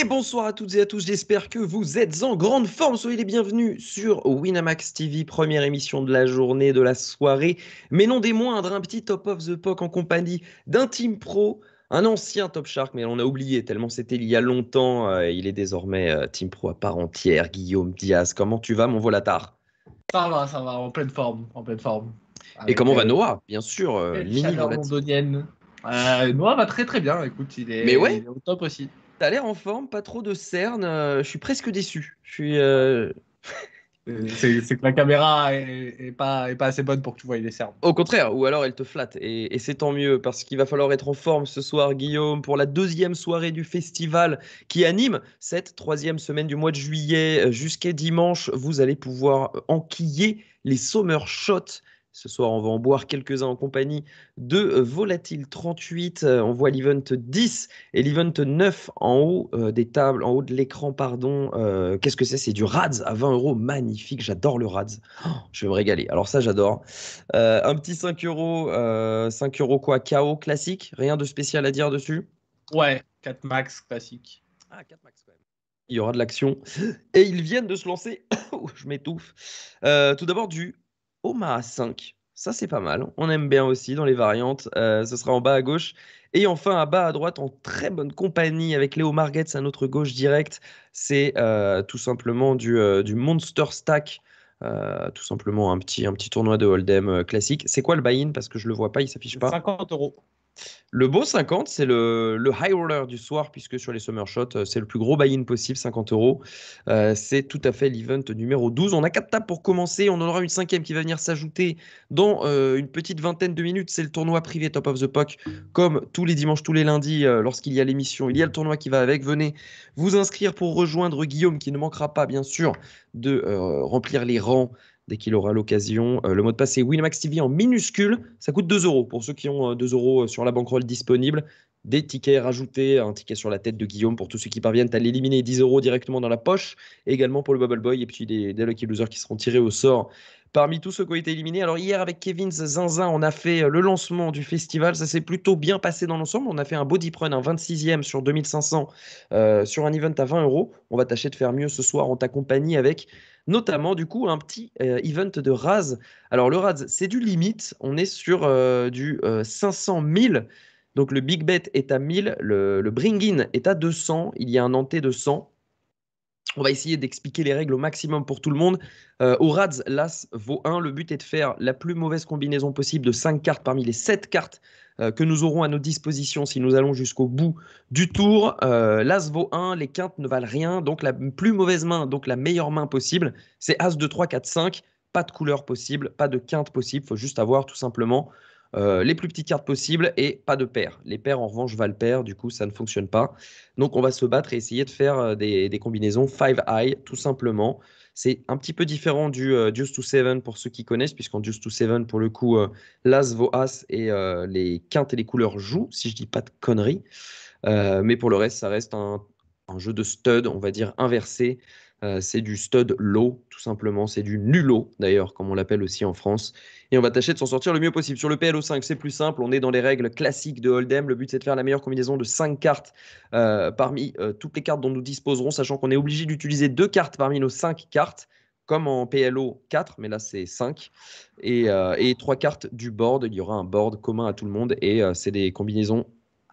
Et bonsoir à toutes et à tous, j'espère que vous êtes en grande forme. Soyez les bienvenus sur Winamax TV, première émission de la journée, de la soirée, mais non des moindres, un petit top of the POC en compagnie d'un team pro, un ancien Top Shark, mais on a oublié tellement c'était il y a longtemps. Euh, il est désormais euh, team pro à part entière, Guillaume Diaz. Comment tu vas, mon volatard Ça va, ça va, en pleine forme, en pleine forme. et comment va euh, Noah, bien sûr euh, Noah va très très bien, écoute, il est au top aussi. T'as l'air en forme, pas trop de cernes. Euh, je suis presque déçu. Euh, euh, c'est que la caméra est, pas, assez bonne pour que tu voyes les cernes. Au contraire, ou alors elle te flatte. Et, et c'est tant mieux, parce qu'il va falloir être en forme ce soir, Guillaume, pour la deuxième soirée du festival qui anime cette troisième semaine du mois de juillet. Jusqu'à dimanche, vous allez pouvoir enquiller les Summer Shots ce soir, on va en boire quelques-uns en compagnie de euh, Volatile 38. Euh, on voit l'event 10 et l'event 9 en haut euh, des tables, en haut de l'écran, pardon. Qu'est-ce que c'est C'est du Rads à 20 euros. Magnifique, j'adore le Rads. Oh, je vais me régaler. Alors ça, j'adore. un petit 5 euros, 5 euros quoi KO classique Rien de spécial à dire dessus Ouais, 4 max classique. Ah, 4 max quand il y aura de l'action. Et ils viennent de se lancer, oh, je m'étouffe, tout d'abord du Omaha 5. Ça, c'est pas mal. On aime bien aussi dans les variantes. Euh, ce sera en bas à gauche. Et enfin, à bas à droite, en très bonne compagnie avec Léo c'est un autre gauche direct. C'est euh, tout simplement du, euh, du Monster Stack. tout simplement un petit, un petit tournoi de Hold'em classique. C'est quoi le buy-in Parce que je le vois pas, il s'affiche pas. 50 euros. Le beau 50, c'est le, high roller du soir, puisque sur les summer shots, euh, c'est le plus gros buy-in possible, 50 euros. Euh, c'est tout à fait l'event numéro 12. On a quatre tables pour commencer. On en aura une cinquième qui va venir s'ajouter dans euh, une petite vingtaine de minutes. C'est le tournoi privé Top of the Puck, comme tous les dimanches, tous les lundis, lorsqu'il y a l'émission. Il y a le tournoi qui va avec. Venez vous inscrire pour rejoindre Guillaume, qui ne manquera pas, bien sûr, de remplir les rangs dès qu'il aura l'occasion. Euh, le mot de passe est Winamax TV en minuscule. Ça coûte 2 euros pour ceux qui ont 2 euh, euros euh, sur la banquerolle disponible. Des tickets rajoutés, un ticket sur la tête de Guillaume pour tous ceux qui parviennent à l'éliminer, 10 euros directement dans la poche. également pour le Bubble Boy et puis des, Lucky Losers qui seront tirés au sort parmi tous ceux qui ont été éliminés. Alors hier avec Kevin Zinzin, on a fait le lancement du festival. Ça s'est plutôt bien passé dans l'ensemble. On a fait un body prune, un 26e sur 2500 sur un event à 20 euros. On va tâcher de faire mieux ce soir en ta compagnie avec notamment du coup un petit euh, event de Raz. Alors le Raz, c'est du limite, on est sur euh, du 500 euh, 000. Donc le big bet est à 1000, le, bring in est à 200, il y a un ante de 100. On va essayer d'expliquer les règles au maximum pour tout le monde. Euh, au Rads, l'As vaut 1. Le but est de faire la plus mauvaise combinaison possible de 5 cartes parmi les 7 cartes euh, que nous aurons à nos dispositions si nous allons jusqu'au bout du tour. Euh, L'As vaut 1, les quintes ne valent rien. Donc la plus mauvaise main, donc la meilleure main possible, c'est As 2, 3, 4, 5. Pas de couleur possible, pas de quinte possible. Il faut juste avoir tout simplement euh, les plus petites cartes possibles et pas de paires. Les paires, en revanche, valent paires du coup, ça ne fonctionne pas. Donc, on va se battre et essayer de faire euh, des, combinaisons 5-eye, tout simplement. C'est un petit peu différent du euh, to seven pour ceux qui connaissent, puisqu'en Deuce to seven pour le coup, euh, l'As vaut As et les quintes et les couleurs jouent, si je dis pas de conneries. mais pour le reste, ça reste un jeu de stud, on va dire, inversé. Euh, c'est du stud low, tout simplement. C'est du nullo, d'ailleurs, comme on l'appelle aussi en France. Et on va tâcher de s'en sortir le mieux possible. Sur le PLO5, c'est plus simple. On est dans les règles classiques de Hold'em. Le but, c'est de faire la meilleure combinaison de 5 cartes euh, parmi euh, toutes les cartes dont nous disposerons, sachant qu'on est obligé d'utiliser 2 cartes parmi nos 5 cartes comme en PLO 4, mais là c'est 5, et, trois cartes du board. Il y aura un board commun à tout le monde, et c'est des combinaisons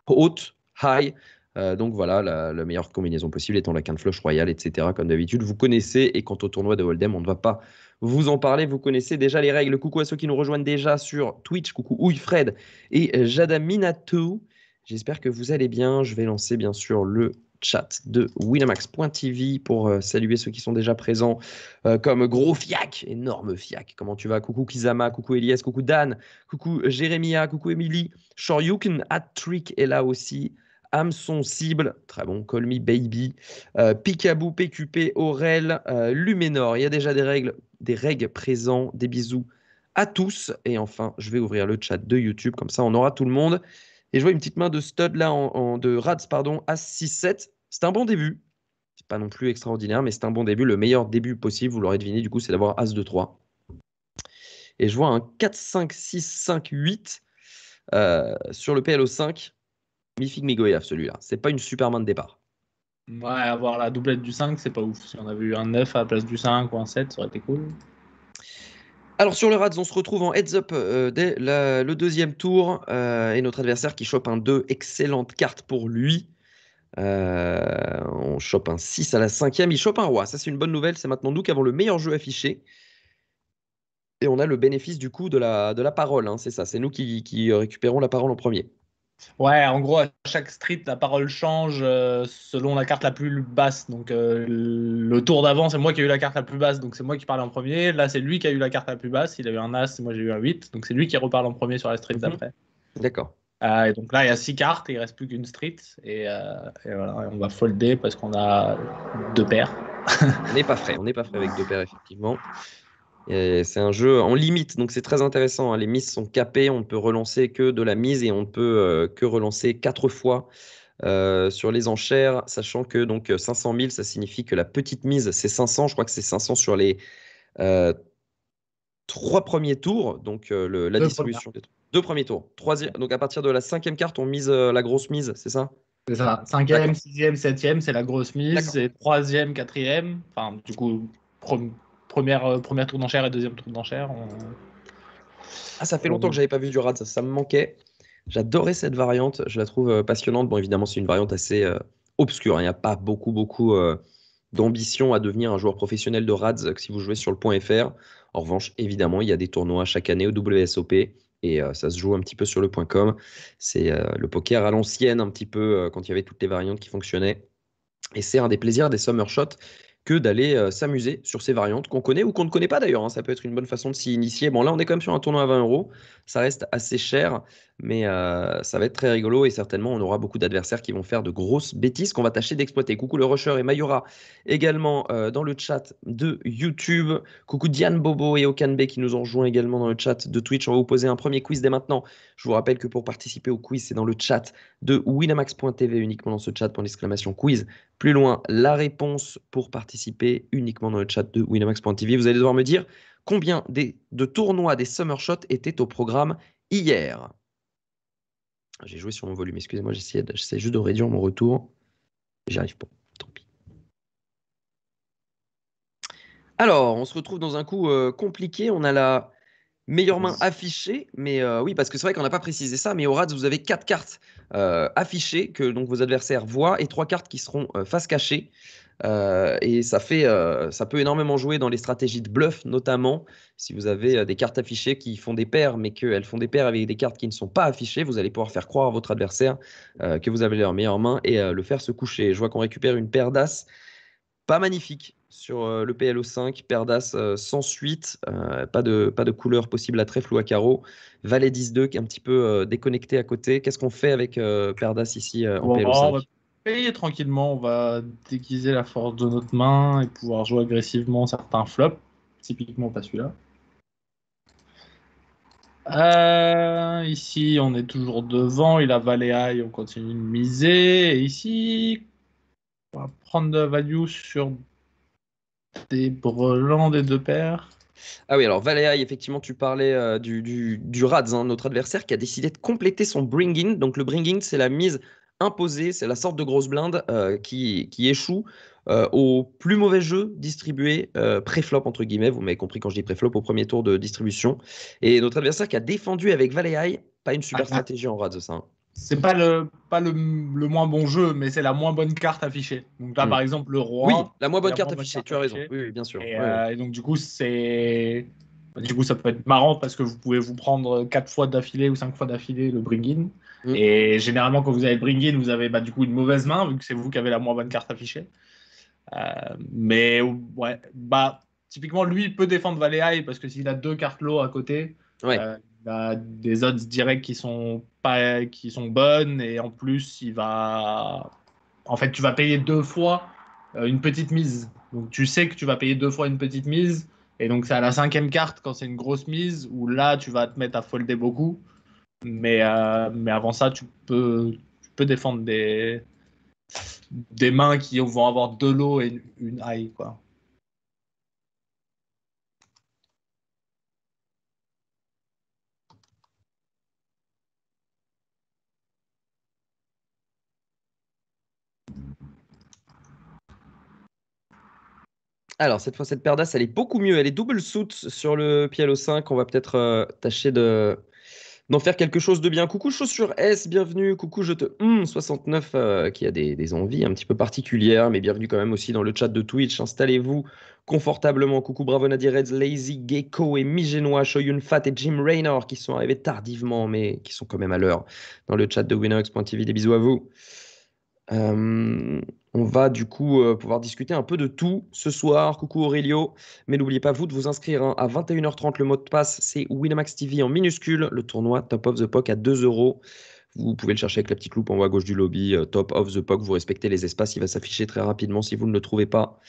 hautes, high, euh, donc voilà, la, meilleure combinaison possible étant la quinte flush royale, etc. Comme d'habitude, vous connaissez. Et quant au tournoi de Hold'em, on ne va pas vous en parler. Vous connaissez déjà les règles. Coucou à ceux qui nous rejoignent déjà sur Twitch. Coucou Ouy Fred et Jada Minato. J'espère que vous allez bien. Je vais lancer bien sûr le chat de winamax.tv pour euh, saluer ceux qui sont déjà présents, euh, comme Gros Fiac, énorme Fiac. Comment tu vas Coucou Kizama, coucou Elias, coucou Dan, coucou Jérémia, coucou Emily. Shoryuken, Hat est là aussi. Hamson Cible, très bon, Call Me Baby, euh, Picaboo, PQP, Aurel, euh, Luménor. Il y a déjà des règles, des règles présents, des bisous à tous. Et enfin, je vais ouvrir le chat de YouTube, comme ça on aura tout le monde. Et je vois une petite main de stud là, en, de Rads, pardon, à 6-7. C'est un bon début. C'est pas non plus extraordinaire, mais c'est un bon début. Le meilleur début possible, vous l'aurez deviné, du coup, c'est d'avoir As 2-3. Et je vois un 4-5-6-5-8 euh, sur le PLO 5 mi-fig, celui-là. C'est pas une super main de départ. Ouais, avoir la doublette du 5, c'est pas ouf. Si on avait eu un 9 à la place du 5 ou un 7, ça aurait été cool. Alors sur le Rats, on se retrouve en heads-up euh, dès le deuxième tour euh, et notre adversaire qui chope un 2, excellente carte pour lui. Euh, on chope un 6 à la cinquième, il chope un roi. Ça c'est une bonne nouvelle, c'est maintenant nous qui avons le meilleur jeu affiché. Et on a le bénéfice du coup de la, de la parole, hein. c'est ça, c'est nous qui, qui récupérons la parole en premier. Ouais, en gros, à chaque street, la parole change euh, selon la carte la plus basse. Donc, euh, le tour d'avant, c'est moi qui ai eu la carte la plus basse, donc c'est moi qui parle en premier. Là, c'est lui qui a eu la carte la plus basse. Il a eu un As, et moi j'ai eu un 8. Donc, c'est lui qui reparle en premier sur la street mhm. d'après. D'accord. Euh, et donc là, il y a 6 cartes, et il reste plus qu'une street. Et, voilà, on va folder parce qu'on a deux paires. on n'est pas frais, on n'est pas frais avec deux paires, effectivement c'est un jeu en limite, donc c'est très intéressant. Hein. Les mises sont capées, on ne peut relancer que de la mise et on ne peut euh, que relancer quatre fois euh, sur les enchères, sachant que donc 500 euh, 000, ça signifie que la petite mise, c'est 500. Je crois que c'est 500 sur les trois premiers tours, donc la distribution deux premiers tours. Troisième, donc à partir de la cinquième carte, on mise la grosse mise, c'est ça c'est ça. Cinquième, sixième, septième, c'est la grosse mise. troisième, quatrième, enfin du coup première, euh, première tour d'enchère et deuxième tour d'enchère. Ah, ça fait longtemps que j'avais pas vu du RADS, ça, me manquait. J'adorais cette variante, je la trouve euh, passionnante. Bon, évidemment, c'est une variante assez euh, obscure. Hein. Il n'y a pas beaucoup, beaucoup d'ambition à devenir un joueur professionnel de Rads si vous jouez sur le point .fr. En revanche, évidemment, il y a des tournois chaque année au WSOP et ça se joue un petit peu sur le point .com. C'est le poker à l'ancienne un petit peu quand il y avait toutes les variantes qui fonctionnaient. Et c'est un des plaisirs des Summer Shots, que d'aller euh, s'amuser sur ces variantes qu'on connaît ou qu'on ne connaît pas d'ailleurs. Hein. Ça peut être une bonne façon de s'y initier. Bon, là, on est quand même sur un tournoi à 20 euros. Ça reste assez cher. Mais euh, ça va être très rigolo et certainement on aura beaucoup d'adversaires qui vont faire de grosses bêtises qu'on va tâcher d'exploiter. Coucou le rusher et Mayura également euh, dans le chat de YouTube. Coucou Diane Bobo et Okanbe qui nous ont rejoints également dans le chat de Twitch. On va vous poser un premier quiz dès maintenant. Je vous rappelle que pour participer au quiz, c'est dans le chat de winamax.tv uniquement dans ce chat pour l'exclamation quiz. Plus loin, la réponse pour participer uniquement dans le chat de winamax.tv. Vous allez devoir me dire combien de tournois des Summer Shots étaient au programme hier. J'ai joué sur mon volume, excusez-moi, j'essaie juste de réduire mon retour. J'y arrive pas, tant pis. Alors, on se retrouve dans un coup euh, compliqué. On a la meilleure main affichée, mais euh, oui, parce que c'est vrai qu'on n'a pas précisé ça, mais au RADS, vous avez quatre cartes euh, affichées que donc, vos adversaires voient et trois cartes qui seront face cachée. Euh, et ça, fait, euh, ça peut énormément jouer dans les stratégies de bluff, notamment si vous avez euh, des cartes affichées qui font des paires, mais qu'elles font des paires avec des cartes qui ne sont pas affichées, vous allez pouvoir faire croire à votre adversaire que vous avez leur meilleure main et le faire se coucher. Je vois qu'on récupère une paire d'as pas magnifique sur le PLO5, paire d'as sans suite, pas, de, pas de couleur possible à trèfle ou à carreau, valet 10-2 qui est un petit peu déconnecté à côté. Qu'est-ce qu'on fait avec paire d'as ici en PLO5 et tranquillement. On va déguiser la force de notre main et pouvoir jouer agressivement certains flops. Typiquement pas celui-là. Euh, ici, on est toujours devant. Il a valet high, on continue de miser. ici, on va prendre de value sur des brelants des deux paires. Ah oui, alors Valéa, effectivement, tu parlais euh, du, du, du hein, notre adversaire, qui a décidé de compléter son bring-in. Donc le bring-in, c'est la mise imposé. C'est la sorte de grosse blinde euh, qui, qui, échoue euh, au plus mauvais jeu distribué euh, préflop, entre guillemets. Vous m'avez compris quand je dis préflop au premier tour de distribution. Et notre adversaire qui a défendu avec Valet pas une super ah, stratégie en rade, ça. Hein. C'est pas le pas le, moins bon jeu, mais c'est la moins bonne carte affichée. Donc là, hmm. par exemple, le roi. Oui, la moins bonne carte affichée. tu as raison. Oui, bien sûr. Et, donc du coup, c'est du coup, ça peut être marrant parce que vous pouvez vous prendre quatre fois d'affilée ou cinq fois d'affilée le bring-in. Mm. Et généralement, quand vous avez le bring in, vous avez bah, du coup une mauvaise main, vu que c'est vous qui avez la moins bonne carte affichée. Euh, mais ouais, bah, typiquement, lui peut défendre Valley High parce que s'il a deux cartes low à côté, euh, il a des odds directs qui sont, pas, qui sont bonnes. Et en plus, il va. En fait, tu vas payer deux fois euh, une petite mise. Donc tu sais que tu vas payer deux fois une petite mise. Et donc c'est à la cinquième carte quand c'est une grosse mise où là tu vas te mettre à folder beaucoup. Mais, euh, mais avant ça, tu peux, tu peux défendre des, des mains qui vont avoir de l'eau et une aille quoi. Alors, cette fois, cette paire elle est beaucoup mieux. Elle est double soute sur le au 5. On va peut-être euh, tâcher de, d'en faire quelque chose de bien. Coucou Chaussure S, bienvenue. Coucou Je te 69 hum, euh, qui a des, envies un petit peu particulières, mais bienvenue quand même aussi dans le chat de Twitch. Installez-vous confortablement. Coucou Bravo Nadir Reds, Lazy Gecko et Migénois, Shoyun Fat et Jim Raynor qui sont arrivés tardivement, mais qui sont quand même à l'heure dans le chat de Winox.tv. Des bisous à vous on va du coup euh, pouvoir discuter un peu de tout ce soir. Coucou Aurélio. Mais n'oubliez pas, vous, de vous inscrire hein. à 21h30. Le mot de passe, c'est Winamax TV en minuscule. Le tournoi Top of the Pock à 2 euros. Vous pouvez le chercher avec la petite loupe en haut à gauche du lobby. Euh, top of the Pock Vous respectez les espaces. Il va s'afficher très rapidement si vous ne le trouvez pas.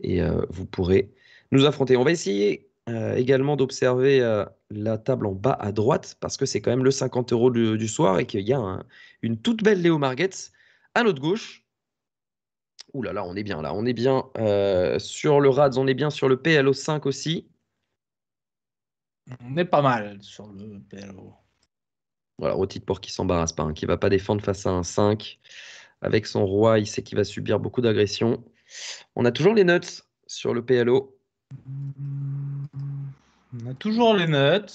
Et euh, vous pourrez nous affronter. On va essayer également d'observer la table en bas à droite, parce que c'est quand même le 50 euros du, soir et qu'il y a une toute belle Léo Marguerite un notre gauche, Ouh là là, on est bien là, on est bien euh, sur le RADS, on est bien sur le PLO5 aussi. On est pas mal sur le PLO. Voilà, titre pour qui s'embarrasse pas, hein, qui va pas défendre face à un 5. Avec son roi, il sait qu'il va subir beaucoup d'agressions. On a toujours les nuts sur le PLO. On a toujours les nuts.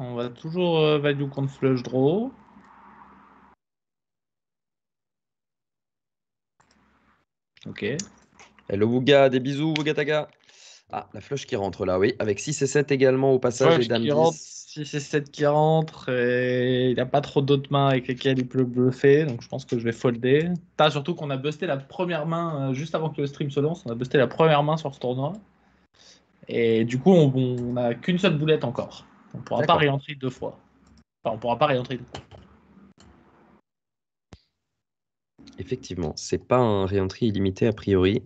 On va toujours euh, value contre flush draw. Ok. Hello Wuga, des bisous Wugataga. Ah, la flèche qui rentre là, oui. Avec 6 et 7 également au passage. et dame qui 6 et 7 qui rentrent, Et il n'y a pas trop d'autres mains avec lesquelles il peut bluffer. Donc je pense que je vais folder. As, surtout qu'on a busté la première main euh, juste avant que le stream se lance. On a busté la première main sur ce tournoi. Et du coup, on n'a qu'une seule boulette encore. On ne pourra pas réentrer deux fois. Enfin, on pourra pas réentrer deux fois. Effectivement, c'est pas un réentry illimité a priori.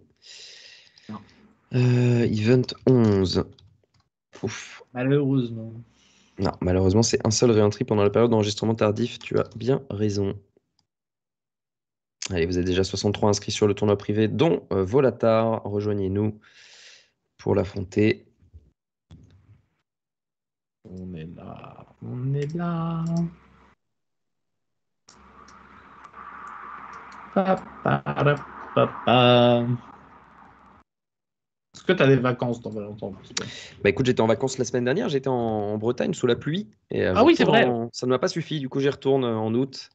Euh, event 11. Malheureusement. Non, malheureusement, c'est un seul réentry pendant la période d'enregistrement tardif. Tu as bien raison. Allez, vous êtes déjà 63 inscrits sur le tournoi privé, dont euh, Volatar. Rejoignez-nous pour l'affronter. On est là. On est là. Est-ce que tu as des vacances, dans Valentin Bah écoute, j'étais en vacances la semaine dernière, j'étais en, Bretagne sous la pluie. Et euh, ah oui, c'est vrai. ça ne m'a pas suffi, du coup j'y retourne euh, en août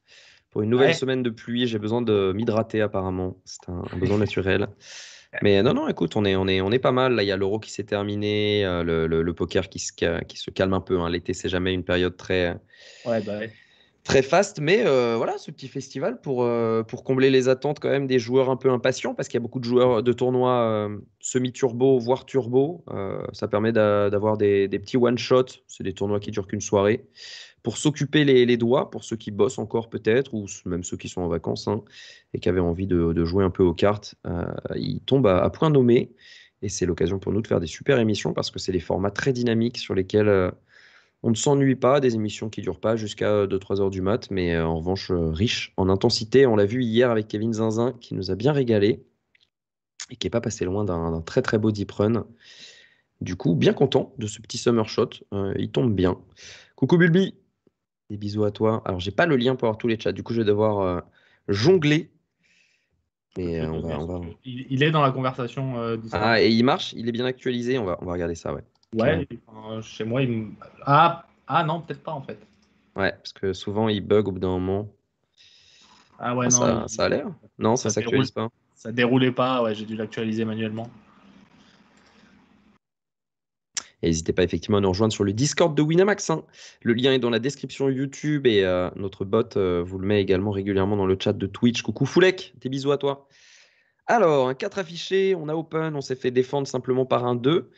pour une nouvelle semaine de pluie. J'ai besoin de m'hydrater apparemment, c'est un, besoin naturel. Mais euh, non, non, écoute, on est, on est, on est pas mal. Là, il y a l'euro qui s'est terminé, le, poker qui se, qui se calme un peu. Hein. L'été, c'est jamais une période très, ouais, bah ouais très fast, mais euh, voilà, ce petit festival pour, euh, pour combler les attentes quand même des joueurs un peu impatients, parce qu'il y a beaucoup de joueurs de tournois euh, semi-turbo, voire turbo. ça permet d'avoir des, petits one-shots, c'est des tournois qui durent qu'une soirée, pour s'occuper les, doigts, pour ceux qui bossent encore peut-être, ou même ceux qui sont en vacances hein, et qui avaient envie de, jouer un peu aux cartes. ils tombent à, à, point nommé, et c'est l'occasion pour nous de faire des super émissions, parce que c'est des formats très dynamiques sur lesquels on ne s'ennuie pas, des émissions qui durent pas jusqu'à 2-3 euh, heures du mat, mais euh, en revanche euh, riche en intensité. On l'a vu hier avec Kevin Zinzin qui nous a bien régalé et qui n'est pas passé loin d'un très très beau deep run. Du coup, bien content de ce petit summer shot. il tombe bien. Coucou Bulbi, des bisous à toi. Alors, j'ai pas le lien pour avoir tous les chats. Du coup, je vais devoir jongler. Il, est dans la conversation. ah, et il marche Il est bien actualisé On va, on va regarder ça, ouais. Ouais, chez moi, il me... Ah, ah, non, peut-être pas en fait. Ouais, parce que souvent il bug au bout d'un moment. Ah ouais, non. Ça, a l'air Non, ça, ça s'actualise pas. Ça déroulait pas, ouais, j'ai dû l'actualiser manuellement. N'hésitez pas effectivement à nous rejoindre sur le Discord de Winamax. Hein. Le lien est dans la description YouTube et euh, notre bot euh, vous le met également régulièrement dans le chat de Twitch. Coucou Foulek, des bisous à toi. Alors, un 4 affiché, on a open, on s'est fait défendre simplement par un 2.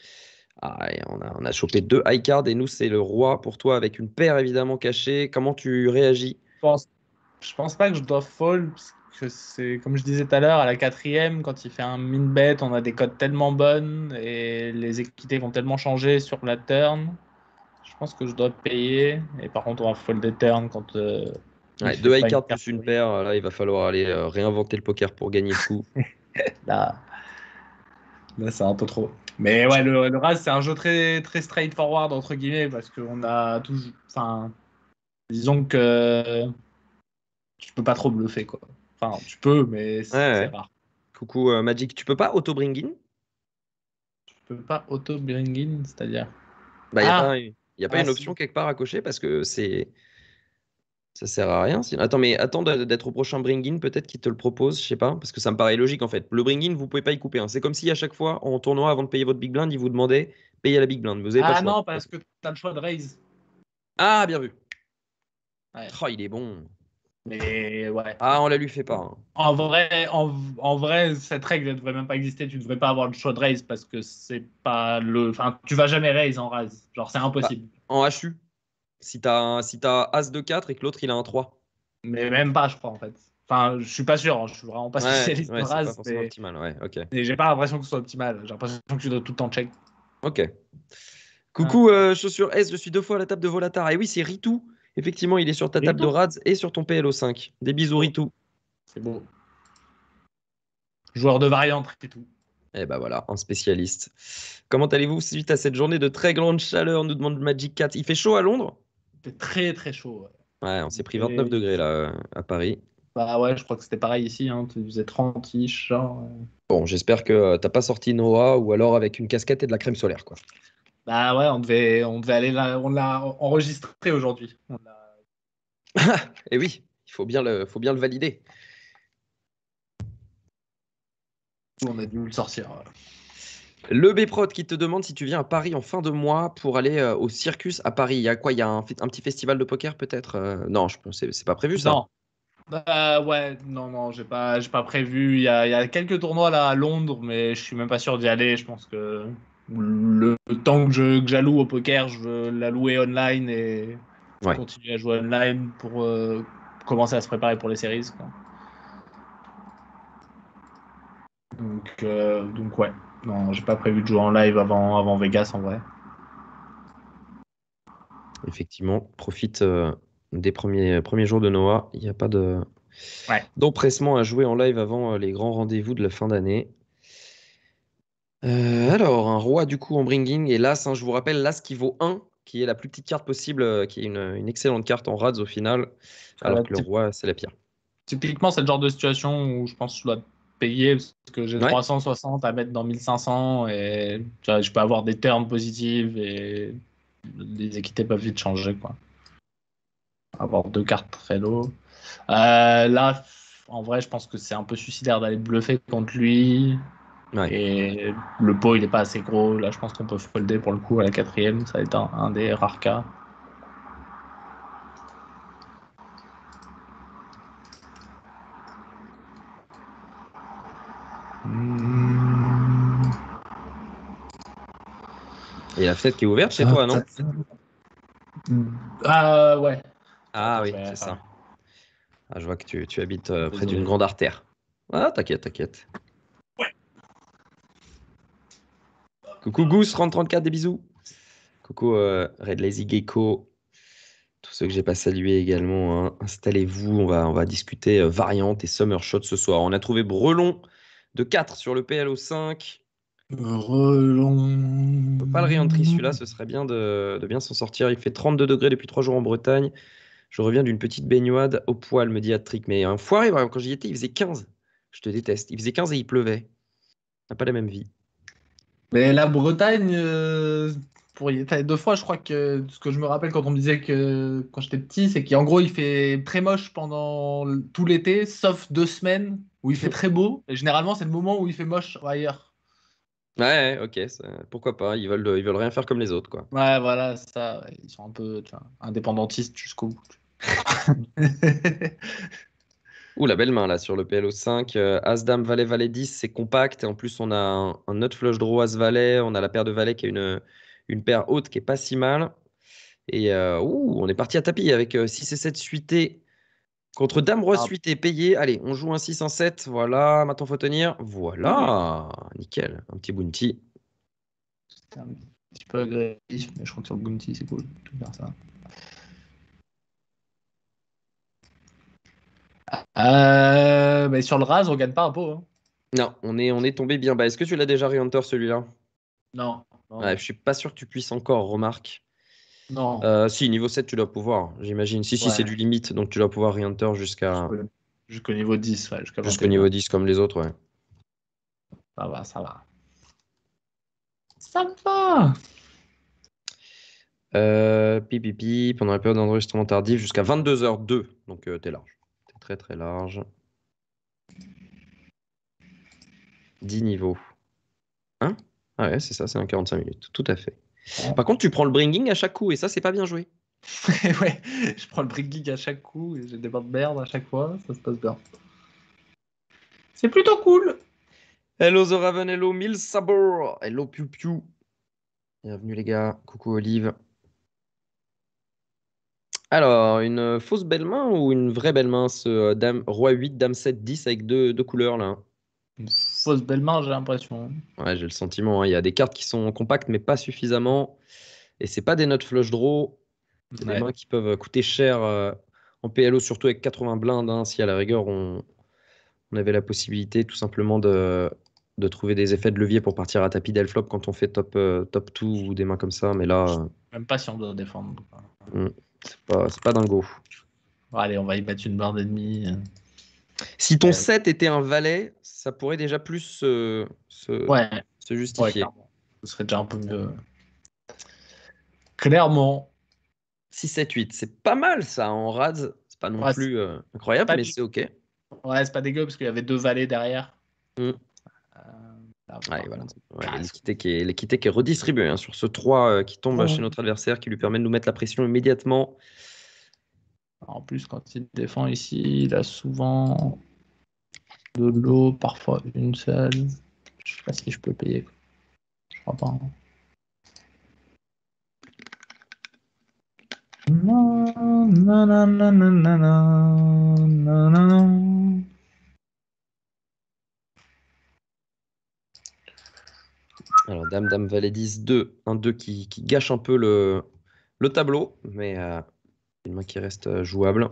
Ah, on, a, chopé deux high cards et nous, c'est le roi pour toi avec une paire évidemment cachée. Comment tu réagis Je pense, pas que je dois fold parce que c'est comme je disais tout à l'heure, à la quatrième, quand il fait un min bet, on a des codes tellement bonnes et les équités vont tellement changer sur la turn. Je pense que je dois payer et par contre, on va fold des turns quand. Euh, deux high cards plus une paire, là, il va falloir aller euh, réinventer le poker pour gagner le coup. là c'est un peu trop. Mais ouais, le, le Raz, c'est un jeu très, très straightforward, entre guillemets, parce qu'on a toujours. Enfin, disons que tu peux pas trop bluffer, quoi. Enfin, tu peux, mais c'est rare. Coucou euh, Magic, tu peux pas auto-bring in Tu peux pas auto-bring in, c'est-à-dire Bah, il n'y a ah! pas, y a pas une ah, option quelque part à cocher parce que c'est ça sert à rien. Attends, mais attends d'être au prochain bring-in, peut-être qu'il te le propose. je sais pas, parce que ça me paraît logique en fait. Le bring-in, vous pouvez pas y couper. C'est comme si à chaque fois, en tournoi, avant de payer votre big blind, il vous demandaient payer la big blind. ah non, parce que tu as le choix de raise. Ah, bien vu. Oh, il est bon. Mais ouais. Ah, on la lui fait pas. Hein. En, vrai, en, vrai, cette règle ne devrait même pas exister. Tu ne devrais pas avoir le choix de raise parce que c'est pas le. Enfin, tu vas jamais raise en raise. Genre, c'est impossible. Ah, en HU si tu as, si as As de 4 et que l'autre il a un 3. Mais même pas, je crois, en fait. Enfin, je suis pas sûr, hein, je suis vraiment pas spécialiste de C'est optimal, ouais, ok. j'ai pas l'impression que ce soit optimal, j'ai l'impression que tu dois tout le temps check. Ok. Coucou, ah. euh, chaussures chaussure S, je suis deux fois à la table de Volatar. Et eh oui, c'est Ritu. Effectivement, il est sur ta table de Rads et sur ton PLO5. Des bisous, Ritu. C'est bon. Joueur de variante, Ritu. Et eh ben voilà, un spécialiste. Comment allez-vous suite à cette journée de très grande chaleur, nous demande Magic Cat Il fait chaud à Londres très très chaud. Ouais, on s'est pris 29 degrés là à Paris. Bah ouais, je crois que c'était pareil ici, hein, tu faisais 30 ish, euh. Bon, j'espère que euh, t'as pas sorti Noah ou alors avec une casquette et de la crème solaire, quoi. Bah ouais, on devait, on devait aller là, on l'a enregistré aujourd'hui. et eh oui, il faut bien le, faut bien le valider. On a dû le sortir. Le Béprot qui te demande si tu viens à Paris en fin de mois pour aller euh, au Circus à Paris. Il y a quoi Il y a un, petit festival de poker peut-être euh? Non, je c'est pas prévu ça. Non. Bah ouais, non, non, j'ai pas, pas prévu. Il y, a, quelques tournois là à Londres, mais je suis même pas sûr d'y aller. Je pense que le, temps que j'alloue au poker, je veux l'allouer online et continuer à jouer online pour euh, commencer à se préparer pour les séries. Donc, donc ouais. Non, j'ai pas prévu de jouer en live avant, avant Vegas en vrai. Effectivement, profite euh, des premiers, premiers jours de Noah. Il n'y a pas de d'empressement à jouer en live avant euh, les grands rendez-vous de la fin d'année. Euh, alors, un roi du coup en bringing et l'As, je vous rappelle, l'As qui vaut 1, qui est la plus petite carte possible, qui est une, excellente carte en Rads au final, alors que le roi, c'est la pire. Typiquement, c'est le genre de situation où je pense que payer parce que j'ai 360 à mettre dans 1500 et je peux avoir des termes positives et les équités peuvent vite changer. Quoi. Avoir deux cartes très low, euh, là, en vrai, je pense que c'est un peu suicidaire d'aller bluffer contre lui. Et le pot, il n'est pas assez gros. Là, je pense qu'on peut folder pour le coup à la quatrième. Ça va être un des rares cas. Il y a la fenêtre qui est ouverte chez toi, non Ah euh, ouais. Ah oui, c'est ça. Ah. Ah, je vois que tu, habites euh, près d'une grande artère. Ah, t'inquiète, t'inquiète. Ouais. Coucou Goose, 34, des bisous. Coucou euh, Red Lazy Gecko. Tous ceux que j'ai pas salués également, hein. installez-vous. On va, on va discuter variantes et summer shot ce soir. On a trouvé Brelon de 4 sur le PLO 5. Relon... On peut pas le réentrer celui-là, ce serait bien de, bien s'en sortir. Il fait 32 degrés depuis 3 jours en Bretagne. Je reviens d'une petite baignade au poil, me dit Attrick. Mais un foiré, quand j'y étais, il faisait 15. Je te déteste. Il faisait 15 et il pleuvait. On n'a pas la même vie. Mais la Bretagne, euh, deux fois. Je crois que ce que je me rappelle quand on me disait que quand j'étais petit, c'est qu'en gros, il fait très moche pendant tout l'été, sauf deux semaines où il fait très beau. Et généralement, c'est le moment où il fait moche ailleurs. Ouais, ok, pourquoi pas. Ils veulent, ils veulent rien faire comme les autres, quoi. Ouais, voilà, ça. Ils sont un peu indépendantistes jusqu'au bout. Ouh, la belle main là sur le PLO5. Euh, asdam As-Dame, Valet, Valet 10, c'est compact. Et en plus, on a un, autre flush draw As-Valet. On a la paire de Valet qui a une, une paire haute qui est pas si mal. Et euh, on est parti à tapis avec 6 euh, et 7 suité contre Dame Roi ah. suité payé. Allez, on joue un 6 en 7. Voilà, maintenant faut tenir. Voilà, nickel. Un petit bounty. C'est un petit peu agressif, mais je crois que sur le bounty, c'est cool faire ça. Euh, mais sur le Raz, on gagne pas un pot. Hein. Non, on est, on est tombé bien bas. Est-ce que tu l'as déjà re-enter celui-là Non. Je je suis pas sûr que tu puisses encore, remarque. Non. Euh, si, niveau 7, tu dois pouvoir, j'imagine. Si, si, c'est du limite, donc tu dois pouvoir rien enter jusqu'à. Jusqu'au niveau 10, Jusqu'au niveau 10, comme les autres, ouais. Ça va, ça va. Ça va euh, pendant la période d'enregistrement tardif jusqu'à 22h02. Donc, tu euh, t'es large. T'es très, très large. 10 niveaux. Hein ah ouais, c'est ça, c'est un 45 minutes, tout à fait. Par contre, tu prends le bringing à chaque coup et ça, c'est pas bien joué. ouais, je prends le bringing à chaque coup et j'ai des de merde à chaque fois, ça se passe bien. C'est plutôt cool. Hello The Raven, hello Mille hello Piu Piu. Bienvenue les gars, coucou Olive. Alors, une fausse belle main ou une vraie belle main, ce euh, dame, roi 8, dame 7, 10 avec deux, deux couleurs là une fausse belle marge, j'ai l'impression. Ouais, j'ai le sentiment. Hein. Il y a des cartes qui sont compactes, mais pas suffisamment. Et c'est pas des notes flush draw. des mains qui peuvent coûter cher euh, en PLO, surtout avec 80 blindes. Hein, si à la rigueur, on, avait la possibilité tout simplement de, trouver des effets de levier pour partir à tapis flop quand on fait top, euh, top 2 ou des mains comme ça. Mais là. Euh, même pas si on doit défendre. Mm. C'est pas, dingo. allez, on va y battre une barre d'ennemis. Hein. Si ton 7 était un valet, ça pourrait déjà plus se, justifier. Ce serait déjà un peu mieux. Clairement. 6, 7, 8. C'est pas mal ça en raz. C'est pas non plus euh, incroyable, mais c'est ok. Ouais, c'est pas dégueu parce qu'il y avait deux valets derrière. l'équité, qui est, redistribuée hein, sur ce 3 euh, qui tombe mm. chez notre adversaire qui lui permet de nous mettre la pression immédiatement. En plus, quand il défend ici, il a souvent de l'eau, parfois une seule. Je sais pas si je peux payer. Je crois pas. Alors, Dame, Dame, Valet 10, 2. Un 2 qui, gâche un peu le, le tableau, mais euh, une main qui reste euh, jouable.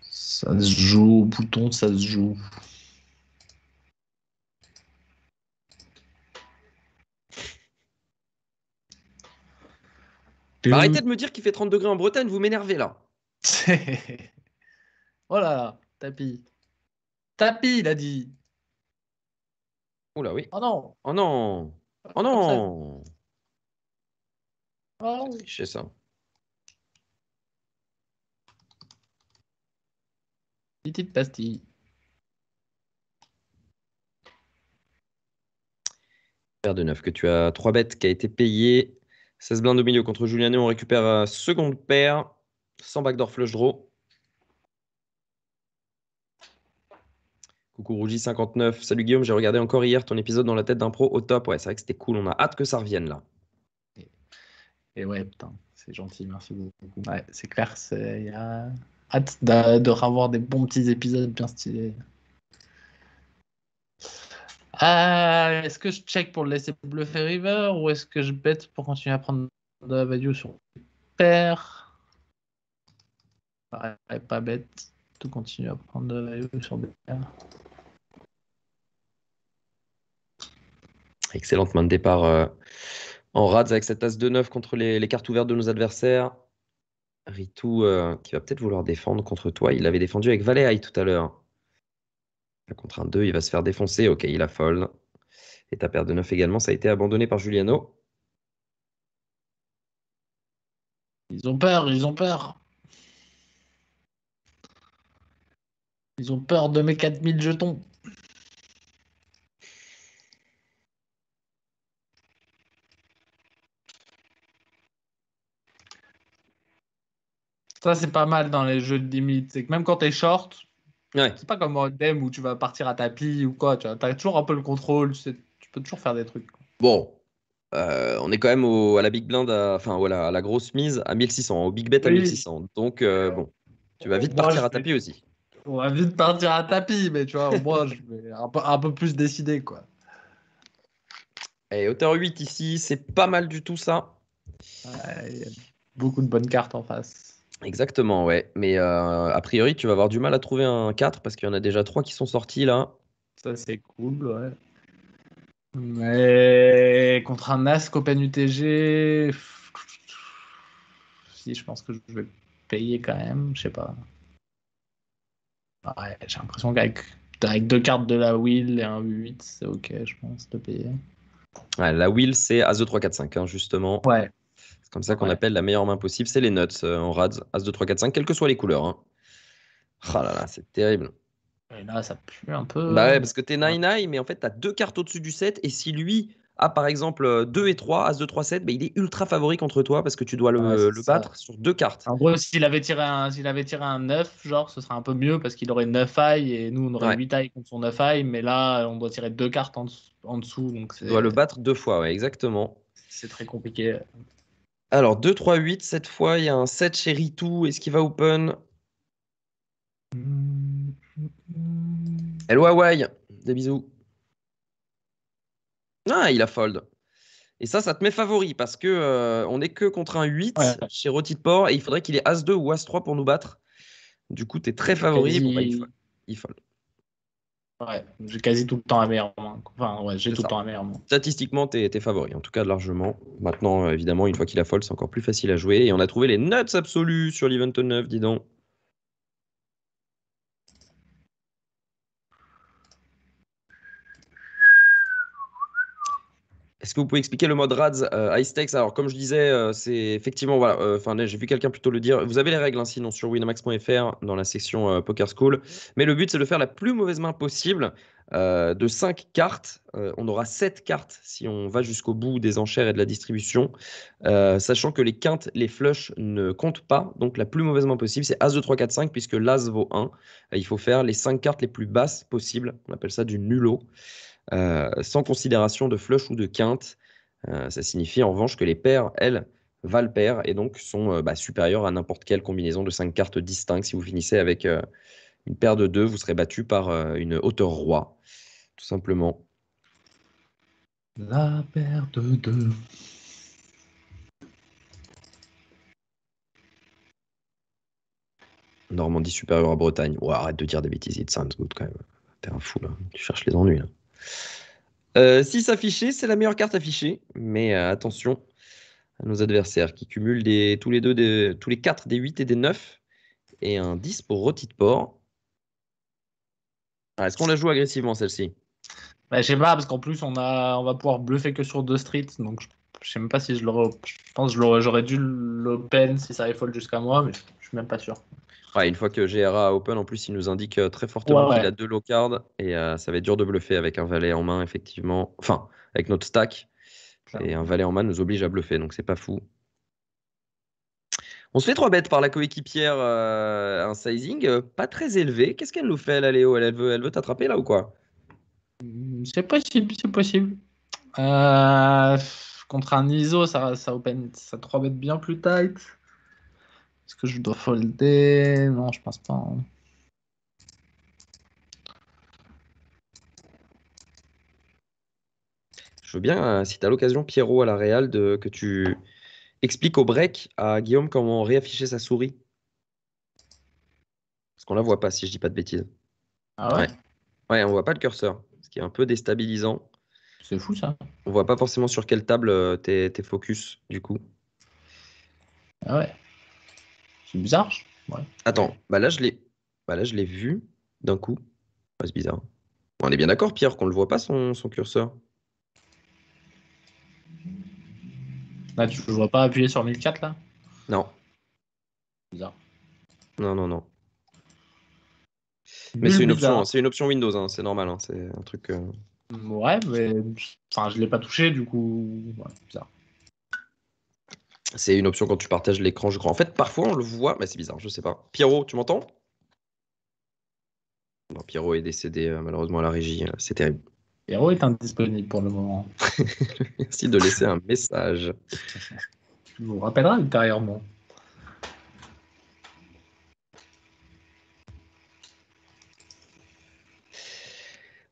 Ça se joue bouton, ça se joue. Arrêtez de me dire qu'il fait 30 degrés en Bretagne, vous m'énervez là. voilà, oh tapis. Tapis, il a dit. là oui. Oh non. Oh non. Oh non. C'est ça. Petite pastille. Paire de neuf que tu as 3 bêtes qui a été payé. 16 blindes au milieu contre Julianet. On récupère seconde paire. Sans backdoor flush draw. Coucou Rougi 59. Salut Guillaume, j'ai regardé encore hier ton épisode dans la tête d'un pro au top. Ouais, c'est vrai que c'était cool. On a hâte que ça revienne là. Et ouais, putain, c'est gentil. Merci beaucoup. Ouais, c'est clair, c'est hâte de, revoir des bons petits épisodes bien stylés. Euh, est-ce que je check pour le laisser bluffer River ou est-ce que je bête pour continuer à prendre de la value sur des pas bête de continuer à prendre de la value sur paires. Excellente main de départ euh, en rats avec cette as de 9 contre les cartes ouvertes de nos adversaires. Ritu euh, qui va peut-être vouloir défendre contre toi. Il l'avait défendu avec Valet tout à l'heure. Contre un 2, il va se faire défoncer. Ok, il a fold. Et ta paire de 9 également, ça a été abandonné par Juliano. Ils ont peur, ils ont peur. Ils ont peur de mes 4000 jetons. Ça, c'est pas mal dans les jeux de limite. C'est que même quand t'es short, c'est pas comme en dem où tu vas partir à tapis ou quoi. Tu as toujours un peu le contrôle. Tu, peux toujours faire des trucs. Bon. Euh, on est quand même à la big blind, enfin voilà, à la grosse mise à 1600, au big bet à 1600. Donc euh, bon, tu vas vite partir à tapis aussi. On va vite partir à tapis, mais tu vois, moi je vais un peu, plus décider quoi. Et eh, hauteur 8 ici, c'est pas mal du tout ça. beaucoup de bonnes cartes en face. Exactement, ouais. Mais euh, a priori, tu vas avoir du mal à trouver un 4 parce qu'il y en a déjà 3 qui sont sortis là. Ça, c'est cool, ouais. Mais contre un Ask Open UTG, si je pense que je vais payer quand même, je sais pas. j'ai l'impression qu'avec deux cartes de la Will et un 8, c'est ok, je pense, de payer. la Will, c'est As 3 4 5 hein, justement. Ouais, comme ça qu'on appelle la meilleure main possible, c'est les nuts euh, en rads, As 2, 3, 4, 5, quelles que soient les couleurs. Hein. Oh là là, c'est terrible. Et là, ça pue un peu. Bah ouais, parce que t'es 9-9, mais en fait, t'as deux cartes au-dessus du 7. Et si lui a par exemple 2 euh, et 3, As 2, 3, 7, bah, il est ultra favori contre toi parce que tu dois le, battre sur deux cartes. En gros, s'il avait, tiré un, avait tiré un 9, genre, ce serait un peu mieux parce qu'il aurait 9 ailles et nous, on aurait huit 8 ailles contre son 9 ailles. Mais là, on doit tirer deux cartes en, dessous. donc tu le battre deux fois, ouais, exactement. C'est très compliqué. Alors, 2-3-8, cette fois, il y a un 7 chez Ritu. Est-ce qu'il va open Hello Hawaii, des bisous. Ah, il a fold. Et ça, ça te met favori parce que euh, on n'est que contre un 8 chez Rotitport et il faudrait qu'il ait As-2 ou As-3 pour nous battre. Du coup, tu es très favori. Bah, il fold. Ouais, j'ai quasi tout le temps la meilleure main. Enfin, ouais, j'ai tout le temps la meilleure main. Statistiquement, t'es favori, en tout cas largement. Maintenant, euh, évidemment, une fois qu'il a folle, c'est encore plus facile à jouer. Et on a trouvé les notes absolues sur l'event 9, dis donc. Est-ce que vous pouvez expliquer le mode RADS euh, Ice Alors, comme je disais, euh, c'est effectivement, voilà, euh, enfin, j'ai vu quelqu'un plutôt le dire. Vous avez les règles, hein, sinon, sur winamax.fr dans la section euh, Poker School. Mais le but, c'est de faire la plus mauvaise main possible de 5 cartes. on aura 7 cartes si on va jusqu'au bout des enchères et de la distribution, sachant que les quintes, les flushs ne comptent pas. Donc, la plus mauvaise main possible, c'est As 2, 3, 4, 5, puisque l'As vaut 1. il faut faire les 5 cartes les plus basses possibles. On appelle ça du nullo. Euh, sans considération de flush ou de quinte. Euh, ça signifie en revanche que les paires, elles, valent paires et donc sont euh, bah, supérieures à n'importe quelle combinaison de cinq cartes distinctes. Si vous finissez avec une paire de deux, vous serez battu par une hauteur roi, tout simplement. La paire de deux. Normandie supérieure à Bretagne. Oh, arrête de dire des bêtises, It's sounds good quand même. T'es un fou là. Tu cherches les ennuis là. 6 euh, affichés, c'est la meilleure carte affichée, mais euh, attention à nos adversaires qui cumulent tous les deux tous les 4 des 8 et des 9 et un 10 pour Roti de Port. Ah, est-ce qu'on la joue agressivement celle-ci bah, Je sais pas, parce qu'en plus on, a, on va pouvoir bluffer que sur deux streets, donc je, sais même pas si je l'aurais. Je pense que j'aurais dû l'open si ça fold jusqu'à moi, mais je, je suis même pas sûr une fois que GRA a open, en plus, il nous indique euh, très fortement qu'il a deux low cards et euh, ça va être dur de bluffer avec un valet en main, effectivement. Enfin, avec notre stack. Et un valet en main nous oblige à bluffer, donc c'est pas fou. On se fait trois bêtes par la coéquipière, euh, un sizing pas très élevé. Qu'est-ce qu'elle nous fait, la Léo elle, veut, elle veut t'attraper là ou quoi hmm, C'est possible, c'est possible. contre un ISO, ça, ça open, ça trois bêtes bien plus tight. Est-ce que je dois folder Non, je pense pas. Hein. Je veux bien, euh, si tu as l'occasion, Pierrot, à la Real, de, que tu expliques au break à Guillaume comment réafficher sa souris. Parce qu'on la voit pas, si je dis pas de bêtises. Ah ouais, ouais. on on voit pas le curseur, ce qui est un peu déstabilisant. C'est fou ça. On voit pas forcément sur quelle table euh, tu t'es focus, du coup. Ah ouais bizarre. Attends, bah là je l'ai, bah là je l'ai vu d'un coup. c'est bizarre. On est bien d'accord, Pierre, qu'on le voit pas son, son curseur. Là, tu vois pas appuyer sur 1004 là Non. Bizarre. Non, non, non. Mais c'est une option, hein, c'est une option Windows, hein, c'est normal, hein, c'est un truc. Euh. Ouais, mais enfin, je l'ai pas touché, du coup, ouais, bizarre. C'est une option quand tu partages l'écran, je crois. En fait, parfois, on le voit, mais c'est bizarre, je ne sais pas. Pierrot, tu m'entends Pierrot est décédé euh, malheureusement à la régie, euh, c'est terrible. Pierrot est indisponible pour le moment. Merci de laisser un message. Je vous rappellerai ultérieurement.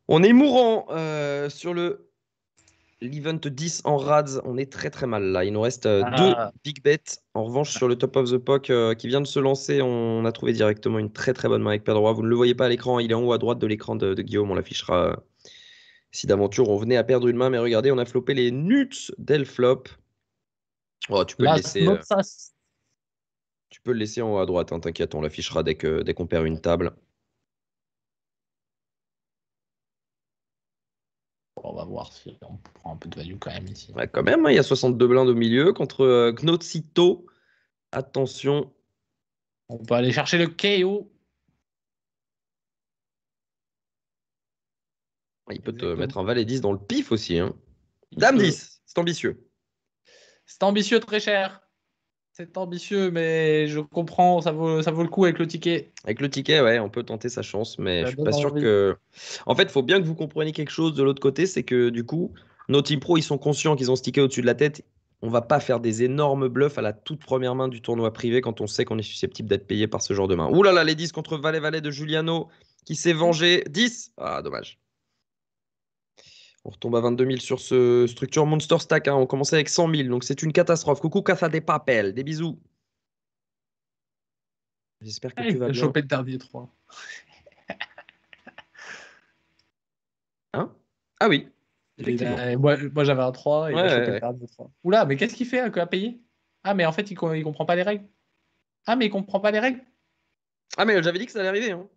On est mourant euh, sur le l'event 10 en rads, on est très très mal là. Il nous reste euh, deux ah. big bets. En revanche, sur le top of the pock euh, qui vient de se lancer, on a trouvé directement une très très bonne main avec Pedro. Vous ne le voyez pas à l'écran, il est en haut à droite de l'écran de, Guillaume. On l'affichera euh, si d'aventure on venait à perdre une main. Mais regardez, on a flopé les nuts d'El oh, tu peux le laisser. Tu peux le laisser en haut à droite, hein, t'inquiète, on l'affichera dès qu'on perd une table. on va voir si on prend un peu de value quand même ici. Ouais, quand même, hein, il y a 62 blindes au milieu contre euh, Attention. On peut aller chercher le KO. Il peut te mettre un valet 10 dans le pif aussi. Hein. Dame 10, c'est ambitieux. C'est ambitieux, très cher. C'est ambitieux, mais je comprends, ça vaut, ça vaut le coup avec le ticket. Avec le ticket, ouais, on peut tenter sa chance, mais je suis pas sûr que. En fait, il faut bien que vous compreniez quelque chose de l'autre côté, c'est que du coup, nos team pro, ils sont conscients qu'ils ont ce ticket au-dessus de la tête. On va pas faire des énormes bluffs à la toute première main du tournoi privé quand on sait qu'on est susceptible d'être payé par ce genre de main. Ouh là là, les 10 contre Valet-Valet de Juliano, qui s'est vengé. 10 Ah, dommage. On retombe à 22 000 sur ce structure Monster Stack. Hein. On commençait avec 100 000, donc c'est une catastrophe. Coucou Casa des papels. des bisous. J'espère que tu vas bien. choper le dernier 3. hein Ah oui. moi, j'avais un 3 et Oula, mais qu'est-ce qu'il fait à euh, payer Ah, mais en fait, il, ne comprend pas les règles. Ah, mais il comprend pas les règles. Ah, mais j'avais dit que ça allait arriver. Hein.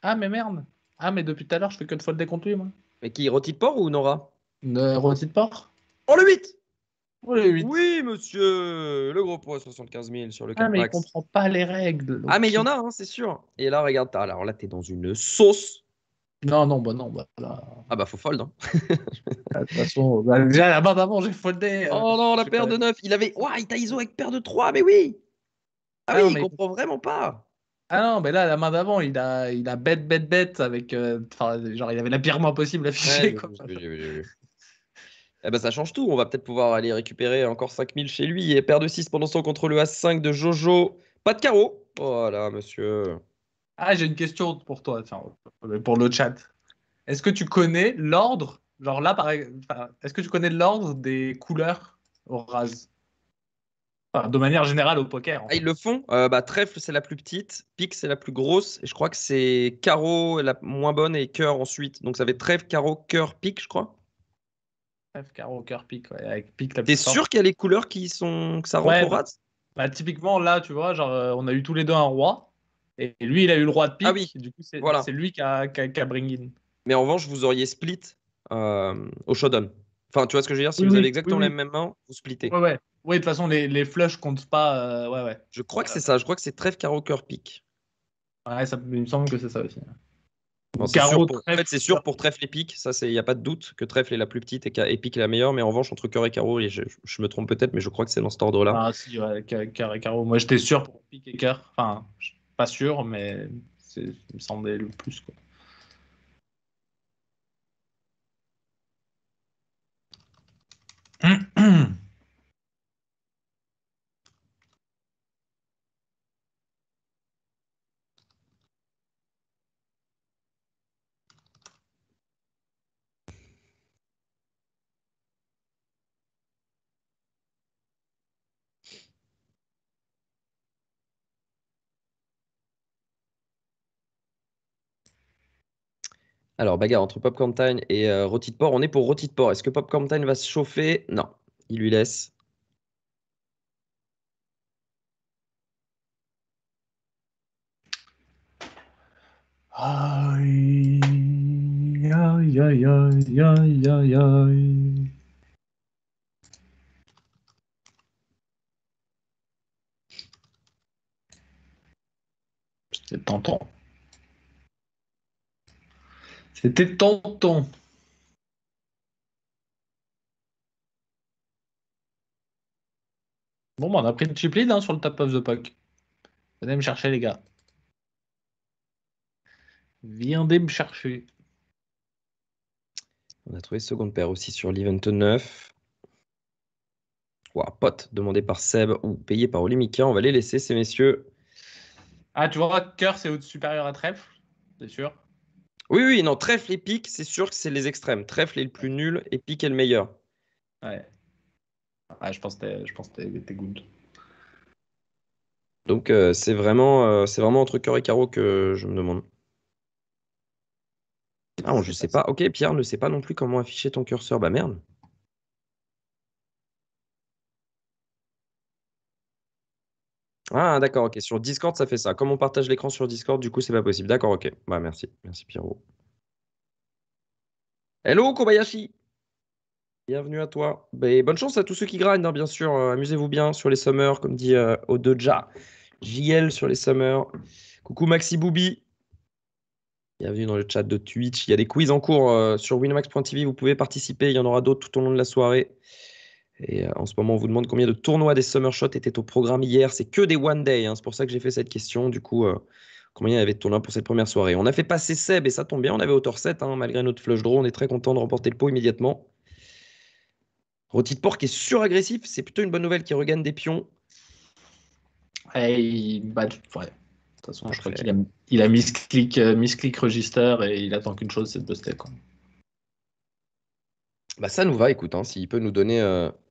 Ah, mais merde. Ah, mais depuis tout à l'heure, je fais que de fold des moi. Mais qui Rôti de porc ou Nora Ne Rôti de porc Oh le 8 Oui, monsieur Le gros poids 75 000 sur le 4 Ah, mais il comprend pas les règles. Ah, mais il y en a, hein, c'est sûr. Et là, regarde, ah, alors là, t'es dans une sauce. Non, non, bah non, bah là. Ah bah faut fold. Hein. Ah, de toute façon, bah, déjà là-bas, j'ai foldé. Hein. oh non, la paire de 9. Il avait. Waouh, il t'a ISO avec paire de 3, mais oui Ah, ah oui, il comprend vraiment pas. Ah non, mais là, la main d'avant, il a, il a bête, bête, bête avec. Euh, genre, il avait la pire main possible affichée. quoi. Eh ben, ça change tout. On va peut-être pouvoir aller récupérer encore 5000 chez lui et de 6 pendant son contrôle le 5 de Jojo. Pas de carreau. Voilà, oh monsieur. Ah, j'ai une question pour toi, pour le chat. Est-ce que tu connais l'ordre Genre là, par... est-ce que tu connais l'ordre des couleurs au Raz de manière générale au poker. Ah, ils le font. Euh, bah, trèfle, c'est la plus petite. Pique, c'est la plus grosse. Et je crois que c'est carreau, la moins bonne, et cœur ensuite. Donc ça fait trèfle, carreau, cœur, pique, je crois. Trèfle, carreau, cœur, pique. Avec pique, la T'es sûr qu'il y a les couleurs qui sont... que ça rentre au bah, Typiquement, là, tu vois, genre, euh, on a eu tous les deux un roi. Et lui, il a eu le roi de pique. Ah oui. Du coup, c'est lui qui a, qui, bring in. Mais en revanche, vous auriez split euh, au showdown. Enfin, tu vois ce que je veux dire Si vous avez exactement les mêmes mains, vous splittez. Ouais, ouais. Oui, de toute façon, les, les flushs comptent pas. Euh, ouais, ouais. Je crois que euh, c'est ça. Je crois que c'est trèfle, carreau, cœur, pique. Ouais, ça, il me semble que c'est ça aussi. trèfle, en fait, c'est sûr pour trèfle et pique. Ça, il n'y a pas de doute que trèfle est la plus petite et, qu'à pique est la meilleure. Mais en revanche, entre cœur et carreau, je, je, me trompe peut-être, mais je crois que c'est dans cet ordre-là. Ah, si, ouais, cœur et carreau. Moi, j'étais sûr pour pique et cœur. Enfin, pas sûr, mais ça me semblait le plus. Quoi. Alors, bagarre entre Popcorn Time et euh, de Porc. On est pour Rôti de Porc. Est-ce que Popcorn va se chauffer Non, il lui laisse. C'est tentant. C'était Tonton. Bon, bah, on a pris le chip lead sur le top of the puck. Venez me chercher, les gars. Viendez me chercher. On a trouvé seconde paire aussi sur l'event 9. Wow, pote demandé par Seb ou payé par Olimika. On va les laisser, ces messieurs. Ah, tu vois, cœur, c'est au supérieur à trèfle, c'est sûr. Oui, oui, non, trèfle et pique, c'est sûr que c'est les extrêmes. Trèfle est le plus nul et pique est le meilleur. Ouais. Ah, je pense que t'es good. Donc, euh, c'est vraiment, euh, vraiment entre cœur et carreau que je me demande. Ah, je sais pas. Ok, Pierre ne sait pas non plus comment afficher ton curseur. Bah merde. Ah, d'accord, ok. Sur Discord, ça fait ça. Comme on partage l'écran sur Discord, du coup, c'est pas possible. D'accord, ok. Bah, merci. Merci, Pierrot. Hello, Kobayashi. Bienvenue à toi. Bah, bonne chance à tous ceux qui grindent, hein, bien sûr. Euh, amusez-vous bien sur les summers, comme dit euh, JL sur les summers. Coucou, Maxi Boubi. Bienvenue dans le chat de Twitch. Il y a des quiz en cours euh, sur winamax.tv. Vous pouvez participer. Il y en aura d'autres tout au long de la soirée. Et euh, en ce moment, on vous demande combien de tournois des Summer Shots étaient au programme hier. C'est que des One Day. Hein. C'est pour ça que j'ai fait cette question. Du coup, euh, combien il y avait de tournois pour cette première soirée On a fait passer Seb et ça tombe bien. On avait au 7, hein, malgré notre flush draw. On est très content de remporter le pot immédiatement. titre de porc est suragressif. C'est plutôt une bonne nouvelle qu'il regagne des pions. a, il a misclick, euh, clic register et il attend qu'une chose, c'est de buster. Bah, ça nous va, écoute. Hein, s'il peut nous donner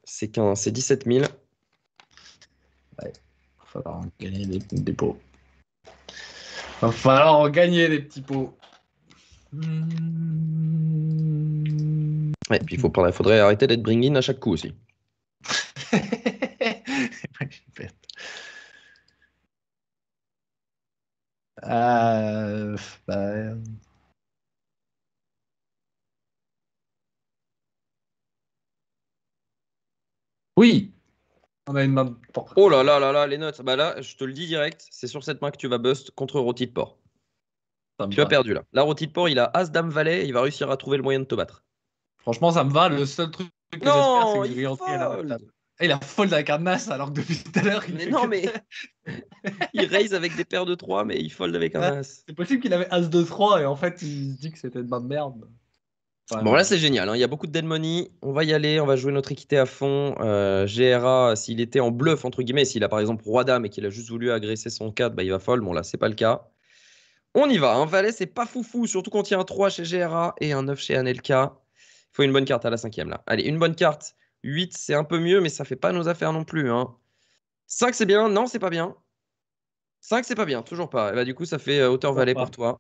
c'est 17 000. Ouais, va falloir en gagner des, petits pots. Va falloir en gagner des petits pots. et puis il faut faudrait arrêter d'être bring in à chaque coup aussi. Ah, euh, bah... Oui. On a une Oh là là là là, les notes. Bah là, je te le dis direct, c'est sur cette main que tu vas bust contre Roti de porc. Tu as perdu là. Là, roti de Port, il a As Dame Valet, il va réussir à trouver le moyen de te battre. Franchement, ça me va. Le seul truc que j'espère, c'est que je vais il a fold avec un as alors que depuis tout à l'heure il Mais non, mais il raise avec des paires de 3, mais il fold avec un As. C'est possible qu'il avait As de 3 et en fait il se dit que c'était de ma merde bon, là, c'est génial. Hein. Il y a beaucoup de dead money. On va y aller. On va jouer notre équité à fond. Euh, GRA, s'il était en bluff, entre guillemets, s'il a par exemple Roi-Dame et qu'il a juste voulu agresser son 4, bah, il va folle. Bon, là, c'est pas le cas. On y va. Un hein. Valet, c'est pas foufou, surtout quand il y a un 3 chez GRA et un 9 chez Anelka. Il faut une bonne carte à la cinquième, là. Allez, une bonne carte. 8, c'est un peu mieux, mais ça fait pas nos affaires non plus. Hein. 5, c'est bien. Non, c'est pas bien. 5, c'est pas bien. Toujours pas. Et eh bah, du coup, ça fait euh, hauteur valet pour toi.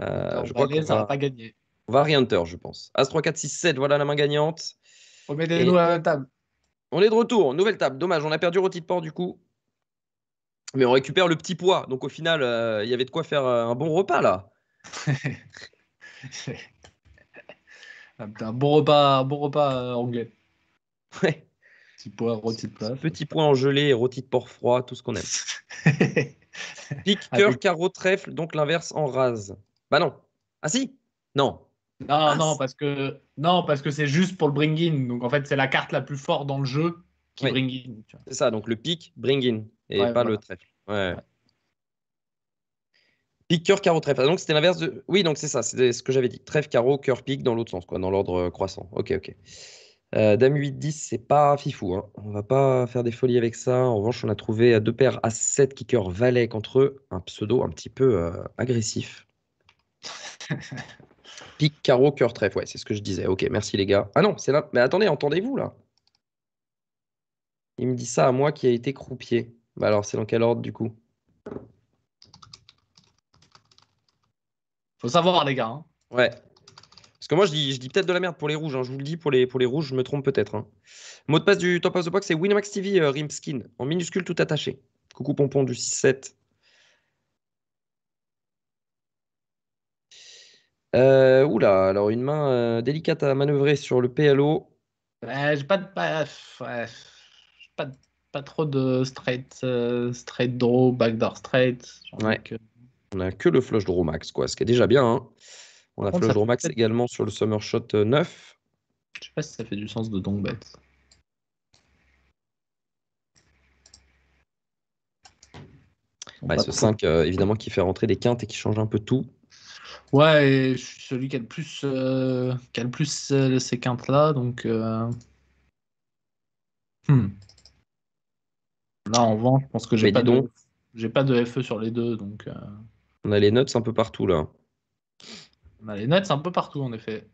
Euh, je crois que ça va pas gagner. Varianteur, je pense. As 3, 4, 6, 7, voilà la main gagnante. On nous à la table. On est de retour, nouvelle table. Dommage, on a perdu Rôti de Port du coup. Mais on récupère le petit poids. Donc au final, euh, il y avait de quoi faire euh, un bon repas là. un bon repas, bon repas euh, anglais. Petit pois, rôti de Petit pois en gelée, rôti de porc froid, tout ce qu'on aime. Pique, cœur, carreau, trèfle, donc l'inverse en rase. Bah non. Ah si Non. Non, ah, non, parce que non, parce que c'est juste pour le bring in. Donc en fait, c'est la carte la plus forte dans le jeu qui bring in. C'est ça, donc le pic, bring in et pas le trèfle. Ouais. Pique, cœur, carreau, trèfle. Ah, donc c'était l'inverse de. Oui, donc c'est ça, c'est ce que j'avais dit. Trèfle, carreau, cœur, pique dans l'autre sens, quoi, dans l'ordre euh, croissant. Ok, ok. Euh, dame 8-10, c'est pas fifou. Hein. On va pas faire des folies avec ça. En revanche, on a trouvé deux paires à 7 cœur valet contre eux. Un pseudo un petit peu euh, agressif. Pique, carreau, cœur, trèfle. Ouais, c'est ce que je disais. Ok, merci les gars. Ah non, c'est là. Mais attendez, entendez-vous là Il me dit ça à moi qui a été croupier. Bah alors, c'est dans quel ordre du coup Faut savoir, les gars. Hein. Ouais. Parce que moi, je dis, je dis peut-être de la merde pour les rouges. Hein. Je vous le dis, pour les, pour les rouges, je me trompe peut-être. Hein. Mot de passe du Top of the Box, c'est Winamax TV euh, Rimskin, en minuscule tout attaché. Coucou Pompon du 6-7. Euh, oula, alors une main euh, délicate à manœuvrer sur le PLO. Bah, j'ai pas pas, pas, trop de straight, euh, straight draw, backdoor straight. On a que le flush draw max, quoi, ce qui est déjà bien. Hein. On a flush draw max également sur le summer shot 9. Je sais pas si ça fait du sens de donk bet. Bah, ce 5, évidemment, qui fait rentrer des quintes et qui change un peu tout. Ouais, je suis celui qui a le plus, euh, plus euh, ces quintes-là, donc. Euh, hmm. Là, en vente, je pense que j'ai pas, de... pas de FE sur les deux, donc. On a les notes un peu partout là. On a les notes un peu partout, en effet.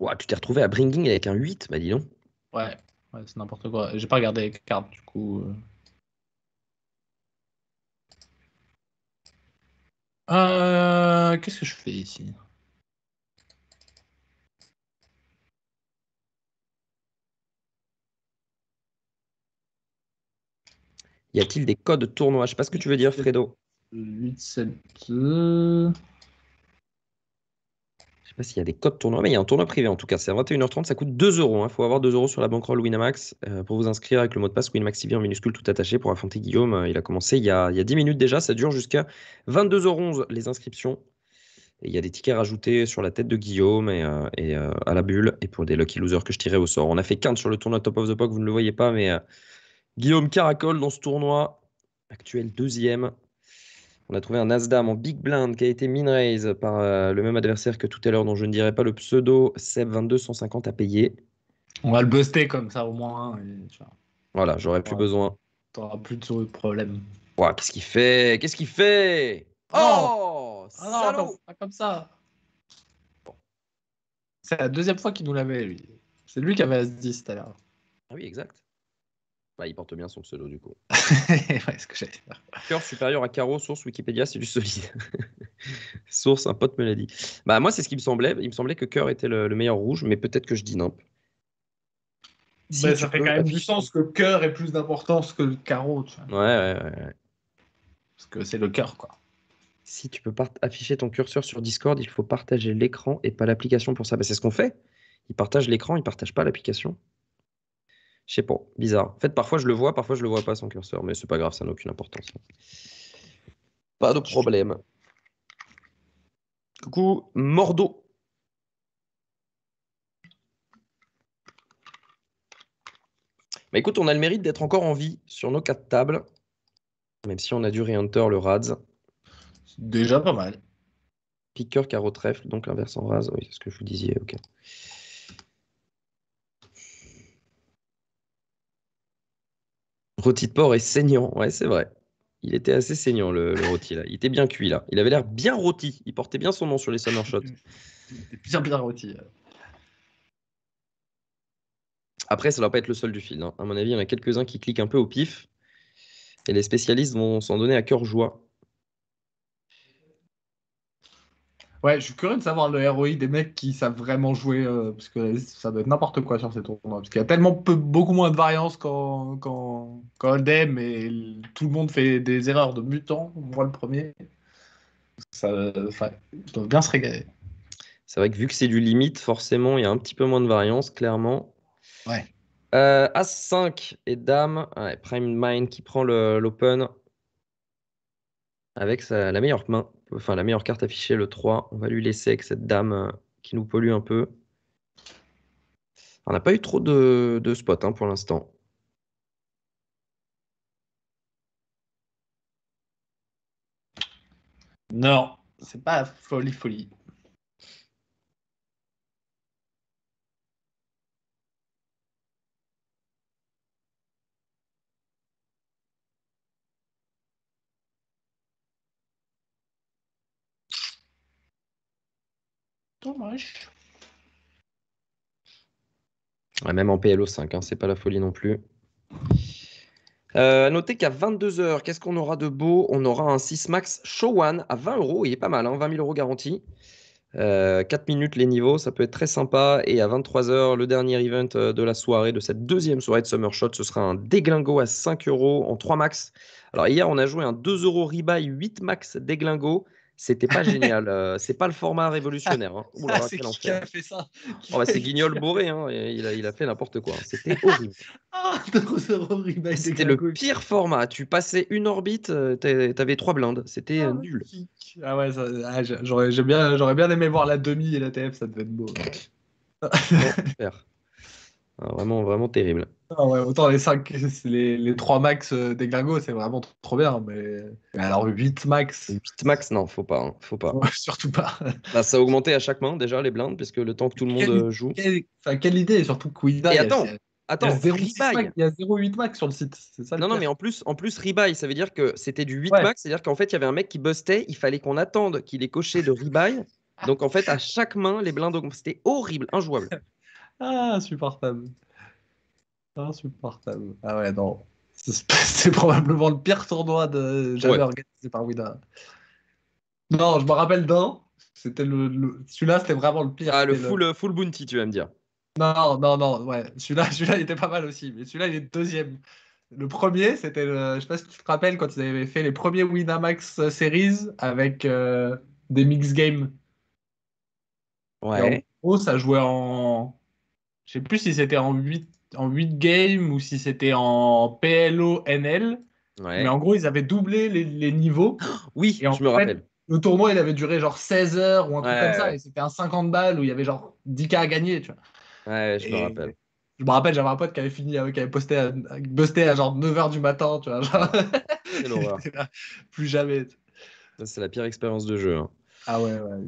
ouais tu t'es retrouvé à Bringing avec un 8, bah dis donc. Ouais, c'est n'importe quoi. J'ai pas regardé les cartes, du coup. Euh, Qu'est-ce que je fais ici Y a-t-il des codes tournois Je sais pas ce que tu veux dire, Fredo. 8, 7, 2. Il y a des codes tournois, mais il y a un tournoi privé en tout cas. C'est à 21h30, ça coûte 2 euros. Il hein. faut avoir 2 euros sur la banque Roll Winamax euh, pour vous inscrire avec le mot de passe Winamax TV en minuscule tout attaché pour affronter Guillaume. Euh, il a commencé il y a, 10 minutes déjà. Ça dure jusqu'à 22h11 les inscriptions. Et il y a des tickets rajoutés sur la tête de Guillaume et, euh, à la bulle et pour des lucky losers que je tirais au sort. On a fait 15 sur le tournoi Top of the Pock, vous ne le voyez pas, mais Guillaume caracole dans ce tournoi, actuel deuxième on a trouvé un as en big blind qui a été min par euh, le même adversaire que tout à l'heure, dont je ne dirais pas le pseudo, Seb 22150 à payer. On va le buster comme ça au moins. Hein, voilà, j'aurais plus besoin. T'auras plus de problème. qu'est-ce qu'il fait Qu'est-ce qu'il fait Oh, oh! Ah non, pas comme ça. C'est la deuxième fois qu'il nous la lui. C'est lui qui avait As-10 tout à l'heure. Ah oui, exact. Bah, il porte bien son pseudo du coup. Cœur supérieur à carreau, source Wikipédia, c'est du solide. source, un pote me l'a dit. Bah, moi, c'est ce qui me semblait. Il me semblait que cœur était le, meilleur rouge, mais peut-être que je dis non. Bah, ça fait quand même du sens que cœur est plus d'importance que le carreau. Ouais, ouais, ouais, Parce que c'est le cœur, quoi. Si tu peux afficher ton curseur sur Discord, il faut partager l'écran et pas l'application pour ça. Bah, c'est ce qu'on fait. Il partage l'écran, il partage pas l'application. Je sais pas, bizarre. En fait, parfois je le vois, parfois je le vois pas son curseur, mais c'est pas grave, ça n'a aucune importance. Pas de problème. Coucou, Mordo. Bah écoute, on a le mérite d'être encore en vie sur nos quatre tables, même si on a dû réhunter le Rads. Déjà pas mal. Piqueur, carreau, trèfle, donc l'inverse en Rads. Oui, c'est ce que je vous disais, ok. Rôti de porc est saignant, ouais, c'est vrai. Il était assez saignant, le, rôti, là. Il était bien cuit, là. Il avait l'air bien rôti. Il portait bien son nom sur les Summer Shots. Il était bien, bien rôti. Après, ça ne va pas être le seul du fil. Hein. À mon avis, il y en a quelques-uns qui cliquent un peu au pif. Et les spécialistes vont s'en donner à cœur joie. Ouais, je suis curieux de savoir le ROI des mecs qui savent vraiment jouer, euh, parce que ça doit être n'importe quoi sur ces tournois. Parce qu'il y a tellement beaucoup moins de variance qu'en qu et tout le monde fait des erreurs de mutant, voit le premier. Ça, ils doivent bien se régaler. C'est vrai que vu que c'est du limite, forcément, il y a un petit peu moins de variance, clairement. Ouais. 5 euh, et Dame, Prime Mind qui prend l'Open avec sa, la meilleure main enfin la meilleure carte affichée, le 3. On va lui laisser avec cette dame euh, qui nous pollue un peu. On n'a pas eu trop de, de spots hein, pour l'instant. Non, c'est pas folie folie. Ah, même en PLO5, hein, c'est pas la folie non plus. Euh, notez qu'à 22h, qu'est-ce qu'on aura de beau On aura un 6 Max Show One à 20 euros. Il est pas mal, 20 hein, 000 euros garantie. Euh, 4 minutes les niveaux, ça peut être très sympa. Et à 23h, le dernier event euh, de la soirée, de cette deuxième soirée de Summer Shot, ce sera un déglingo à 5 euros en 3 max. Alors hier, on a joué un 2 euros rebuy 8 max déglingo. C'était pas génial. Euh, c'est pas le format révolutionnaire. Oh, bah, c'est qui, a fait hein, ça C'est Guignol bourré. Il, a, fait n'importe quoi. Hein. C'était horrible. Ah, C'était le pire format. Tu passais une orbite, euh, t'avais trois blindes. C'était euh, ah, nul. Ah ouais, ah, j'aurais bien, aimé voir la demi et la TF. Ça devait être beau. Ah, vraiment, vraiment terrible. Ah autant les les, les 3 max euh, des glingos, c'est vraiment trop, bien, mais... alors 8 max. 8 max, non, faut pas. Hein, faut pas. surtout pas. Bah, ça a augmenté à chaque main déjà les blindes, puisque le temps que tout le monde euh, joue. Quelle, idée, surtout qu'il il y a 0,8 max, sur le site, Non, non, mais en plus, en plus rebuy, ça veut dire que c'était du 8 max, c'est-à-dire qu'en fait, il y avait un mec qui bustait, il fallait qu'on attende qu'il ait coché de rebuy. Donc en fait, à chaque main, les blindes augmentent. C'était horrible, injouable. Ah, insupportable. Insupportable. Ah ouais, non. C'est probablement le pire tournoi de jamais organisé par Wina. Non, je me rappelle d'un. C'était le, Celui-là, c'était vraiment le pire. Ah, le full, euh, full bounty, tu vas me dire. Non, non, non, ouais. Celui-là, il était pas mal aussi. Mais celui-là, il est deuxième. Le premier, c'était, le... je sais pas si tu te rappelles, quand ils avaient fait les premiers Winamax Series avec euh, des mix games. Ouais. ça jouait en je sais plus si c'était en 8, en 8 games ou si c'était en PLO NL. Mais en gros, ils avaient doublé les, niveaux. Oui, je me rappelle. Le tournoi, il avait duré genre 16 heures ou un truc comme ça. Et c'était un 50 balles où il y avait genre 10K à gagner. Tu Ouais, je me rappelle. Je me rappelle, j'avais un pote qui avait fini, euh, qui avait posté à, busté à genre 9h du matin. Tu vois, Plus jamais. C'est la pire expérience de jeu. Hein. Ah ouais, ouais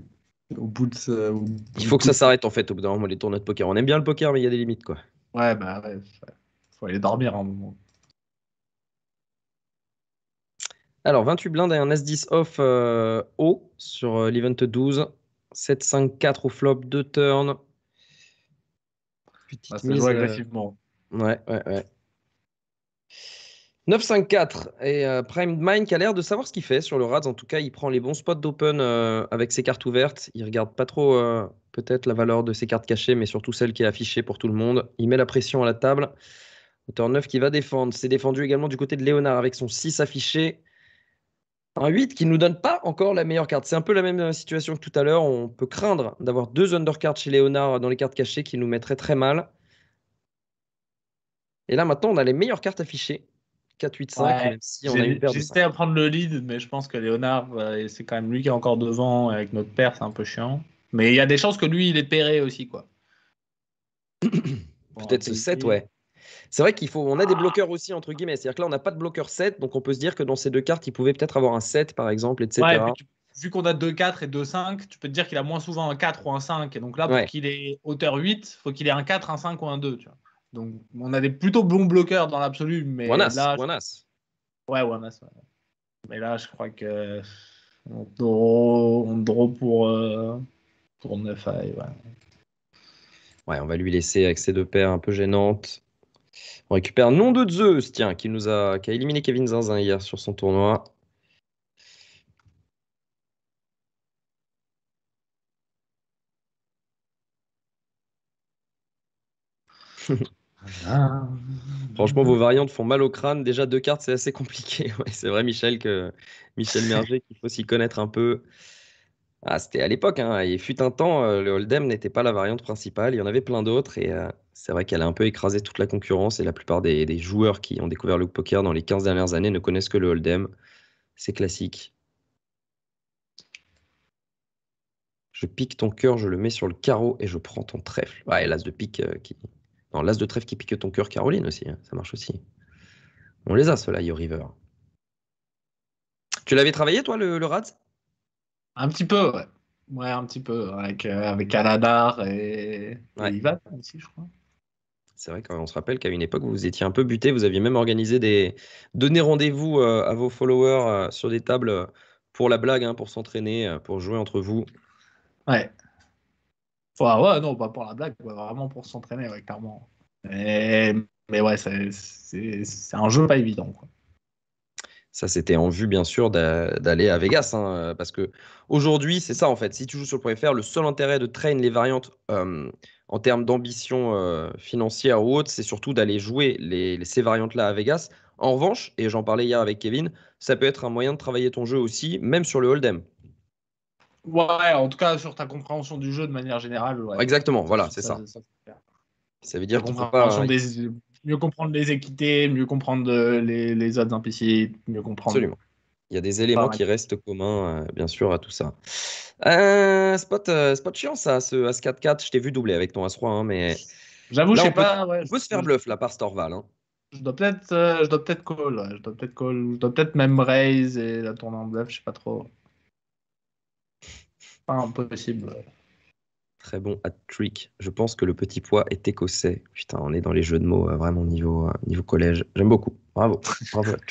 il faut que ça s'arrête en fait au bout d'un moment les tournois de poker. On aime bien le poker, mais il y a des limites quoi. Ouais, bah ouais, faut aller dormir un hein, moment. Alors 28 blindes et un s 10 off euh, haut sur euh, l'event 12. 7-5-4 au flop, 2 turns. Bah, Petite mise, euh, agressivement. Ouais, ouais, ouais. 9-5-4 et euh, Prime Mind qui a l'air de savoir ce qu'il fait sur le Rads. En tout cas, il prend les bons spots d'open euh, avec ses cartes ouvertes. Il regarde pas trop euh, peut-être la valeur de ses cartes cachées, mais surtout celle qui est affichée pour tout le monde. Il met la pression à la table. Auteur 9 qui va défendre. C'est défendu également du côté de Léonard avec son 6 affiché. Un 8 qui ne nous donne pas encore la meilleure carte. C'est un peu la même situation que tout à l'heure. On peut craindre d'avoir deux undercards chez Léonard dans les cartes cachées qui nous mettraient très mal. Et là maintenant, on a les meilleures cartes affichées 4-8-5, même si on a eu J'essaie à prendre le lead, mais je pense que Léonard, c'est quand même lui qui est encore devant avec notre père, c'est un peu chiant. Mais il y a des chances que lui, il est péré aussi, quoi. Peut-être ce 7, ouais. C'est vrai qu'il faut, on a des bloqueurs aussi entre guillemets. C'est-à-dire que là, on n'a pas de bloqueur 7, donc on peut se dire que dans ces deux cartes, il pouvait peut-être avoir un 7 par exemple, etc. vu qu'on a 2-4 et 2-5, tu peux te dire qu'il a moins souvent un 4 ou un 5. Et donc là, pour qu'il ait hauteur 8, il faut qu'il ait un 4, un 5 ou un 2. Tu vois. Donc, on a des plutôt bons bloqueurs dans l'absolu, mais là, Je... Ouais, Mais là, je crois que on draw, pour euh, pour ouais. ouais. on va lui laisser avec ses deux paires un peu gênantes. On récupère non nom de Zeus, tiens, qui nous a, qui a éliminé Kevin Zinzin hier sur son tournoi. Franchement, vos variantes font mal au crâne. Déjà, deux cartes, c'est assez compliqué. c'est vrai, Michel, que Michel Merger, qu'il faut s'y connaître un peu. Ah, c'était à l'époque, hein. il fut un temps, euh, le Hold'em n'était pas la variante principale, il y en avait plein d'autres, et euh, c'est vrai qu'elle a un peu écrasé toute la concurrence, et la plupart des, joueurs qui ont découvert le poker dans les 15 dernières années ne connaissent que le Hold'em. C'est classique. Je pique ton cœur, je le mets sur le carreau et je prends ton trèfle. Ouais, l'as de pique euh, qui, non, l'as de trèfle qui pique ton cœur, Caroline aussi, hein, ça marche aussi. On les a, ceux-là, Yo River. Tu l'avais travaillé, toi, le, le Rads Un petit peu, ouais. Ouais, un petit peu, avec, euh, avec Aladar et, aussi, je crois. C'est vrai qu'on se rappelle qu'à une époque, vous étiez un peu buté, vous aviez même organisé des. Donner rendez-vous euh, à vos followers euh, sur des tables pour la blague, hein, pour s'entraîner, pour jouer entre vous. Ouais, non, pas pour la blague, vraiment pour s'entraîner, clairement. Mais, ouais, c'est un jeu pas évident. Ça, c'était en vue, bien sûr, d'aller à Vegas. Hein, parce que aujourd'hui, c'est ça, en fait. Si tu joues sur le point le seul intérêt de train les variantes euh, en termes d'ambition euh, financière ou autre, c'est surtout d'aller jouer ces variantes-là à Vegas. En revanche, et j'en parlais hier avec Kevin, ça peut être un moyen de travailler ton jeu aussi, même sur le hold'em. Ouais, en tout cas, sur ta compréhension du jeu de manière générale. Exactement, voilà, c'est ça. Ça, veut dire qu'on pas. Mieux comprendre les équités, mieux comprendre euh, les, les odds implicites, mieux comprendre. Absolument. Il y a des éléments qui restent communs, euh, bien sûr, à tout ça. Euh, spot, spot chiant, ça, ce As-4-4. Je t'ai vu doubler avec ton As-3, hein, mais. J'avoue, je sais pas. Ouais, on peut se faire bluff, là, par Storval. Hein. Je dois peut-être peut call, je dois peut-être call, je dois peut-être même raise et la tourner en bluff, je sais pas trop impossible. Très bon hat trick. Je pense que le petit poids est écossais. Putain, on est dans les jeux de mots euh, vraiment niveau, euh, niveau collège. J'aime beaucoup. Bravo. Bravo.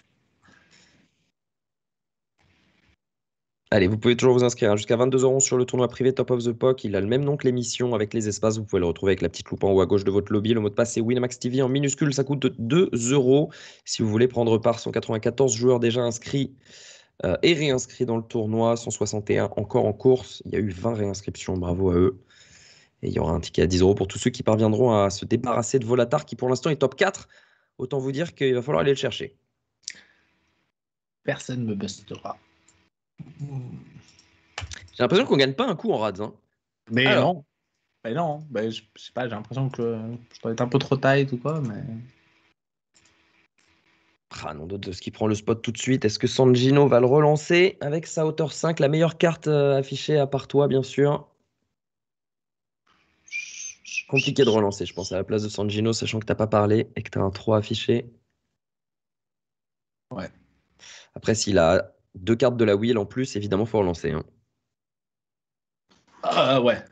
Allez, vous pouvez toujours vous inscrire hein. jusqu'à 22 euros sur le tournoi privé Top of the POC. Il a le même nom que l'émission avec les espaces. Vous pouvez le retrouver avec la petite loupe en haut à gauche de votre lobby. Le mot de passe c'est Winamax TV en minuscule. Ça coûte 2 euros. Si vous voulez prendre part, 194 joueurs déjà inscrits. Euh, et est réinscrit dans le tournoi, 161 encore en course. Il y a eu 20 réinscriptions, bravo à eux. Et il y aura un ticket à 10 euros pour tous ceux qui parviendront à se débarrasser de Volatar, qui pour l'instant est top 4. Autant vous dire qu'il va falloir aller le chercher. Personne ne me bustera. J'ai l'impression qu'on gagne pas un coup en RADS. Hein. Mais non. Mais non. je sais pas, j'ai l'impression que je dois être un peu trop taille, ou quoi, mais. Ah, de non, qui prend le spot tout de suite. Est-ce que Sangino va le relancer avec sa hauteur 5, la meilleure carte euh, affichée à part toi, bien sûr Compliqué de relancer, je pense, à la place de Sangino, sachant que t'as pas parlé et que tu as un 3 affiché. Ouais. Après, s'il a deux cartes de la wheel en plus, évidemment, faut relancer. Hein. Ah ouais.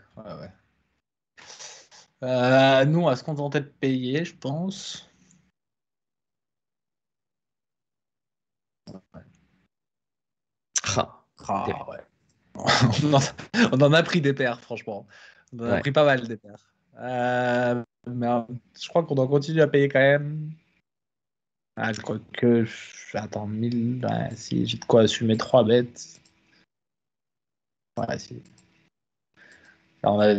Euh, nous, à ce qu'on contenter de payer, je pense. on, en, a pris des paires, franchement. On en a pris pas mal des paires. Euh, euh, je crois qu'on doit continuer à payer quand même. Ah, je crois que. Attends, 1000. si, j'ai de quoi assumer 3 bêtes. on a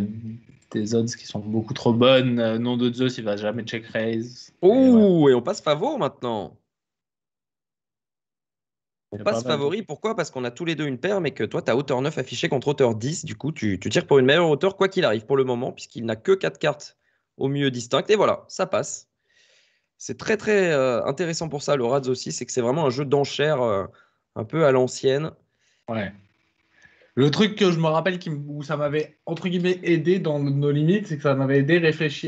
des odds qui sont beaucoup trop bonnes. Euh, non de Zeus, il va jamais check raise. Ouh, et, on passe favor maintenant. On passe favori, pourquoi Parce qu'on a tous les deux une paire, mais que toi, tu as hauteur 9 affiché contre hauteur 10. Du coup, tu, tu tires pour une meilleure hauteur, quoi qu'il arrive pour le moment, puisqu'il n'a que 4 cartes au mieux distinctes. Et voilà, ça passe. C'est très, très euh, intéressant pour ça, le aussi. C'est que c'est vraiment un jeu d'enchères euh, un peu à l'ancienne. Ouais. Le truc que je me rappelle qui, où ça m'avait, entre guillemets, aidé dans nos limites, c'est que ça m'avait aidé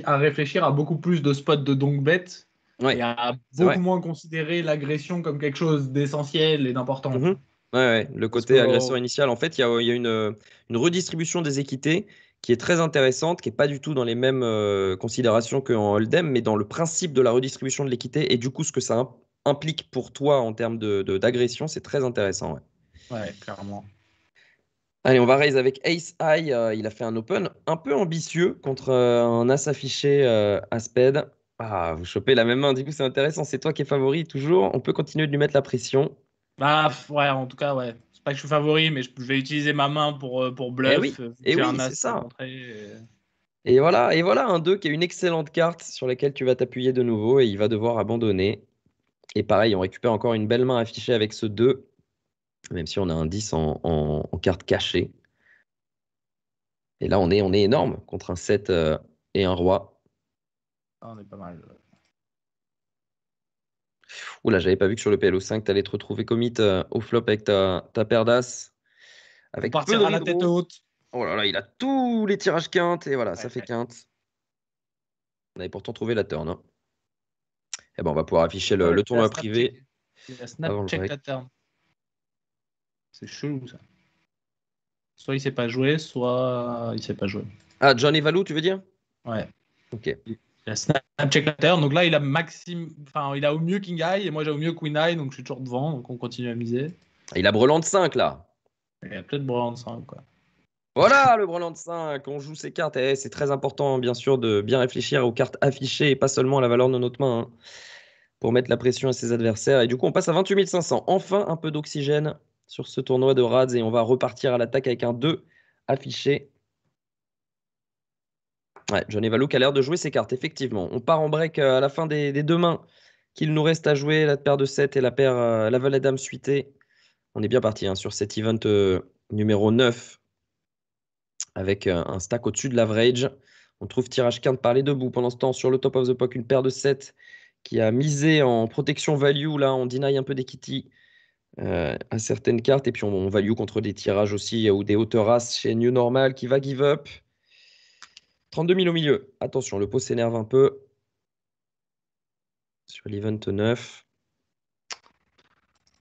à réfléchir à beaucoup plus de spots de donk bête Ouais. y a beaucoup moins considérer l'agression comme quelque chose d'essentiel et d'important. Mhm. Oui, le côté agression initiale. En fait, il y a, une, redistribution des équités qui est très intéressante, qui n'est pas du tout dans les mêmes euh, considérations qu'en Hold'em, mais dans le principe de la redistribution de l'équité et du coup ce que ça implique pour toi en termes d'agression, de, d'agression, c'est très intéressant. ouais clairement. Allez, on va raise avec Ace High. Euh, il a fait un open un peu ambitieux contre euh, un as affiché à Asped. Ah, vous chopez la même main, du coup c'est intéressant, c'est toi qui es favori toujours, on peut continuer de lui mettre la pression. Bah ouais, en tout cas, ouais. C'est pas que je suis favori, mais je, vais utiliser ma main pour, euh, pour bluff. Et eh oui, euh, eh c'est ça. Euh. Et... voilà, et voilà un 2 qui est une excellente carte sur laquelle tu vas t'appuyer de nouveau et il va devoir abandonner. Et pareil, on récupère encore une belle main affichée avec ce 2, même si on a un 10 en, carte cachée. Et là, on est, on est énorme contre un 7 et un roi on est pas mal. Oula, j'avais pas vu que sur le PLO5, t'allais te retrouver commit euh, au flop avec ta, ta paire d'as. Avec partir à la tête haute. Oh là là, il a tous les tirages quintes et voilà, ça fait quinte. On avait pourtant trouvé la turn. Hein. Et eh ben, on va pouvoir afficher le, tournoi privé. la turn. C'est chelou ça. Soit il sait pas jouer, soit il sait pas jouer. Ah, Johnny Valou, tu veux dire Ouais. Ok. Donc là, il a enfin, il a au mieux King Eye et moi j'ai au mieux Queen Eye, donc je suis toujours devant, donc on continue à miser. il a de 5 là. Il a peut-être de 5 quoi. Voilà le de 5, on joue ses cartes. Et eh, c'est très important bien sûr de bien réfléchir aux cartes affichées et pas seulement à la valeur de notre main hein, pour mettre la pression à ses adversaires. Et du coup, on passe à 28 500. Enfin un peu d'oxygène sur ce tournoi de Rads et on va repartir à l'attaque avec un 2 affiché Ouais, Johnny Valouk a l'air de jouer ses cartes, effectivement. On part en break euh, à la fin des, deux mains qu'il nous reste à jouer, la paire de 7 et la paire euh, la dame suitée. On est bien parti hein, sur cet event euh, numéro 9 avec un stack au-dessus de l'average. On trouve tirage quinte par les deux bouts. Pendant ce temps, sur le top of the pack, une paire de 7 qui a misé en protection value. Là, on deny un peu des kitty à certaines cartes. Et puis, on, value contre des tirages aussi ou des hauteurs races chez New Normal qui va give up. 32 000 au milieu. Attention, le pot s'énerve un peu sur l'event 9.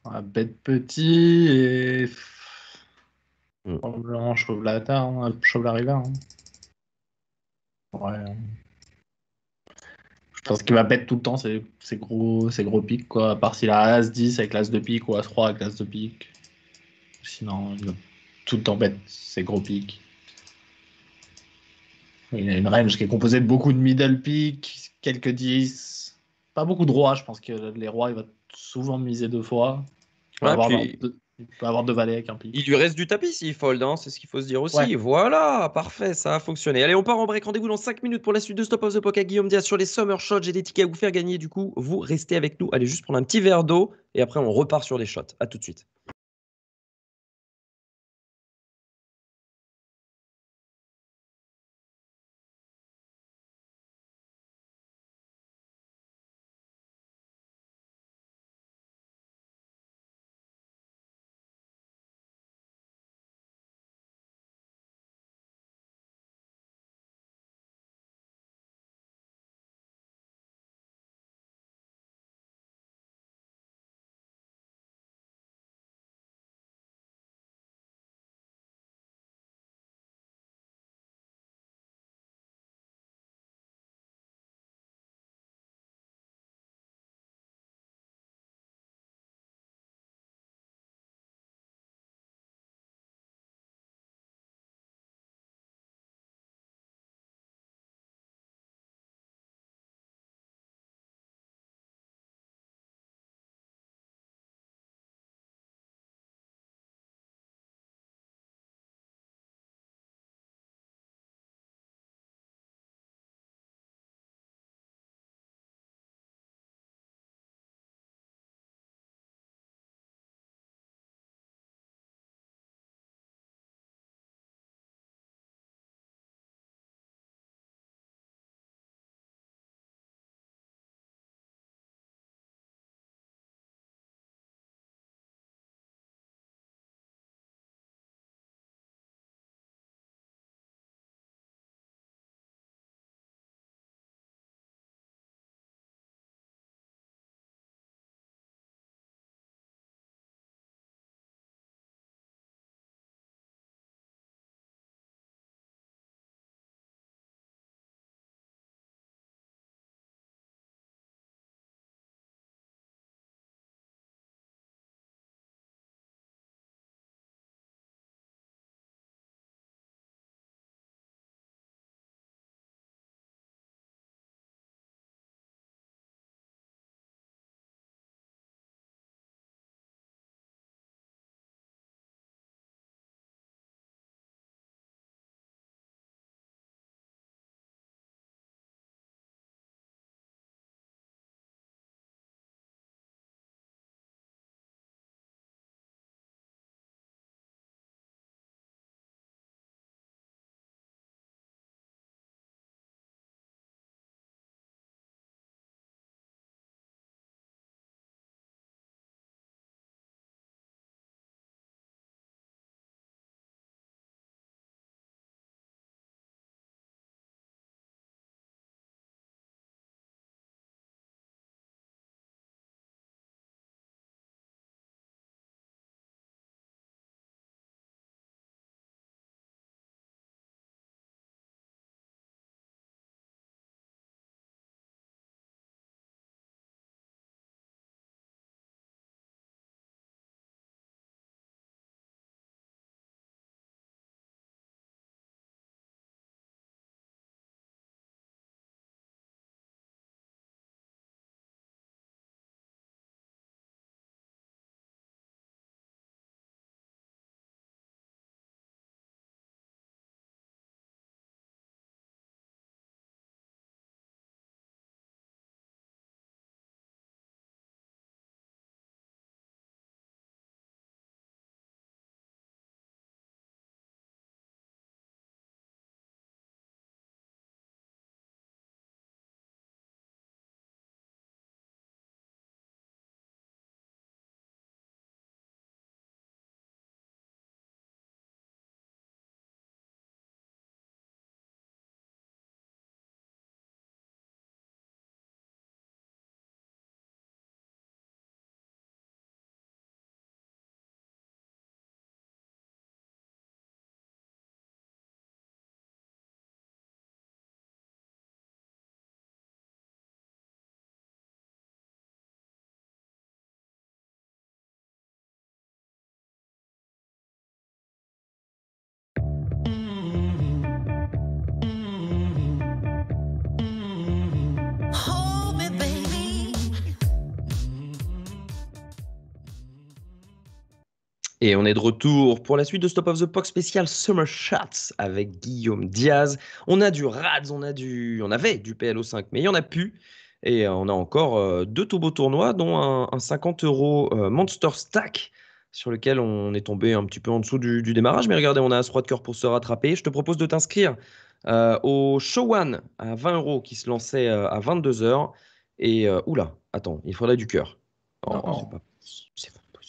Ah, bête petit et. Hmm. Probablement chauve la hein. hein. Ouais. Hein. Je pense qu'il va bête tout le temps C'est gros, ses gros pics, quoi. À part s'il a As 10 avec l'As de pique ou As 3 avec l'As de pique. Sinon, il va tout le temps bête C'est gros pics. Il a une range qui est composée de beaucoup de middle pick, quelques 10, pas beaucoup de rois. Je pense que les rois, il va souvent miser deux fois. Il avoir deux... peut avoir deux valets avec un pick. Il lui reste du tapis s'il fold, hein, c'est ce qu'il faut se dire aussi. Voilà, parfait, ça a fonctionné. Allez, on part en break. Rendez-vous dans 5 minutes pour la suite de Stop of the à Guillaume Diaz sur les Summer Shots. J'ai des tickets à vous faire gagner. Du coup, vous restez avec nous. Allez juste prendre un petit verre d'eau et après, on repart sur les shots. À tout de suite. Et on est de retour pour la suite de Stop of the POC spécial Summer Shots avec Guillaume Diaz. On a du Rads, on a du, on avait du PLO5, mais il n'y en a plus. Et on a encore euh, deux tout beaux tournois, dont un, 50 euros euh, Monster Stack sur lequel on est tombé un petit peu en dessous du, démarrage. Mais regardez, on a un roi de cœur pour se rattraper. Je te propose de t'inscrire euh, au Show One à 20 euros qui se lançait à 22 h Et oula, attends, il faudrait du cœur. Oh,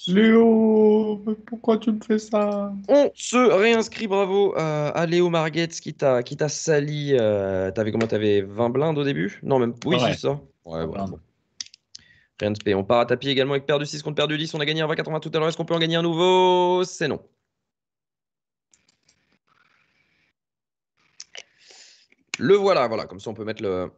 Léo, pourquoi tu me fais ça On se réinscrit, bravo, à Léo Marguet qui t'a sali. tu euh, t'avais comment T'avais 20 blindes au début Non, même. Oui, c'est ça. voilà. Rien de spé. On part à tapis également avec perdu 6 contre perdu 10. On a gagné un 20-80 tout à l'heure. Est-ce qu'on peut en gagner un nouveau C'est non. Le voilà, voilà. Comme ça, on peut mettre le,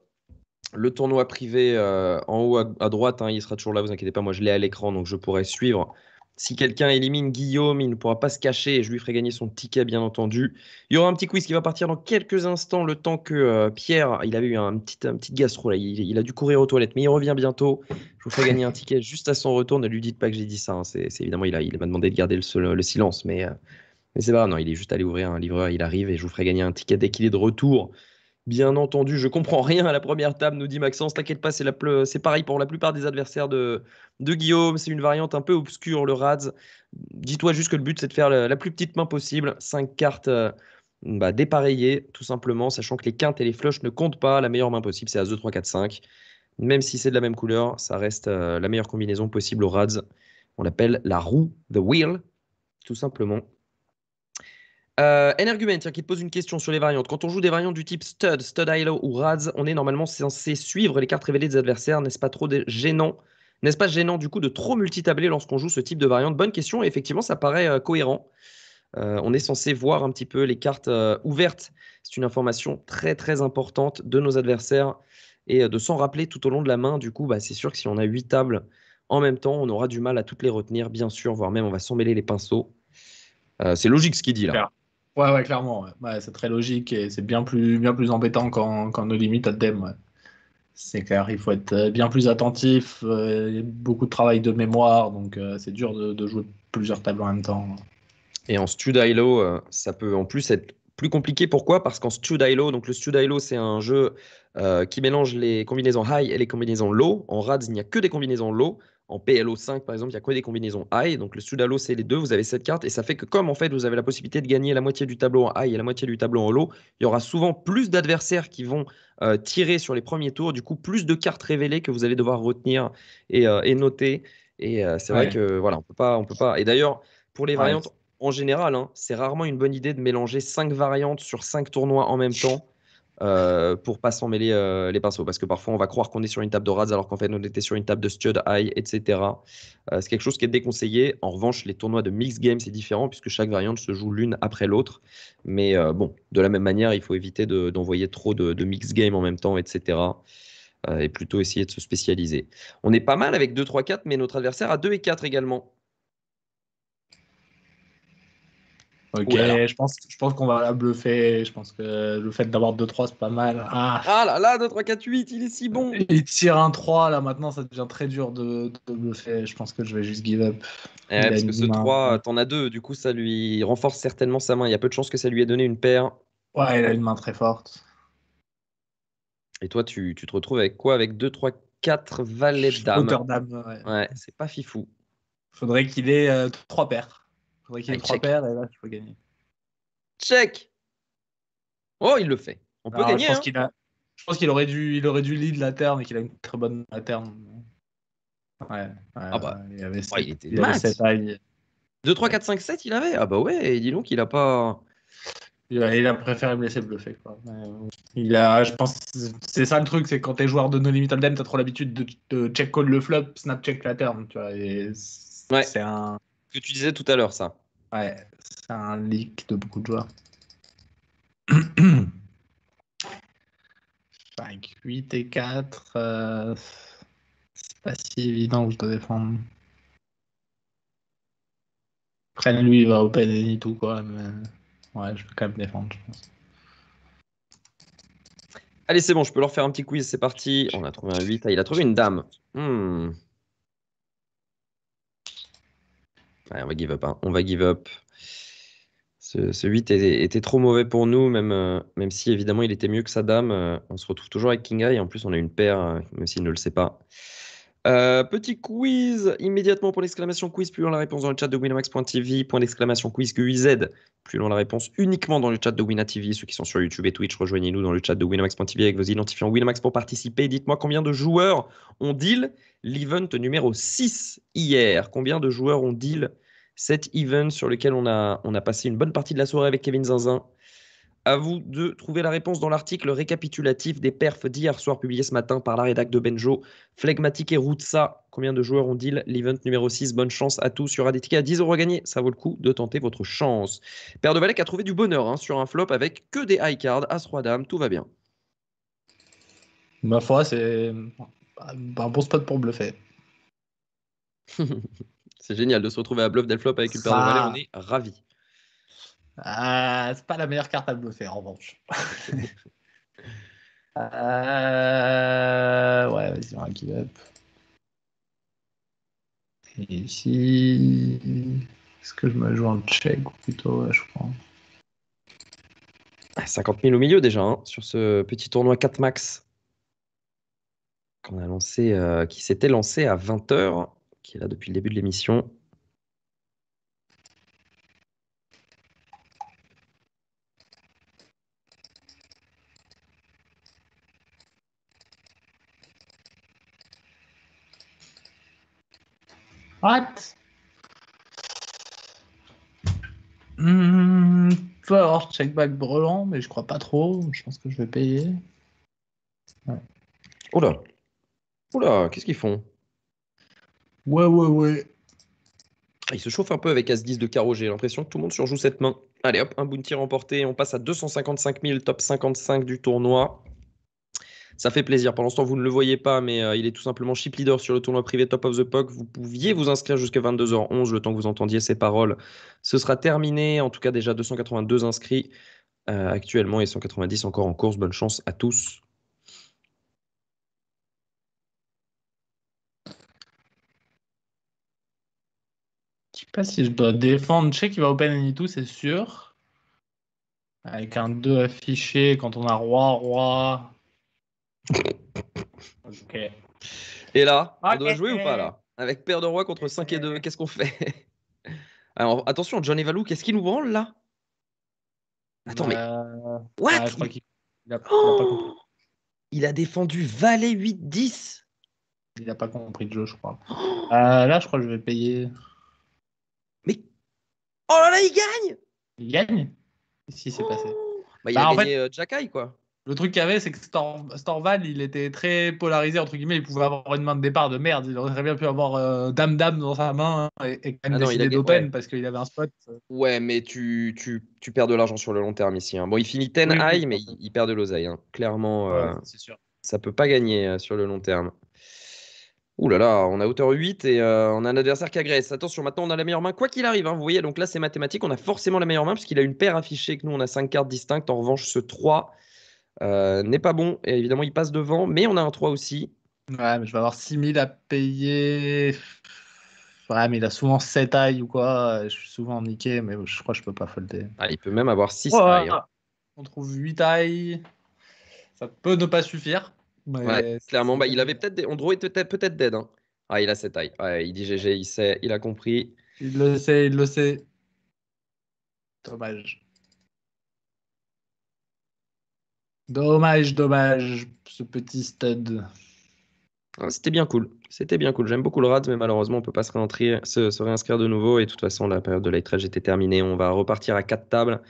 le tournoi privé euh, en haut à, droite, hein, il sera toujours là, vous inquiétez pas, moi je l'ai à l'écran, donc je pourrai suivre. Si quelqu'un élimine Guillaume, il ne pourra pas se cacher et je lui ferai gagner son ticket, bien entendu. Il y aura un petit quiz qui va partir dans quelques instants, le temps que euh, Pierre, il avait eu un petit, petit gastro, là, il, a dû courir aux toilettes, mais il revient bientôt. Je vous ferai gagner un ticket juste à son retour. Ne lui dites pas que j'ai dit ça. Hein, c'est, évidemment, il, a, m'a demandé de garder le, silence, mais, euh, mais c'est pas. Non, il est juste allé ouvrir un livreur, il arrive et je vous ferai gagner un ticket dès qu'il est de retour. Bien entendu, je comprends rien à la première table, nous dit Maxence. T'inquiète pas, c'est, pareil pour la plupart des adversaires de, de Guillaume. C'est une variante un peu obscure, le Rads. Dis-toi juste que le but, c'est de faire la, plus petite main possible. Cinq cartes euh, bah, dépareillées, tout simplement, sachant que les quintes et les flushes ne comptent pas. La meilleure main possible, c'est a 2, 3, 4, 5. Même si c'est de la même couleur, ça reste euh, la meilleure combinaison possible au Rads. On l'appelle la roue, the wheel, tout simplement. Euh, tiens, qui te pose une question sur les variantes. Quand on joue des variantes du type Stud, Stud ILO ou Rads, on est normalement censé suivre les cartes révélées des adversaires. N'est-ce pas trop gênant N'est-ce pas gênant du coup de trop multitabler lorsqu'on joue ce type de variante Bonne question. effectivement, ça paraît euh, cohérent. Euh, on est censé voir un petit peu les cartes euh, ouvertes. C'est une information très très importante de nos adversaires et de s'en rappeler tout au long de la main. Du coup, bah, c'est sûr que si on a huit tables en même temps, on aura du mal à toutes les retenir, bien sûr, voire même on va s'emmêler les pinceaux. c'est logique ce qu'il dit là. Ouais, clairement. c'est très logique et c'est bien plus, bien plus embêtant quand, quand nos limites à thème. C'est clair, il faut être euh, bien plus attentif. Il y a beaucoup de travail de mémoire, donc euh, c'est dur de, de jouer plusieurs tableaux en même temps. Et en stud ILO, euh, ça peut en plus être plus compliqué. Pourquoi Parce qu'en stud ILO, donc le stud ILO, c'est un jeu qui mélange les combinaisons high et les combinaisons low. En RADS, il n'y a que des combinaisons low. En PLO5, par exemple, il y a quoi des combinaisons high. Donc le sud Sudalo, c'est les deux. Vous avez cette carte. Et ça fait que, comme en fait, vous avez la possibilité de gagner la moitié du tableau en high et la moitié du tableau en low, il y aura souvent plus d'adversaires qui vont euh, tirer sur les premiers tours. Du coup, plus de cartes révélées que vous allez devoir retenir et, euh, noter. Et euh, c'est vrai que, voilà, on peut pas. On peut pas. Et d'ailleurs, pour les variantes, en général, hein, c'est rarement une bonne idée de mélanger cinq variantes sur cinq tournois en même temps. Euh, pour pas s'en mêler euh, les pinceaux. Parce que parfois, on va croire qu'on est sur une table de Raz alors qu'en fait, on était sur une table de Stud High, etc. Euh, c'est quelque chose qui est déconseillé. En revanche, les tournois de mix game, c'est différent puisque chaque variante se joue l'une après l'autre. Mais bon, de la même manière, il faut éviter d'envoyer trop de, Mixed mix game en même temps, etc. et plutôt essayer de se spécialiser. On est pas mal avec 2, 3, 4, mais notre adversaire a 2 et 4 également. Ok, je pense, je pense qu'on va la bluffer. Je pense que le fait d'avoir 2-3, c'est pas mal. Ah. ah là là, 2, 3, 4, 8, il est si bon. Il tire un 3, là maintenant, ça devient très dur de, bluffer. Je pense que je vais juste give up. Eh parce que ce 3, t'en as 2, du coup, ça lui renforce certainement sa main. Il y a peu de chances que ça lui ait donné une paire. Ouais, il a une main très forte. Et toi, tu, te retrouves avec quoi Avec 2, 3, 4 valets d'âme. c'est pas fifou. Faudrait qu'il ait 3 euh, paires. Ah, il y paires et là, je peux gagner. Check Oh, il le fait. On peut ah, gagner. Hein. Je pense qu'il a... aurait dû, il aurait dû lead la terre, mais qu'il a une très bonne la terre. Ouais, ah bah, il avait, 2, 3, 4, 5, 7, il avait. Ah bah ouais, dis donc, il a pas. Il a, préféré me laisser bluffer. Quoi. Il a, je pense, c'est ça le truc, c'est quand t'es joueur de No Limit Hold'em, t'as trop l'habitude de, check call le flop, snap check la turn, tu vois. Et c'est un. que tu disais tout à l'heure, ça. Ouais, c'est un leak de beaucoup de joueurs. 5, 8 et 4. Euh, c'est pas si évident que je dois défendre. Après, lui, il va open et tout, quoi. Mais... Ouais, je peux quand même défendre, je pense. Allez, c'est bon, je peux leur faire un petit quiz, c'est parti. On a trouvé un 8. Ah, il a trouvé une dame. Hmm. on va give up. Hein. On va give up. Ce, 8 était, trop mauvais pour nous, même, euh, même si évidemment il était mieux que sa dame. Euh, on se retrouve toujours avec Kinga et en plus on a une paire, euh, même s'il ne le sait pas. Euh, petit quiz immédiatement pour l'exclamation quiz, plus loin la réponse dans le chat de winamax.tv, point d'exclamation quiz QIZ, plus loin la réponse uniquement dans le chat de WinaTV. Ceux qui sont sur YouTube et Twitch, rejoignez-nous dans le chat de winamax.tv avec vos identifiants Winamax pour participer. Dites-moi combien de joueurs ont deal l'event numéro 6 hier Combien de joueurs ont deal cet event sur lequel on a, on a passé une bonne partie de la soirée avec Kevin Zinzin à vous de trouver la réponse dans l'article récapitulatif des perfs d'hier soir publié ce matin par la rédac de Benjo. Flegmatique et Routsa, combien de joueurs ont deal L'event numéro 6, bonne chance à tous sur un des à 10 euros gagnés. Ça vaut le coup de tenter votre chance. Père de qui a trouvé du bonheur hein, sur un flop avec que des high cards, As, Roi, tout va bien. Ma foi, c'est un bon spot pour bluffer. c'est génial de se retrouver à bluff del flop avec une paire de Valek, on est ravis. Ah, c'est pas la meilleure carte à bluffer en revanche. Euh, ouais, vas-y, on va give up. Et ici, est-ce que je me joue un check ou plutôt, je crois. 50 ah, 000 au milieu déjà hein, sur ce petit tournoi 4 max qu'on a lancé, euh, qui s'était lancé à 20 h qui est là depuis le début de l'émission. What? Hum, peut avoir checkback brelant, mais je crois pas trop. Je pense que je vais payer. Ouais. Oula. Oula, qu'est-ce qu'ils font Ouais, ouais, ouais. Ah, Il se chauffe un peu avec As-10 de carreau, j'ai l'impression que tout le monde surjoue cette main. Allez hop, un bounty remporté, on passe à 255 000, top 55 du tournoi. Ça fait plaisir. Pendant ce temps, vous ne le voyez pas, mais euh, il est tout simplement chip leader sur le tournoi privé Top of the Puck. Vous pouviez vous inscrire jusqu'à 22h11, le temps que vous entendiez ces paroles. Ce sera terminé. En tout cas, déjà 282 inscrits euh, actuellement et 190 encore en course. Bonne chance à tous. Je sais pas si je dois défendre. Je sais qu'il va open any tout, c'est sûr. Avec un 2 affiché, quand on a roi, roi, et là, on doit jouer ou pas là Avec paire de Roi contre 5 et 2, qu'est-ce qu'on fait Alors attention, Johnny Valou, qu'est-ce qu'il nous branle là Attends, mais. Euh, what oh il a défendu Valet 8-10. Il n'a pas compris le jeu, je crois. Oh euh, là, je crois que je vais payer. Mais. Oh là là, il gagne Il gagne si c'est passé oh bah, Il a bah, gagné fait... Euh, quoi. Le truc qu'il avait, c'est que Stor il était très polarisé, entre guillemets. Il pouvait avoir une main de départ de merde. Il aurait très bien pu avoir euh, Dame Dame dans sa main et, quand ah même d'open parce qu'il avait un spot. Euh. Ouais, mais tu, tu, perds de l'argent sur le long terme ici. Hein. Bon, il finit 10 high, mais il, perd de l'oseille. Hein. Clairement, ça ne euh, ça peut pas gagner sur le long terme. Ouh là là, on a hauteur 8 et on a un adversaire qui agresse. Attention, maintenant on a la meilleure main, quoi qu'il arrive. Hein. vous voyez, donc là c'est mathématique, on a forcément la meilleure main parce qu'il a une paire affichée que nous on a 5 cartes distinctes. En revanche, ce 3, euh, n'est pas bon. Et évidemment, il passe devant, mais on a un 3 aussi. Ouais, mais je vais avoir 6000 à payer. Ouais, mais il a souvent 7 ailles ou quoi. Je suis souvent niqué, mais je crois que je peux pas folder. Ah, il peut même avoir 6 ailles. Hein. On trouve 8 tailles Ça peut ne pas suffire. ouais, clairement, bah, il avait peut-être des... Andro était peut-être dead. Hein. Ah, il a 7 ailles. Ouais, il dit GG, il sait, il a compris. Il le sait, il le sait. Dommage. Dommage, dommage, ce petit stade. Ah, c'était bien cool. C'était bien cool. J'aime beaucoup le Rad, mais malheureusement, on ne peut pas se, réinscrire de nouveau. Et de toute façon, la période de light était terminée. On va repartir à quatre tables.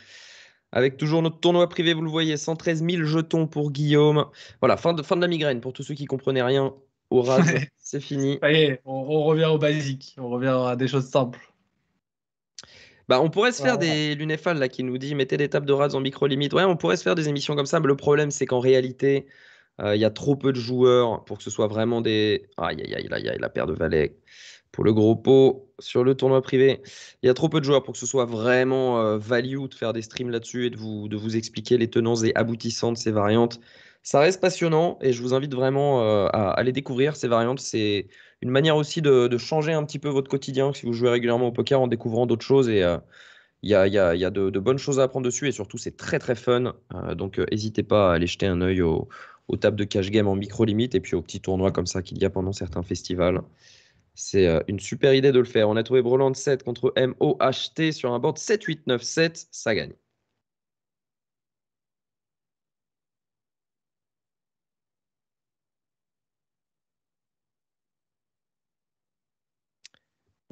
Avec toujours notre tournoi privé, vous le voyez, 113 000 jetons pour Guillaume. Voilà, fin de, fin de la migraine. Pour tous ceux qui comprenaient rien au Rad, c'est fini. Allez, on, on revient au basique. On revient à des choses simples. Bah, on pourrait se faire des Lunefal là, qui nous dit mettez des tables de rats en micro-limite. Ouais, on pourrait se faire des émissions comme ça, mais le problème, c'est qu'en réalité, euh, il y a trop peu de joueurs pour que ce soit vraiment des. Aïe, aïe, aïe, aïe, la paire de valets pour le gros pot sur le tournoi privé. Il y a trop peu de joueurs pour que ce soit vraiment euh, value de faire des streams là-dessus et de vous, de vous expliquer les tenants et aboutissants de ces variantes ça reste passionnant et je vous invite vraiment euh, à, aller découvrir, ces variantes. C'est une manière aussi de, changer un petit peu votre quotidien si vous jouez régulièrement au poker en découvrant d'autres choses. Et il euh, y, a, de, bonnes choses à apprendre dessus et surtout, c'est très très fun. Euh, donc n'hésitez pas à aller jeter un œil aux, tables de cash game en micro-limite et puis aux petits tournois comme ça qu'il y a pendant certains festivals. C'est une super idée de le faire. On a trouvé Broland 7 contre MOHT sur un board 7-8-9-7. Ça gagne.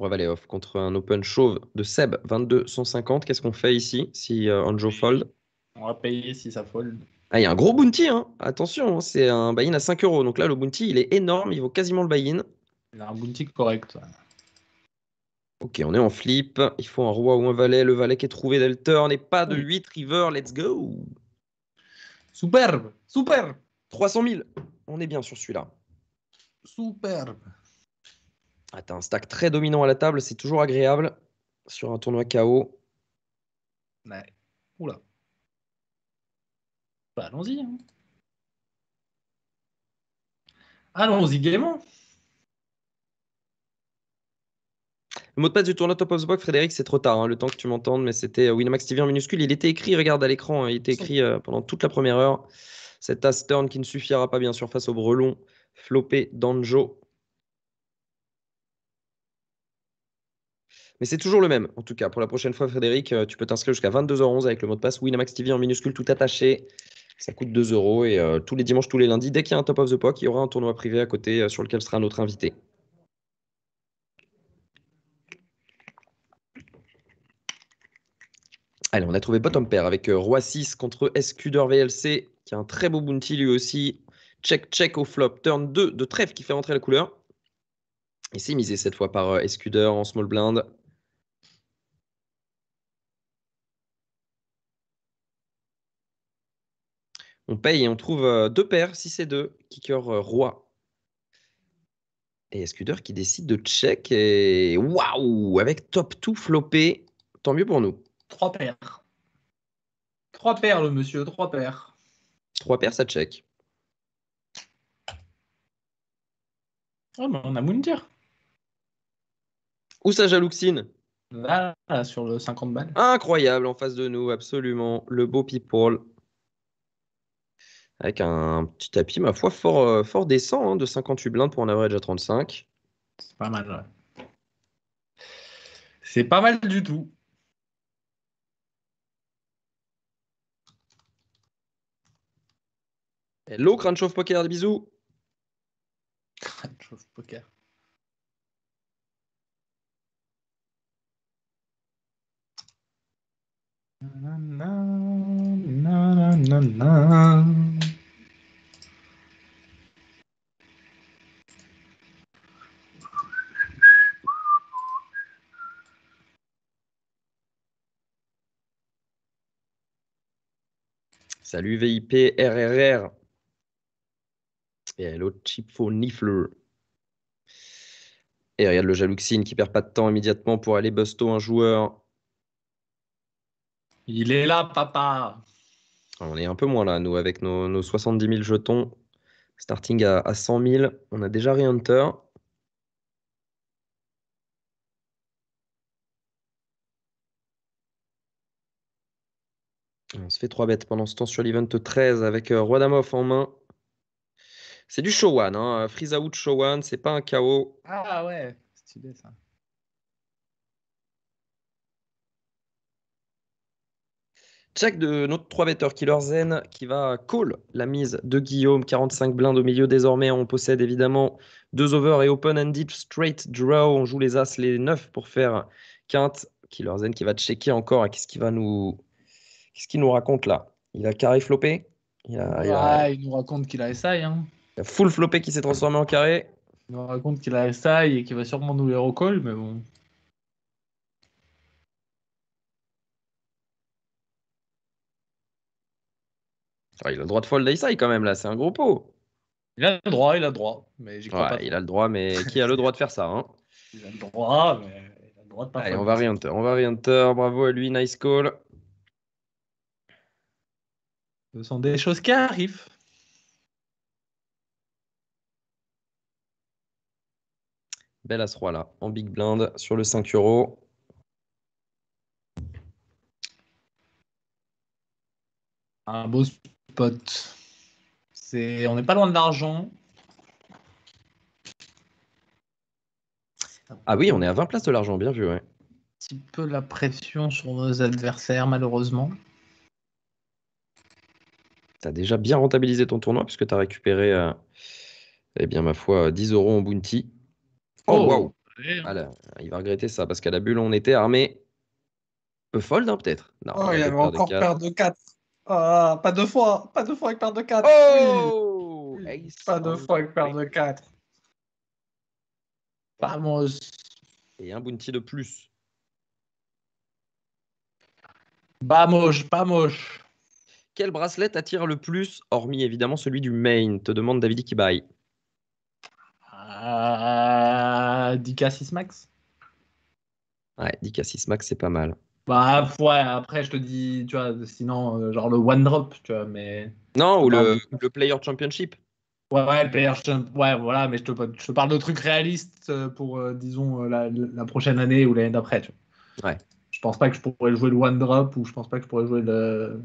Breval off contre un open chauve de Seb, 22-150. Qu'est-ce qu'on fait ici si euh, Anjo fold On va payer si ça fold. Ah, il y a un gros bounty, hein. attention, hein, c'est un buy-in à 5 euros. Donc là, le bounty, il est énorme, il vaut quasiment le buy-in. Il a un bounty correct. Ok, on est en flip. Il faut un roi ou un valet. Le valet qui est trouvé dès le turn pas de 8 river. Let's go. Superbe, superbe. 300 000. On est bien sur celui-là. Superbe t'as un stack très dominant à la table, c'est toujours agréable sur un tournoi KO. Mais, Oula. Bah, allons-y. Hein. Allons-y gaiement. Le mot de passe du tournoi Top of the Box, Frédéric, c'est trop tard, hein, le temps que tu m'entendes, mais c'était euh, Winamax TV en minuscule. Il était écrit, regarde à l'écran, hein, il était écrit euh, pendant toute la première heure. Cet Astern qui ne suffira pas, bien sûr, face au Brelon, flopé d'Anjo Mais c'est toujours le même, en tout cas. Pour la prochaine fois, Frédéric, euh, tu peux t'inscrire jusqu'à 22h11 avec le mot de passe Winamax TV en minuscule tout attaché. Ça coûte 2 euros et euh, tous les dimanches, tous les lundis, dès qu'il y a un Top of the pot, il y aura un tournoi privé à côté euh, sur lequel sera notre invité. Allez, on a trouvé bottom pair avec Roi 6 contre SQDR VLC, qui a un très beau bounty lui aussi. Check, check au flop. Turn 2 de trèfle qui fait rentrer la couleur. Et c'est misé cette fois par Escuder en small blind. On paye et on trouve euh, deux paires, 6 et deux, kicker euh, roi. Et Scuder qui décide de check et waouh, avec top tout flopé, tant mieux pour nous. Trois paires. Trois paires, le monsieur, trois paires. Trois paires, ça check. Ah, on a Moundir. Où ça jalouxine Là, sur le 50 balles. Incroyable en face de nous, absolument. Le beau people avec un petit tapis, ma foi, fort, euh, fort décent, hein, de 58 blindes pour un average à 35. C'est pas mal, C'est pas mal du tout. Hello, of Poker, des bisous. of Poker. Salut VIP RRR. Et hello Chipfo Niffler. Et regarde le Jaluxine qui perd pas de temps immédiatement pour aller busto un joueur. Il est là, papa. On est un peu moins là, nous, avec nos, 70 000 jetons. Starting à, 100 000. On a déjà Rehunter. fait 3 bêtes pendant ce temps sur l'event 13 avec euh, Roi en main. C'est du show one, hein. freeze out show one, c'est pas un chaos. Ah ouais, stylé ça. Check de notre 3 better Killer Zen qui va call la mise de Guillaume. 45 blindes au milieu désormais. On possède évidemment deux over et open and deep straight draw. On joue les As, les 9 pour faire quinte. Killer Zen qui va checker encore. Qu'est-ce qui va nous Qu'est-ce qu'il nous raconte là Il a carré flopé il, nous raconte qu'il a SI. Hein. Il a full flopé qui s'est transformé en carré. Il nous raconte qu'il a SI et qu'il va sûrement nous les recall, mais bon. Ah, il a le droit de fold SI, quand même là, c'est un gros pot. Il a le droit, il a le droit. Mais il a le droit, mais qui a le droit de faire ça hein Il a le droit, mais il a le droit de pas on va re-enter, on va re Bravo à lui, nice call. Ce sont des choses qui arrivent. Belle à roi-là, en big blind, sur le 5 euros. Un beau spot. C'est, On n'est pas loin de l'argent. Ah oui, on est à 20 places de l'argent, bien vu. Ouais. Un petit peu la pression sur nos adversaires, malheureusement tu as déjà bien rentabilisé ton tournoi puisque tu as récupéré, euh, eh bien, ma foi, 10 euh, euros en bounty. Oh, oh waouh! Wow. Ah il va regretter ça parce qu'à la bulle, on était armé peu fold, hein, peut-être. Non, oh, il avait encore peur de 4. Ah, pas deux fois, pas deux fois avec paire de 4. Oh eh, Pas deux fois avec paire de 4. Vamos. Et un bounty de plus. pas vamos. Quel bracelet t'attire le plus, hormis évidemment celui du Main, Te demande David Kibai. Euh, ah, 6 max Ouais, 10 6 max, c'est pas mal. Bah ouais, après je te dis, tu vois, sinon, euh, genre le one drop, tu vois, mais. Non, ou le, Player Championship. Ouais, le player, championship. ouais, voilà, mais je te, parle de trucs réalistes euh, pour, euh, disons, la, prochaine année ou l'année d'après. tu Ouais. Je pense pas que je pourrais jouer le one drop ou je pense pas que je pourrais jouer le,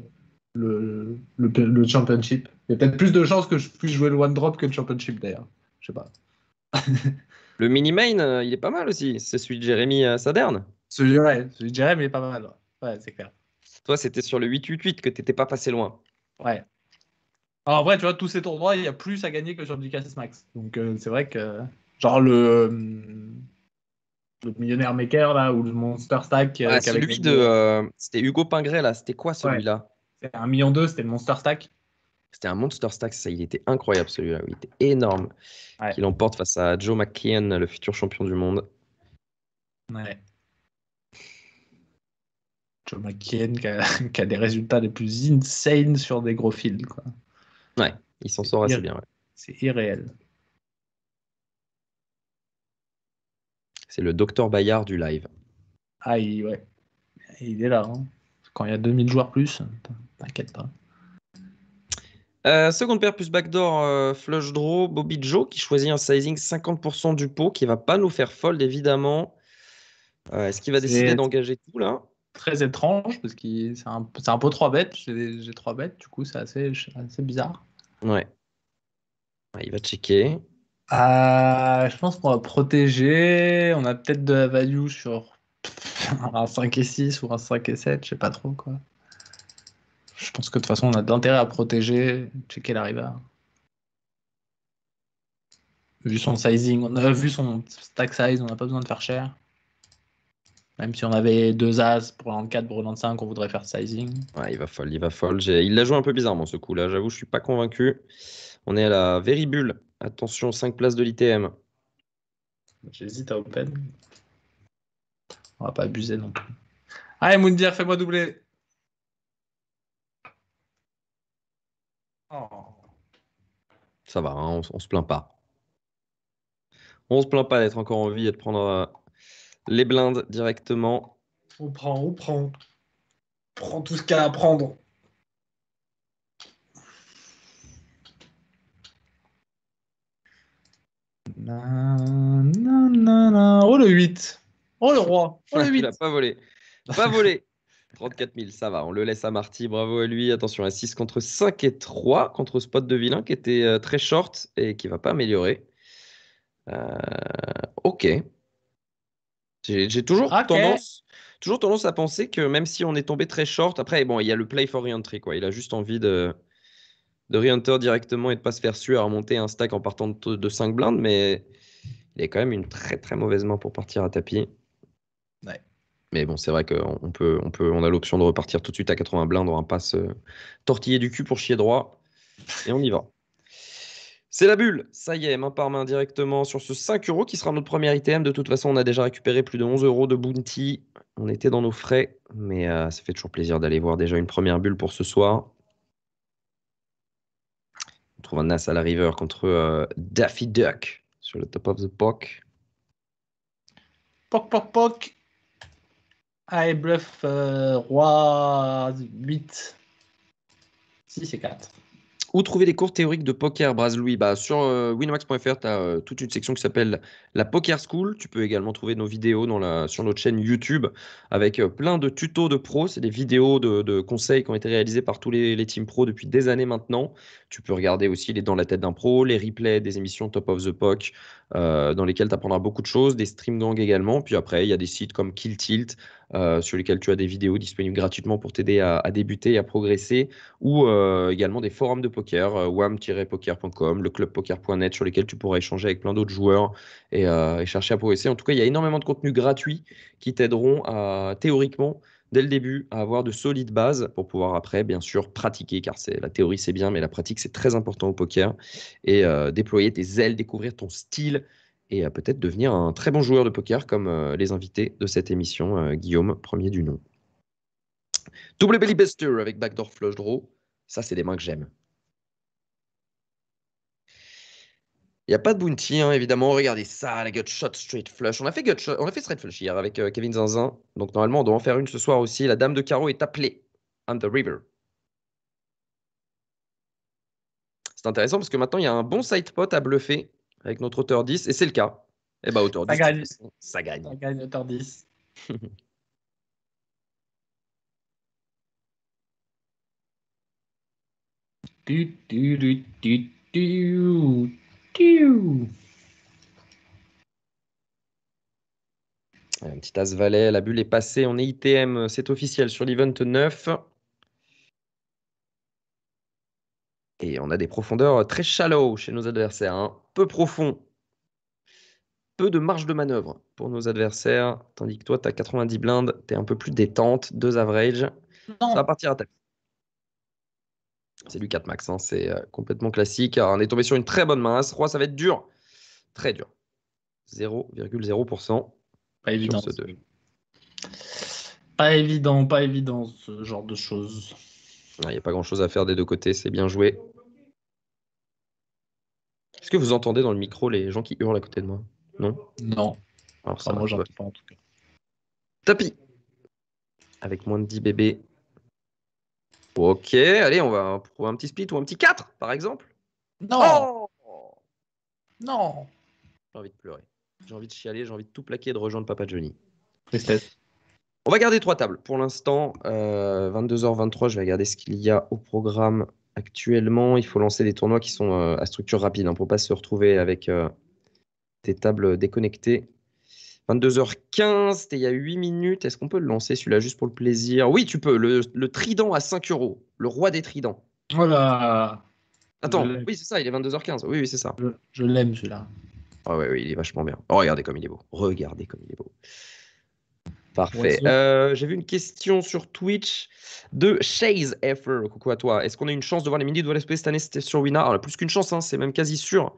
le, le, championship. Il y a peut-être plus de chances que je puisse jouer le one drop que le championship d'ailleurs. Je sais pas. le mini main, euh, il est pas mal aussi. C'est celui de Jérémy euh, Saderne. Celui, de Jérémy est pas mal. Ouais, c'est clair. Toi, c'était sur le 888 8 8 que t'étais pas passé loin. Ouais. en vrai, tu vois, tous ces tournois, il y a plus à gagner que sur du Cassis Max. Donc, euh, c'est vrai que, genre, le, le Millionnaire Maker, là, ou le Monster Stack. celui de. c'était Hugo pingré là. C'était quoi celui-là c'était un million deux, c'était le Monster Stack. C'était un Monster Stack, ça. Il était incroyable celui-là. Il était énorme. Il emporte face à Joe McKeon, le futur champion du monde. Ouais. Joe McKeon qui a, des résultats les plus insane sur des gros fields. Quoi. Ouais, il s'en sort assez bien. C'est irréel. C'est le docteur Bayard du live. Ah, il, ouais. Il est là. Hein. Quand il y a 2000 joueurs plus. T'inquiète pas. Euh, seconde paire plus backdoor euh, flush draw, Bobby Joe qui choisit un sizing 50% du pot qui va pas nous faire fold évidemment. Euh, est-ce qu'il va décider d'engager tout là Très étrange parce que c'est un, peu pot 3 bêtes, j'ai 3 bêtes du coup c'est assez, bizarre. Ouais. Il va checker. je pense qu'on va protéger, on a peut-être de la value sur un 5 et 6 ou un 5 et 7, je sais pas trop quoi je pense que de toute façon, on a d'intérêt à protéger, checker l'arriva. Vu son sizing, on a vu son stack size, on n'a pas besoin de faire cher. Même si on avait deux as pour 4, pour l'an 5, on voudrait faire sizing. Ouais, il va folle, il va folle. Il la joue un peu bizarrement ce coup-là, j'avoue, je suis pas convaincu. On est à la véribule. Attention, 5 places de l'ITM. J'hésite à open. On va pas abuser non plus. Allez, Moundir, fais-moi doubler. Oh. Ça va, hein, on, se plaint pas. On se plaint pas d'être encore en vie et de prendre euh, les blindes directement. On prend, on prend. On prend tout ce qu'il y a à prendre. Oh le 8. Oh le roi. Oh le 8. Il a pas volé. Pas volé. 34 000, ça va. On le laisse à Marty. Bravo à lui. Attention à 6 contre 5 et 3 contre Spot de Vilain qui était euh, très short et qui va pas améliorer. Euh, ok. J'ai toujours, tendance, toujours tendance à penser que même si on est tombé très short, après, bon, il y a le play for reentry. Quoi. Il a juste envie de, de enter directement et de pas se faire suer à remonter un stack en partant de, de 5 blindes, mais il est quand même une très très mauvaise main pour partir à tapis. Ouais. Mais bon, c'est vrai qu'on peut, on peut, on a l'option de repartir tout de suite à 80 blindes dans un passe euh, tortillé du cul pour chier droit. Et on y va. C'est la bulle. Ça y est, main par main directement sur ce 5 euros qui sera notre premier item De toute façon, on a déjà récupéré plus de 11 euros de bounty. On était dans nos frais, mais euh, ça fait toujours plaisir d'aller voir déjà une première bulle pour ce soir. On trouve un Nas à la river contre euh, Daffy Duck sur le top of the pock. POC, POC, POC. I ah, bluff euh, roi 8. 6 et 4. Où trouver des cours théoriques de poker, bras louis bah, Sur euh, tu as euh, toute une section qui s'appelle la Poker School. Tu peux également trouver nos vidéos dans la, sur notre chaîne YouTube avec euh, plein de tutos de pros. C'est des vidéos de, conseils qui ont été réalisés par tous les, les, teams pros depuis des années maintenant. Tu peux regarder aussi les Dans la tête d'un pro, les replays des émissions Top of the POC, euh, dans lesquels tu apprendras beaucoup de choses, des stream également. Puis après, il y a des sites comme Kill Tilt, euh, sur lesquels tu as des vidéos disponibles gratuitement pour t'aider à, débuter et à progresser, ou euh, également des forums de poker, wam-poker.com, le sur lesquels tu pourras échanger avec plein d'autres joueurs et, et, chercher à progresser. En tout cas, il y a énormément de contenus gratuits qui t'aideront à théoriquement dès le début à avoir de solides bases pour pouvoir après, bien sûr, pratiquer, car c'est la théorie c'est bien, mais la pratique c'est très important au poker, et euh, déployer tes ailes, découvrir ton style, et euh, peut-être devenir un très bon joueur de poker comme euh, les invités de cette émission, Guillaume, premier du nom. Double belly buster avec backdoor flush draw, ça c'est des mains que j'aime. Il n'y a pas de bounty, hein, évidemment. Regardez ça, la Gutshot Straight Flush. On a fait, on a fait Straight Flush hier avec euh, Kevin Zinzin. Donc normalement, on doit en faire une ce soir aussi. La dame de carreau est appelée. On the river. C'est intéressant parce que maintenant, il y a un bon side pot à bluffer avec notre auteur 10. Et c'est le cas. Et eh bah, ben, auteur 10. Ça gagne. Ça gagne, ça gagne hauteur 10. Un petit as valet, la bulle est passée, on est ITM, c'est officiel sur l'event 9. Et on a des profondeurs très shallow chez nos adversaires, hein. peu profond, peu de marge de manœuvre pour nos adversaires, tandis que toi, tu as 90 blindes, tu es un peu plus détente, 2 average. Ça va partir à ta. C'est du 4 Max, hein, c'est euh, complètement classique. on est tombé sur une très bonne main. 3, roi ça va être dur. Très dur. 0,0%. Pas évident. pas évident, pas évident ce genre de choses. Il n'y a pas grand-chose à faire des deux côtés, c'est bien joué. Est-ce que vous entendez dans le micro les gens qui hurlent à côté de moi Non Non. Alors ça, moi, pas en tout cas. Tapis Avec moins de 10 bébés, Ok, allez, on va trouver un petit split ou un petit 4, par exemple. Non oh Non J'ai envie de pleurer. J'ai envie de chialer, j'ai envie de tout plaquer et de rejoindre Papa Johnny. Tristesse. On va garder trois tables. Pour l'instant, 22h23, euh, je vais regarder ce qu'il y a au programme actuellement. Il faut lancer des tournois qui sont euh, à structure rapide hein, pour ne pas se retrouver avec euh, des tables déconnectées. 22h15, c'était il y a 8 minutes. Est-ce qu'on peut le lancer celui-là juste pour le plaisir Oui, tu peux. Le, trident à 5 euros. Le roi des tridents. Voilà. Attends, oui, c'est ça, il est 22h15. Oui, oui, c'est ça. Je, l'aime celui-là. Ah ouais, oui, il est vachement bien. Oh, regardez comme il est beau. Regardez comme il est beau. Parfait. Euh, J'ai vu une question sur Twitch de Chase Effer. Coucou à toi. Est-ce qu'on a une chance de voir les mini de cette année sur Winard. Plus qu'une chance, hein, c'est même quasi sûr.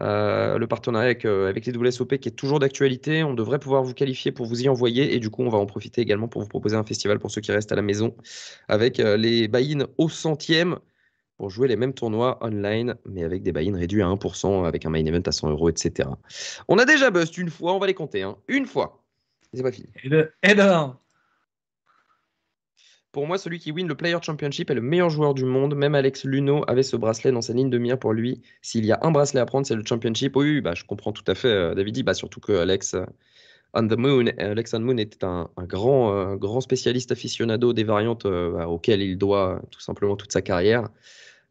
Euh, le partenariat avec, euh, les WSOP qui est toujours d'actualité. On devrait pouvoir vous qualifier pour vous y envoyer et du coup, on va en profiter également pour vous proposer un festival pour ceux qui restent à la maison avec euh, les buy-in au centième pour jouer les mêmes tournois online mais avec des buy-in réduits à 1% avec un main event à 100 euros, etc. On a déjà bust une fois, on va les compter. Hein. Une fois. C'est pas fini. Et, pour moi, celui qui win le Player Championship est le meilleur joueur du monde. Même Alex Luno avait ce bracelet dans sa ligne de mire pour lui. S'il y a un bracelet à prendre, c'est le Championship. oui, bah, je comprends tout à fait, euh, David. Bah, surtout que euh, euh, Alex on the Moon, Alex on Moon était un, grand, grand spécialiste aficionado des variantes bah, auxquelles il doit tout simplement toute sa carrière.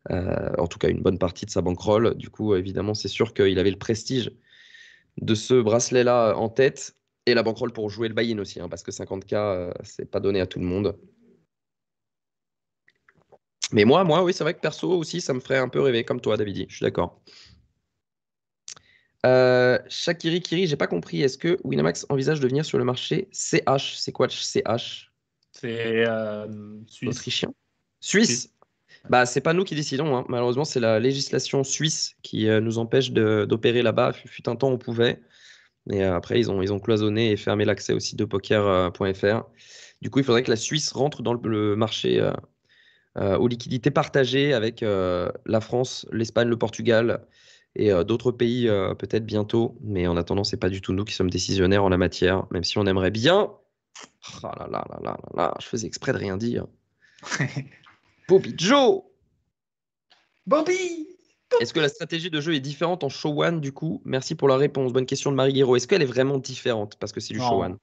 en tout cas, une bonne partie de sa bankroll. Du coup, évidemment, c'est sûr qu'il avait le prestige de ce bracelet-là en tête. Et la bankroll pour jouer le buy-in aussi, hein, parce que 50K, c'est pas donné à tout le monde. Mais moi, moi, oui, c'est vrai que perso aussi, ça me ferait un peu rêver, comme toi, david Je suis d'accord. Euh, Shakiri Kiri, j'ai pas compris. Est-ce que Winamax envisage de venir sur le marché CH C'est quoi CH C'est euh, Suisse. Autrichien. Suisse. Bah, c'est pas nous qui décidons. Hein. Malheureusement, c'est la législation suisse qui euh, nous empêche d'opérer là-bas. Fut un temps, on pouvait. Mais euh, après, ils ont, ils ont cloisonné et fermé l'accès aussi site de poker.fr. Du coup, il faudrait que la Suisse rentre dans le, marché euh, aux liquidités partagées avec euh, la France, l'Espagne, le Portugal et euh, d'autres pays peut-être bientôt. Mais en attendant, n'est pas du tout nous qui sommes décisionnaires en la matière, même si on aimerait bien. Ah là là là là là, je faisais exprès de rien dire. Bobby Joe Bobby, Est-ce que la stratégie de jeu est différente en show one du coup Merci pour la réponse. Bonne question de Marie Guiraud. Est-ce qu'elle est vraiment différente parce que c'est du show one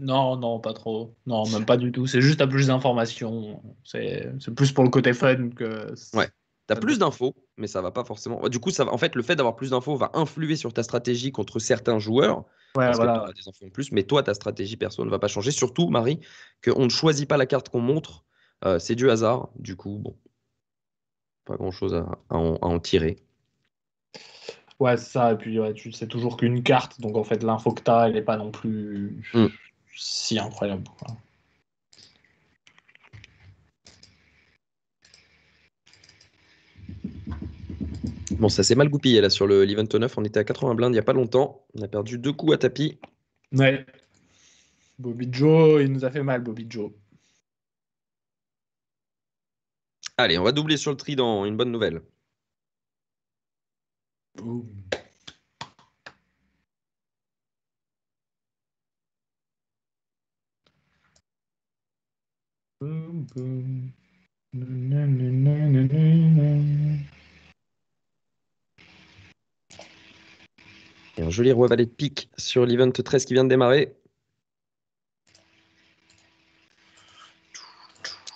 non, non, pas trop. Non, même pas du tout. C'est juste à plus d'informations. C'est plus pour le côté fun que. Ouais. T'as plus d'infos, mais ça va pas forcément. Du coup, ça en fait, le fait d'avoir plus d'infos va influer sur ta stratégie contre certains joueurs. Ouais, voilà. des infos en plus, mais toi, ta stratégie perso ne va pas changer. Surtout, Marie, qu'on ne choisit pas la carte qu'on montre. Euh, c'est du hasard. Du coup, bon, pas grand chose à, en, tirer. Ouais, c'est ça. Et puis, tu sais toujours qu'une carte. Donc, en fait, l'info que t'as, elle n'est pas non plus. Mm si incroyable. Bon, ça s'est mal goupillé là sur le 9. On était à 80 blindes il n'y a pas longtemps. On a perdu deux coups à tapis. Ouais. Bobby Joe, il nous a fait mal, Bobby Joe. Allez, on va doubler sur le tri dans Une bonne nouvelle. Boum. Et un joli roi valet de pique sur l'event 13 qui vient de démarrer.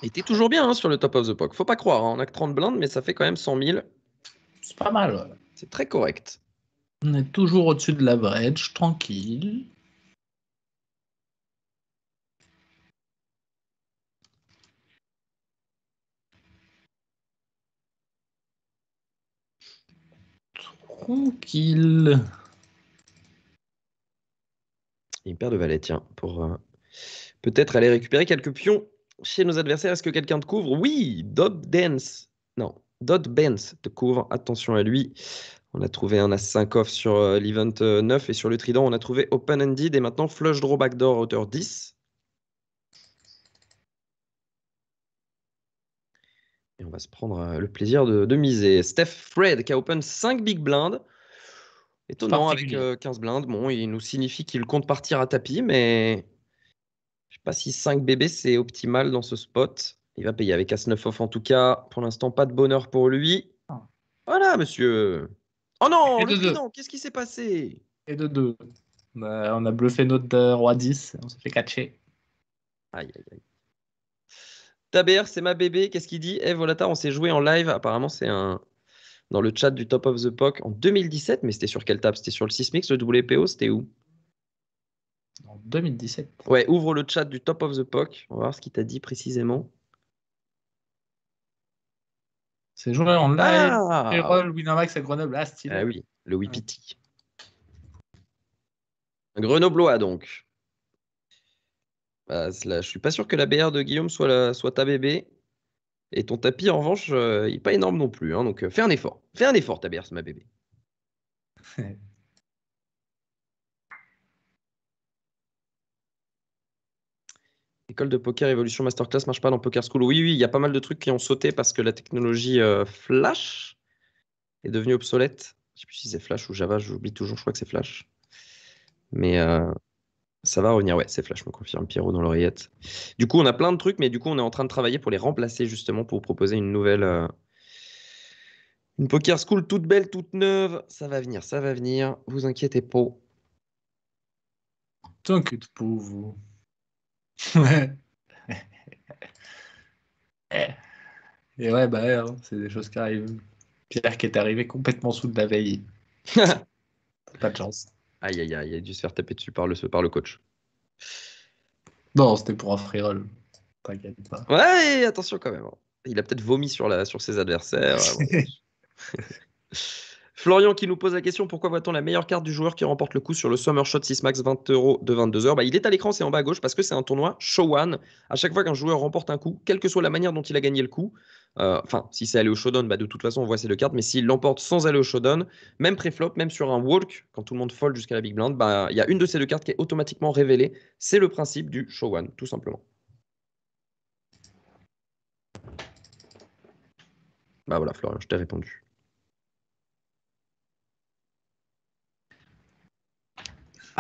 il était toujours bien hein, sur le top of the pock. Faut pas croire, hein. on a que 30 blindes, mais ça fait quand même 100 000. C'est pas mal. C'est très correct. On est toujours au-dessus de la l'average, tranquille. Tranquille. Et une paire de valets, tiens, pour euh, peut-être aller récupérer quelques pions chez nos adversaires. Est-ce que quelqu'un te couvre Oui, Dodd Dance. Non, Dot Benz te couvre. Attention à lui. On a trouvé un As-5 off sur euh, l'event 9 euh, et sur le trident, on a trouvé Open-Ended et maintenant Flush Draw Backdoor hauteur 10. Et on va se prendre euh, le plaisir de, miser. Steph Fred qui a open 5 big blind. Étonnant avec 15 euh, blindes. Bon, il nous signifie qu'il compte partir à tapis, mais je ne sais pas si 5 bébés c'est optimal dans ce spot. Il va payer avec As-9 off en tout cas. Pour l'instant, pas de bonheur pour lui. Ah. Voilà, monsieur. Oh non, qu'est-ce qui s'est passé Et de 2. Bah, on a bluffé notre euh, roi 10, on s'est fait catcher. Aïe, aïe, aïe. Taber, c'est ma bébé. Qu'est-ce qu'il dit Eh, Volata, on s'est joué en live. Apparemment, c'est un dans le chat du Top of the POC en 2017. Mais c'était sur quelle table C'était sur le Sismix, le WPO C'était où En 2017. Ouais, ouvre le chat du Top of the POC. On va voir ce qu'il t'a dit précisément. C'est joué en live. Ah Winamax à Grenoble. Ah, Ah oui, le Wipiti. Grenoblois, donc. Je bah, ne je suis pas sûr que la BR de Guillaume soit, ta bébé. Et ton tapis, en revanche, euh, il n'est pas énorme non plus. Hein, donc euh, fais un effort. Fais un effort, ta BR, c'est ma bébé. École de poker, évolution, masterclass, marche pas dans Poker School. Oui, oui, il y a pas mal de trucs qui ont sauté parce que la technologie euh, Flash est devenue obsolète. Je ne sais plus si c'est Flash ou Java, j'oublie toujours, je crois que c'est Flash. Mais ça va revenir, ouais, c'est Flash, me confirme Pierrot dans l'oreillette. Du coup, on a plein de trucs, mais du coup, on est en train de travailler pour les remplacer justement pour proposer une nouvelle. Euh, une poker school toute belle, toute neuve. Ça va venir, ça va venir. Vous inquiétez pas. T'inquiète pas, vous. Ouais. Et ouais, bah, ouais, hein, c'est des choses qui arrivent. Pierre qui est arrivé complètement sous de la veille. pas de chance. Aïe, aïe, aïe, il a dû se faire taper dessus par le, par le coach. Non, c'était pour un free roll. T'inquiète pas. Ouais, attention quand même. Hein. Il a peut-être vomi sur, la, sur ses adversaires. Florian qui nous pose la question pourquoi voit-on la meilleure carte du joueur qui remporte le coup sur le Summer Shot 6 Max 20 euros de 22h bah, Il est à l'écran, c'est en bas à gauche parce que c'est un tournoi show-one. À chaque fois qu'un joueur remporte un coup, quelle que soit la manière dont il a gagné le coup, euh, enfin, si c'est allé au showdown, bah, de toute façon, on voit ces deux cartes, mais s'il l'emporte sans aller au showdown, même pré-flop, même sur un walk, quand tout le monde fold jusqu'à la big blind, bah, il y a une de ces deux cartes qui est automatiquement révélée. C'est le principe du show-one, tout simplement. Bah voilà, Florian, je t'ai répondu.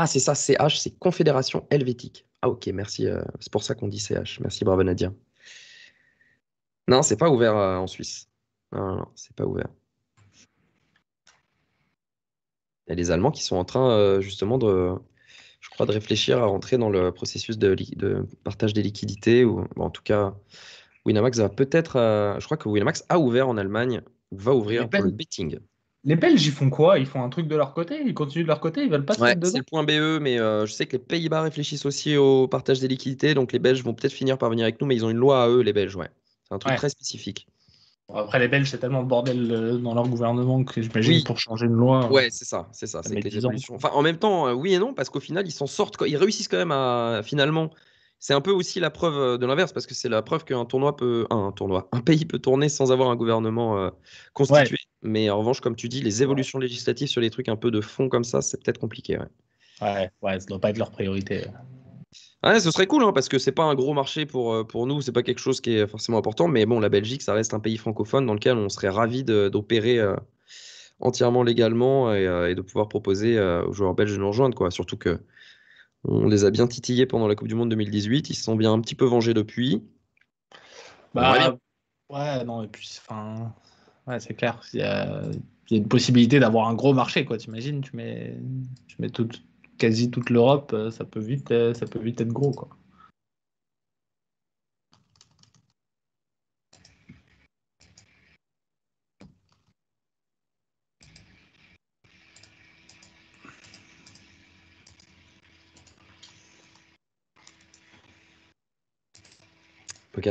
Ah, c'est ça, CH, c'est Confédération Helvétique. Ah, ok, merci. Euh, c'est pour ça qu'on dit CH. Merci, bravo Nadia. Non, c'est pas ouvert euh, en Suisse. Non, non, non c'est pas ouvert. Il y a les Allemands qui sont en train, euh, justement, de, je crois, de réfléchir à rentrer dans le processus de, partage des liquidités. Ou, en tout cas, Winamax va peut-être. je crois que Winamax a ouvert en Allemagne, va ouvrir pour le betting. Les Belges, ils font quoi Ils font un truc de leur côté Ils continuent de leur côté Ils veulent pas se mettre dedans C'est le point BE, mais euh, je sais que les Pays-Bas réfléchissent aussi au partage des liquidités, donc les Belges vont peut-être finir par venir avec nous, mais ils ont une loi à eux, les Belges, ouais. C'est un truc très spécifique. Après, les Belges, c'est tellement de bordel euh, dans leur gouvernement que j'imagine pour changer une loi. Hein. Ouais, c'est ça, c'est ça. les en même temps, euh, oui et non, parce qu'au final, ils s'en sortent, ils réussissent quand même à finalement. C'est un peu aussi la preuve de l'inverse, parce que c'est la preuve qu'un tournoi peut, un tournoi, un pays peut tourner sans avoir un gouvernement constitué. Mais en revanche, comme tu dis, les évolutions législatives sur les trucs un peu de fond comme ça, c'est peut-être compliqué. Ouais. ouais, ouais, doit pas être leur priorité. Ouais, ce serait cool hein, parce que c'est pas un gros marché pour, euh, pour nous, c'est pas quelque chose qui est forcément important. Mais bon, la Belgique, ça reste un pays francophone dans lequel on serait ravi d'opérer euh, entièrement légalement euh, et, de pouvoir proposer aux joueurs belges de nous rejoindre. Quoi. Surtout que on les a bien titillés pendant la Coupe du Monde 2018, ils se sont bien un petit peu vengés depuis. Bah, ouais, ouais non, et puis, enfin, ouais, c'est clair. Il y, a, une possibilité d'avoir un gros marché, quoi. tu mets, tu mets toute quasi toute l'Europe, euh, ça peut vite, euh, ça peut vite être gros, quoi.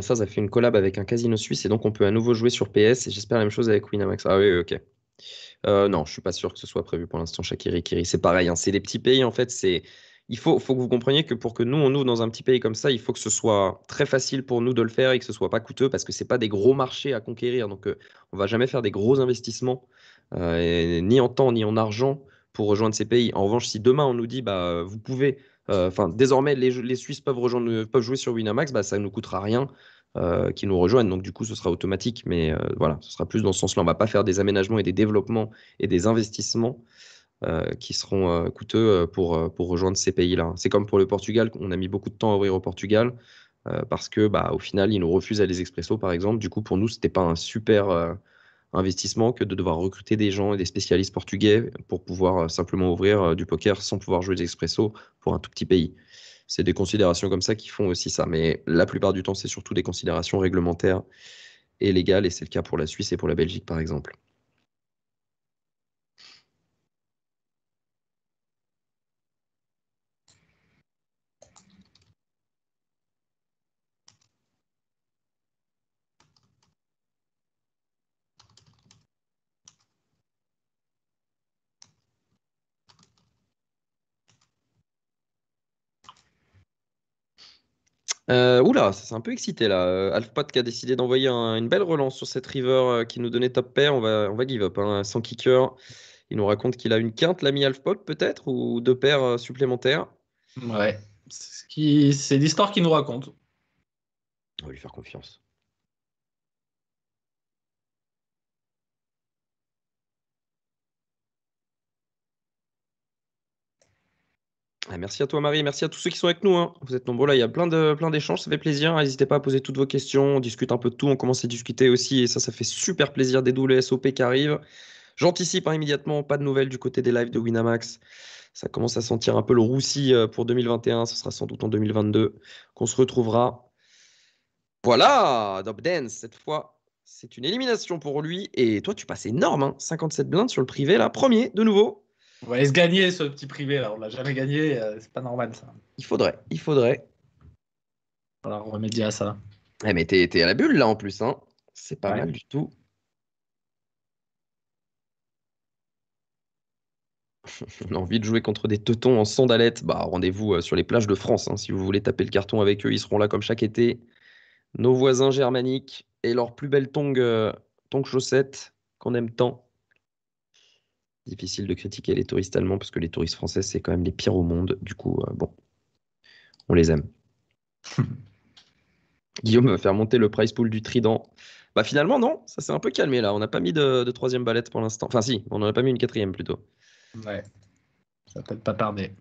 ça, a fait une collab avec un casino suisse et donc on peut à nouveau jouer sur PS. Et j'espère la même chose avec Winamax. Ah oui, ok. Euh, non, je suis pas sûr que ce soit prévu pour l'instant, Chakiri, Kiri. C'est pareil, hein, c'est les petits pays en fait. C'est il faut, faut, que vous compreniez que pour que nous on ouvre dans un petit pays comme ça, il faut que ce soit très facile pour nous de le faire et que ce soit pas coûteux parce que c'est pas des gros marchés à conquérir. Donc on euh, on va jamais faire des gros investissements euh, ni en temps ni en argent pour rejoindre ces pays. En revanche, si demain on nous dit bah vous pouvez euh, enfin, désormais, les, Suisses peuvent, rejoindre, euh, peuvent jouer sur Winamax, bah, ça ne nous coûtera rien. Euh, qu'ils nous rejoignent. Donc du coup, ce sera automatique, mais voilà, ce sera plus dans ce sens-là. On ne va pas faire des aménagements et des développements et des investissements qui seront coûteux pour, pour rejoindre ces pays-là. C'est comme pour le Portugal, on a mis beaucoup de temps à ouvrir au Portugal parce que, bah, au final, ils nous refusent à les expresso, par exemple. Du coup, pour nous, c'était pas un super investissement que de devoir recruter des gens et des spécialistes portugais pour pouvoir euh, simplement ouvrir euh, du poker sans pouvoir jouer des expresso pour un tout petit pays. C'est des considérations comme ça qui font aussi ça. Mais la plupart du temps, c'est surtout des considérations réglementaires et légales, et c'est le cas pour la Suisse et pour la Belgique, par exemple. Euh, oula, ça s'est un peu excité là. Euh, Alfpot qui a décidé d'envoyer une belle relance sur cette river euh, qui nous donnait top pair. On va, give up. Hein, sans kicker, il nous raconte qu'il a une quinte, l'ami Alfpot peut-être, ou deux paires euh, supplémentaires. Ouais, c'est l'histoire qu'il nous raconte. On va lui faire confiance. Ah, merci à toi Marie, merci à tous ceux qui sont avec nous. Hein. Vous êtes nombreux là, il y a plein de plein d'échanges, ça fait plaisir. Hein. N'hésitez pas à poser toutes vos questions, on discute un peu de tout, on commence à discuter aussi et ça, ça fait super plaisir des doubles SOP qui arrivent. J'anticipe hein, immédiatement, pas de nouvelles du côté des lives de Winamax. Ça commence à sentir un peu le roussi euh, pour 2021, ce sera sans doute en 2022 qu'on se retrouvera. Voilà, Dob Dance, cette fois, c'est une élimination pour lui. Et toi, tu passes énorme, 57 blindes sur le privé, là, premier de nouveau. On va aller se gagner ce petit privé là, on l'a jamais gagné, euh, c'est pas normal ça. Il faudrait, il faudrait. Voilà, remédier à ça. Eh mais t'es, à la bulle là en plus, hein. C'est pas mal du tout. on a envie de jouer contre des teutons en sandalettes. Bah, rendez-vous euh, sur les plages de France. Hein. Si vous voulez taper le carton avec eux, ils seront là comme chaque été. Nos voisins germaniques et leurs plus belles tongs, euh, tongs chaussettes qu'on aime tant difficile de critiquer les touristes allemands parce que les touristes français, c'est quand même les pires au monde. Du coup, euh, bon, on les aime. Guillaume va faire monter le price pool du Trident. Bah finalement, non, ça s'est un peu calmé là. On n'a pas mis de, troisième balette pour l'instant. Enfin, si, on n'en a pas mis une quatrième plutôt. Ouais, ça peut-être pas tarder.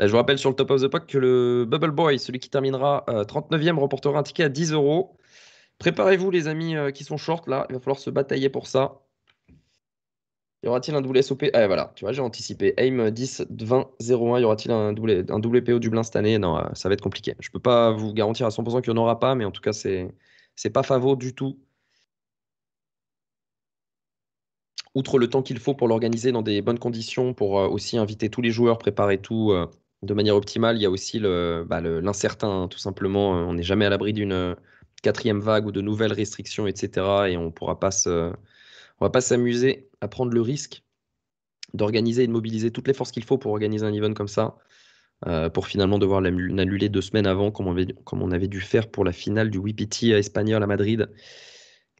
Euh, je vous rappelle sur le top of the pack que le Bubble Boy, celui qui terminera 39e, euh, remportera un ticket à 10 euros. Préparez-vous, les amis qui sont short là, il va falloir se batailler pour ça. Y aura-t-il un WSOP SOP Ah voilà, tu vois, j'ai anticipé. AIM 10, 20, 01. Y aura-t-il un doublé, un PO Dublin cette année Non, euh, ça va être compliqué. Je ne peux pas vous garantir à 100% qu'il n'y en aura pas, mais en tout cas, c'est n'est pas favo du tout. Outre le temps qu'il faut pour l'organiser dans des bonnes conditions, pour euh, aussi inviter tous les joueurs, préparer tout euh, de manière optimale, il y a aussi bah, l'incertain, hein, tout simplement. On n'est jamais à l'abri d'une quatrième vague ou de nouvelles restrictions, etc. Et on ne pourra pas se on va pas s'amuser à prendre le risque d'organiser et de mobiliser toutes les forces qu'il faut pour organiser un event comme ça, euh, pour finalement devoir l'annuler deux semaines avant, comme on, avait, comme on, avait, dû faire pour la finale du WPT à Espagnol à Madrid.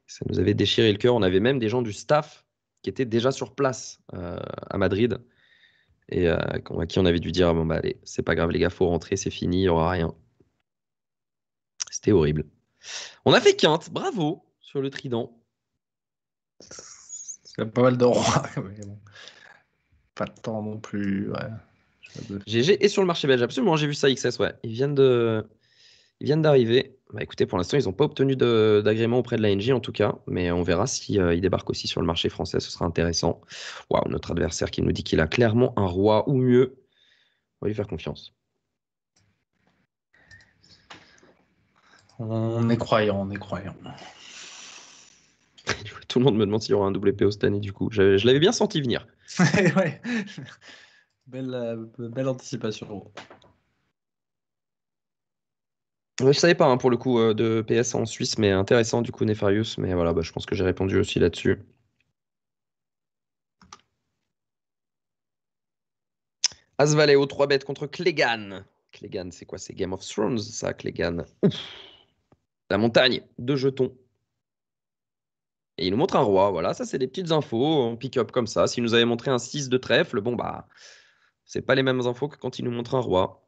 Ça nous avait déchiré le cœur. On avait même des gens du staff qui étaient déjà sur place euh, à Madrid et euh, à qui on avait dû dire bon bah allez, c'est pas grave les gars, faut rentrer, c'est fini, il y aura rien. C'était horrible. On a fait quinte, bravo sur le trident. Il y a pas mal de rois, Pas de temps non plus. GG et sur le marché belge, absolument, j'ai vu ça XS, ouais. Ils viennent de. Ils viennent d'arriver. Bah, écoutez, pour l'instant, ils n'ont pas obtenu d'agrément auprès de NG en tout cas, mais on verra s'ils si, euh, ils débarquent aussi sur le marché français, ce sera intéressant. Waouh, notre adversaire qui nous dit qu'il a clairement un roi ou mieux. On va lui faire confiance. On est croyant, on est croyant. Tout le monde me demande s'il y aura un WPO cette année, du coup. Je, l'avais bien senti venir. Euh, belle, anticipation. Je savais pas hein, pour le coup euh, de PS en Suisse, mais intéressant du coup Nefarius. Mais voilà, bah, je pense que j'ai répondu aussi là-dessus. Asvaleo 3 bêtes contre Clegan. Clegan, c'est quoi C'est Game of Thrones, ça, Clegan. La montagne, de jetons. Et il nous montre un roi. Voilà, ça, c'est des petites infos. On pick-up comme ça. S'il nous avait montré un 6 de trèfle, bon, bah, c'est pas les mêmes infos que quand il nous montre un roi.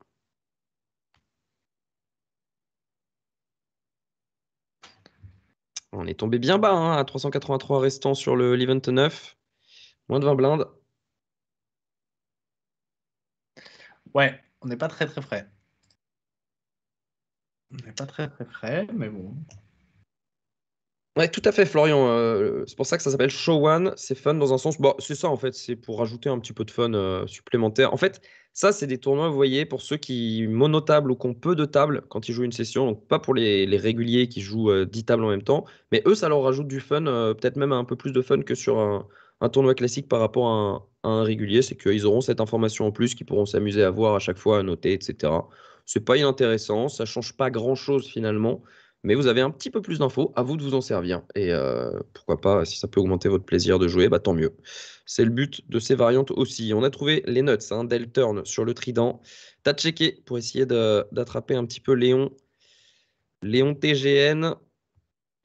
On est tombé bien bas hein, à 383 restants sur le l'event 9. Moins de 20 blindes. Ouais, on n'est pas très très frais. On n'est pas très très frais, mais bon tout à fait, Florian. Euh, c'est pour ça que ça s'appelle Show One. C'est fun dans un sens. c'est ça en fait. C'est pour rajouter un petit peu de fun euh, supplémentaire. En fait, ça, c'est des tournois, vous voyez, pour ceux qui monotables ou qui ont peu de tables quand ils jouent une session. Donc, pas pour les, réguliers qui jouent 10 euh, tables en même temps. Mais eux, ça leur rajoute du fun, peut-être même un peu plus de fun que sur un, tournoi classique par rapport à un, à un régulier. C'est qu'ils auront cette information en plus qu'ils pourront s'amuser à voir à chaque fois, à noter, etc. C'est pas inintéressant. Ça change pas grand-chose finalement mais vous avez un petit peu plus d'infos, à vous de vous en servir. Et euh, pourquoi pas, si ça peut augmenter votre plaisir de jouer, bah, tant mieux. C'est le but de ces variantes aussi. On a trouvé les nuts, hein, Del Turn sur le trident. T'as checké pour essayer d'attraper un petit peu Léon. Léon TGN.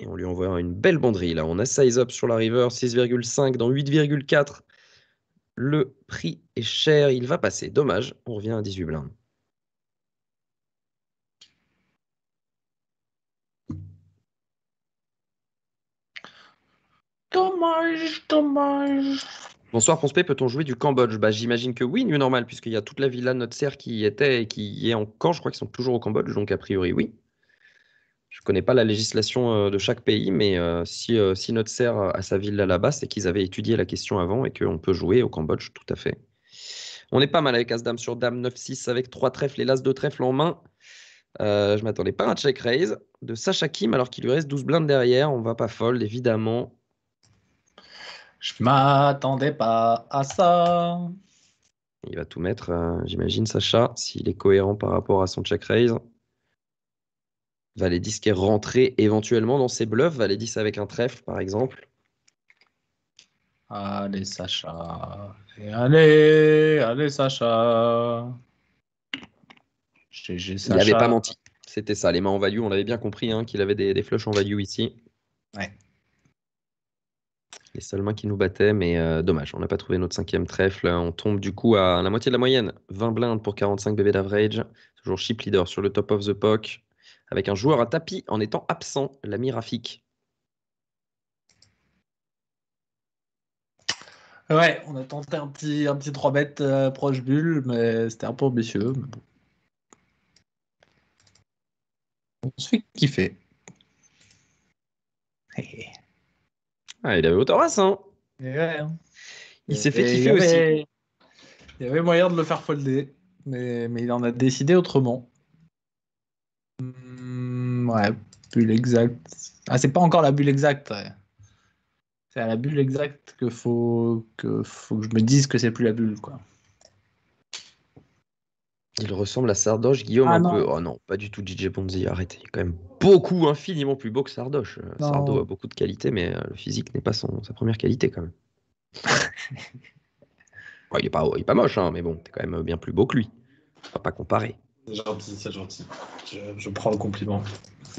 Et on lui envoie une belle banderie. Là, on a size up sur la river, 6,5 dans 8,4. Le prix est cher, il va passer. Dommage, on revient à 18 blindes. Dommage, dommage. Bonsoir Ponspé. peut-on jouer du Cambodge bah, J'imagine que oui, nu normal, puisqu'il y a toute la villa de notre serre qui était et qui est en Je crois qu'ils sont toujours au Cambodge, donc a priori oui. Je ne connais pas la législation euh, de chaque pays, mais euh, si, euh, si notre serre a sa ville là-bas, c'est qu'ils avaient étudié la question avant et qu'on peut jouer au Cambodge, tout à fait. On est pas mal avec As-Dame sur Dame 9-6 avec trois trèfles et l'As de trèfle en main. Je je m'attendais pas à un check raise de Sacha Kim alors qu'il lui reste 12 blindes derrière. On va pas fold évidemment. Je m'attendais pas à ça. Il va tout mettre, euh, j'imagine, Sacha, s'il est cohérent par rapport à son check raise. Valet-10 qui est rentré éventuellement dans ses bluffs. Valet-10 avec un trèfle, par exemple. Allez, Sacha. allez, allez, Sacha. Il n'avait pas menti. C'était ça, les mains en value. On l'avait bien compris hein, qu'il avait des, des flushs en value ici. Ouais les seules mains qui nous battaient, mais euh, dommage, on n'a pas trouvé notre cinquième trèfle. On tombe du coup à la moitié de la moyenne, 20 blindes pour 45 bébés d'average, toujours chip leader sur le top of the POC, avec un joueur à tapis en étant absent, l'ami Rafik. Ouais, on a tenté un petit, un petit 3 bêtes euh, proche bulle, mais c'était un peu ambitieux. On se fait kiffer. Ah, il avait autant hein Il s'est fait kiffer aussi. Il y avait moyen de le faire folder, mais, il en a décidé autrement. Hmm, ouais, bulle exacte. Ah, c'est pas encore la bulle exacte. C'est à la bulle exacte que que, faut que je me dise que c'est plus la bulle, quoi. Il ressemble à Sardoche, Guillaume ah un peu. Oh non, pas du tout DJ Bonzi, arrêtez. Il est quand même beaucoup, infiniment plus beau que Sardoche. Euh, Sardo a beaucoup de qualités, mais euh, le physique n'est pas son, sa première qualité quand même. il, est pas, il pas moche, hein, mais bon, t'es quand même bien plus beau que lui. On va pas comparer. C'est gentil, c'est gentil. Je, prends le compliment.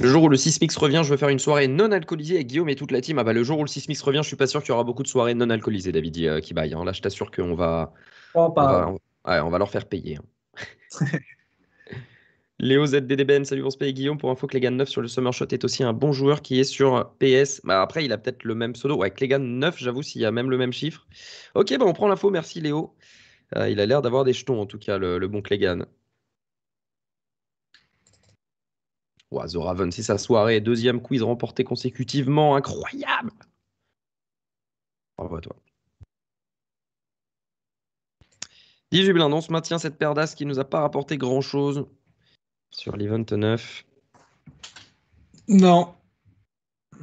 Le jour où le Sismix revient, je veux faire une soirée non alcoolisée avec Guillaume et toute la team. Ah bah le jour où le 6Mix revient, je suis pas sûr qu'il y aura beaucoup de soirées non alcoolisées, David euh, qui baille. Hein. Là, je t'assure qu'on va, on va, leur faire payer. Hein. Léo ZDDBN, salut ce et Guillaume. Pour info, Clégan 9 sur le Summershot Shot est aussi un bon joueur qui est sur PS. Bah, après, il a peut-être le même pseudo. Ouais, Clégan 9, j'avoue, s'il y a même le même chiffre. Ok, bah on prend l'info. Merci Léo. Euh, il a l'air d'avoir des jetons, en tout cas, le, bon Clégan. Wow, The Raven, c'est sa soirée. Deuxième quiz remporté consécutivement. Incroyable. Bravo à toi. 18 blindons, on se maintient cette paire d'as qui nous a pas rapporté grand chose sur l'event 9. Non.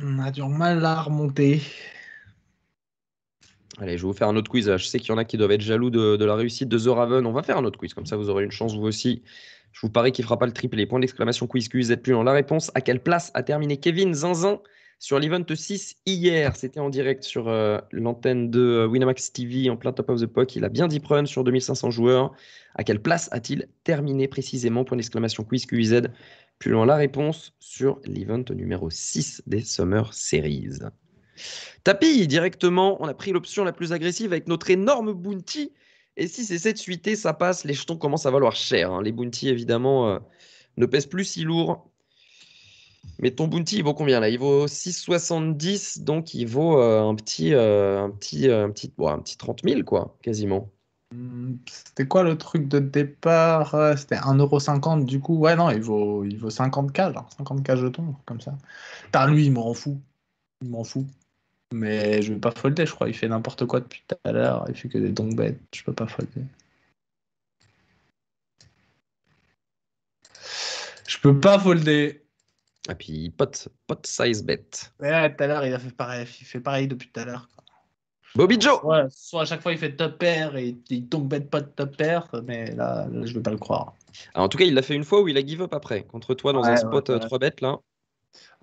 On a du mal à remonter. Allez, je vais vous faire un autre quiz. Je sais qu'il y en a qui doivent être jaloux de, la réussite de The Raven. On va faire un autre quiz, comme ça vous aurez une chance vous aussi. Je vous parie qu'il fera pas le triplé. Point d'exclamation quiz quiz. Êtes plus dans la réponse. À quelle place a terminé Kevin Zinzin sur l'event 6 hier, c'était en direct sur euh, l'antenne de euh, Winamax TV en plein top of the pack, Il a bien dit « run » sur 2500 joueurs. À quelle place a-t-il terminé précisément Point d'exclamation quiz QZ. Plus loin, la réponse sur l'event numéro 6 des Summer Series. Tapis directement, on a pris l'option la plus agressive avec notre énorme bounty. Et si c'est cette suité, ça passe, les jetons commencent à valoir cher. Hein. Les bounty, évidemment, euh, ne pèsent plus si lourd mais ton bounty, il vaut combien là Il vaut 6,70, donc il vaut euh, un petit, euh, un petit, euh, un petit, bon, un petit 30 000 quoi, quasiment. Hmm, c'était quoi le truc de départ C'était 1,50€ du coup. Ouais, non, il vaut, il vaut 50k, 50k jetons, comme ça. T'as lui, il m'en fout. Il m'en fout. Mais je vais pas folder, je crois. Il fait n'importe quoi depuis tout à l'heure. Il fait que des dons bêtes. Je peux pas folder. Je peux pas folder. Et puis, pot, size bet. Ouais, tout à l'heure, il a fait pareil. Il fait pareil depuis tout à l'heure. Bobby Joe soit, à chaque fois il fait top pair et il tombe bête pas de top pair, mais là, je ne vais pas le croire. Ah, en tout cas, il l'a fait une fois où il a give up après, contre toi dans un spot 3 euh, bêtes là.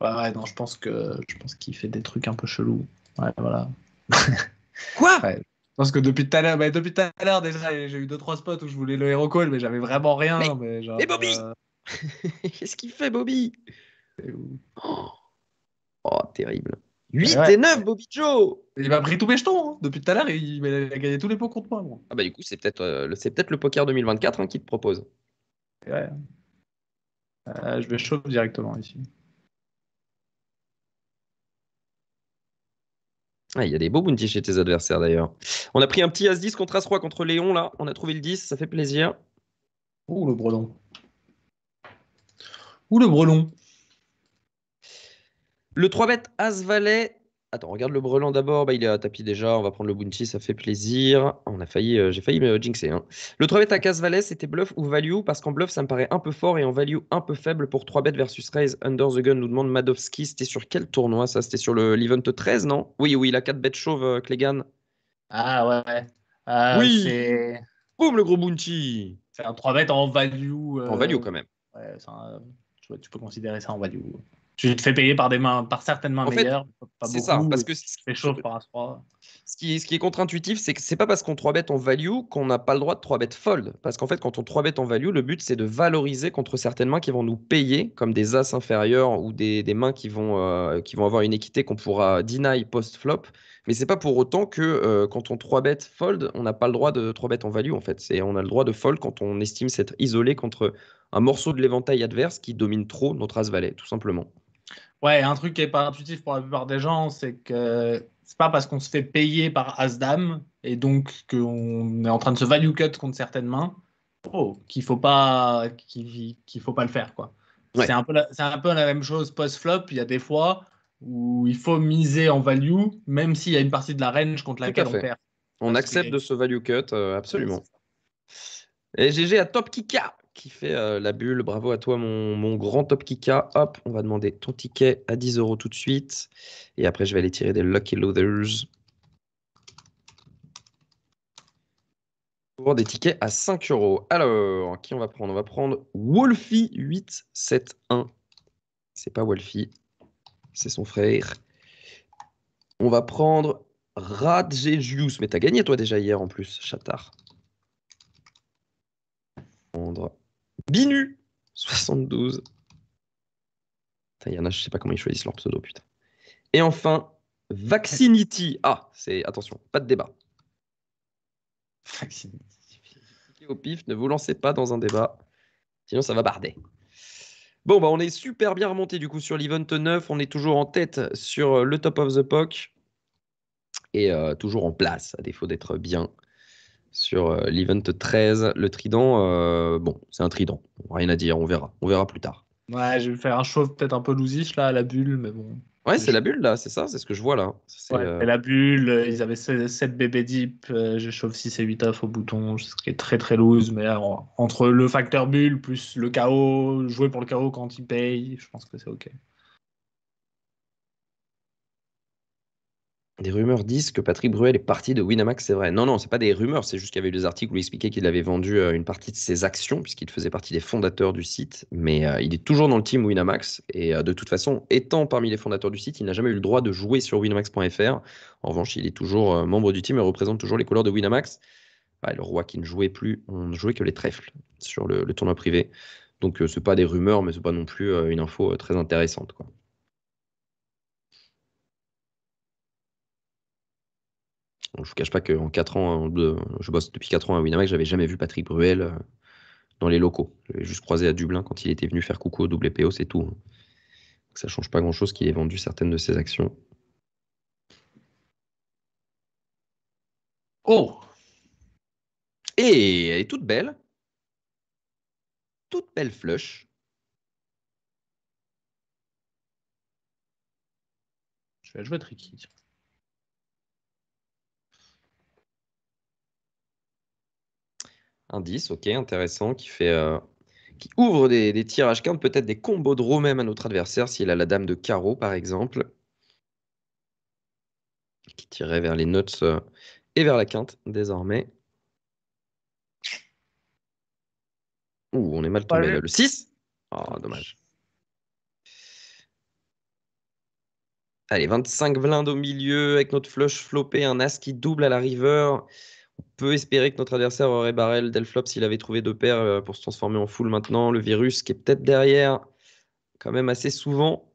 Ouais, ouais, non, je pense que je pense qu'il fait des trucs un peu chelous. Ouais, voilà. Quoi Je pense que depuis tout à l'heure, bah, déjà, j'ai eu 2-3 spots où je voulais le hero call, mais j'avais vraiment rien. Mais, et Bobby euh, Qu'est-ce qu'il fait, Bobby Oh, terrible. 8 et 9, Bobby Joe Il m'a pris tous mes jetons. Hein. Depuis tout à l'heure, il, a gagné tous les pots contre moi. Ah bah du coup, c'est peut-être euh, le, peut le poker 2024 hein, qui te propose. Ouais. Euh, je vais chauffer directement ici. Ah, il y a des beaux bounties chez tes adversaires d'ailleurs. On a pris un petit As-10 contre As-3 contre Léon là. On a trouvé le 10, ça fait plaisir. Ouh le brelon. Ouh le brelon. Le 3-bet As-Valet. Attends, regarde le Brelan d'abord. Bah, il est à tapis déjà. On va prendre le Bounty, ça fait plaisir. On a failli, euh, j'ai failli me jinxer. Hein. Le 3-bet à As-Valet, c'était bluff ou value Parce qu'en bluff, ça me paraît un peu fort et en value un peu faible pour 3-bet versus raise. Under the gun nous demande Madovski. C'était sur quel tournoi ça C'était sur le l'event 13, non Oui, oui, a 4-bet chauve, euh, Clegan. Ah ouais. Euh, oui. Boum, le gros Bounty. C'est un 3-bet en value. En value quand même. tu, peux considérer ça en value. Tu te fais payer par, des mains, par certainement C'est ça, parce que c'est Ce qui, est contre-intuitif, c'est que ce n'est pas parce qu'on 3 bet en value qu'on n'a pas le droit de 3 bet fold. Parce qu'en fait, quand on 3 bet en value, le but c'est de valoriser contre certaines mains qui vont nous payer, comme des as inférieurs ou des, mains qui vont, euh, qui vont avoir une équité qu'on pourra deny post-flop. Mais c'est pas pour autant que euh, quand on 3 bet fold, on n'a pas le droit de 3 bet en value en fait. C'est on a le droit de fold quand on estime s'être isolé contre un morceau de l'éventail adverse qui domine trop notre as valet tout simplement. Ouais, un truc qui est pas intuitif pour la plupart des gens, c'est que c'est pas parce qu'on se fait payer par as dame et donc qu'on est en train de se value cut contre certaines mains oh, qu'il faut pas qu'il, faut pas le faire quoi. C'est un, peu c'est un peu la même chose post-flop. Il y a des fois, où il faut miser en value, même s'il y a une partie de la range contre laquelle on perd. On accepte de ce value cut, euh, absolument. Et GG à Top Kika qui fait euh, la bulle. Bravo à toi, mon, mon, grand Top Kika. Hop, on va demander ton ticket à 10 euros tout de suite. Et après, je vais aller tirer des Lucky va Pour des tickets à 5 euros. Alors, qui on va prendre On va prendre Wolfie 871. C'est pas Wolfie, c'est son frère. On va prendre Radjegius. Mais t'as gagné toi déjà hier en plus, Chatard. Prendre Binu, 72. Il y en a, je sais pas comment ils choisissent leur pseudo, putain. Et enfin, Vaccinity. Ah, c'est attention, pas de débat. Vaccinity. Au pif, ne vous lancez pas dans un débat, sinon ça va barder. Bon, bah, on est super bien remonté du coup sur l'event 9. On est toujours en tête sur euh, le top of the POC et euh, toujours en place, à défaut d'être bien. Sur euh, l'event 13, le trident, bon, c'est un trident, rien à dire, on verra, on verra plus tard. Ouais, je vais faire un chauffe peut-être un peu lousiche, là à la bulle, mais bon. Ouais, c'est la bulle là, c'est ça, c'est ce que je vois là. C'est euh, la bulle, euh, ils avaient 7 bébés deep, j'ai euh, je 6 et 8 off au bouton, ce qui est très très loose, mais entre le facteur bulle plus le chaos, jouer pour le chaos quand il paye, je pense que c'est ok. Des rumeurs disent que Patrick Bruel est parti de Winamax, c'est vrai. Non, non, c'est pas des rumeurs, c'est juste qu'il y avait eu des articles où il expliquait qu'il avait vendu euh, une partie de ses actions, puisqu'il faisait partie des fondateurs du site. Mais euh, il est toujours dans le team Winamax. Et euh, de toute façon, étant parmi les fondateurs du site, il n'a jamais eu le droit de jouer sur Winamax.fr. En revanche, il est toujours membre du team et représente toujours les couleurs de Winamax. Bah, le roi qui ne jouait plus, on ne jouait que les trèfles sur le, tournoi privé. Donc, ce n'est pas des rumeurs, mais ce n'est pas non plus une info très intéressante. Quoi. Je ne vous cache pas en 4 ans, hein, je bosse depuis 4 ans à je n'avais jamais vu Patrick Bruel euh, dans les locaux. J'avais juste croisé à Dublin quand il était venu faire coucou au WPO, c'est tout. Hein. ça change pas grand chose qu'il ait vendu certaines de ses actions. Oh Et elle est toute belle. Toute belle flush. Je vais jouer tricky. Un 10, ok, intéressant, qui fait euh, qui ouvre des, tirages quintes, peut-être des combos de roue même à notre adversaire, s'il a la dame de carreau par exemple, qui tirait vers les notes euh, et vers la quinte désormais. Ouh, on est mal tombé Le 6 Oh, dommage. Allez, 25 blindes au milieu avec notre flush flopé, un as qui double à la river peut espérer que notre adversaire aurait barré le Delflop s'il avait trouvé deux paires euh, pour se transformer en full maintenant. Le virus qui est peut-être derrière quand même assez souvent.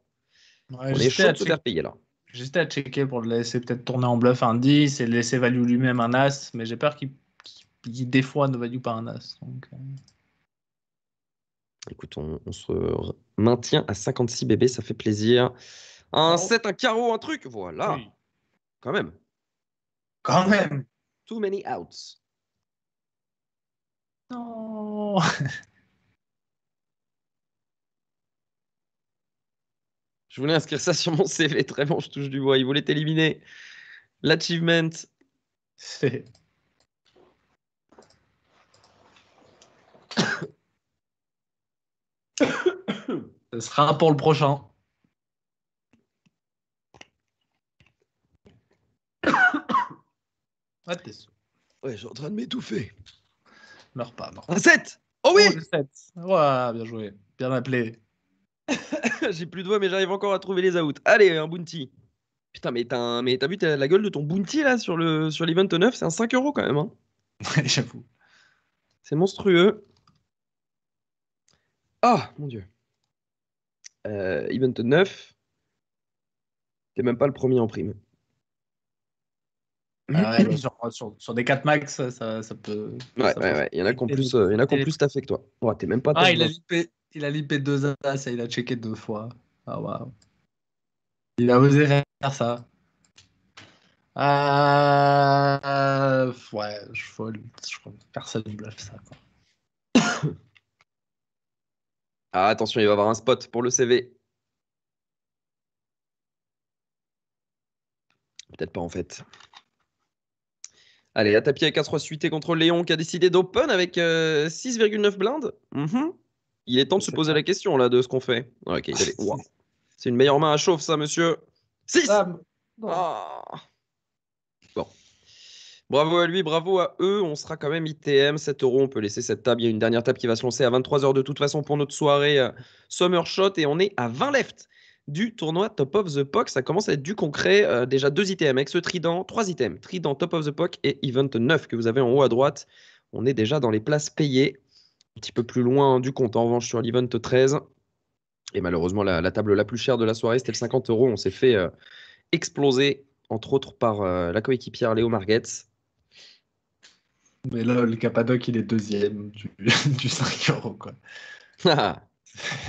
Ouais, on est chaud de se faire payer là. J'étais à checker pour le laisser peut-être tourner en bluff un 10 et laisser value lui-même un as, mais j'ai peur qu'il des fois ne value pas un as. Euh. Écoute, on, se maintient à 56 bébés, ça fait plaisir. Un 7, un carreau, un truc, voilà. Quand même. Quand même. Too many outs. Non. je voulais inscrire ça sur mon CV. Très bon, je touche du bois. Il voulait éliminer l'achievement. C'est. Ce sera pour le prochain. Ouais, je suis en train de m'étouffer. Meurs pas, meurs pas. Un 7 Oh oui oh, bien joué. Bien appelé. J'ai plus de voix, mais j'arrive encore à trouver les outs. Allez, un bounty. Putain, mais t'as, mais t'as vu la gueule de ton bounty là sur, le, sur l'event 9 C'est un 5 euros quand même. Hein. Ouais, j'avoue. C'est monstrueux. Ah, mon dieu. Euh, event 9. T'es même pas le premier en prime. Ah mhm. sur, des 4 max, ça, ça, peut. Ouais, ouais, ouais. Il y en a qui ont plus, euh, il y en a plus taffé que toi. Ouais, t'es même pas. Ah, il a, lipé, il a lipé deux as et il a checké deux fois. Ah, waouh. Il a osé faire ça. ah Ouais, je crois que personne ne bluffe ça. ah, attention, il va avoir un spot pour le CV. Peut-être pas en fait. Allez, à tapis avec 4 3 suité contre Léon qui a décidé d'open avec 6,9 euh, blindes. Mhm. Il est temps de se poser la question là de ce qu'on fait. C'est une meilleure main à chauffe, ça, monsieur. 6 ah, ah. Bravo à lui, bravo à eux. On sera quand même ITM. 7 euros, on peut laisser cette table. Il y a une dernière table qui va se lancer à 23h de toute façon pour notre soirée euh, Summer Shot. Et on est à 20 left du tournoi Top of the Puck. Ça commence à être du concret. Euh, déjà deux items avec ce trident, trois items. Trident Top of the Puck et Event 9 que vous avez en haut à droite. On est déjà dans les places payées. Un petit peu plus loin hein, du compte en revanche sur l'Event 13. Et malheureusement, la, table la plus chère de la soirée, c'était le 50 euros. On s'est fait euh, exploser, entre autres par euh, la coéquipière Léo Marguetz. Mais là, le Capadoc, il est deuxième du, 5 euros. Quoi. Ah.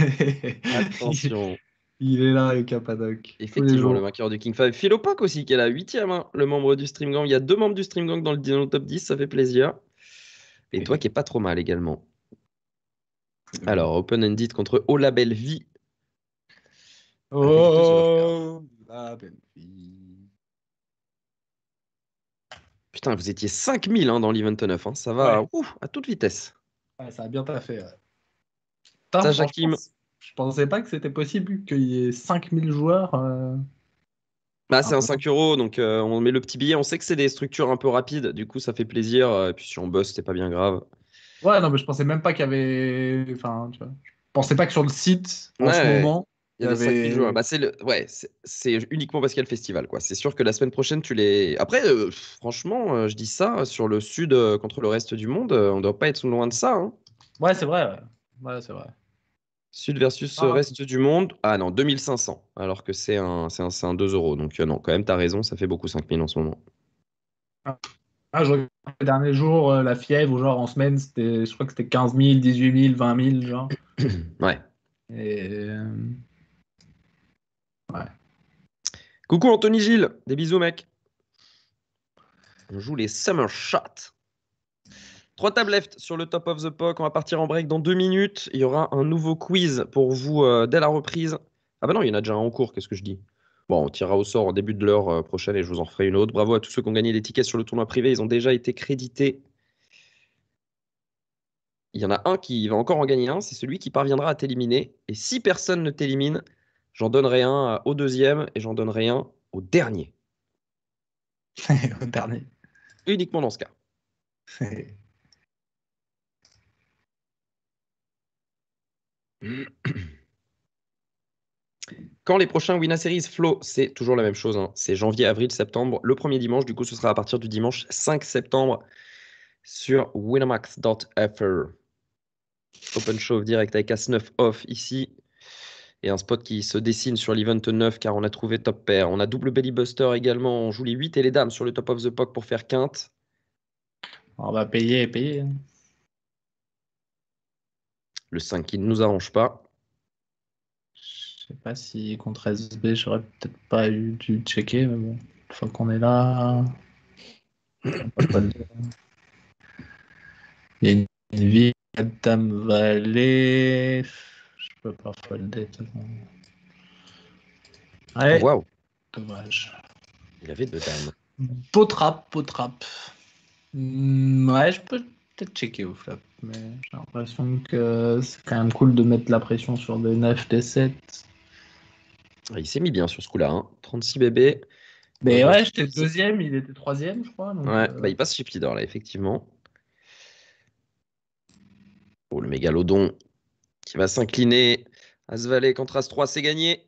Attention. Il est là, avec Paddock. Effectivement, le vainqueur du King 5. Philopac aussi, qui est la huitième, hein, le membre du Stream Gang. Il y a deux membres du Stream Gang dans le, top 10, ça fait plaisir. Et toi qui est pas trop mal également. Alors, Open Ended contre Oh Label vie. Oh Label vie. Putain, vous étiez 5000 hein, dans l'event 9. Hein. Ça va à toute vitesse. ça a bien taffé. fait. Ça, je pensais pas que c'était possible qu'il y ait 5000 joueurs. Euh, bah, c'est ah, un 5 euros, donc euh, on met le petit billet. On sait que c'est des structures un peu rapides, du coup ça fait plaisir. Et puis si on bosse, c'est pas bien grave. Ouais, non, mais je pensais même pas qu'il y avait. Enfin, tu vois, je pensais pas que sur le site, en ce moment. Il y, avait 5000 joueurs. Bah, c'est le... ouais, c'est uniquement parce qu'il y a le festival. quoi. C'est sûr que la semaine prochaine, tu les. Après, euh, franchement, je dis ça, sur le sud contre le reste du monde, on doit pas être loin de ça. Hein. Ouais, c'est vrai. ouais c'est vrai. Sud versus ah. reste du monde. Ah non, 2500, alors que c'est un, un, 2 euros. Donc euh, non, quand même, tu as raison, ça fait beaucoup 5000 en ce moment. Ah, ah. je regarde les derniers jours, euh, la fièvre, genre en semaine, c'était, je crois que c'était 15 000, 18 000, 20 000, genre. ouais. Euh, ouais. Coucou Anthony Gilles, des bisous mec. On joue les Summer Shots. Trois tables left sur le top of the pock. On va partir en break dans deux minutes. Il y aura un nouveau quiz pour vous euh, dès la reprise. Ah ben non, il y en a déjà un en cours, qu'est-ce que je dis Bon, on tirera au sort au début de l'heure euh, prochaine et je vous en ferai une autre. Bravo à tous ceux qui ont gagné l'étiquette tickets sur le tournoi privé. Ils ont déjà été crédités. Il y en a un qui va encore en gagner un. C'est celui qui parviendra à t'éliminer. Et si personne ne t'élimine, j'en donnerai un euh, au deuxième et j'en donnerai un au dernier. au dernier. Uniquement dans ce cas. Quand les prochains Winna Series Flow, c'est toujours la même chose. Hein. C'est janvier, avril, septembre. Le premier dimanche, du coup, ce sera à partir du dimanche 5 septembre sur winamax.fr. Open Show direct avec As9 off ici. Et un spot qui se dessine sur l'event 9 car on a trouvé top pair. On a double belly buster également. On joue les 8 et les dames sur le top of the pock pour faire quinte. On va payer et payer. Hein. Le 5 qui ne nous arrange pas. Je sais pas si contre SB, j'aurais peut-être pas eu dû checker, mais bon, une fois qu'on est là. Il y a une vie Dame Vallée. Je peux pas folder. Ouais. Wow. Dommage. Il y avait deux dames. Potrap, Potrap. Hmm, ouais, je peux peut-être checker au flop, mais j'ai l'impression que c'est quand même cool de mettre la pression sur des 9, des 7. Ah, il s'est mis bien sur ce coup-là, hein. 36 bébés. Mais ouais, j'étais deuxième, il était troisième, je crois. ouais, euh. bah, il passe chez Pidor, là, effectivement. Oh, le mégalodon qui va s'incliner. As-Valet contre As-3, c'est gagné.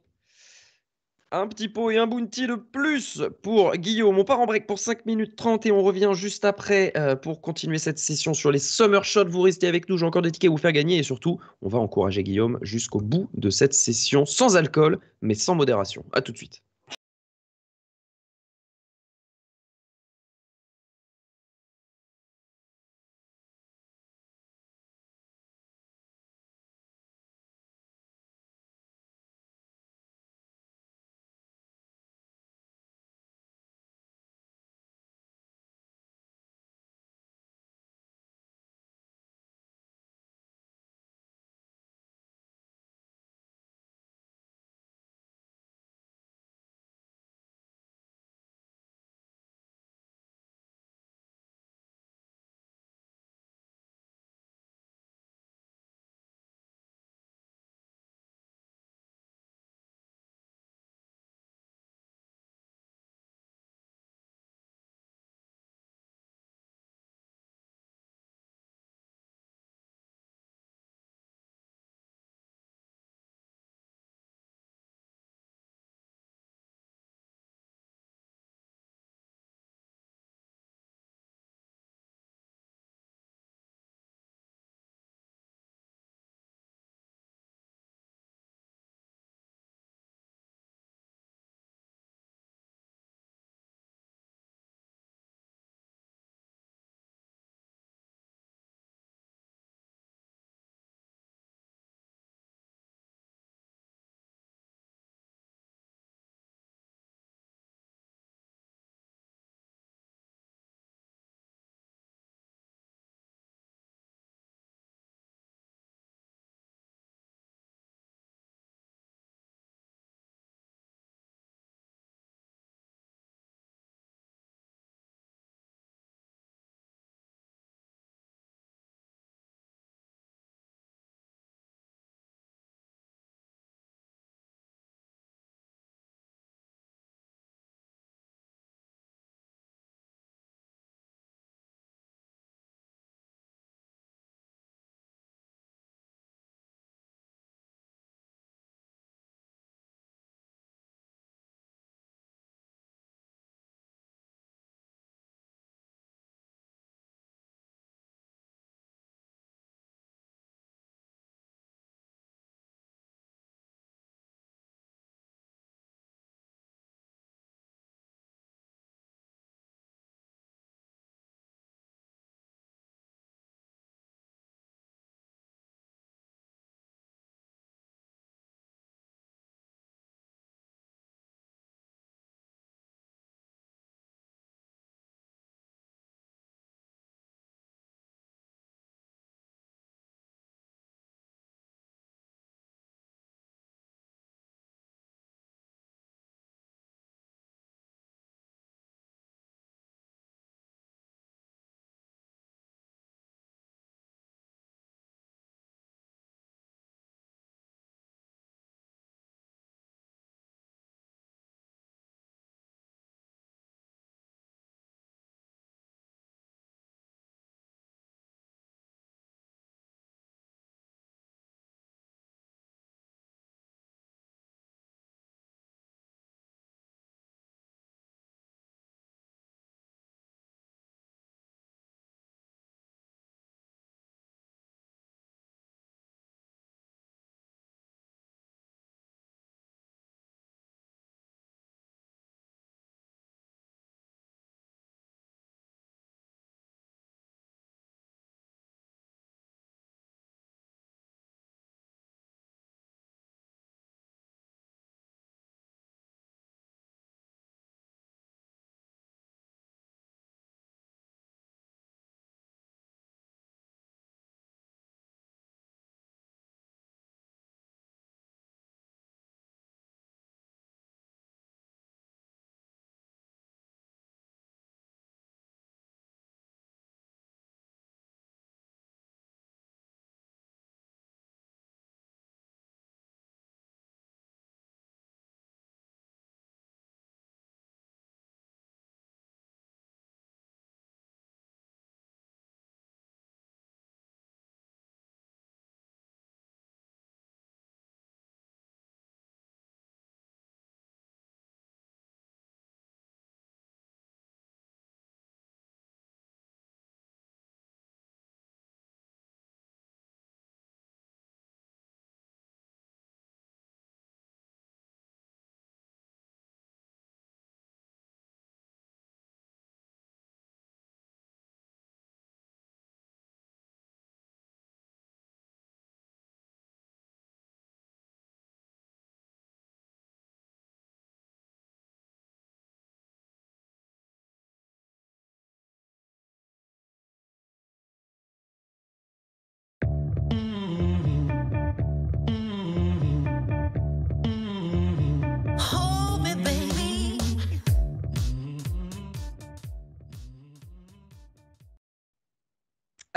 Un petit pot et un bounty de plus pour Guillaume. On part en break pour 5 minutes 30 et on revient juste après euh, pour continuer cette session sur les Summer Shots. Vous restez avec nous, j'ai encore des tickets à vous faire gagner et surtout, on va encourager Guillaume jusqu'au bout de cette session sans alcool mais sans modération. A tout de suite.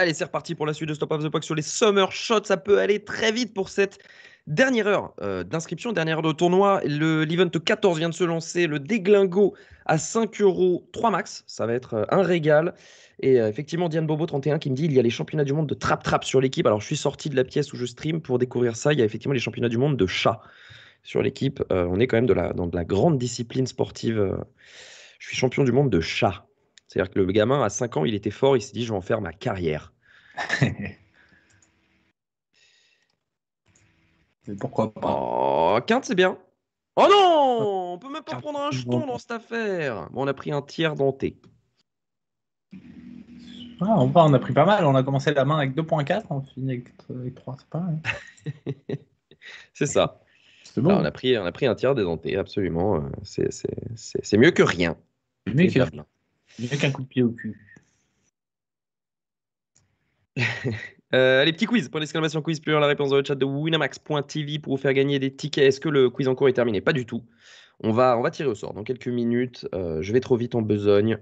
Allez, c'est reparti pour la suite de Stop of the Pack sur les Summer Shots. Ça peut aller très vite pour cette dernière heure euh, d'inscription, dernière heure de tournoi. Le, l'event 14 vient de se lancer, le déglingo à 5 euros, 3 max. Ça va être euh, un régal. Et euh, effectivement, Diane Bobo 31 qui me dit il y a les championnats du monde de trap-trap sur l'équipe. Alors, je suis sorti de la pièce où je stream pour découvrir ça. Il y a effectivement les championnats du monde de chat sur l'équipe. on est quand même dans de la grande discipline sportive. Je suis champion du monde de chat. C'est-à-dire que le gamin, à 5 ans, il était fort, il s'est dit, je vais en faire ma carrière. Mais pourquoi pas oh, quinte, c'est bien. Oh non On peut même pas prendre un jeton dans cette affaire. on a pris un tiers denté. Ah, on, on a pris pas mal. On a commencé la main avec 2.4, on finit avec, 3, c'est pas c'est ça. Bon. on, a pris, on a pris un tiers des dentés absolument. Euh, c'est mieux que rien. C'est mieux, mieux qu'un coup de pied au cul. euh, allez, petit quiz, point d'exclamation quiz, plus la réponse dans le chat de winamax.tv pour vous faire gagner des tickets. Est-ce que le quiz en cours est terminé Pas du tout. On va, on va tirer au sort dans quelques minutes. Euh, je vais trop vite en besogne.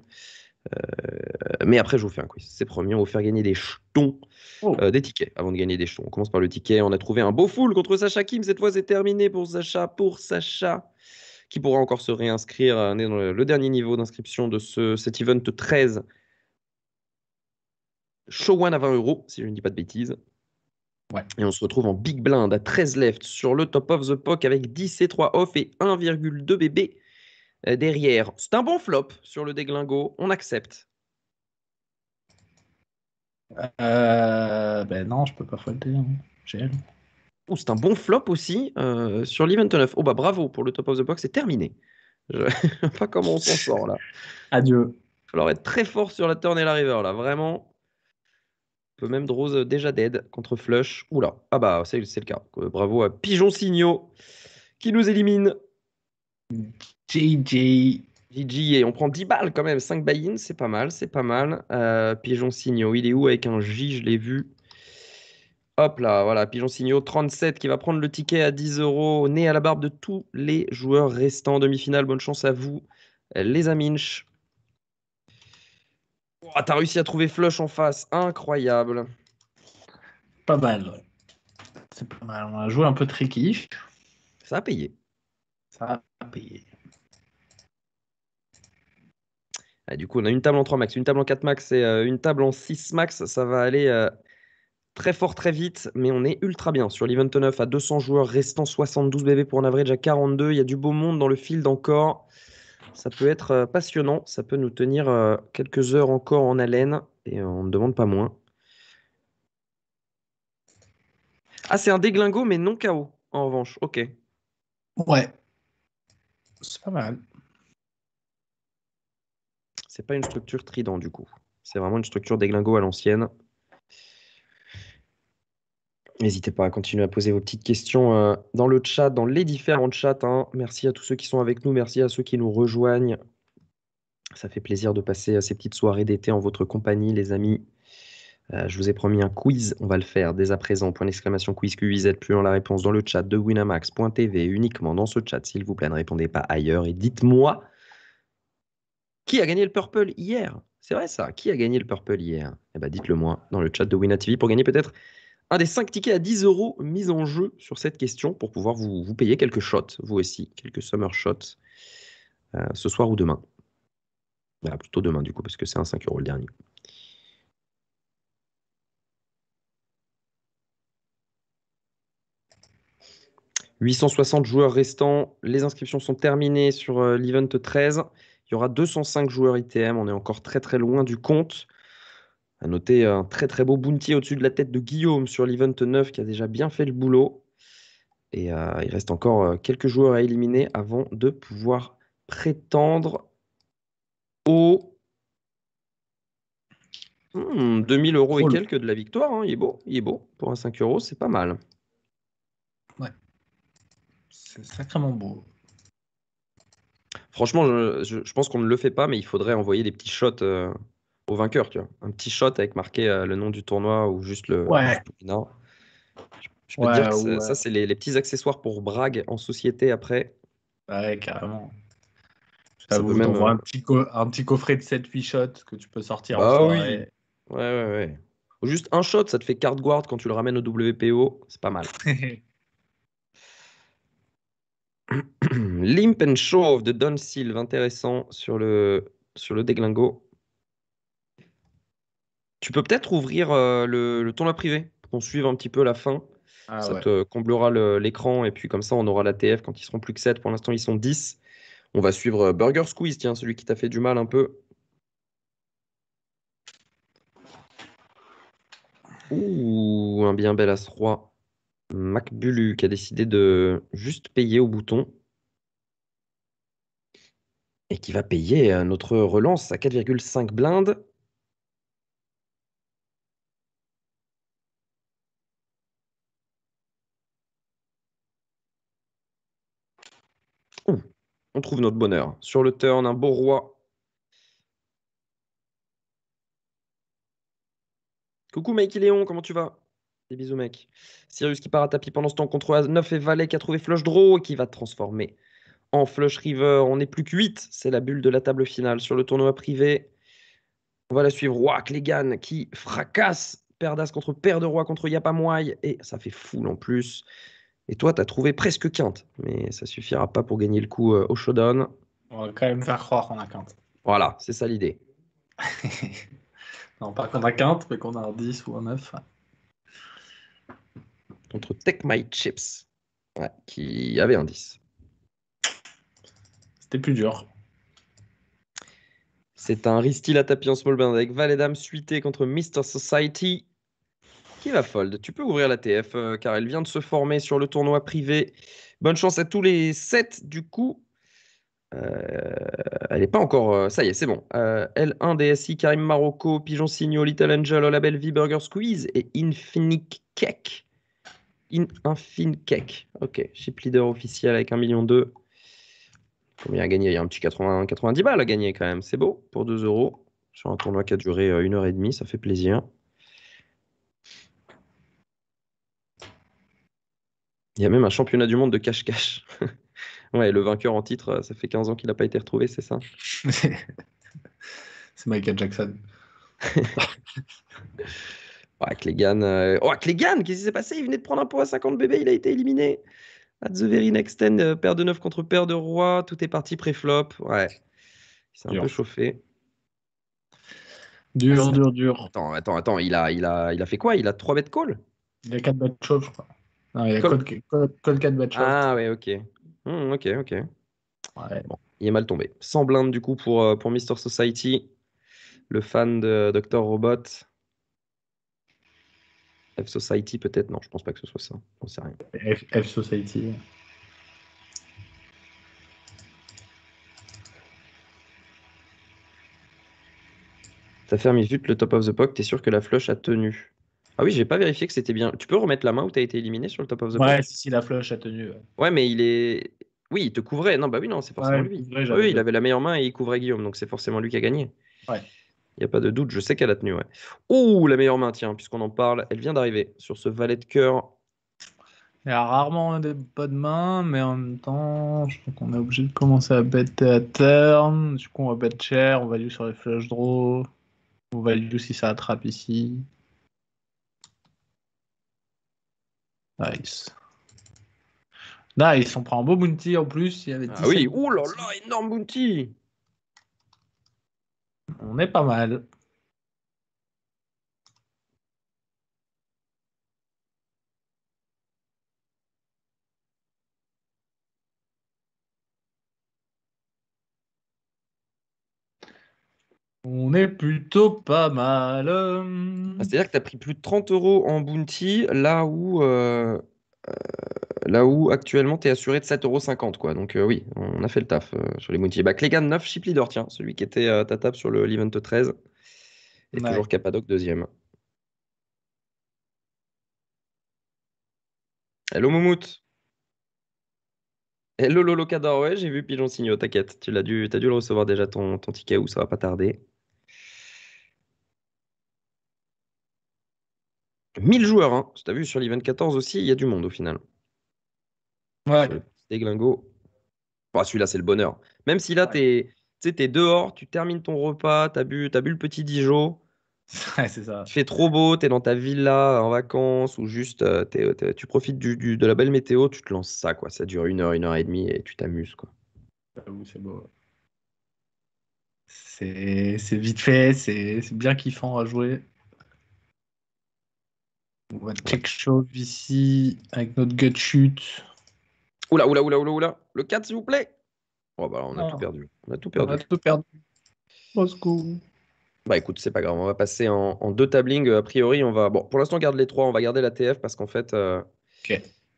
Euh, mais après, je vous fais un quiz. C'est promis, on va vous faire gagner des jetons, oh. euh, des tickets, avant de gagner des jetons. On commence par le ticket. On a trouvé un beau full contre Sacha Kim. Cette fois, c'est terminé pour Sacha, pour Sacha, qui pourra encore se réinscrire. On est dans le, dernier niveau d'inscription de ce, cet event 13 Show One à 20 euros, si je ne dis pas de bêtises. Ouais. Et on se retrouve en big blind à 13 left sur le top of the POC avec 10 et 3 off et 1,2 bébé euh, derrière. C'est un bon flop sur le déglingo, on accepte. Euh, ben non, je peux pas folder. Hein. Oh, c'est un bon flop aussi euh, sur l'Event9. Oh bah bravo pour le top of the box, c'est terminé. Je ne sais pas comment on s'en sort là. Adieu. Il falloir être très fort sur la turn et la river là, vraiment même Drose euh, déjà dead contre Flush. Oula, ah bah c'est le cas. Euh, bravo à Pigeon Signaux qui nous élimine. GG JJ, et on prend 10 balles quand même, 5 buy-in, c'est pas mal, c'est pas mal. Euh, Pigeon Signaux, il est où avec un J, je l'ai vu. Hop là, voilà, Pigeon Signaux 37 qui va prendre le ticket à 10 euros, né à la barbe de tous les joueurs restants. Demi-finale, bonne chance à vous, les Aminch. Oh, T'as réussi à trouver Flush en face. Incroyable. Pas mal, C'est pas mal. On a joué un peu tricky. Ça a payé. Ça a payé. Ah, du coup, on a une table en 3 max, une table en 4 max et euh, une table en 6 max. Ça va aller euh, très fort, très vite, mais on est ultra bien. Sur l'event 9 à 200 joueurs, restant 72 bébés pour un average à 42. Il y a du beau monde dans le field encore. Ça peut être euh, passionnant, ça peut nous tenir euh, quelques heures encore en haleine et euh, on ne demande pas moins. Ah, c'est un déglingo mais non chaos en revanche, ok. Ouais. C'est pas mal. C'est pas une structure trident du coup. C'est vraiment une structure déglingo à l'ancienne. N'hésitez pas à continuer à poser vos petites questions euh, dans le chat, dans les différents chats. Hein. Merci à tous ceux qui sont avec nous, merci à ceux qui nous rejoignent. Ça fait plaisir de passer euh, ces petites soirées d'été en votre compagnie, les amis. Euh, je vous ai promis un quiz, on va le faire dès à présent. Point d'exclamation quiz QIZ, plus en la réponse dans le chat de winamax.tv, uniquement dans ce chat, s'il vous plaît, ne répondez pas ailleurs. Et dites-moi, qui a gagné le Purple hier C'est vrai ça, qui a gagné le Purple hier Eh ben, dites-le moi dans le chat de WinaTV pour gagner peut-être un des cinq tickets à 10 euros mis en jeu sur cette question pour pouvoir vous, payer quelques shots, vous aussi, quelques summer shots euh, ce soir ou demain. plutôt demain du coup, parce que c'est un 5 euros le dernier. « 860 joueurs restants, les inscriptions sont terminées sur euh, l'event 13. Il y aura 205 joueurs ITM, on est encore très très loin du compte. A noter euh, un très très beau bounty au-dessus de la tête de Guillaume sur l'event 9 qui a déjà bien fait le boulot. Et euh, il reste encore euh, quelques joueurs à éliminer avant de pouvoir prétendre au 2000 hmm, euros et quelques de la victoire. Hein. Il est beau, il est beau. Pour un 5 euros, c'est pas mal. Ouais. C'est sacrément beau. Franchement, je, pense qu'on ne le fait pas, mais il faudrait envoyer des petits shots au vainqueur, tu vois. Un petit shot avec marqué euh, le nom du tournoi ou juste le. Ouais. Je peux dire que ça, c'est les, petits accessoires pour Brague en société après. Ouais, carrément. Ça, même... Euh, un, petit coffret de 7-8 shots que tu peux sortir bah oui. Ouais, ouais, ouais. juste un shot, ça te fait card guard quand tu le ramènes au WPO. C'est pas mal. Limp and Shove de Don Silve, intéressant sur le, sur le déglingo. Tu peux peut-être ouvrir euh, le, ton tournoi privé pour qu'on suive un petit peu la fin. Ah ça te comblera l'écran et puis comme ça, on aura la TF quand ils seront plus que 7. Pour l'instant, ils sont 10. On va suivre euh, Burger Squeeze, tiens, celui qui t'a fait du mal un peu. Ouh, un bien bel As-Roi. Macbulu qui a décidé de juste payer au bouton et qui va payer euh, notre relance à 4,5 blindes. on trouve notre bonheur. Sur le turn, un beau roi. Coucou Mikey Léon, comment tu vas Des bisous mec. Sirius qui part à tapis pendant ce temps contre 9 et Valet qui a trouvé flush draw et qui va transformer en flush river. On n'est plus que 8, c'est la bulle de la table finale sur le tournoi privé. On va la suivre. Roi Legan qui fracasse Père d'As contre Père de Roi contre Yapamouai et ça fait foule en plus. Et toi, tu as trouvé presque quinte, mais ça suffira pas pour gagner le coup euh, au showdown. On va quand même faire croire qu'on a quinte. Voilà, c'est ça l'idée. non, pas qu'on a quinte, mais qu'on a un 10 ou un 9. Contre Tech My Chips, qui avait un 10. C'était plus dur. C'est un Ristil à tapis en small band avec Valet-Dame suité contre Mr. Society qui va fold. Tu peux ouvrir la TF euh, car elle vient de se former sur le tournoi privé. Bonne chance à tous les 7 du coup. Euh, elle n'est pas encore. Euh, ça y est, c'est bon. L1, DSI, Karim Marocco, Pigeon Signo, Little Angel, Olabel V, Burger Squeeze et Infinite Cake. In, Cake. Ok, chip leader officiel avec 1 million 2. Combien à gagner Il y a un petit 80, 90 balles à gagner quand même. C'est beau pour 2 euros sur un tournoi qui a duré 1 heure et demie. Ça fait plaisir. Il y a même un championnat du monde de cache-cache. ouais, le vainqueur en titre, ça fait 15 ans qu'il n'a pas été retrouvé, c'est ça C'est Michael Jackson. Ouais, Clégan, Oh, euh, oh qu'est-ce qui s'est passé Il venait de prendre un pot à 50 bébés, il a été éliminé. At the very next end, euh, paire de neuf contre paire de roi, tout est parti pré-flop. Ouais, il s'est un peu chauffé. Dur, ah, dur, dur. Attends, attends, attends, il a, il a, il a fait quoi Il a 3 bets call Il a 4 bets shove, je crois. Non, il y a Ah oui, hmm, ok. ok, ok. Bon, il est mal tombé. Sans blinde du coup pour, euh, pour Mister Society, le fan de Dr. Robot. F-Society peut-être Non, je pense pas que ce soit ça. On sait rien. F-Society. Ça ferme vite le top of the Tu t'es sûr que la flush a tenu ah oui, j'ai pas vérifié que c'était bien. Tu peux remettre la main où tu as été éliminé sur le top of the Ouais, si, si, la flush a tenu. Ouais. mais il est. Oui, il te couvrait. Non, bah oui, non, c'est forcément lui. oui, il avait la meilleure main et il couvrait Guillaume, donc c'est forcément lui qui a gagné. Ouais. Il n'y a pas de doute, je sais qu'elle a tenu. Ouais. Ouh, la meilleure main, tiens, puisqu'on en parle, elle vient d'arriver sur ce valet de cœur. Il y a rarement des bonnes mains, mais en même temps, je crois qu'on est obligé de commencer à bêter à terme. Du coup, on va bet cher, on value sur les flush draw, on value si ça attrape ici. Nice. Nice, on prend un beau bounty en plus. Il y avait ah oui, oulala, énorme bounty. On est pas mal. On est plutôt pas mal. Ah, c'est-à-dire que tu as pris plus de 30 euros en bounty là où, euh, euh, là où actuellement tu es assuré de 7,50 euros. Quoi. Donc euh, oui, on a fait le taf sur les bounties. Bah, Clégan 9, Chip Leader, tiens, celui qui était à ta table sur l'event 13. Et toujours Capadoc deuxième. Hello Moumout. Hello Lolo Cador, ouais, j'ai vu Pigeon Signo, t'inquiète, tu l'as dû, as dû le recevoir déjà ton, ton ticket ou ça va pas tarder. 1000 joueurs, hein. as vu, sur l'Event 14 aussi, il y a du monde au final. Ouais. Des glingo bah, celui-là, c'est le bonheur. Même si là, t'es tu es dehors, tu termines ton repas, t'as bu, as bu le petit Dijon. c'est ça. Tu fais trop beau, t'es dans ta villa en vacances ou juste euh, euh, tu profites du, de la belle météo, tu te lances ça, quoi. Ça dure une heure, une heure et demie et tu t'amuses, quoi. c'est C'est vite fait, c'est bien kiffant à jouer. On va quelque chose ici avec notre gut shoot. Oula, oula, oula, oula, oula. Le 4, s'il vous plaît. Oh, bah, on a tout perdu. On a tout perdu. On a tout perdu. Moscou. Bah écoute, c'est pas grave, on va passer en, deux tablings. A priori, on va. Bon, pour l'instant, on garde les trois, on va garder la TF parce qu'en fait, euh,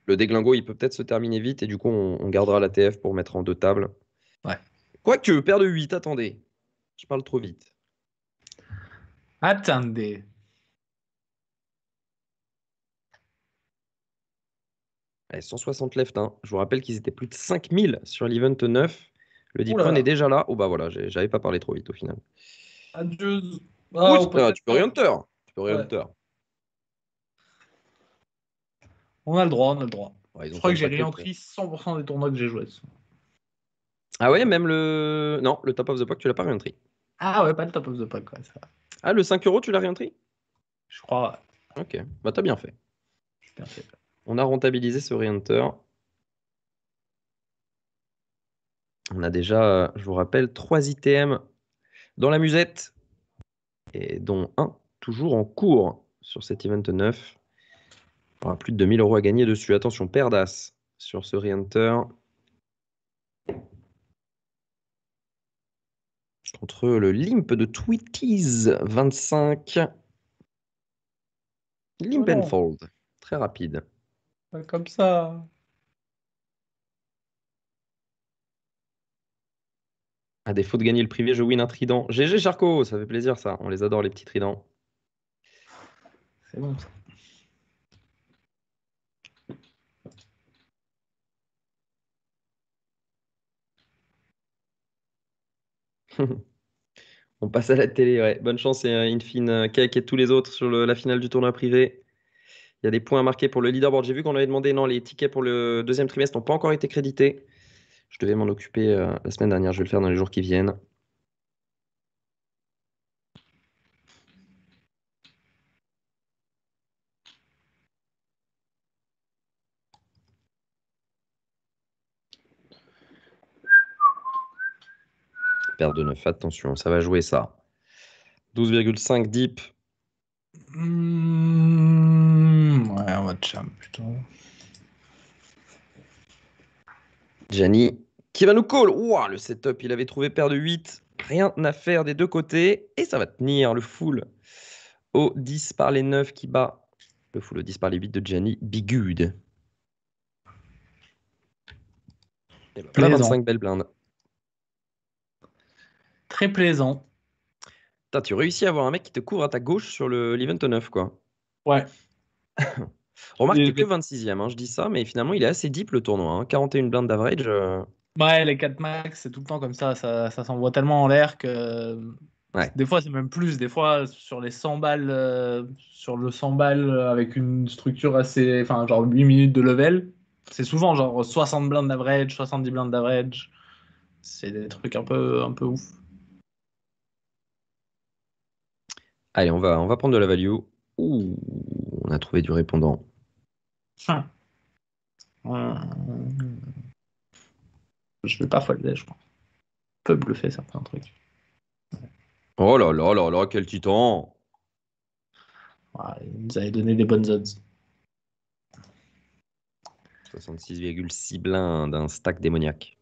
le déglingo, il peut peut-être se terminer vite et du coup, on, gardera la TF pour mettre en deux tables. Ouais. Quoique, de 8, attendez. Je parle trop vite. Attendez. 160 left. Hein. Je vous rappelle qu'ils étaient plus de 5000 sur l'event 9. Le deep run est déjà là. Oh bah voilà, j'avais pas parlé trop vite au final. Adieu. Ah, tu peux rien te Tu On a le droit, on a le droit. je crois que j'ai rien pris 100% des tournois que j'ai joués. Ah ouais, même le. Non, le top of the pack, tu l'as pas rien tri. Ah ouais, pas le top of the pack, Ah, le 5 euros, tu l'as rien tri Je crois. Ok, bah t'as bien fait. Bien fait. On a rentabilisé ce re On a déjà, euh, je vous rappelle, trois ITM dans la musette, et dont un toujours en cours sur cet event 9. On aura plus de 2000 euros à gagner dessus. Attention, perdas sur ce re Contre le limp de Tweeties 25. Limp oh and fold. Très rapide comme ça. À défaut de gagner le privé, je win un trident. GG Charcot, ça fait plaisir ça. On les adore les petits tridents. C'est bon ça. On passe à la télé, ouais. Bonne chance et euh, Infine euh, Cake et tous les autres sur la finale du tournoi privé. Il y a des points marqués pour le leaderboard. J'ai vu qu'on avait demandé, non, les tickets pour le deuxième trimestre n'ont pas encore été crédités. Je devais m'en occuper euh, la semaine dernière, je vais le faire dans les jours qui viennent. Paire de 9, attention, ça va jouer ça. 12,5 deep Mmh, ouais, on va plutôt. qui va nous call. Waouh, le setup, il avait trouvé paire de 8. Rien à faire des deux côtés. Et ça va tenir le full au 10 par les 9 qui bat le full au 10 par les 8 de Gianni Bigud. Plein belles blindes. Très plaisant. Putain, tu réussis à avoir un mec qui te couvre à ta gauche sur l'event le, 9, quoi. Ouais. Remarque, t'es que 26e, hein, je dis ça, mais finalement, il est assez deep le tournoi. 41 hein. blindes d'average. Euh. Ouais, les 4 max, c'est tout le temps comme ça. Ça, ça s'envoie tellement en l'air que. Ouais. Des fois, c'est même plus. Des fois, sur les 100 balles, euh, sur le 100 balles euh, avec une structure assez. Enfin, genre 8 minutes de level, c'est souvent genre 60 blindes d'average, 70 blindes d'average. C'est des trucs un peu, un peu ouf. Allez, on va, on va prendre de la value. Ouh, on a trouvé du répondant. Je euh, ne Je vais pas folder, je crois. Peut bluffer certains trucs. Oh là là là là, quel titan ouais, Vous nous avez donné des bonnes odds. 66,6 blindes, d'un stack démoniaque.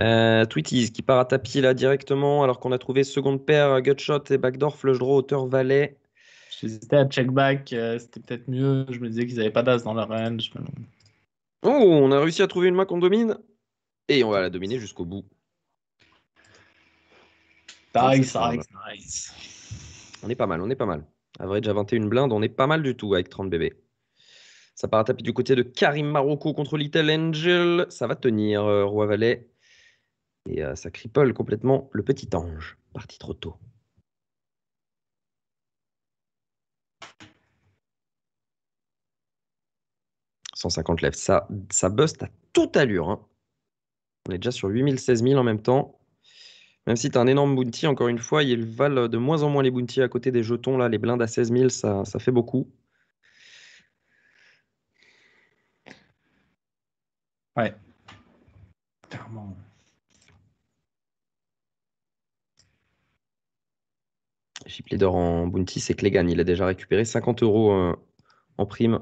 Euh, Tweeties qui part à tapis là directement alors qu'on a trouvé seconde paire euh, Gutshot et Backdoor flush draw hauteur valet. J'hésitais à check back, euh, c'était peut-être mieux. Je me disais qu'ils n'avaient pas d'as dans leur range. Oh, on a réussi à trouver une main qu'on domine et on va la dominer jusqu'au bout. Nice, nice, On est pas mal, on est pas mal. Average à 21 blindes, on est pas mal du tout avec 30 bébés. Ça part à tapis du côté de Karim Marocco contre Little Angel. Ça va tenir, euh, Roi Valet. Et euh, ça cripole complètement le petit ange, parti trop tôt. « 150 lèvres, ça, ça buste à toute allure. Hein. On est déjà sur 8000, 16000 en même temps. Même si tu as un énorme bounty, encore une fois, ils valent de moins en moins les bounties à côté des jetons. Là, les blindes à 16000 ça, ça fait beaucoup. Ouais. Clairement. chip leader en bounty, c'est Clégan. Il a déjà récupéré 50 euros euh, en prime.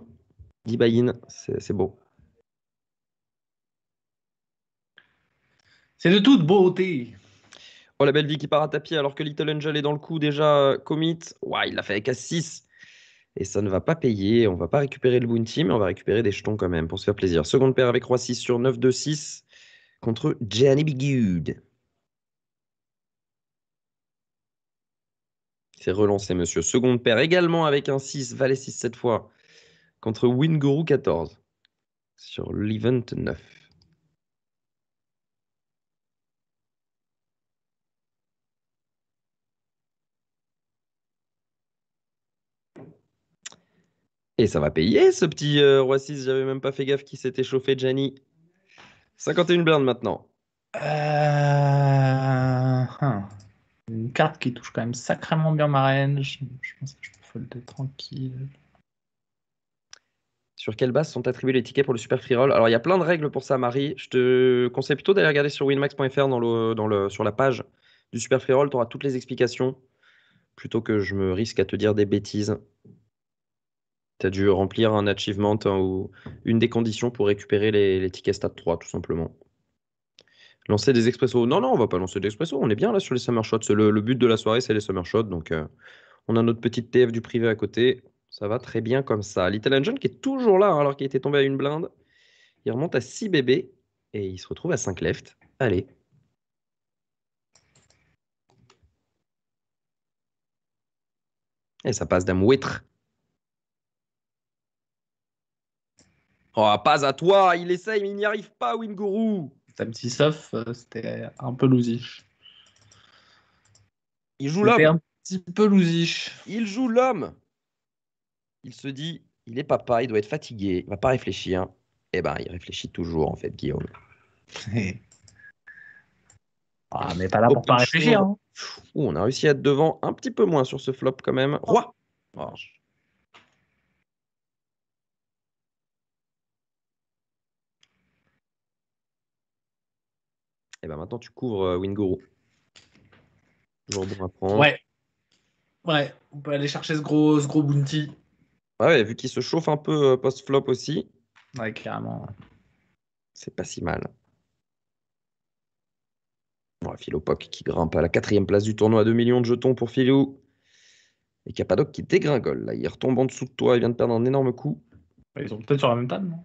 10 buy c'est beau. C'est de toute beauté. Oh, la belle vie qui part à tapis alors que Little Angel est dans le coup déjà euh, commit. Ouah, il l'a fait avec a 6 Et ça ne va pas payer. On va pas récupérer le bounty, mais on va récupérer des jetons quand même pour se faire plaisir. Seconde paire avec Roi 6 sur 9-2-6 contre Gianni Bigud. C'est relancé, monsieur. Seconde paire également avec un 6, Valet 6 cette fois, contre Winguru 14 sur l'event 9. Et ça va payer ce petit euh, Roi 6, j'avais même pas fait gaffe qu'il s'était chauffé Gianni. 51 blindes maintenant. Euh... Hein une carte qui touche quand même sacrément bien ma range. Je pense que je peux folder tranquille. Sur quelle base sont attribués les tickets pour le super free roll Alors il y a plein de règles pour ça, Marie. Je te conseille plutôt d'aller regarder sur winmax.fr dans le, sur la page du super free roll. Tu auras toutes les explications plutôt que je me risque à te dire des bêtises. Tu as dû remplir un achievement ou une des conditions pour récupérer les, tickets Stade 3, tout simplement. Lancer des expressos. Non, non, on va pas lancer d'expresso. On est bien là sur les summer shots. Le, but de la soirée, c'est les summer shots. Donc, euh, on a notre petite TF du privé à côté. Ça va très bien comme ça. Little Engine qui est toujours là, hein, alors qu'il était tombé à une blinde. Il remonte à 6 bébés et il se retrouve à 5 left. Allez. Et ça passe d'un mouêtre. Oh, pas à toi, il essaye, mais il n'y arrive pas, Winguru petit euh, sauf c'était un peu lousiche. Il joue l'homme. un petit peu lousiche. Il joue l'homme. Il se dit, il est papa, il doit être fatigué, il va pas réfléchir. Et eh ben, il réfléchit toujours en fait, Guillaume. ah, mais pas là pour pas réfléchir. Hein. on a réussi à être devant un petit peu moins sur ce flop quand même. Roi. Oh. et eh ben maintenant tu couvres euh, Wingoro. Ouais. Ouais, on peut aller chercher ce gros, gros bounty. Ah ouais, vu qu'il se chauffe un peu euh, post-flop aussi. Ouais, clairement. C'est pas si mal. Bon, Pock qui grimpe à la quatrième place du tournoi à 2 millions de jetons pour Philou. Et Capadoc qui dégringole. Là, il retombe en dessous de toi, il vient de perdre un énorme coup. Ils sont peut-être sur la même table,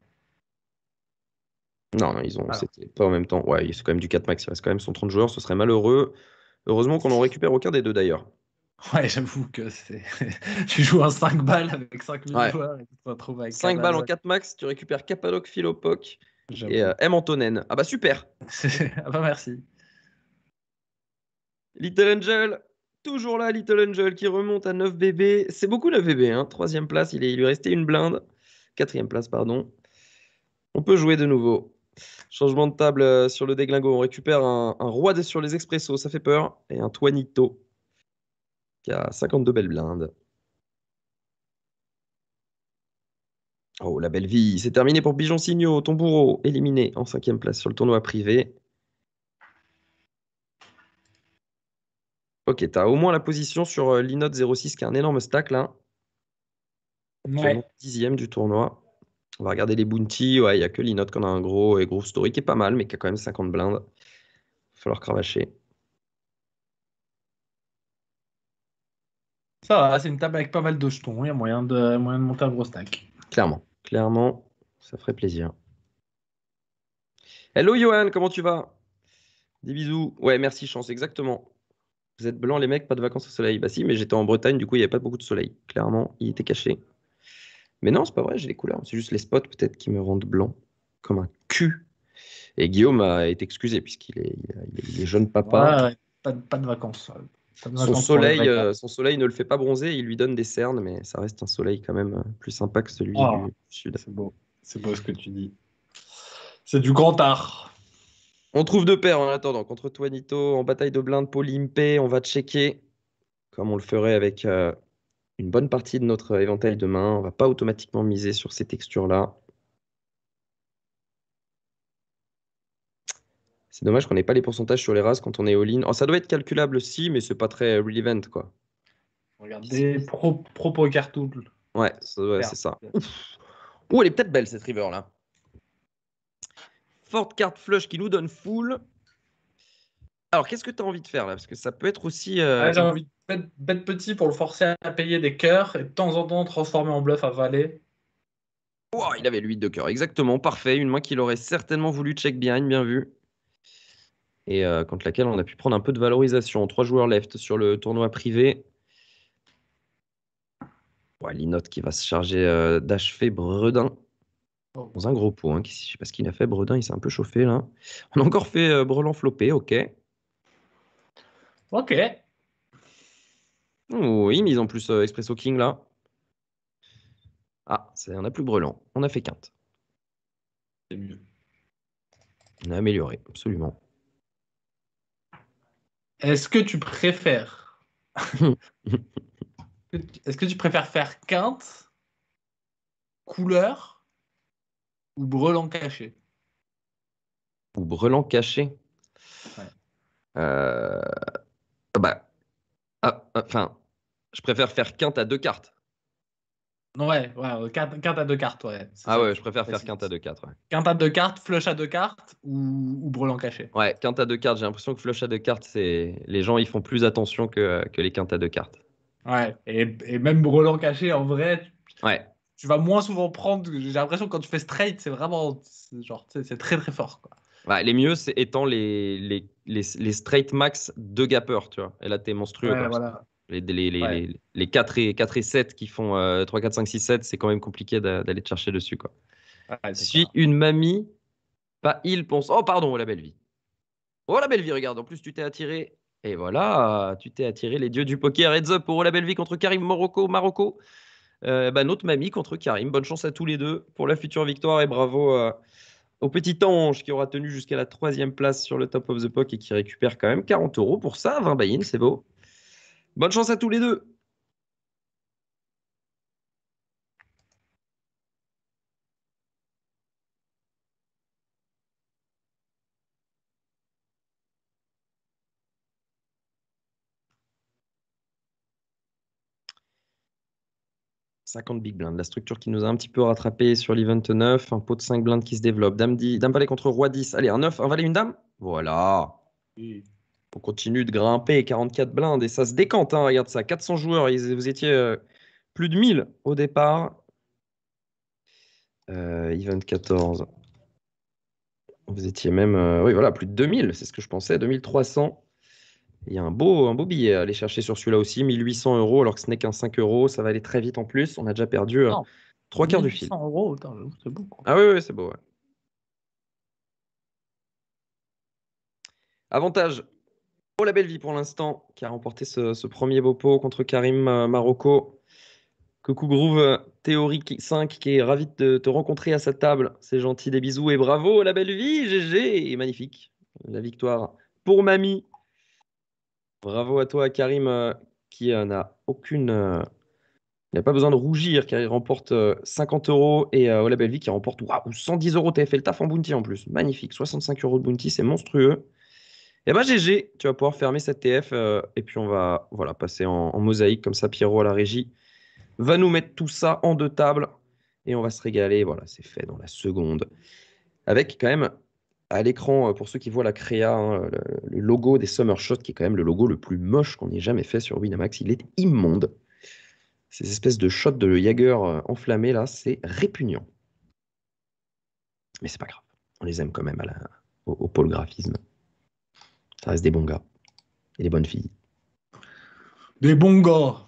non, ils ont. pas en même temps. Ouais, c'est quand même du 4 max. Il reste quand même 130 joueurs. Ce serait malheureux. Heureusement qu'on en récupère aucun des deux d'ailleurs. Ouais, j'avoue que c'est. tu joues en 5 balles avec 5 ouais. joueurs et 5 balles en 4 max. Tu récupères Capadoc, Philopoc et euh, M. Antonen. Ah bah super Ah bah merci. Little Angel, toujours là, Little Angel qui remonte à 9 BB. C'est beaucoup 9 BB, hein. troisième place, il, est, il lui restait une blinde. Quatrième place, pardon. On peut jouer de nouveau. Changement de table euh, sur le déglingo. On récupère un, roi sur les expressos, ça fait peur. Et un Tuanito qui a 52 belles blindes. Oh, la belle vie. C'est terminé pour Bijon Signaux, bourreau éliminé en cinquième place sur le tournoi privé. Ok, t'as au moins la position sur euh, l'Inote 06 qui a un énorme stack là. Ouais. Dixième du tournoi. On va regarder les bounties. Ouais, il n'y a que Linode qu'on a un gros et Story qui est pas mal, mais qui a quand même 50 blindes. Il va falloir cravacher. Ça va, c'est une table avec pas mal de jetons. Il y a moyen de, moyen de monter un gros stack. Clairement. Clairement, ça ferait plaisir. Hello Johan, comment tu vas Des bisous. Ouais, merci, chance, exactement. Vous êtes blancs les mecs, pas de vacances au soleil. Bah si, mais j'étais en Bretagne, du coup il n'y avait pas beaucoup de soleil. Clairement, il était caché. Mais non, c'est pas vrai, j'ai les couleurs. C'est juste les spots peut-être qui me rendent blanc, comme un cul. Et Guillaume a été excusé puisqu'il est, jeune papa. pas, de, vacances. son, soleil, euh, son soleil ne le fait pas bronzer, il lui donne des cernes, mais ça reste un soleil quand même euh, plus sympa que celui ah, du sud. C'est beau. c'est beau ce que tu dis. C'est du grand art. On trouve deux paires hein, en attendant. Contre Tuanito, en bataille de blindes, Paul Impé, on va checker, comme on le ferait avec euh, une bonne partie de notre éventail demain, On ne va pas automatiquement miser sur ces textures-là. C'est dommage qu'on n'ait pas les pourcentages sur les races quand on est all-in. Oh, ça doit être calculable si, mais c'est pas très relevant quoi. Des propos cartouche. Ouais, c'est ça. Oh, elle est peut-être belle cette river là. Forte carte flush qui nous donne full. Alors, qu'est-ce que tu as envie de faire là Parce que ça peut être aussi. Euh, ah, bête, petit pour le forcer à payer des cœurs et de temps en temps transformer en bluff à valet. il avait 8 de cœur, exactement, parfait. Une main qu'il aurait certainement voulu check behind, bien vu. Et euh, contre laquelle on a pu prendre un peu de valorisation. Trois joueurs left sur le tournoi privé. Ouais, qui va se charger euh, d'achever Bredin. Oh. Dans un gros pot, je sais pas ce qu'il a fait, Bredin, il s'est un peu chauffé là. On a encore fait euh, Brelan ok. Ok, oui, oh, mise en plus euh, Expresso King là. Ah, on on a plus brûlant. On a fait quinte. C'est mieux. On a amélioré, absolument. Est-ce que tu préfères Est-ce que tu préfères faire quinte, couleur ou brelan caché Ou brelan caché ouais. Euh, ah bah, euh, enfin, je préfère faire quinte à deux cartes. Ouais, ouais quinte, à deux cartes, ouais. Ah ouais, je préfère faire quinte à deux cartes. Ouais. Quinte à deux cartes, flush à deux cartes ou, ou brelan caché. Ouais, quinte à deux cartes, j'ai l'impression que flush à deux cartes, c'est les gens ils font plus attention que, que les quintes à deux cartes. Ouais, et, et même brelan caché en vrai. Ouais. Tu vas moins souvent prendre. J'ai l'impression que quand tu fais straight, c'est vraiment genre c'est très très fort quoi. Bah, les mieux, c'est étant les, les, les, straight max de gapper, tu vois. Et là, t'es monstrueux. Les, les, les 4, et, 4, 7 qui font 3, 4, 5, 6, 7, c'est quand même compliqué d'aller te chercher dessus. Quoi. Je suis une mamie, pas il pense Oh, pardon, oh la belle vie. Oh la belle vie, regarde, en plus tu t'es attiré. Et voilà, tu t'es attiré les dieux du poker. Heads up pour la belle vie contre Karim Morocco. Marocco. Euh, bah, notre mamie contre Karim. Bonne chance à tous les deux pour la future victoire et bravo. Euh, au petit ange qui aura tenu jusqu'à la troisième place sur le top of the pock et qui récupère quand même 40 euros pour ça, 20 buy-in, c'est beau. Bonne chance à tous les deux. 50 big blinds. La structure qui nous a un petit peu rattrapé sur l'event 9. Un pot de 5 blindes qui se développe. Dame, 10, dame valet contre roi 10. Allez, un 9, un valet, une dame. Voilà. Hmm. On continue de grimper. 44 blindes. Et ça se décante. Hein. regarde ça. 400 joueurs. vous étiez euh, plus de 1000 au départ. Euh, event 14. Vous étiez même. Euh, oui, voilà, plus de 2000. C'est ce que je pensais. 2300. Il y a un beau, un beau billet à aller chercher sur celui-là aussi, 1800 euros, alors que ce n'est qu'un 5 euros, ça va aller très vite en plus. On a déjà perdu euh, trois quarts du fil. euros, c'est beau. Ah oui, c'est beau. Avantage pour la Belle Vie pour l'instant, qui a remporté ce, premier beau pot contre Karim euh, Marocco. Coucou Groove, Théorique 5, qui est ravi de te rencontrer à sa table. C'est gentil, des bisous et bravo, à la belle vie, GG, magnifique. La victoire pour Mamie Bravo à toi, Karim, euh, qui euh, n'a aucune. Euh, n'a pas besoin de rougir car il remporte 50 euros et euh, Ola Belvi qui remporte ou 110 euros. tFL fait le taf en bounty en plus. Magnifique. 65 euros de bounty, c'est monstrueux. Et eh bien, GG, tu vas pouvoir fermer cette TF et puis on va voilà, passer en, en, mosaïque comme ça. Pierrot à la régie va nous mettre tout ça en deux tables et on va se régaler. Voilà, c'est fait dans la seconde. Avec quand même à l'écran, euh, pour ceux qui voient la créa, hein, le, logo des Summer Shots, qui est quand même le logo le plus moche qu'on ait jamais fait sur Winamax, il est immonde. Ces espèces de shots de jagger euh, enflammés, là, c'est répugnant. Mais c'est pas grave. On les aime quand même au, au, pôle graphisme. Ça reste des bons gars. Et des bonnes filles. Des bons gars.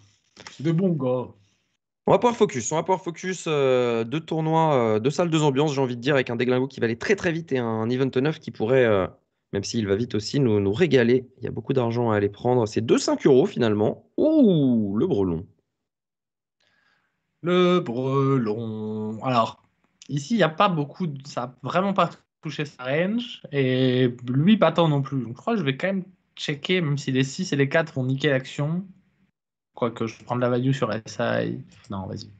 Des bons gars. On va pouvoir focus. On va focus euh, deux tournois, euh, deux salles, deux ambiances, j'ai envie de dire, avec un déglingo qui va aller très très vite et un event 9 qui pourrait, euh, même s'il va vite aussi, nous, régaler. Il y a beaucoup d'argent à aller prendre. C'est 2,5 euros finalement. Ouh, le brelon. Le brelon. Alors, ici, il n'y a pas beaucoup. Ça n'a vraiment pas touché sa range et lui, pas tant non plus. je crois que je vais quand même checker, même si les 6 et les 4 ont niquer l'action. Quoique je prends de la value sur SI. Non, vas-y.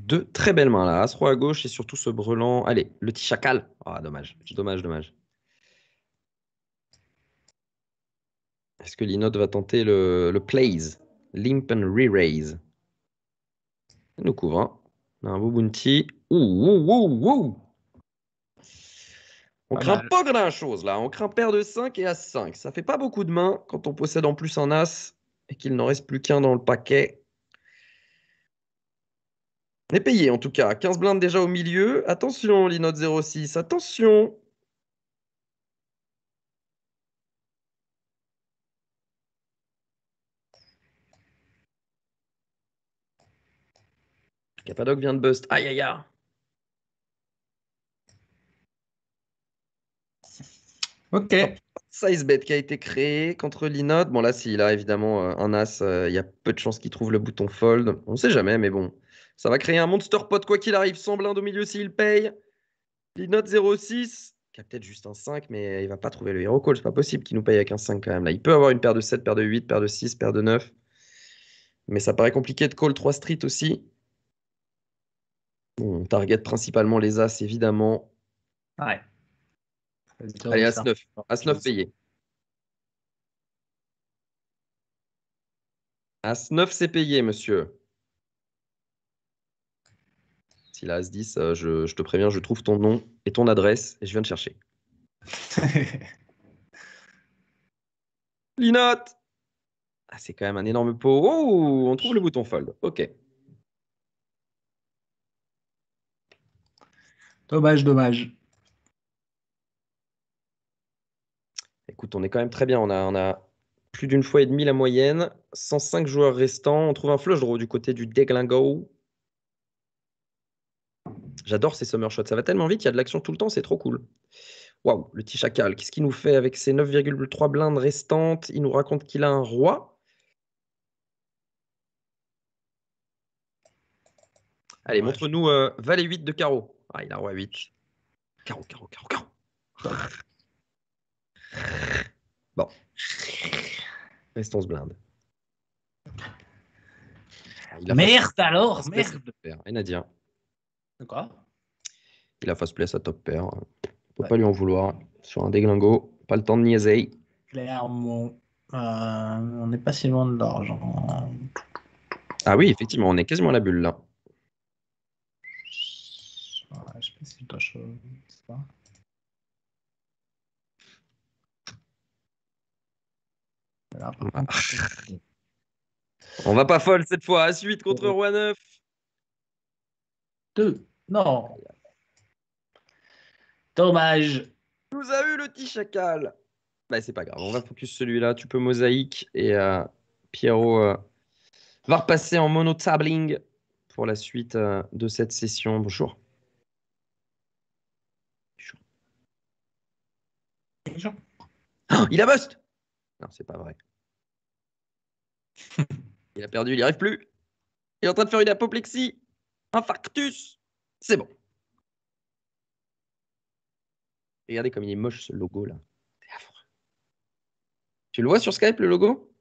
Deux très belles mains là. as 3 à gauche et surtout ce brelan. Allez, le petit chacal. Ah, dommage. Dommage, dommage. Est-ce que Linode va tenter le, le plays Limp and re-raise. nous couvre. Hein. un beau Ouh, ouh, ouh, ouh on craint pas grand-chose là. On craint paire de 5 et As 5. Ça fait pas beaucoup de mains quand on possède en plus un As et qu'il n'en reste plus qu'un dans le paquet. On est payé en tout cas. 15 blindes déjà au milieu. Attention, Linote 06. Attention. Capadoc vient de bust. Aïe aïe aïe. Ok. Sizebet qui a été créé contre Linode. Bon, là, s'il a évidemment un euh, as, euh, il y a peu de chances qu'il trouve le bouton fold. On ne sait jamais, mais bon. Ça va créer un monster pot, quoi qu'il arrive, sans blinde au milieu s'il paye. Linode 06, qui a peut-être juste un 5, mais il va pas trouver le hero call. C'est pas possible qu'il nous paye avec un 5 quand même. Là, il peut avoir une paire de 7, paire de 8, paire de 6, paire de 9. Mais ça paraît compliqué de call 3 street aussi. on target principalement les as, évidemment. Ouais. Allez, As-9. As-9 payé. As-9, c'est payé, monsieur. Si a As-10, euh, je, te préviens, je trouve ton nom et ton adresse et je viens te chercher. Linotte ah, C'est quand même un énorme pot. Oh, on trouve le bouton fold. OK. Dommage, dommage. on est quand même très bien. On a, plus d'une fois et demie la moyenne. 105 joueurs restants. On trouve un flush draw du côté du Deglingo. J'adore ces summer shots. Ça va tellement vite, il y a de l'action tout le temps, c'est trop cool. Waouh, le petit chacal. Qu'est-ce qu'il nous fait avec ses 9,3 blindes restantes Il nous raconte qu'il a un roi. Allez, montre-nous euh, valet 8 de carreau. Ah, il a roi 8. Carreau, carreau, carreau, carreau. Bon. Restons blindes. Merde alors, merde. Et Nadia quoi Il a face play à top pair. On peut pas lui en vouloir. Sur un déglingo, pas le temps de niaiser. Clairement, euh, on n'est pas si loin de l'argent. Ah oui, effectivement, on est quasiment à la bulle là. je sais pas Ah. On va pas folle cette fois. suite contre Roi 9. 2. Non. Dommage. Nous a eu le petit chacal. Bah, c'est pas grave. On va focus celui-là. Tu peux mosaïque et euh, Pierrot euh, va repasser en mono tabling pour la suite euh, de cette session. Bonjour. il a bust non, c'est pas vrai. il a perdu, il n'y arrive plus. Il est en train de faire une apoplexie. Infarctus. C'est bon. Regardez comme il est moche ce logo là. C'est affreux. Tu le vois sur Skype le logo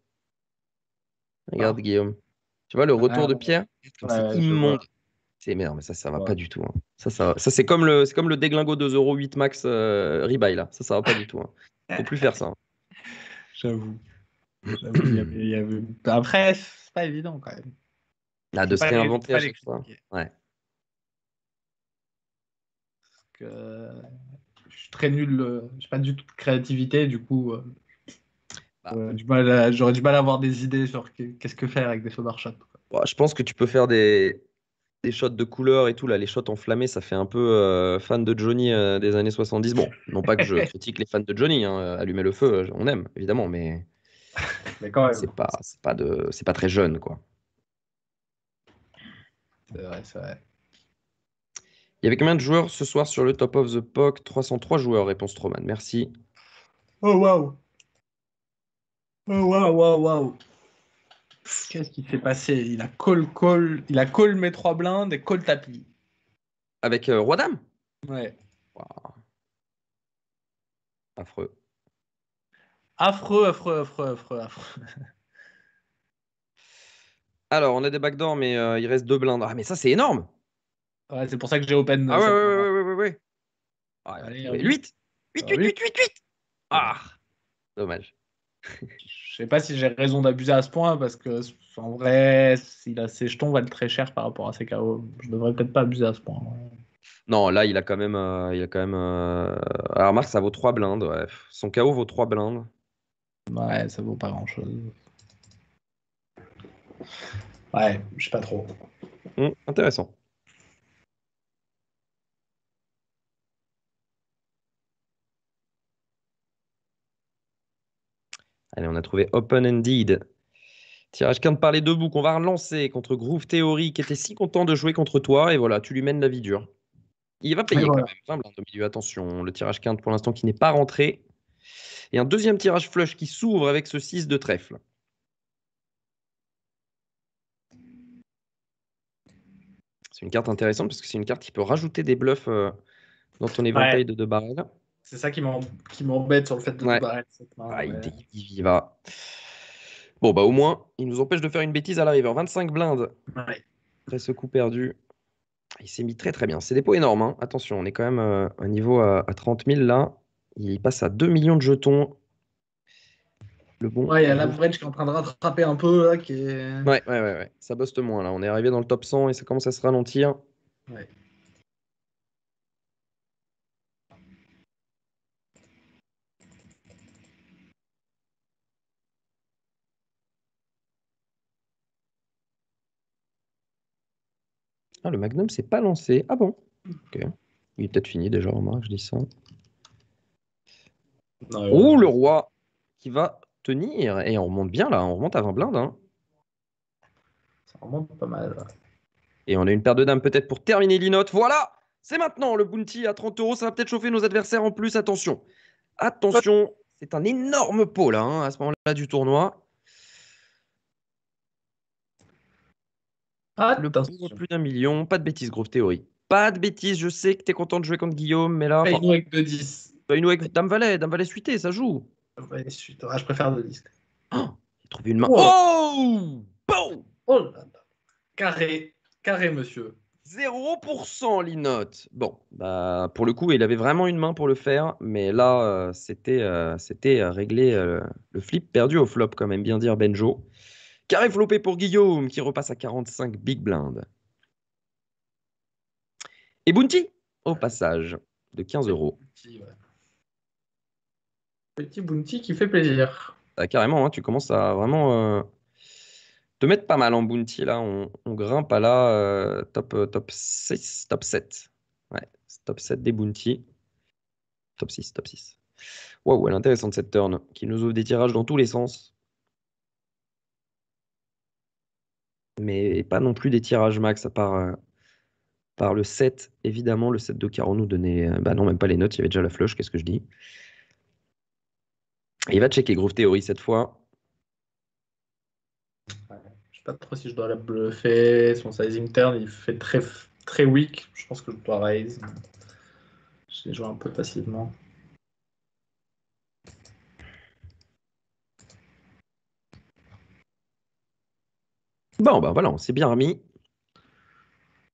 Regarde ah. Guillaume. Tu vois le retour de Pierre C'est immonde. C'est merde, mais ça, ça va pas du tout. Hein. Ça, ça, c'est comme le, c'est comme le déglingo 2,08 max euh, rebuy là. Ça, ça va pas du tout. Hein. Faut plus faire ça. Hein. J'avoue. Après, c'est pas évident quand même. de se réinventer à chaque fois. Ouais. je suis très nul, je euh, j'ai pas du tout de créativité, du coup, euh, bah. euh, j'aurais du mal à avoir des idées sur qu'est-ce que faire avec des faux bah, je pense que tu peux faire des, des shots de couleur et tout, là, les shots enflammés, ça fait un peu euh, fan de Johnny euh, des années 70. Bon, non pas que je critique les fans de Johnny, hein, euh, allumer le feu, on aime, évidemment, mais, c'est pas, pas, de, c'est pas très jeune, quoi. C'est vrai, c'est vrai. Il y avait combien de joueurs ce soir sur le top of the POC 303 joueurs, réponse Troman, merci. Oh waouh! Oh waouh, waouh, waouh! Qu'est-ce qui s'est passé Il a call, il a mes trois blindes et call tapis. Avec euh, Roi Dame Ouais. Affreux. Affreux, affreux, affreux, affreux, affreux. Alors, on a des backdoors, mais euh, il reste deux blindes. Ah, mais ça, c'est énorme Ouais, c'est pour ça que j'ai open. Ah, ouais, ouais, ouais, ouais, ouais, ah, Allez, 8 8, 8, 8, 8, 8, 8 Ah, dommage. sais pas si j'ai raison d'abuser à ce point, parce que en vrai, a, ses jetons valent très cher par rapport à ses KO. Je devrais peut-être pas abuser à ce point. Non, là, il a quand même. Euh, il a quand même euh, Alors, Marc, ça vaut 3 blindes. Son KO vaut 3 blindes. Ouais, ça vaut pas grand-chose. Ouais, je sais pas trop. Hum, intéressant. Allez, on a trouvé Open Indeed. Tirage par les deux bouts qu'on va relancer contre Groove Theory qui était si content de jouer contre toi et voilà, tu lui mènes la vie dure. Il va payer quand même, hein, Attention, le tirage quinte pour l'instant qui n'est pas rentré. Et un deuxième tirage flush qui s'ouvre avec ce 6 de trèfle. C'est une carte intéressante parce que c'est une carte qui peut rajouter des bluffs euh, dans ton éventail de deux barrels. C'est ça qui m'embête sur le fait de nous barrer ah, il, va. Bon, bah au moins, il nous empêche de faire une bêtise à l'arrivée 25 blindes. Après ce coup perdu, il s'est mis très très bien. C'est des pots énormes. Hein. Attention, on est quand même euh, euh, à un niveau à, 30 000 là. Il passe à 2 millions de jetons. Le bon. Ouais, il y a la bridge qui est en train de rattraper un peu là. ouais, ouais, ouais, ouais, Ça bosse moins là. On est arrivé dans le top 100 et ça commence à se ralentir. Ouais. Ah, le Magnum s'est pas lancé. Ah bon Il est peut-être fini déjà, remarque, je dis ça. Ouh le roi qui va tenir. Et on remonte bien là, on remonte avant blinde. blindes. Ça remonte pas mal. Et on a une paire de dames peut-être pour terminer l'inote. Voilà C'est maintenant le bounty à 30 euros. Ça va peut-être chauffer nos adversaires en plus. Attention Attention C'est un énorme pot là, hein, à ce moment-là du tournoi. le plus d'un million, pas de bêtises, grosse Théorie. Pas de bêtises, je sais que tu es content de jouer contre Guillaume, mais là. une 10. une Dame Valet, Dame Valet suité, ça joue. je préfère de 10. Oh, a trouvé une main. Oh Oh, oh là là. Carré, carré, monsieur. 0% l'inote. Bon, bah, pour le coup, il avait vraiment une main pour le faire, mais là, euh, c'était euh, c'était euh, le flip perdu au flop, quand même bien dire Benjo. Carré flopé pour Guillaume qui repasse à 45 big blind. Et Bounty, au passage, de 15 euros. Petit Bounty qui fait plaisir. Ah, carrément, hein, tu commences à vraiment euh, te mettre pas mal en Bounty. Là, on, grimpe à la euh, top, euh, top 6, top 7. Ouais, top 7 des Bounty. Top 6, top 6. Waouh, elle est intéressante cette turn qui nous ouvre des tirages dans tous les sens. mais pas non plus des tirages max, à part, euh, par le 7, évidemment. Le 7 de Caron nous donnait. Euh, bah non, même pas les notes, il y avait déjà la flush, qu'est-ce que je dis Il va checker Groove Theory cette fois. Je je sais pas trop si je dois la bluffer. Son sizing turn, il fait très, très weak. Je pense que je dois raise. Je joué un peu passivement. Bon, ben voilà, on s'est bien remis.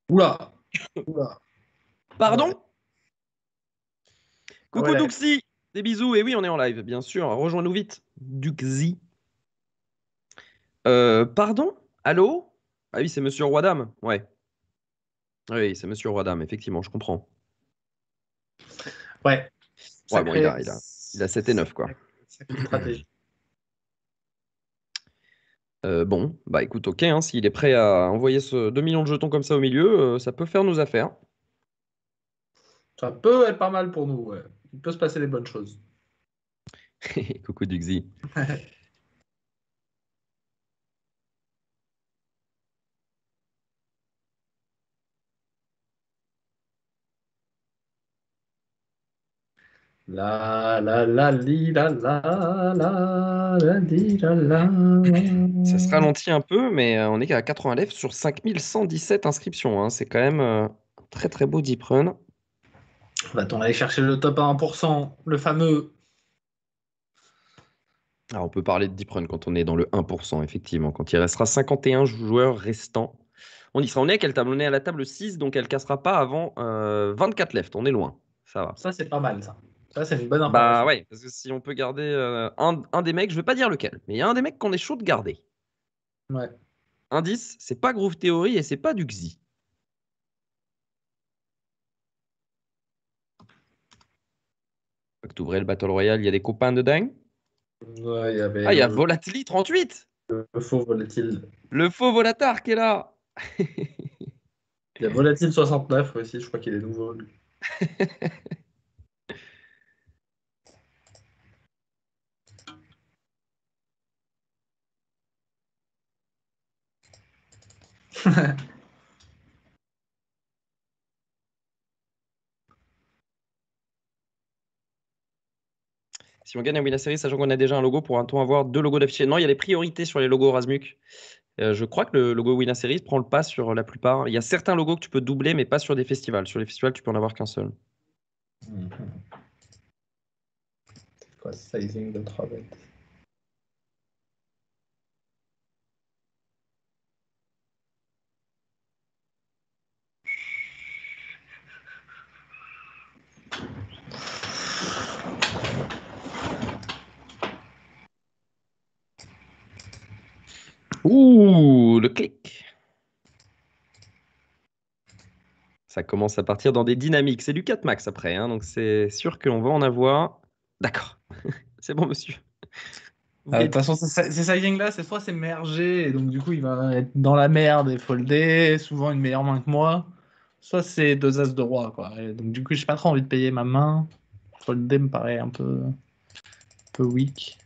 Oula. Pardon Coucou Duxi, des bisous. Et oui, on est en live, bien sûr. Rejoins-nous vite, Duxi. Euh, pardon Allô Ah oui, c'est Monsieur Roidam. Ouais. Oui, c'est Monsieur Roidam, effectivement, je comprends. Ouais. il a, 7 et 9, quoi. stratégie. Euh, bon, bah écoute, ok, hein, s'il est prêt à envoyer ce 2 millions de jetons comme ça au milieu, euh, ça peut faire nos affaires. Ça peut être pas mal pour nous, Il peut se passer des bonnes choses. Coucou Duxi. La la la li la la la Ça se ralentit un peu, mais euh, on est à 80 left sur 5117 inscriptions. Hein. C'est quand même euh, un très très beau deep run. va on aller chercher le top 1%, le fameux Alors ah, on peut parler de deep run quand on est dans le 1%, effectivement. Quand il restera 51 joueurs restants, on y sera. On est à quel table On est à la table 6, donc elle cassera pas avant 24 euh, left. On est loin. Ça va. Ça, c'est pas mal, ça. Ça, c'est une bonne Bah ouais, parce que si on peut garder euh, un, des mecs, je ne veux pas dire lequel, mais il y a un des mecs qu'on est chaud de garder. Ouais. Indice, c'est pas Groove Theory et c'est pas du Xi. ouvrais le Battle Royale, il y a des copains dingue. Ouais, il y avait. Ah, il y a Volatili 38 Le faux volatile. Le faux volatar qui est là Il y a Volatile 69 aussi, je crois qu'il est nouveau. si on gagne un Winner Series, sachant qu'on a déjà un logo, pour un on avoir deux logos d'affichés Non, il y a des priorités sur les logos Rasmuc. Euh, je crois que le logo Winner Series prend le pas sur la plupart. Il y a certains logos que tu peux doubler, mais pas sur des festivals. Sur les festivals, tu peux en avoir qu'un seul. Quoi, sizing de Ouh, le clic. Ça commence à partir dans des dynamiques. C'est du 4 max après, hein, donc c'est sûr que va en avoir. D'accord. c'est bon, monsieur. Euh, de toute façon, ces siding-là, c'est fois c'est mergé, donc du coup, il va être dans la merde et folder, souvent une meilleure main que moi. Ça, c'est deux as de roi, quoi. donc du coup, j'ai pas trop envie de payer ma main. Folder me paraît un peu, peu weak.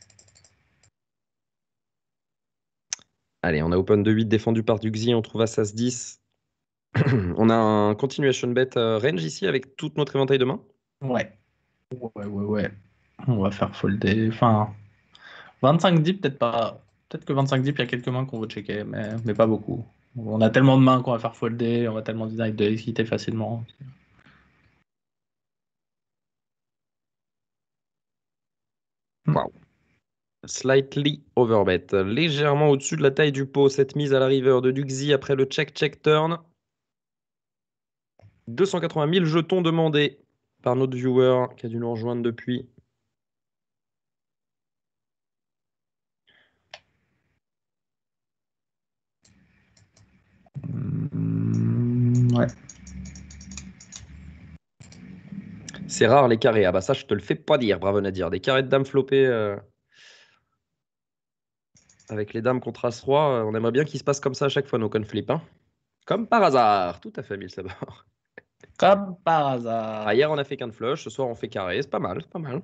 Allez, on a open de 8 défendu par Duxi, on trouve As 10. on a un continuation bet euh, range ici avec toute notre éventail de mains. Ouais. Ouais, ouais, ouais. On va faire folder. Enfin, 25 deep, peut-être pas. Peut-être que 25 deep, il y a quelques mains qu'on veut checker, mais, mais pas beaucoup. On a tellement de mains qu'on va faire folder, on va tellement design de quitter facilement. Wow. Slightly overbet. Légèrement au-dessus de la taille du pot, cette mise à la river de Duxi après le check-check turn. 280 000 jetons demandés par notre viewer qui a dû nous rejoindre depuis. C'est rare les carrés. Ah bah ça, je te le fais pas dire, bravo Nadir. Des carrés de dames flopées euh, avec les dames contre As-Roi, euh, on aimerait bien qu'il se passe comme ça à chaque fois nos conflits hein. comme par hasard. Tout à fait, Mille Comme par hasard. Ah, hier, on a fait qu'un flush. Ce soir, on fait carré. C'est pas mal, c'est pas mal.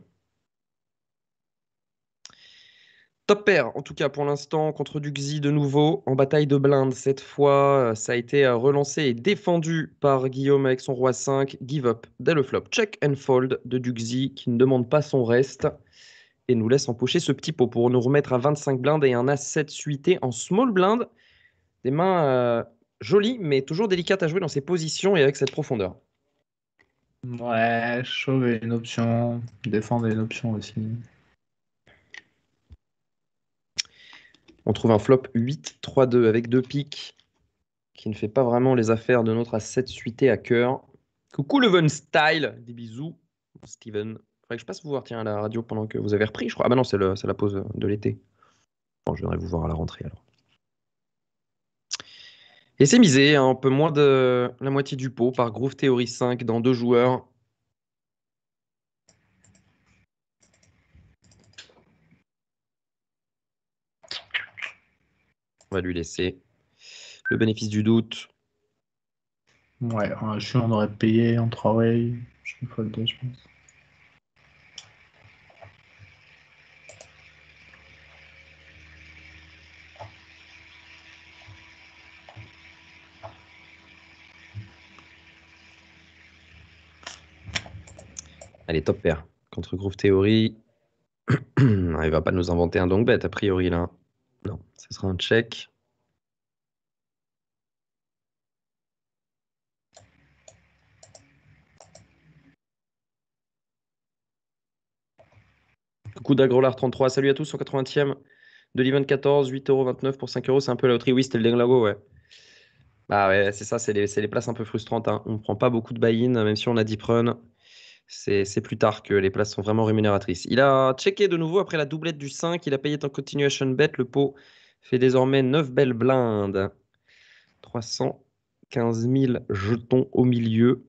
Top pair, en tout cas pour l'instant, contre Duxi de nouveau, en bataille de blindes. cette fois. Euh, ça a été euh, relancé et défendu par Guillaume avec son roi 5. Give up dès le flop. Check and fold de Duxi qui ne demande pas son reste et nous laisse empocher ce petit pot pour nous remettre à 25 blindes et un A7 suité en small blind. Des mains euh, jolies, mais toujours délicates à jouer dans ces positions et avec cette profondeur. Ouais, chauve une option, défendre une option aussi. On trouve un flop 8-3-2 avec deux piques qui ne fait pas vraiment les affaires de notre asset 7 suité à cœur. Coucou Leven Style, des bisous, Steven. Faudrait que je passe vous voir tiens, à la radio pendant que vous avez repris, je crois. Ah bah non, c'est la pause de l'été. Bon, je viendrai vous voir à la rentrée alors. Et c'est misé, un hein. peu moins de la moitié du pot par Groove Theory 5 dans deux joueurs. lui laisser le bénéfice du doute. Ouais, je suis on aurait payé en 3 je suis pas je pense. Allez, top pair. Contre Groove théorie il va pas nous inventer un don bête a priori, là. Non, ce sera un check. coup d'Agrolar33, salut à tous, 180e de l'I24, 8,29€ pour 5€, c'est un peu la loterie, oui, c'était le Denglago, ouais. Bah ouais, c'est ça, c'est les, places un peu frustrantes, hein. on ne prend pas beaucoup de buy-in, même si on a deep run c'est plus tard que les places sont vraiment rémunératrices. Il a checké de nouveau après la doublette du 5. Il a payé en continuation bet. Le pot fait désormais 9 belles blindes. 315 000 jetons au milieu.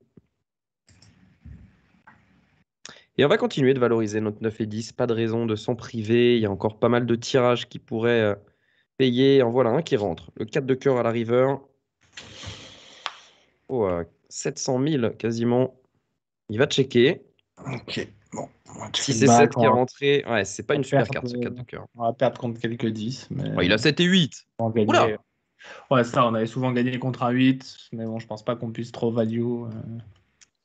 Et on va continuer de valoriser notre 9 et 10. Pas de raison de s'en priver. Il y a encore pas mal de tirages qui pourraient euh, payer. En voilà un qui rentre. Le 4 de cœur à la river. 700 000 quasiment. Il va checker. Ok, bon. Si c'est 7 qui est rentré, ouais, c'est pas une super carte, ce 4 de cœur. On va perdre contre quelques 10. il a 7 et 8. On ouais, ça, on avait souvent gagné contre un 8, mais bon, je pense pas qu'on puisse trop value. Euh.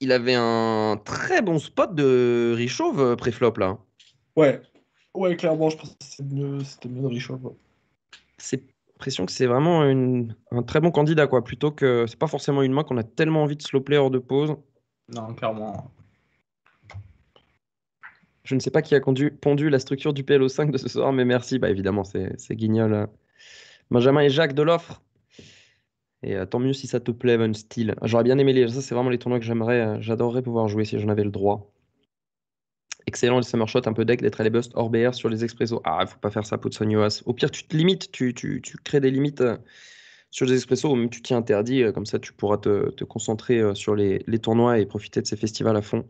Il avait un très bon spot de Richauve euh, préflop. flop là. Ouais, ouais, clairement, je pense que c'était mieux, mieux, de Richauve. C'est l'impression que c'est vraiment un très bon candidat, quoi. Plutôt que c'est pas forcément une main qu'on a tellement envie de slowplay hors de pause. Non, clairement. Je ne sais pas qui a pondu la structure du PLO5 de ce soir, mais merci. Bah, évidemment, c'est Guignol, hein. Benjamin et Jacques de l'offre. Et euh, tant mieux si ça te plaît, Van Steel. J'aurais bien aimé les. Ça, c'est vraiment les tournois que j'aimerais. Euh, j'adorerais pouvoir jouer si j'en avais le droit. Excellent le Summer Shot, un peu deck, les busts Bust, hors BR sur les Expresso. Ah, faut pas faire ça, Uas. Au pire, tu te limites, tu, crées des limites. Euh, sur les expressos tu t'y interdis. Euh, comme ça, tu pourras te, concentrer euh, sur les, tournois et profiter de ces festivals à fond.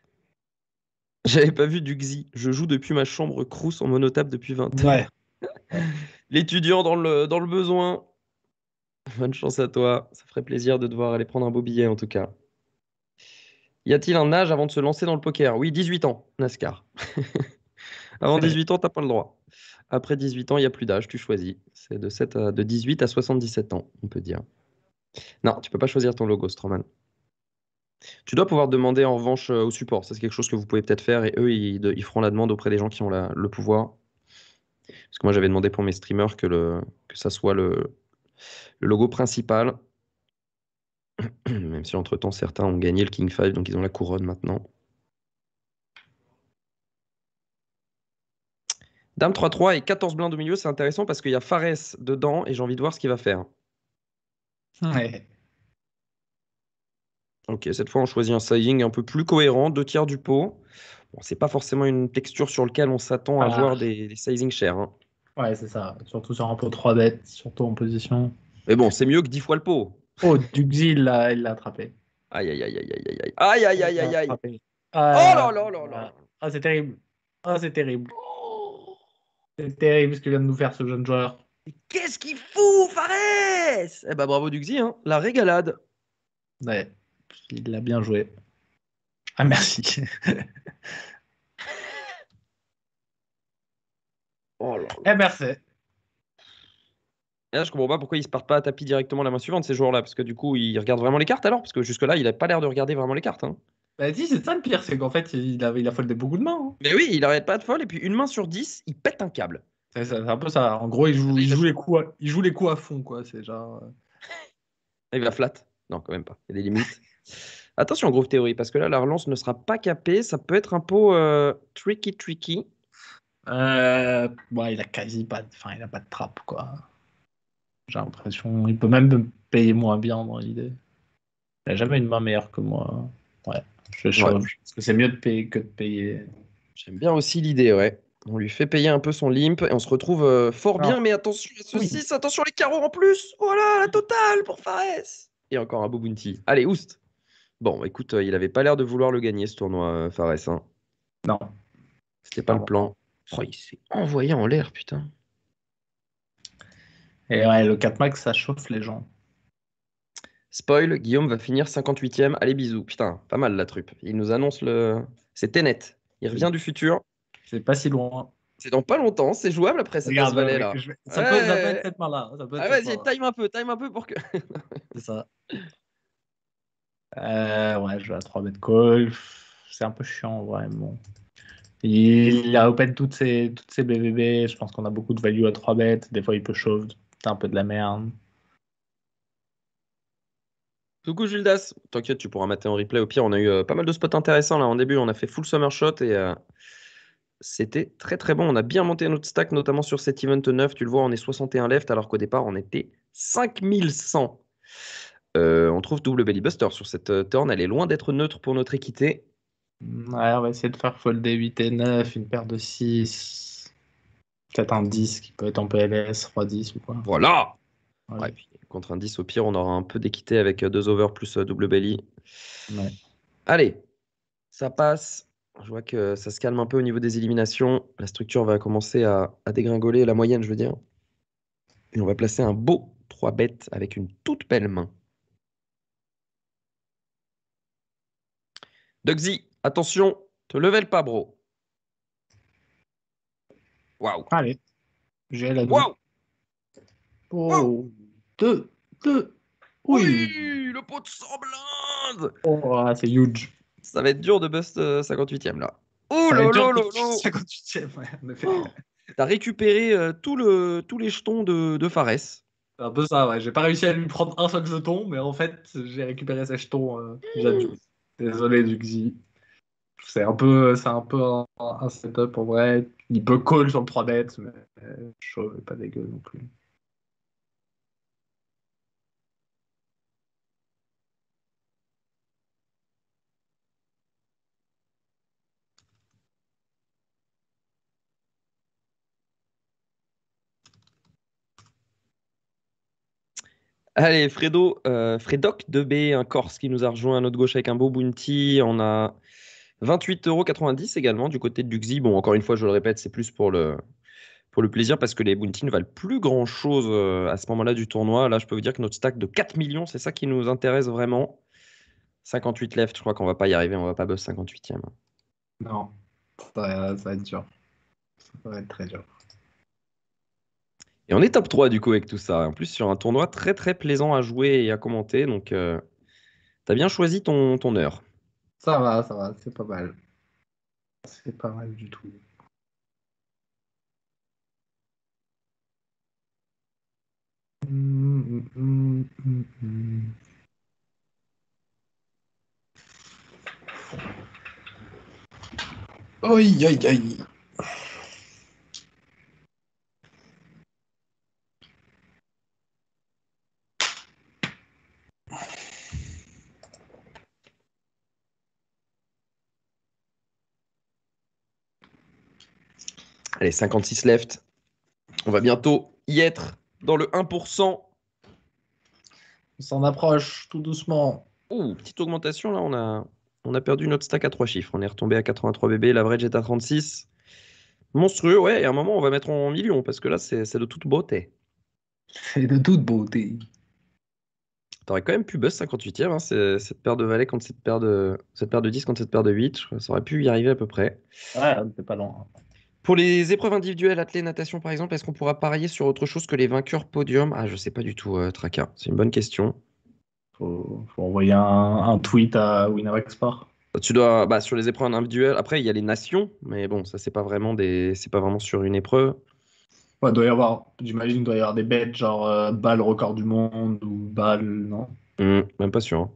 J'avais pas vu du Xi. Je joue depuis ma chambre crousse en monotable depuis 20 ans. L'étudiant dans le, dans le besoin. Bonne chance à toi. Ça ferait plaisir de devoir aller prendre un beau billet en tout cas. Y a-t-il un âge avant de se lancer dans le poker Oui, 18 ans, NASCAR. avant 18 ans, t'as pas le droit. Après 18 ans, il n'y a plus d'âge, tu choisis. C'est de, 18 à 77 ans, on peut dire. Non, tu ne peux pas choisir ton logo, Stroman. Tu dois pouvoir demander en revanche euh, au support. c'est quelque chose que vous pouvez peut-être faire et eux, ils, feront la demande auprès des gens qui ont le pouvoir. Parce que moi, j'avais demandé pour mes streamers que, le, ça soit le, le logo principal. Même si entre-temps, certains ont gagné le King 5, donc ils ont la couronne maintenant. Dame 3-3 et 14 blindes au milieu, c'est intéressant parce qu'il y a Fares dedans et j'ai envie de voir ce qu'il va faire. Hmm. Ouais. Ok, cette fois on choisit un sizing un peu plus cohérent, deux tiers du pot. Bon, c'est pas forcément une texture sur laquelle on s'attend à ah. voir des, sizing chers. Hein. Ouais, c'est ça. Surtout sur un pot 3 bêtes, surtout en position. Mais bon, c'est mieux que 10 fois le pot. Oh, Duxil, il l'a attrapé. Aïe, aïe, aïe, aïe, aïe, aïe. Aïe, aïe, aïe, aïe, aïe. Ah, oh là là là là. Ah, c'est terrible. Ah, c'est terrible. C'est terrible ce que vient de nous faire ce jeune joueur. Qu'est-ce qu'il fout, Fares Eh ben bravo Duxi, hein. la régalade. Ouais, il l'a bien joué. Ah merci. oh là là. Eh merci. Là, je comprends pas pourquoi ils se partent pas à tapis directement la main suivante ces joueurs-là, parce que du coup, ils regardent vraiment les cartes alors, parce que jusque-là, il n'a pas l'air de regarder vraiment les cartes. Hein. Bah si, c'est ça le pire, c'est qu'en fait, il a, il a folle de beaucoup de mains. Hein. Mais oui, il n'arrête pas de folle, et puis une main sur dix, il pète un câble. C'est un peu ça. En gros, il joue, il joue les, coups à, il joue les coups à fond, quoi. C'est genre... Euh. Ah, il va flat. Non, quand même pas. Il y a des limites. Attention, gros théorie parce que là, la relance ne sera pas capée. Ça peut être un peu tricky, tricky. Euh, il a quasi pas de, enfin, il a pas de trappe quoi. J'ai l'impression, il peut même payer moins bien dans l'idée. Il n'a jamais une main meilleure que moi. Ouais. Parce que c'est mieux de payer que de payer. J'aime bien aussi l'idée, ouais. On lui fait payer un peu son limp et on se retrouve euh, fort bien, mais attention les saucisses, attention les carreaux en plus. Voilà, oh la totale pour Fares. Et encore un beau bounty. Allez, oust. Bon, écoute, euh, il avait pas l'air de vouloir le gagner ce tournoi, farès euh, Fares. Hein. Non. C'était pas le ah plan. Oh, il s'est envoyé en l'air, putain. Et ouais, le 4 max, ça chauffe les gens. Spoil, Guillaume va finir 58e. Allez, bisous. Putain, pas mal la trupe. Il nous annonce le. C'est Tenet. Il revient du futur. C'est pas si loin. C'est dans pas longtemps, c'est jouable après cette année là. Ça, peut, ah, être cette main là. Ah, vas-y, time un peu, time un peu pour que. c'est ça. Euh, ouais, je vais à 3 mètres golf. C'est un peu chiant, vraiment. Il a open toutes ses, toutes ses BVB. Je pense qu'on a beaucoup de value à 3 bêtes. Des fois, il peut shove. C'est un peu de la merde. Coucou Gildas, t'inquiète, tu pourras mater en replay. Au pire, on a eu euh, pas mal de spots intéressants là en début. On a fait full summer shot et euh, c'était très très bon. On a bien monté notre stack, notamment sur cet event 9. Tu le vois, on est 61 left alors qu'au départ on était 5100. Euh, on trouve double belly buster sur cette turn. Elle est loin d'être neutre pour notre équité. Ouais, on va essayer de faire fold 8 et 9, une paire de 6. Peut-être un 10 qui peut être en PLS, 3-10 ou quoi. Voilà! contre un 10, au pire, on aura un peu d'équité avec euh, deux overs plus euh, double belly. Allez, ça passe. Je vois que ça se calme un peu au niveau des éliminations. La structure va commencer à, dégringoler, la moyenne, je veux dire. Et on va placer un beau 3 bêtes avec une toute belle main. Duxy, attention, te level pas, bro. Waouh. Allez, j'ai Waouh Oh, deux, deux. Oui. le pot de 100 Oh, ah, c'est huge. Ça va être dur de bust 58e euh, là. Oh là là 58 ème ouais, T'as récupéré euh, tout le, tous les jetons de, de Fares. C'est un peu ça, ouais. J'ai pas réussi à lui prendre un seul jeton, mais en fait, j'ai récupéré ses jetons. Euh, mmh. Désolé, Duxi. C'est un peu, c'est un, peu un, setup en vrai. Il peut call sur le 3 mais pas dégueu non plus. Allez, Fredo, euh, Fredoc de b un Corse qui nous a rejoint à notre gauche avec un beau bounty. On a 28,90€ également du côté de Duxi. Bon, encore une fois, je le répète, c'est plus pour le, pour le plaisir parce que les bounties ne valent plus grand chose euh, à ce moment-là du tournoi. Là, je peux vous dire que notre stack de 4 millions, c'est ça qui nous intéresse vraiment. 58 left, je crois qu'on va pas y arriver, on va pas bosser 58e. Non, ça va être dur. Ça va être très dur on est top 3 du coup avec tout ça. En plus, sur un tournoi très très plaisant à jouer et à commenter. Donc, euh, t'as bien choisi ton, heure. Ça va, ça va, c'est pas mal. C'est pas mal du tout. Mmh, Allez, 56 left. On va bientôt y être dans le 1%. On s'en approche tout doucement. Ouh, petite augmentation là, on a, on a perdu notre stack à trois chiffres. On est retombé à 83 La l'average est à 36. Monstrueux, ouais, et à un moment on va mettre en millions parce que là c'est de toute beauté. C'est de toute beauté. T'aurais quand même pu buzz 58e, hein, cette paire de valets contre cette paire de, cette paire de 10 contre cette paire de 8. Ça aurait pu y arriver à peu près. Ouais, c'est pas loin. Pour les épreuves individuelles, athlée, natation par exemple, est-ce qu'on pourra parier sur autre chose que les vainqueurs podium Ah, je sais pas du tout, traca euh, Traka. C'est une bonne question. Faut, faut envoyer un, tweet à Winamax Tu dois, bah, sur les épreuves individuelles. Après, il y a les nations, mais bon, ça c'est pas vraiment des, c'est pas vraiment sur une épreuve. Ouais, doit y avoir, j'imagine, doit y avoir des bêtes genre euh, balle record du monde ou balle, non mmh, Même pas sûr. Hein.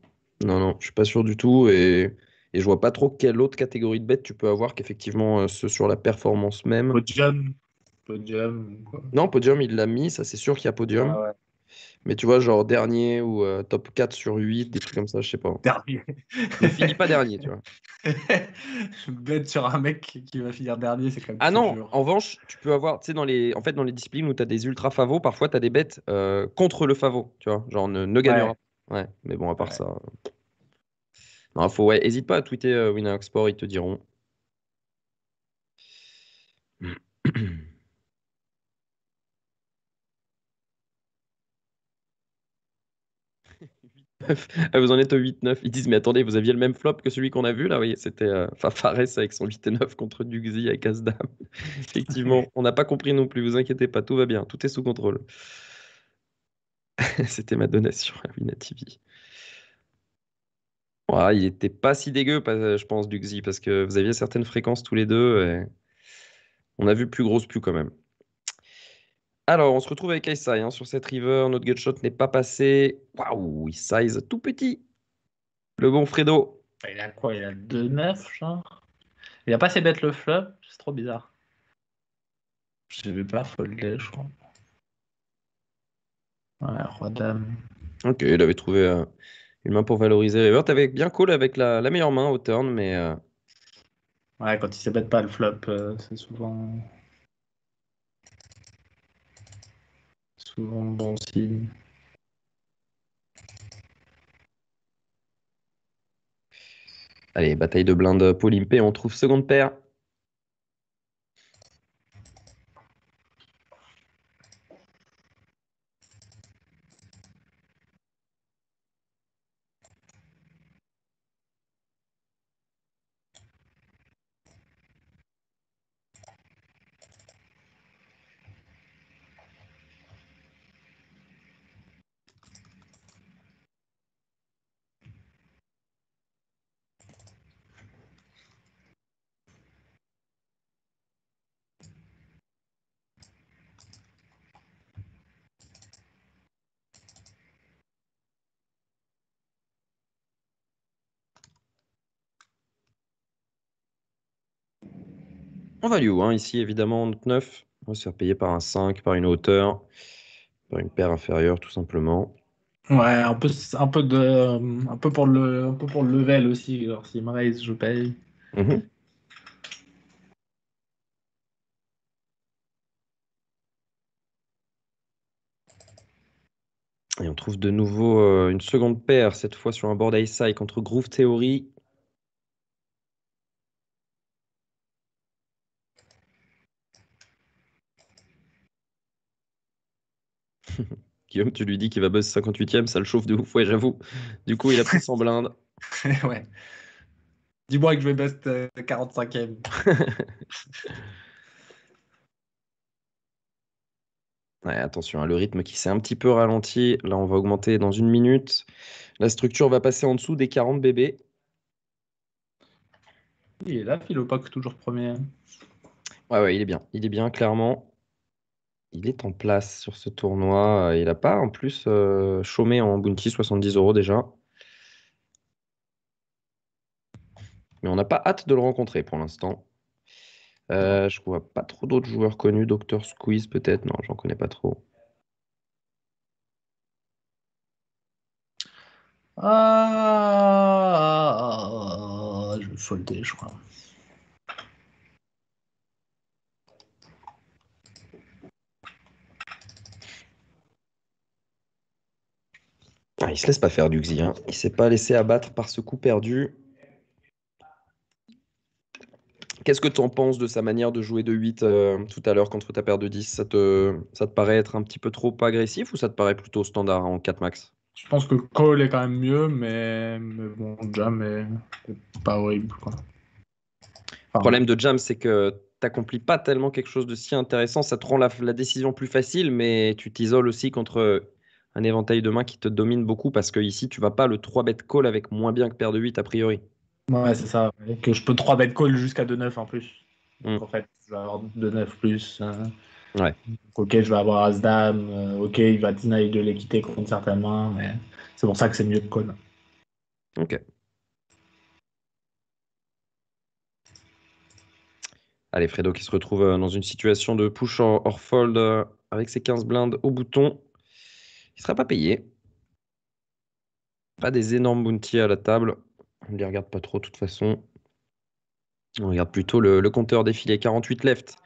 Non, non, je suis pas sûr du tout et et je vois pas trop quelle autre catégorie de bête tu peux avoir qu'effectivement euh, ce sur la performance même. Podium. Podium. Non, podium, il l'a mis, ça c'est sûr qu'il y a podium. Ah mais tu vois, genre dernier ou euh, top 4 sur 8, des trucs comme ça, je sais pas. Dernier. ne finis pas dernier, tu vois. je bête sur un mec qui va finir dernier, c'est quand même. Ah non, en revanche, tu peux avoir, tu sais, dans les, en fait, dans les disciplines où tu as des ultra favos, parfois tu as des bêtes euh, contre le favo, tu vois, genre ne, gagnera. Ouais. mais bon, à part ça. Non, faut, hésite pas à tweeter euh, ils te diront. Ah, vous en êtes au 8-9. Ils disent, mais attendez, vous aviez le même flop que celui qu'on a vu là Oui, c'était euh, Fafares avec son 8 9 contre Duxi avec Asdam. Effectivement, on n'a pas compris non plus, vous inquiétez pas, tout va bien, tout est sous contrôle. c'était ma donation à WinaTV. Ouais, il n'était pas si dégueu, euh, je pense, Duxi, parce que vous aviez certaines fréquences tous les deux. On a vu plus grosse plus quand même. Alors, on se retrouve avec Isai hein, sur cette river. Notre gutshot n'est pas passé. Waouh, size tout petit. Le bon Fredo. Il a quoi Il a 2-9, genre Il a pas ses le flop C'est trop bizarre. Je vais pas folder, je crois. Ouais, Roi-Dame. Ok, il avait trouvé euh, une main pour valoriser River. T'avais bien cool avec la, meilleure main au turn, mais. Euh, ouais, quand il ne pas le flop, euh, c'est souvent. Souvent bon signe. Allez, bataille de blindes l'impé, on trouve seconde paire. value, hein, ici évidemment 9. On va se faire payer par un 5, par une hauteur, par une paire inférieure tout simplement. Ouais, un peu, un peu, de, un peu, pour, le, un peu pour le level aussi. Alors, si me raise, je paye. Mhm. Et on trouve de nouveau euh, une seconde paire, cette fois sur un board high contre Groove Theory Guillaume, tu lui dis qu'il va buzz 58ème, ça le chauffe de ouf, ouais, j'avoue. Du coup, il a pris son blinde. ouais. Dis-moi que je vais buzz 45 e Ouais, attention, hein, le rythme qui s'est un petit peu ralenti. Là, on va augmenter dans une minute. La structure va passer en dessous des 40 bébés. Il est là, Philopoc, toujours premier. Ouais, ouais, il est bien. Il est bien, clairement. Il est en place sur ce tournoi. Euh, il n'a pas en plus euh, chômé en bounty 70 euros déjà. Mais on n'a pas hâte de le rencontrer pour l'instant. Euh, je ne vois pas trop d'autres joueurs connus. Dr Squeeze peut-être. Non, j'en connais pas trop. Ah, je vais folder, je crois. il se laisse pas faire, du Hein. Il s'est pas laissé abattre par ce coup perdu. Qu'est-ce que tu en penses de sa manière de jouer de 8 euh, tout à l'heure contre ta paire de 10 ça te, paraît être un petit peu trop agressif ou ça te paraît plutôt standard en 4 max Je pense que Cole est quand même mieux, mais, mais bon, Jam est pas horrible. Le problème de Jam, c'est que tu n'accomplis pas tellement quelque chose de si intéressant. Ça te rend la décision plus facile, mais tu t'isoles aussi contre un éventail de mains qui te domine beaucoup parce que ici, tu vas pas le 3 bet call avec moins bien que paire de 8 a priori. Ouais, c'est ça. que je peux 3 bet call jusqu'à 2-9 en plus. Mm. en fait, je vais avoir 2-9 plus. Hein. Ouais. ok, je vais avoir As-Dame. Euh, ok, il va deny de l'équité contre certaines mains. Mais c'est pour ça que c'est mieux de call. Ok. Allez, Fredo qui se retrouve euh, dans une situation de push en or fold euh, avec ses 15 blindes au bouton. Il ne sera pas payé. Pas des énormes bounties à la table. On ne les regarde pas trop de toute façon. On regarde plutôt le, compteur défilé 48 left.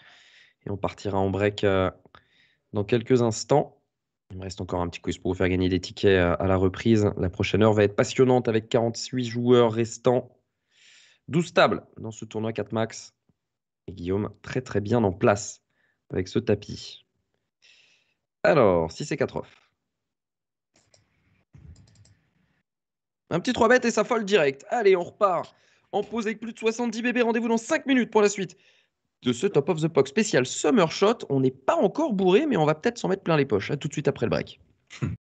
Et on partira en break euh, dans quelques instants. Il me reste encore un petit quiz pour vous faire gagner des tickets euh, à, la reprise. La prochaine heure va être passionnante avec 48 joueurs restants. 12 tables dans ce tournoi 4 max. Et Guillaume, très très bien en place avec ce tapis. Alors, 6 et 4 off. Un petit 3 bêtes et ça folle direct. Allez, on repart. En pause avec plus de 70 bébés. Rendez-vous dans 5 minutes pour la suite de ce Top of the Pock spécial Summer Shot. On n'est pas encore bourré, mais on va peut-être s'en mettre plein les poches. A tout de suite après le break.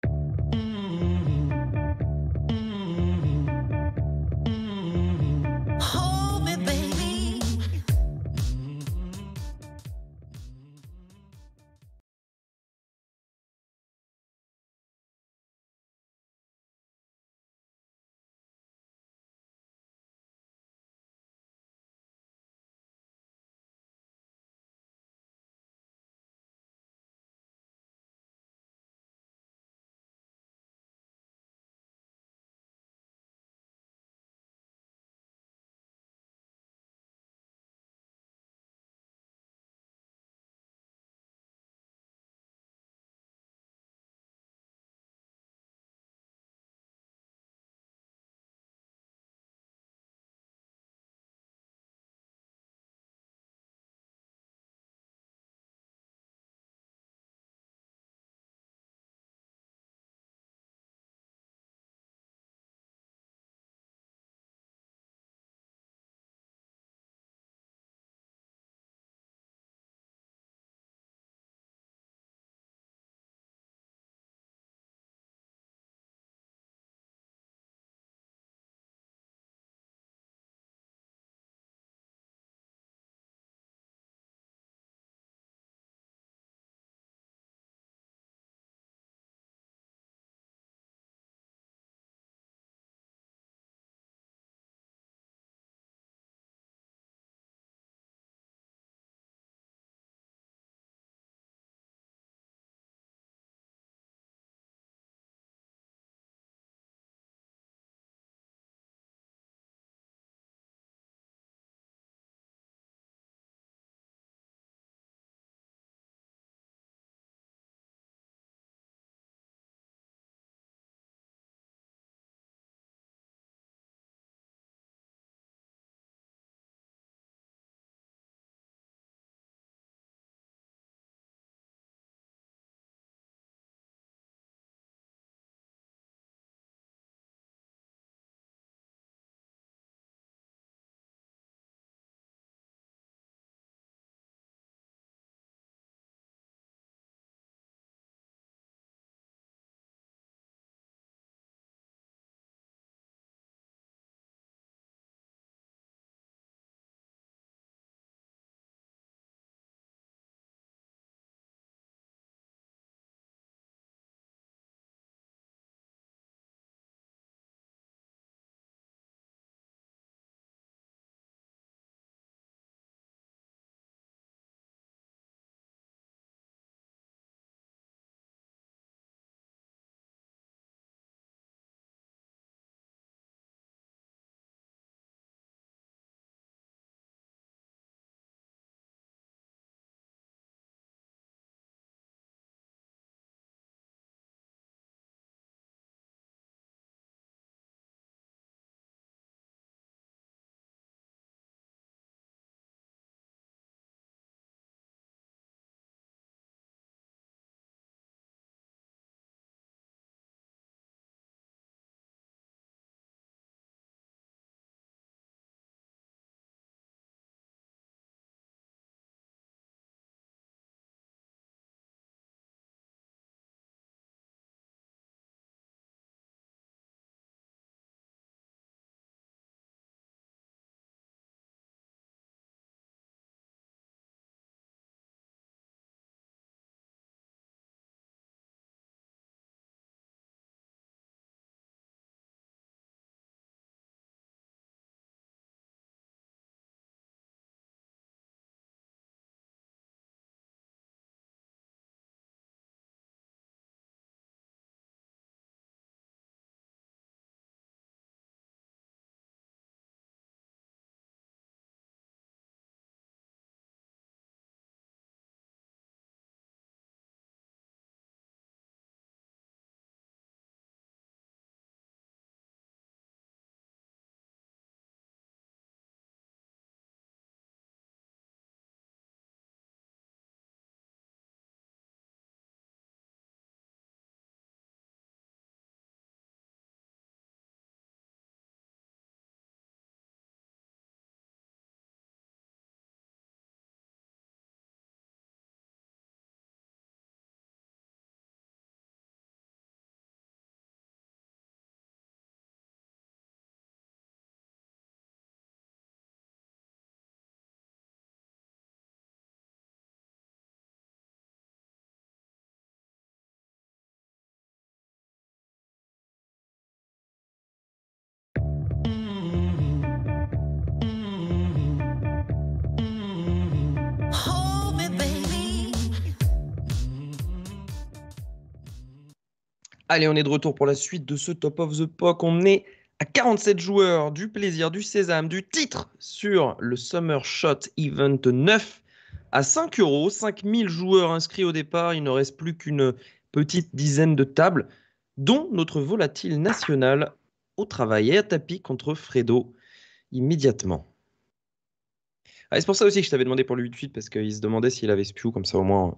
Allez, on est de retour pour la suite de ce Top of the POC. On est à 47 joueurs, du plaisir, du sésame, du titre sur le Summer Shot Event 9 à 5 euros. 5000 joueurs inscrits au départ. Il ne reste plus qu'une petite dizaine de tables, dont notre volatile national au travail et à tapis contre Fredo immédiatement. Ah, c'est pour ça aussi que je t'avais demandé pour lui de suite, parce qu'il se demandait s'il avait Spew, comme ça au moins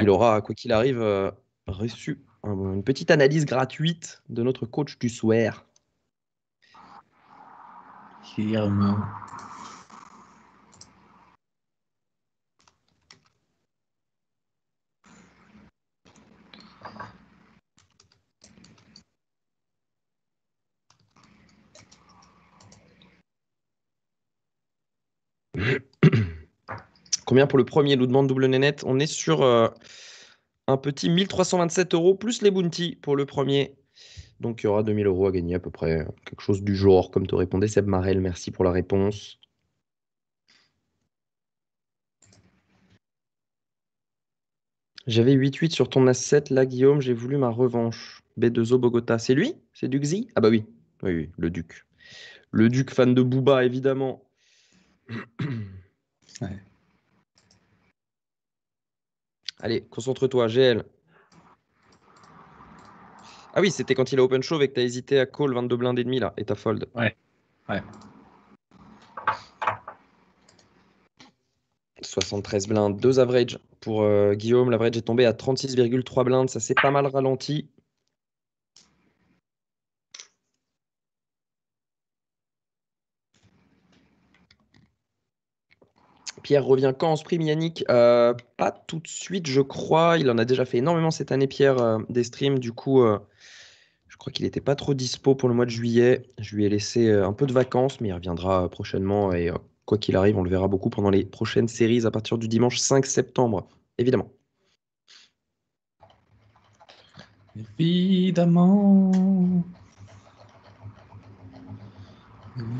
il aura, quoi qu'il arrive, euh, reçu une petite analyse gratuite de notre coach du soir. Combien pour le premier nous demande double nénette On est sur euh, un petit 1327 euros plus les bounties pour le premier. Donc il y aura 2000 euros à gagner à peu près, quelque chose du genre, comme te répondait Seb Marel. Merci pour la réponse. J'avais 8-8 sur ton asset, là Guillaume, j'ai voulu ma revanche. B2O Bogota, c'est lui C'est Duxi Ah bah oui. oui, oui, le Duc. Le Duc, fan de Booba évidemment. Allez, concentre-toi, GL. Ah oui, c'était quand il a open show et que tu as hésité à call 22 blindes et demi là, et t'as fold. Ouais. 73 blindes, 2 average pour euh, Guillaume. L'average est tombé à 36,3 blindes. Ça s'est pas mal ralenti. Pierre revient quand en stream, Yannick euh, Pas tout de suite, je crois. Il en a déjà fait énormément cette année, Pierre, euh, des streams. Du coup, euh, je crois qu'il n'était pas trop dispo pour le mois de juillet. Je lui ai laissé un peu de vacances, mais il reviendra prochainement. Et quoi qu'il arrive, on le verra beaucoup pendant les prochaines séries à partir du dimanche 5 septembre, évidemment. Évidemment.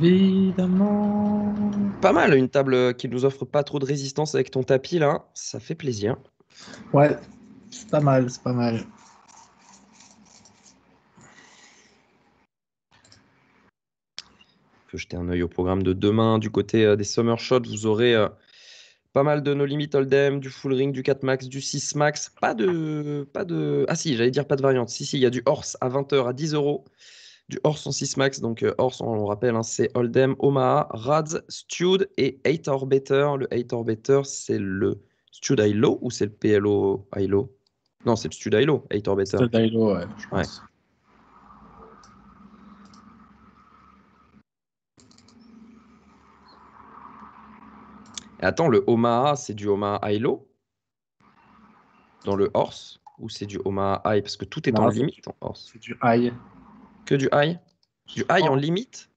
Évidemment. Pas mal, une table qui nous offre pas trop de résistance avec ton tapis là, ça fait plaisir. Ouais, c'est pas mal, c'est pas mal. Peut jeter un oeil au programme de demain. Du côté euh, des Summer Shots, vous aurez euh, pas mal de nos Limit Hold'em, du Full Ring, du 4 Max, du 6 Max. Pas de. Pas de... Ah si, j'allais dire pas de variante. Si, si, il y a du Horse à 20h à 10 euros du en 6 max. Donc, hors, euh, on le rappelle, hein, c'est Holdem, Omaha, Rads, Stud et 8 Orbiter. Le 8 Orbiter, c'est le Stud ILO ou c'est le PLO ILO Non, c'est le Stud ILO, 8 Orbiter. Stud ILO, ouais. Je pense. attends, le Omaha, c'est du Omaha ILO dans le Horse ou c'est du Omaha I, Parce que tout est dans en limite en Horse. C'est du High. Que du high Du high en limite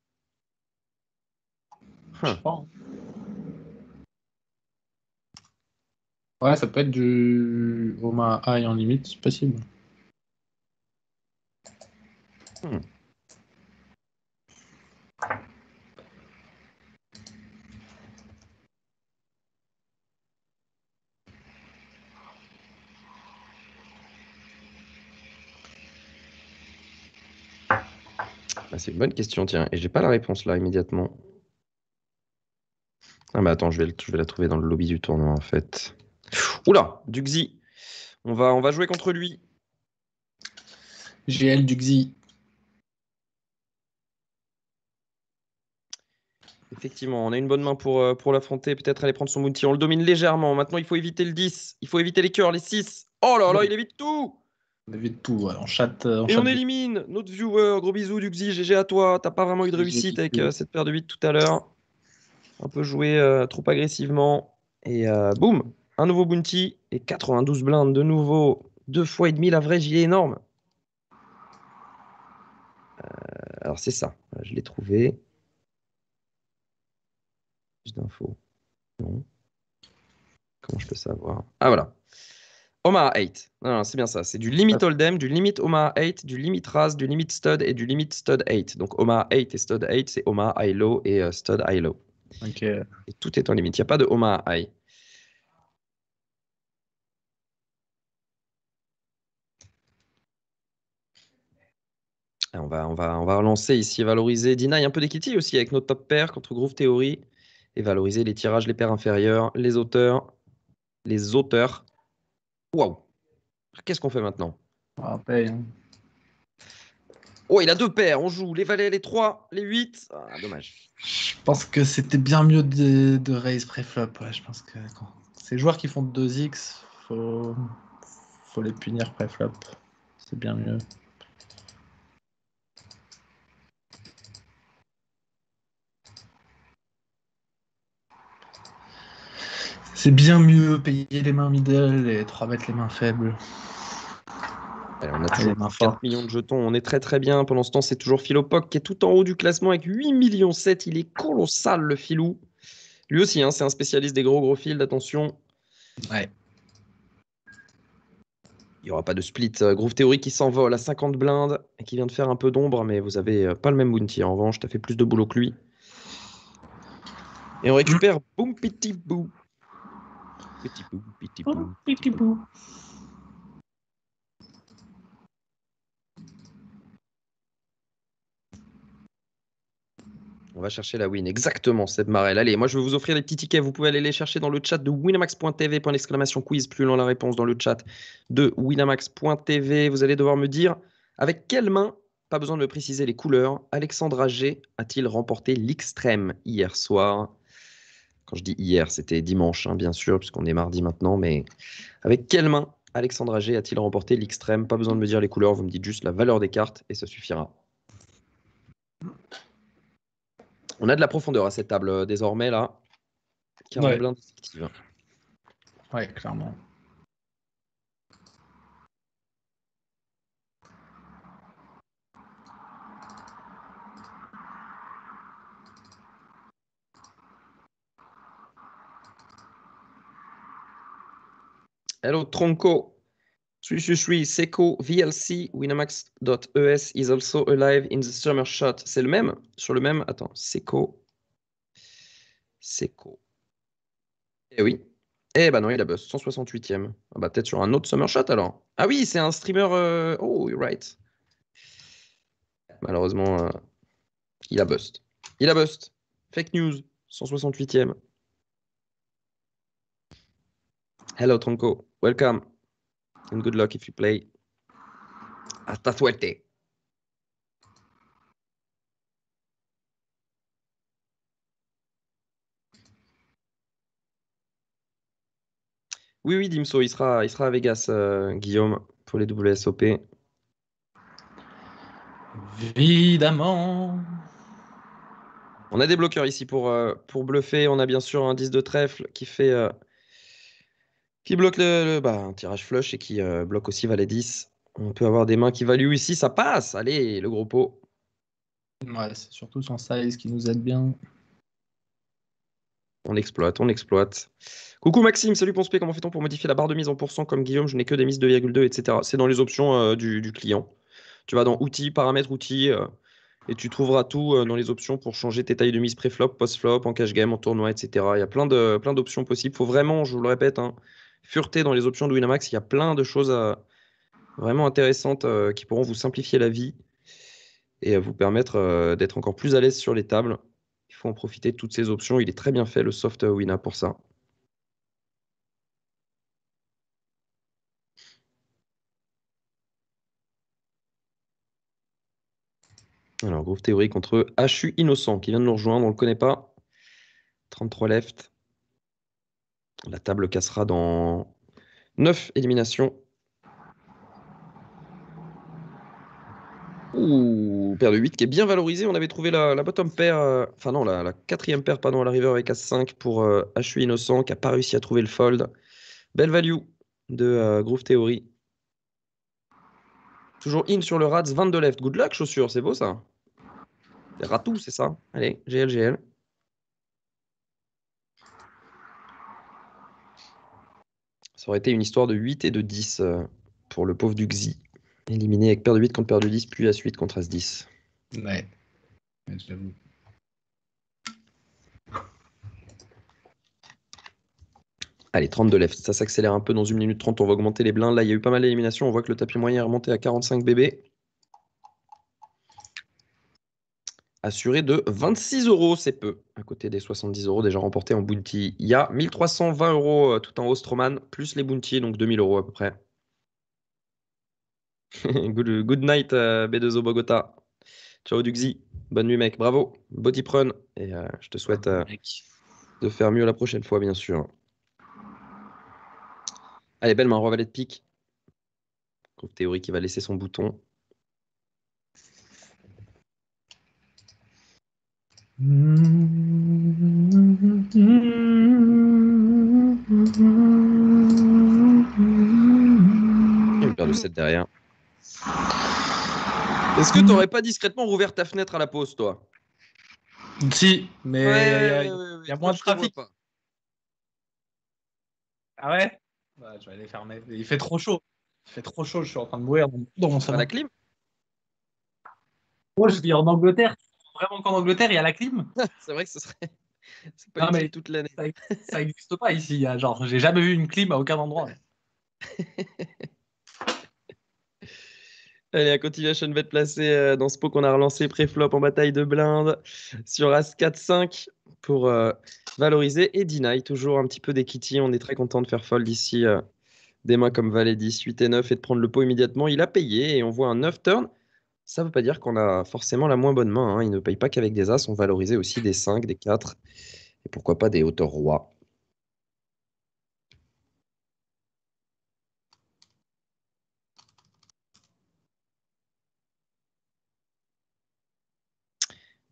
Je sais pas. Ouais, ça peut être du Roma high en limite, c'est possible. Hmm. Ah, c'est une bonne question, tiens. Et j'ai pas la réponse là immédiatement. Ah bah attends, je vais, je vais la trouver dans le lobby du tournoi en fait. Oula, Duxi. On va, on va jouer contre lui. GL Duxi. Effectivement, on a une bonne main pour, euh, pour l'affronter, peut-être aller prendre son bounty. On le domine légèrement. Maintenant, il faut éviter le 10. Il faut éviter les cœurs, les 6. Oh là là, il évite tout on tout, euh, et on élimine notre viewer. Gros bisous, Duxi, GG à toi. T'as pas vraiment eu de réussite avec euh, cette paire de 8 tout à l'heure. on peut jouer euh, trop agressivement. Et boum, un nouveau bounty et 92 blindes de nouveau. Deux fois et demi la vraie, il énorme. alors c'est ça, je l'ai trouvé. Plus d'infos. Non. Comment je peux savoir Ah voilà. Omaha 8. Non, c'est bien ça. C'est du limit Hold'em, du limit Omaha 8, du limit Ras, du limit Stud et du limit Stud 8. Donc Omaha 8 et Stud 8, c'est Omaha High Low et euh, Stud High Low. Et tout est en limite. Il n'y a pas de Omaha High. Ah, on va, on, va, on va relancer ici, valoriser Deny un peu d'equity aussi avec notre top pair contre Groove Theory et valoriser les tirages, les paires inférieures, les auteurs, les auteurs Waouh Qu'est-ce qu'on fait maintenant Oh, il a deux paires, on joue les valets, les 3, les 8. Ah, dommage. Je pense que c'était bien mieux de, raise pré-flop. je pense que quand... ces joueurs qui font 2x, faut, faut les punir pré-flop. C'est bien mieux. C'est bien mieux payer les mains middle et 3 mettre les mains faibles. on a toujours 4 millions de jetons, on est très très bien. Pendant ce temps, c'est toujours Philopoc qui est tout en haut du classement avec 8 millions 7. Il est colossal le filou. Lui aussi, hein, c'est un spécialiste des gros gros fields, attention. Ouais. Il n'y aura pas de split. Euh, Groove Theory qui s'envole à 50 blindes et qui vient de faire un peu d'ombre, mais vous avez euh, pas le même bounty. En revanche, tu as fait plus de boulot que lui. Et on récupère Boom Pity Boo. Petit oh, On va chercher la win, exactement, cette Marelle. Allez, moi je vais vous offrir des petits tickets. Vous pouvez aller les chercher dans le chat de winamax.tv. Point d'exclamation quiz, plus long la réponse dans le chat de winamax.tv. Vous allez devoir me dire avec quelle main, pas besoin de me préciser les couleurs, Alexandre Ager a-t-il remporté l'extrême hier soir quand je dis hier, c'était dimanche, hein, bien sûr, puisqu'on est mardi maintenant, mais avec quelle main Alexandre Ager a-t-il remporté l'extrême Pas besoin de me dire les couleurs, vous me dites juste la valeur des cartes et ça suffira. On a de la profondeur à cette table euh, désormais là. clairement. Hello Tronco. Sui Sui Sui, Seco, VLC, Winamax.es is also alive in the summer shot. C'est le même Sur le même Attends, Seco. Seco. Eh oui. Eh ben non, il a bust. 168e. Ah bah peut-être sur un autre summer shot alors. Ah oui, c'est un streamer. Euh, oh, you're right. Malheureusement, euh, il a bust. Il a bust. Fake news. 168e. Hello, Tronco. Welcome. And good luck if you play. Hasta suerte. Oui, oui, Dimso, il sera, il sera à Vegas, euh, Guillaume, pour les WSOP. Évidemment. On a des bloqueurs ici pour, euh, pour bluffer. On a bien sûr un 10 de trèfle qui fait euh, qui bloque le, bah, un tirage flush et qui euh, bloque aussi valet 10. On peut avoir des mains qui value ici, ça passe. Allez, le gros pot. Ouais, c'est surtout son size qui nous aide bien. On exploite, on exploite. Coucou Maxime, salut Ponspé, comment fait-on pour modifier la barre de mise en pourcent comme Guillaume Je n'ai que des mises 2,2, etc. C'est dans les options euh, du, client. Tu vas dans outils, paramètres, outils, euh, et tu trouveras tout dans les options pour changer tes tailles de mise pré-flop, post-flop, en cash game, en tournoi, etc. Il y a plein d'options plein possibles. Il faut vraiment, je vous le répète, hein, Fureté dans les options de Winamax. Il y a plein de choses euh, vraiment intéressantes euh, qui pourront vous simplifier la vie et vous permettre euh, d'être encore plus à l'aise sur les tables. Il faut en profiter de toutes ces options. Il est très bien fait, le soft Winamax, pour ça. Alors, groupe théorique contre HU Innocent qui vient de nous rejoindre, on ne le connaît pas. 33 left. La table cassera dans 9 éliminations. Ouh, paire de 8 qui est bien valorisée. On avait trouvé la, la bottom paire, euh, la, quatrième paire, pardon, à la river avec As5 pour h euh, HU Innocent qui n'a pas réussi à trouver le fold. Belle value de euh, Groove Theory. Toujours in sur le Rats, 22 left. Good luck, chaussures, c'est beau ça. Ratou, c'est ça. Allez, GL, GL. Ça aurait été une histoire de 8 et de 10 euh, pour le pauvre Duxi. Éliminé avec paire de 8 contre paire de 10, puis la suite contre As-10. Ouais. J'avoue. Allez, 32 left. Ça s'accélère un peu dans une minute 30. On va augmenter les blinds Là, il y a eu pas mal d'éliminations. On voit que le tapis moyen est remonté à 45 bébés. assuré de 26 euros, c'est peu, à côté des 70 euros déjà remportés en bounty. Il y a 1320 euros euh, tout en haut plus les bounties, donc 2000 euros à peu près. good, night euh, B2O Bogota. Ciao Duxi, bonne nuit mec, bravo, body et euh, je te souhaite de faire mieux la prochaine fois bien sûr. Allez, belle main, roi valet de pique. Théorie qui va laisser son bouton. Mmh. J'ai 7 derrière. Est-ce que tu n'aurais pas discrètement rouvert ta fenêtre à la pause, toi Si, mais il y, a moins de trafic. Ah ouais bah, Je vais aller fermer. Il fait trop chaud. Il fait trop chaud, je suis en train de mourir dans mon salon. la clim Moi, je vis en Angleterre vraiment qu'en Angleterre, il y a la clim. c'est vrai que ce serait. C'est pas non, toute l'année. Ça n'existe pas ici. Genre, j'ai jamais vu une clim à aucun endroit. Allez, à continuation, va être placé euh, dans ce pot qu'on a relancé pré-flop en bataille de blindes sur As 4-5 pour euh, valoriser et deny. Toujours un petit peu d'equity. On est très content de faire fold ici. Euh, des mains comme Valet 10, 8 et 9 et de prendre le pot immédiatement. Il a payé et on voit un 9 turn. Ça ne veut pas dire qu'on a forcément la moins bonne main. Hein. Ils ne paye pas qu'avec des As, on valorisait aussi des 5, des 4, et pourquoi pas des hauteurs rois.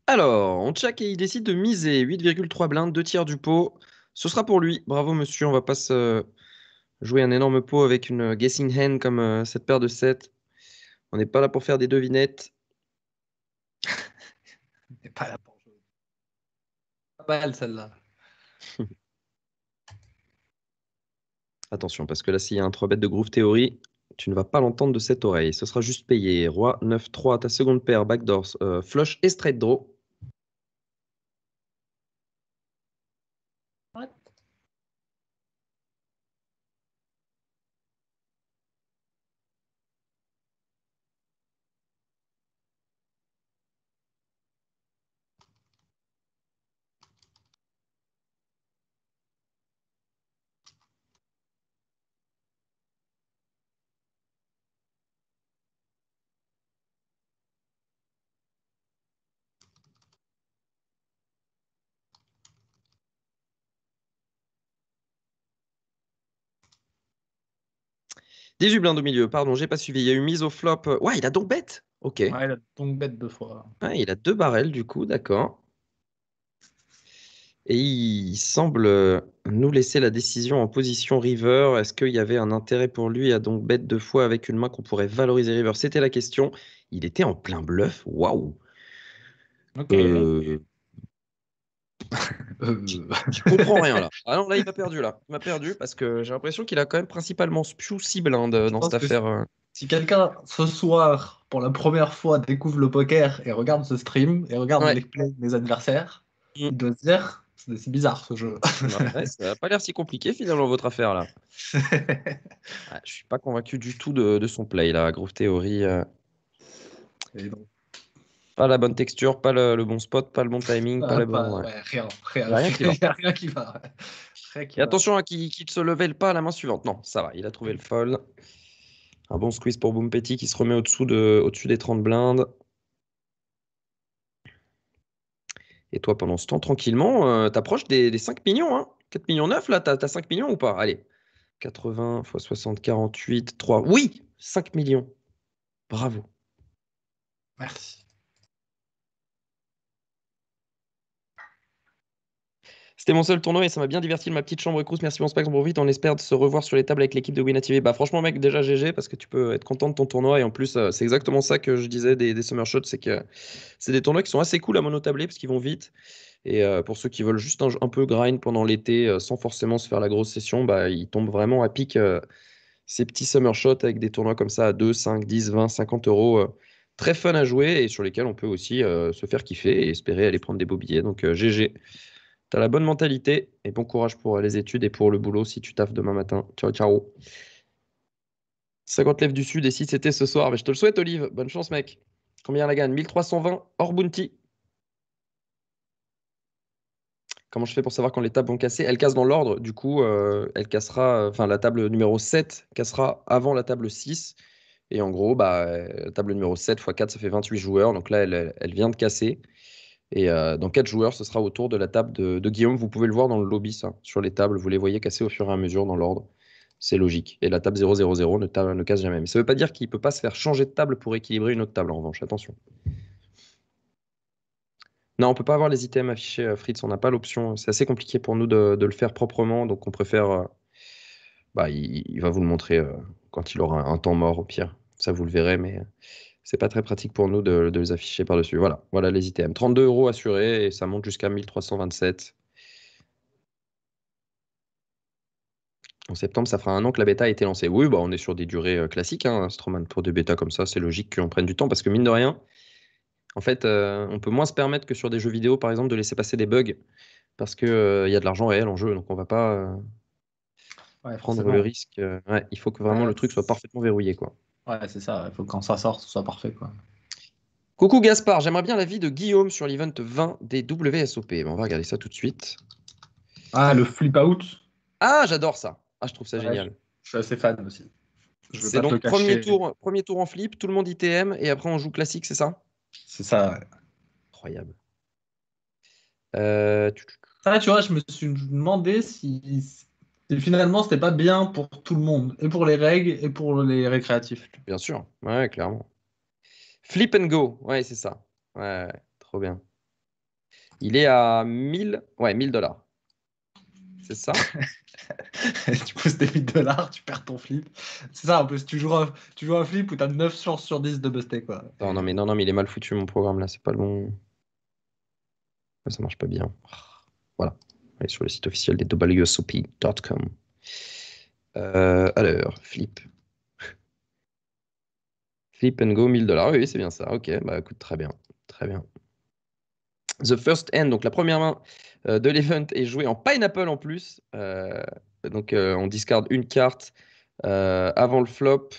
Alors, on check et il décide de miser 8,3 blindes, 2 tiers du pot. Ce sera pour lui. Bravo monsieur, on va pas se jouer un énorme pot avec une guessing hand comme euh, cette paire de 7. On n'est pas là pour faire des devinettes. on n'est pas là pour jouer. Pas mal celle-là. Attention, parce que là, s'il y a un 3 bête de Groove théorie, tu ne vas pas l'entendre de cette oreille. Ce sera juste payé. Roi, 9, 3, ta seconde paire, backdoor, euh, flush et straight draw. 18 blindes au milieu, pardon, j'ai pas suivi. Il y a eu mise au flop. Ouais, il a donc bête. Ok. il a donc bête deux fois. il a deux barrels du coup, d'accord. Et il semble nous laisser la décision en position river. Est-ce qu'il y avait un intérêt pour lui à donc bête deux fois avec une main qu'on pourrait valoriser river C'était la question. Il était en plein bluff. Waouh. Euh, je euh. comprends rien là. Ah non, là, il m'a perdu là. Il m'a perdu parce que j'ai l'impression qu'il a quand même principalement Spew cible hein, dans cette affaire. Euh. Si quelqu'un ce soir, pour la première fois, découvre le poker et regarde ce stream et regarde les plays des adversaires, mm. il doit se dire c'est bizarre ce jeu. Bah ça n'a pas l'air si compliqué finalement votre affaire là. Ah, je suis pas convaincu du tout de, son play là, Groove théorie. Euh. Et donc, pas la bonne texture, pas le, bon spot, pas le bon timing, pas, ah, le bon... rien, rien, qui va. Et attention à qui, se levait pas à la main suivante. Non, ça va, il a trouvé le fold. Un bon squeeze pour Boom Petit qui se remet au dessus de, au des 30 blindes. Et toi, pendant ce temps, tranquillement, tu euh, t'approches des, 5 millions. Hein 4 millions 9, là, t'as 5 millions ou pas Allez, 80 x 60, 48, 3. Oui, 5 millions. Bravo. Merci. C'était mon seul tournoi et ça m'a bien diverti ma petite chambre crousse. Merci, mon Spax, on vite. On espère de se revoir sur les tables avec l'équipe de Winatv. Bah, franchement, mec, déjà GG parce que tu peux être content de ton tournoi. Et en plus, euh, c'est exactement ça que je disais des, des Summer Shots c'est que c'est des tournois qui sont assez cool à monotabler parce qu'ils vont vite. Et euh, pour ceux qui veulent juste un, peu grind pendant l'été euh, sans forcément se faire la grosse session, bah, ils tombent vraiment à pic ces petits Summer Shots avec des tournois comme ça à 2, 5, 10, 20, 50 euros. très fun à jouer et sur lesquels on peut aussi se faire kiffer et espérer aller prendre des beaux billets. Donc GG tu as la bonne mentalité et bon courage pour euh, les études et pour le boulot si tu taffes demain matin. Ciao, ciao. 50 lèvres du Sud et si c'était ce soir, mais je te le souhaite, Olive. Bonne chance, mec. Combien la gagne 1320 hors bounty. Comment je fais pour savoir quand les tables vont casser Elle casse dans l'ordre, du coup, euh, elle cassera, enfin, la table numéro 7 cassera avant la table 6. Et en gros, bah, la euh, table numéro 7 x 4, ça fait 28 joueurs. Donc là, elle vient de casser. Et euh, dans quatre joueurs, ce sera autour de la table de, Guillaume. Vous pouvez le voir dans le lobby, ça, sur les tables. Vous les voyez casser au fur et à mesure dans l'ordre. C'est logique. Et la table 000 ne, ne casse jamais. Mais ça ne veut pas dire qu'il ne peut pas se faire changer de table pour équilibrer une autre table, en revanche. Attention. Non, on ne peut pas avoir les items affichés, euh, Fritz. On n'a pas l'option. C'est assez compliqué pour nous de, le faire proprement. Donc, on préfère. Euh, bah, il, va vous le montrer quand il aura un, un temps mort, au pire. Ça, vous le verrez. Mais c'est pas très pratique pour nous de, les afficher par-dessus. Voilà, voilà les ITM. 32 euros assurés et ça monte jusqu'à 1327. En septembre, ça fera un an que la bêta a été lancée. Oui, bah, on est sur des durées euh, classiques. Hein. Stroman, pour des bêta comme ça, c'est logique qu'on prenne du temps parce que mine de rien, en fait, euh, on peut moins se permettre que sur des jeux vidéo, par exemple, de laisser passer des bugs parce qu'il euh, y a de l'argent réel en jeu. Donc, on va pas prendre le risque. il faut que vraiment le truc soit parfaitement verrouillé. quoi. Ouais, c'est ça. Il faut que quand ça sort, ce soit parfait. Quoi. Coucou Gaspard, j'aimerais bien l'avis de Guillaume sur l'event 20 des WSOP. on va regarder ça tout de suite. Ah, le flip out Ah, j'adore ça. Ah, je trouve ça génial. Je, suis assez fan aussi. C'est donc premier tour, premier tour en flip, tout le monde ITM et après on joue classique, c'est ça C'est ça. Incroyable. Euh, tu vois, je me suis demandé si et finalement, c'était pas bien pour tout le monde, et pour les règles, et pour les récréatifs. Bien sûr, ouais, clairement. Flip and go, ouais, c'est ça. Ouais, trop bien. Il est à 1000 ouais, 1000 dollars. C'est ça Tu poses tes 1000 dollars, tu perds ton flip. C'est ça, en plus, tu joues un, tu joues un flip où tu as 9 chances sur 10 de buster. Quoi. Non, non, mais, non, non, mais il est mal foutu mon programme là, c'est pas le bon. Ça marche pas bien. Oh. Voilà sur le site officiel des WSOP.com. Euh, alors, Flip. Flip and go 1000 dollars. Oui, c'est bien ça. Ok, bah écoute, très bien. Très bien. The first hand, donc la première main euh, de l'event est jouée en pineapple en plus. Euh, donc euh, on discarde une carte avant le flop.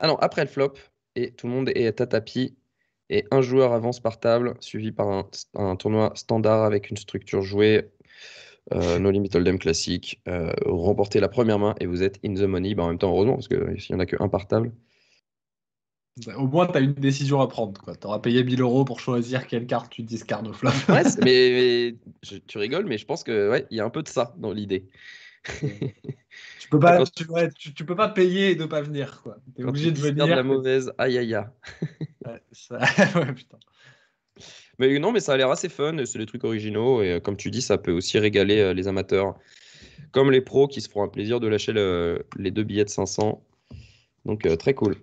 Ah non, après le flop. Et tout le monde est à tapis et un joueur avance par table, suivi par un, tournoi standard avec une structure jouée. Euh, no Limit Hold'em classique, euh, remportez la première main et vous êtes in the money. Bah, en même temps, heureusement, parce qu'il euh, n'y en a qu'un par table. Bah, au moins, tu as une décision à prendre. Tu auras payé 1000 euros pour choisir quelle carte tu discardes au flop. ouais, mais, tu rigoles, mais je pense que y a un peu de ça dans l'idée. tu peux pas, tu, peux pas payer et ne pas venir. Tu es obligé de venir. de la mauvaise, aïe aïe aïe. ouais, putain. Mais euh, non, mais ça a l'air assez fun, c'est des trucs originaux, et euh, comme tu dis, ça peut aussi régaler euh, les amateurs, comme les pros qui se feront un plaisir de lâcher les deux billets de 500. Donc très cool.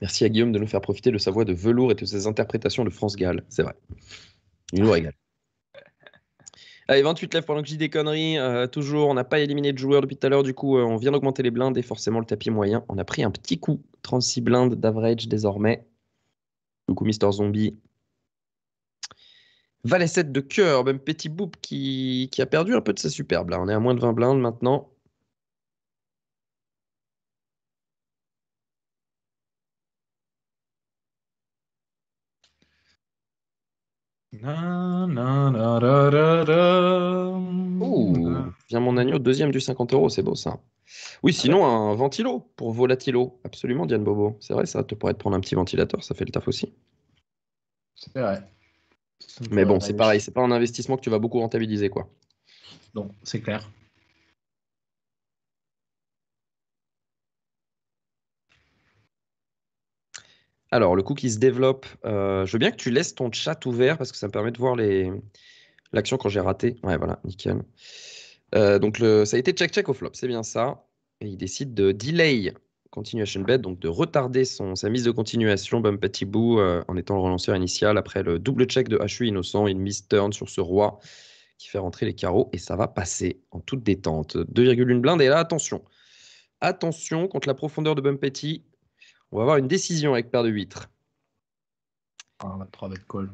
Merci à Guillaume de nous faire profiter de sa voix de velours et de ses interprétations de France Gall. C'est vrai. Il nous régale. Allez, 28 lèvres pendant que j'ai des conneries. Euh, toujours, on n'a pas éliminé de joueurs depuis tout à l'heure. Du coup, euh, on vient d'augmenter les blindes et forcément le tapis moyen. On a pris un petit coup. 36 blindes d'average désormais. coup, Mister Zombie. Valet 7 de cœur, même Petit Boop qui, a perdu un peu de sa superbe. Là. On est à moins de 20 blindes maintenant. Na, mon agneau, deuxième du 50 euros, c'est beau ça. Oui, ah sinon un ventilo pour volatilo, absolument Diane Bobo. C'est vrai, ça te pourrait te prendre un petit ventilateur, ça fait le taf aussi. C'est vrai. Mais bon, c'est pareil, c'est pas un investissement que tu vas beaucoup rentabiliser quoi. Donc, c'est clair. Alors, le coup qui se développe, euh, je veux bien que tu laisses ton chat ouvert parce que ça me permet de voir l'action quand j'ai raté. Ouais, voilà, nickel. Euh, donc, le... ça a été check-check au flop, c'est bien ça. Et il décide de delay continuation bet, donc de retarder son, sa mise de continuation, bum petit bout, euh, en étant le relanceur initial après le double check de HU innocent, une miss turn sur ce roi qui fait rentrer les carreaux et ça va passer en toute détente. 2,1 blindes et là, attention. Attention, contre la profondeur de petit. On va avoir une décision avec paire de huîtres. Ah, 3 bêtes call.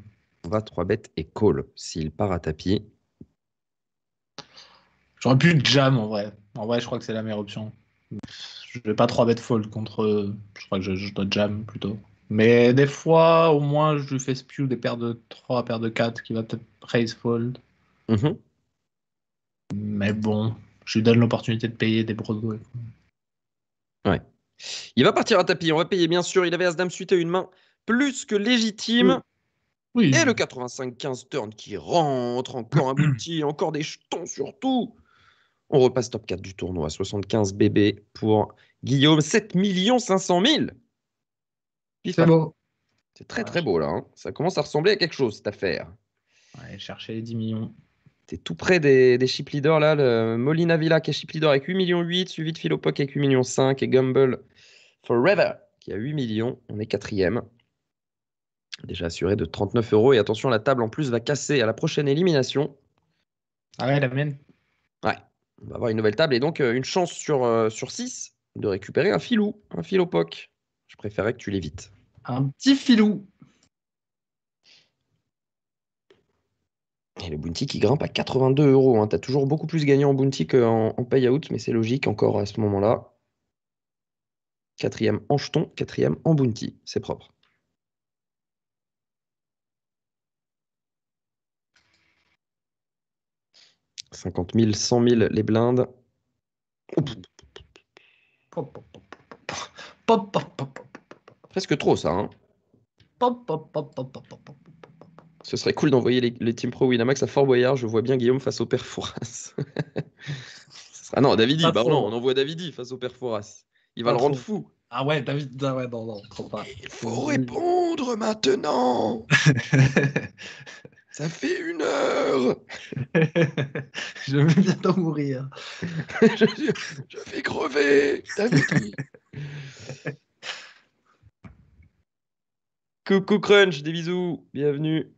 3 bêtes et call s'il part à tapis. J'aurais pu jam en vrai. En vrai, je crois que c'est la meilleure option. Je vais pas 3 bêtes fold contre. Euh, je crois que je, dois jam plutôt. Mais des fois, au moins, je lui fais spew des paires de 3, paires de 4 qui va peut-être raise fold. Mhm. Mais bon, je lui donne l'opportunité de payer des Broadway. Ouais. Il va partir à tapis, on va payer bien sûr. Il avait As-Dame suite à une main plus que légitime. Et le 85-15 turn qui rentre, encore un bouti, encore des jetons surtout. On repasse top 4 du tournoi, 75 bébés pour Guillaume, 7 500 000. C'est beau. C'est très ah, très beau là, hein. ça commence à ressembler à quelque chose cette affaire. Ouais, chercher les 10 millions. T'es tout près des, des chip leaders là. Le Molina Villa qui est chip leader avec 8 millions 8, suivi de Philopoc avec 8 millions 5 et Gumball Forever qui a 8 millions. On est quatrième. Déjà assuré de 39 euros. Et attention, la table en plus va casser à la prochaine élimination. Ah ouais, la mienne. Ouais, on va avoir une nouvelle table et donc euh, une chance sur, euh, sur 6 de récupérer un filou, un Philopoc. Je préférais que tu l'évites. Un petit filou. Et le bounty qui grimpe à 82 euros. Hein. Tu as toujours beaucoup plus gagné en bounty qu'en payout, mais c'est logique encore à ce moment-là. Quatrième en jeton, quatrième en bounty. C'est propre. « 50 000, 100 000 les blindes. Presque trop ça. Ce serait cool d'envoyer les, Team Pro Winamax à Fort Boyard. Je vois bien Guillaume face au Père Fouras. ah non, Davidi, on envoie Davidi face au Père Fouras. Il va le rendre fou. Ah ouais, David, ah Il faut répondre maintenant. Ça fait une heure. je vais bientôt mourir. je, vais crever. Davidi. Coucou Crunch, des bisous, bienvenue.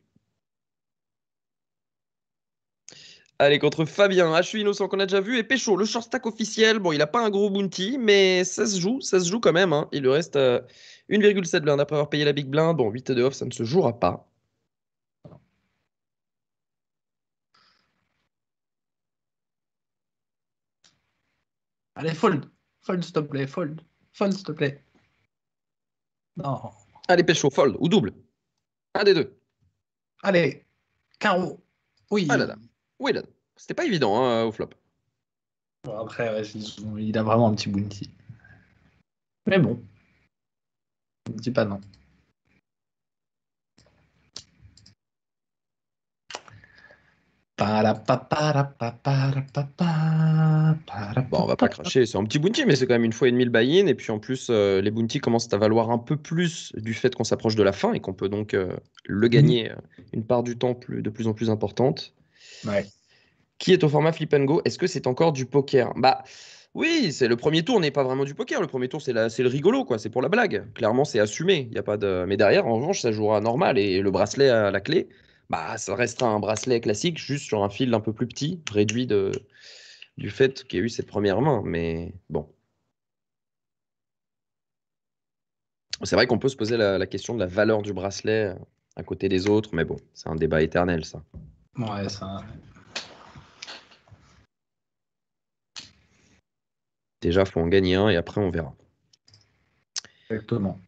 Allez, contre Fabien, H.U. Innocent qu'on a déjà vu, et Pécho, le short stack officiel. Bon, il n'a pas un gros bounty, mais ça se joue, ça se joue quand même. Hein. Il lui reste 1,7 euh, blind après avoir payé la big blind. Bon, 8 et 2 off, ça ne se jouera pas. Allez, fold. Fold, s'il te plaît, fold. Fold, s'il te plaît. Non. Allez, Pécho, fold ou double. Un des deux. Allez, carreau. Oui. Ah là là. Oui, C'était pas évident hein, au flop. après, il a vraiment un petit bounty. Mais bon. Je ne dis pas non. Bon, on va pas cracher, c'est un petit bounty, mais c'est quand même une fois et demi le buy-in. Et puis en plus, euh, les bounties commencent à valoir un peu plus du fait qu'on s'approche de la fin et qu'on peut donc euh, le gagner euh, une part du temps de plus en plus importante. Qui est au format flip and go Est-ce que c'est encore du poker Bah oui, c'est le premier tour n'est pas vraiment du poker. Le premier tour c'est le rigolo quoi, c'est pour la blague. Clairement c'est assumé. Y a pas de. Mais derrière en revanche ça jouera normal et le bracelet à la clé, bah ça reste un bracelet classique juste sur un fil un peu plus petit, réduit de du fait qu'il y a eu cette première main. Mais bon. C'est vrai qu'on peut se poser la, question de la valeur du bracelet à côté des autres, mais bon, c'est un débat éternel, ça. Ouais, ça. Déjà, faut en gagner un et après, on verra. Exactement.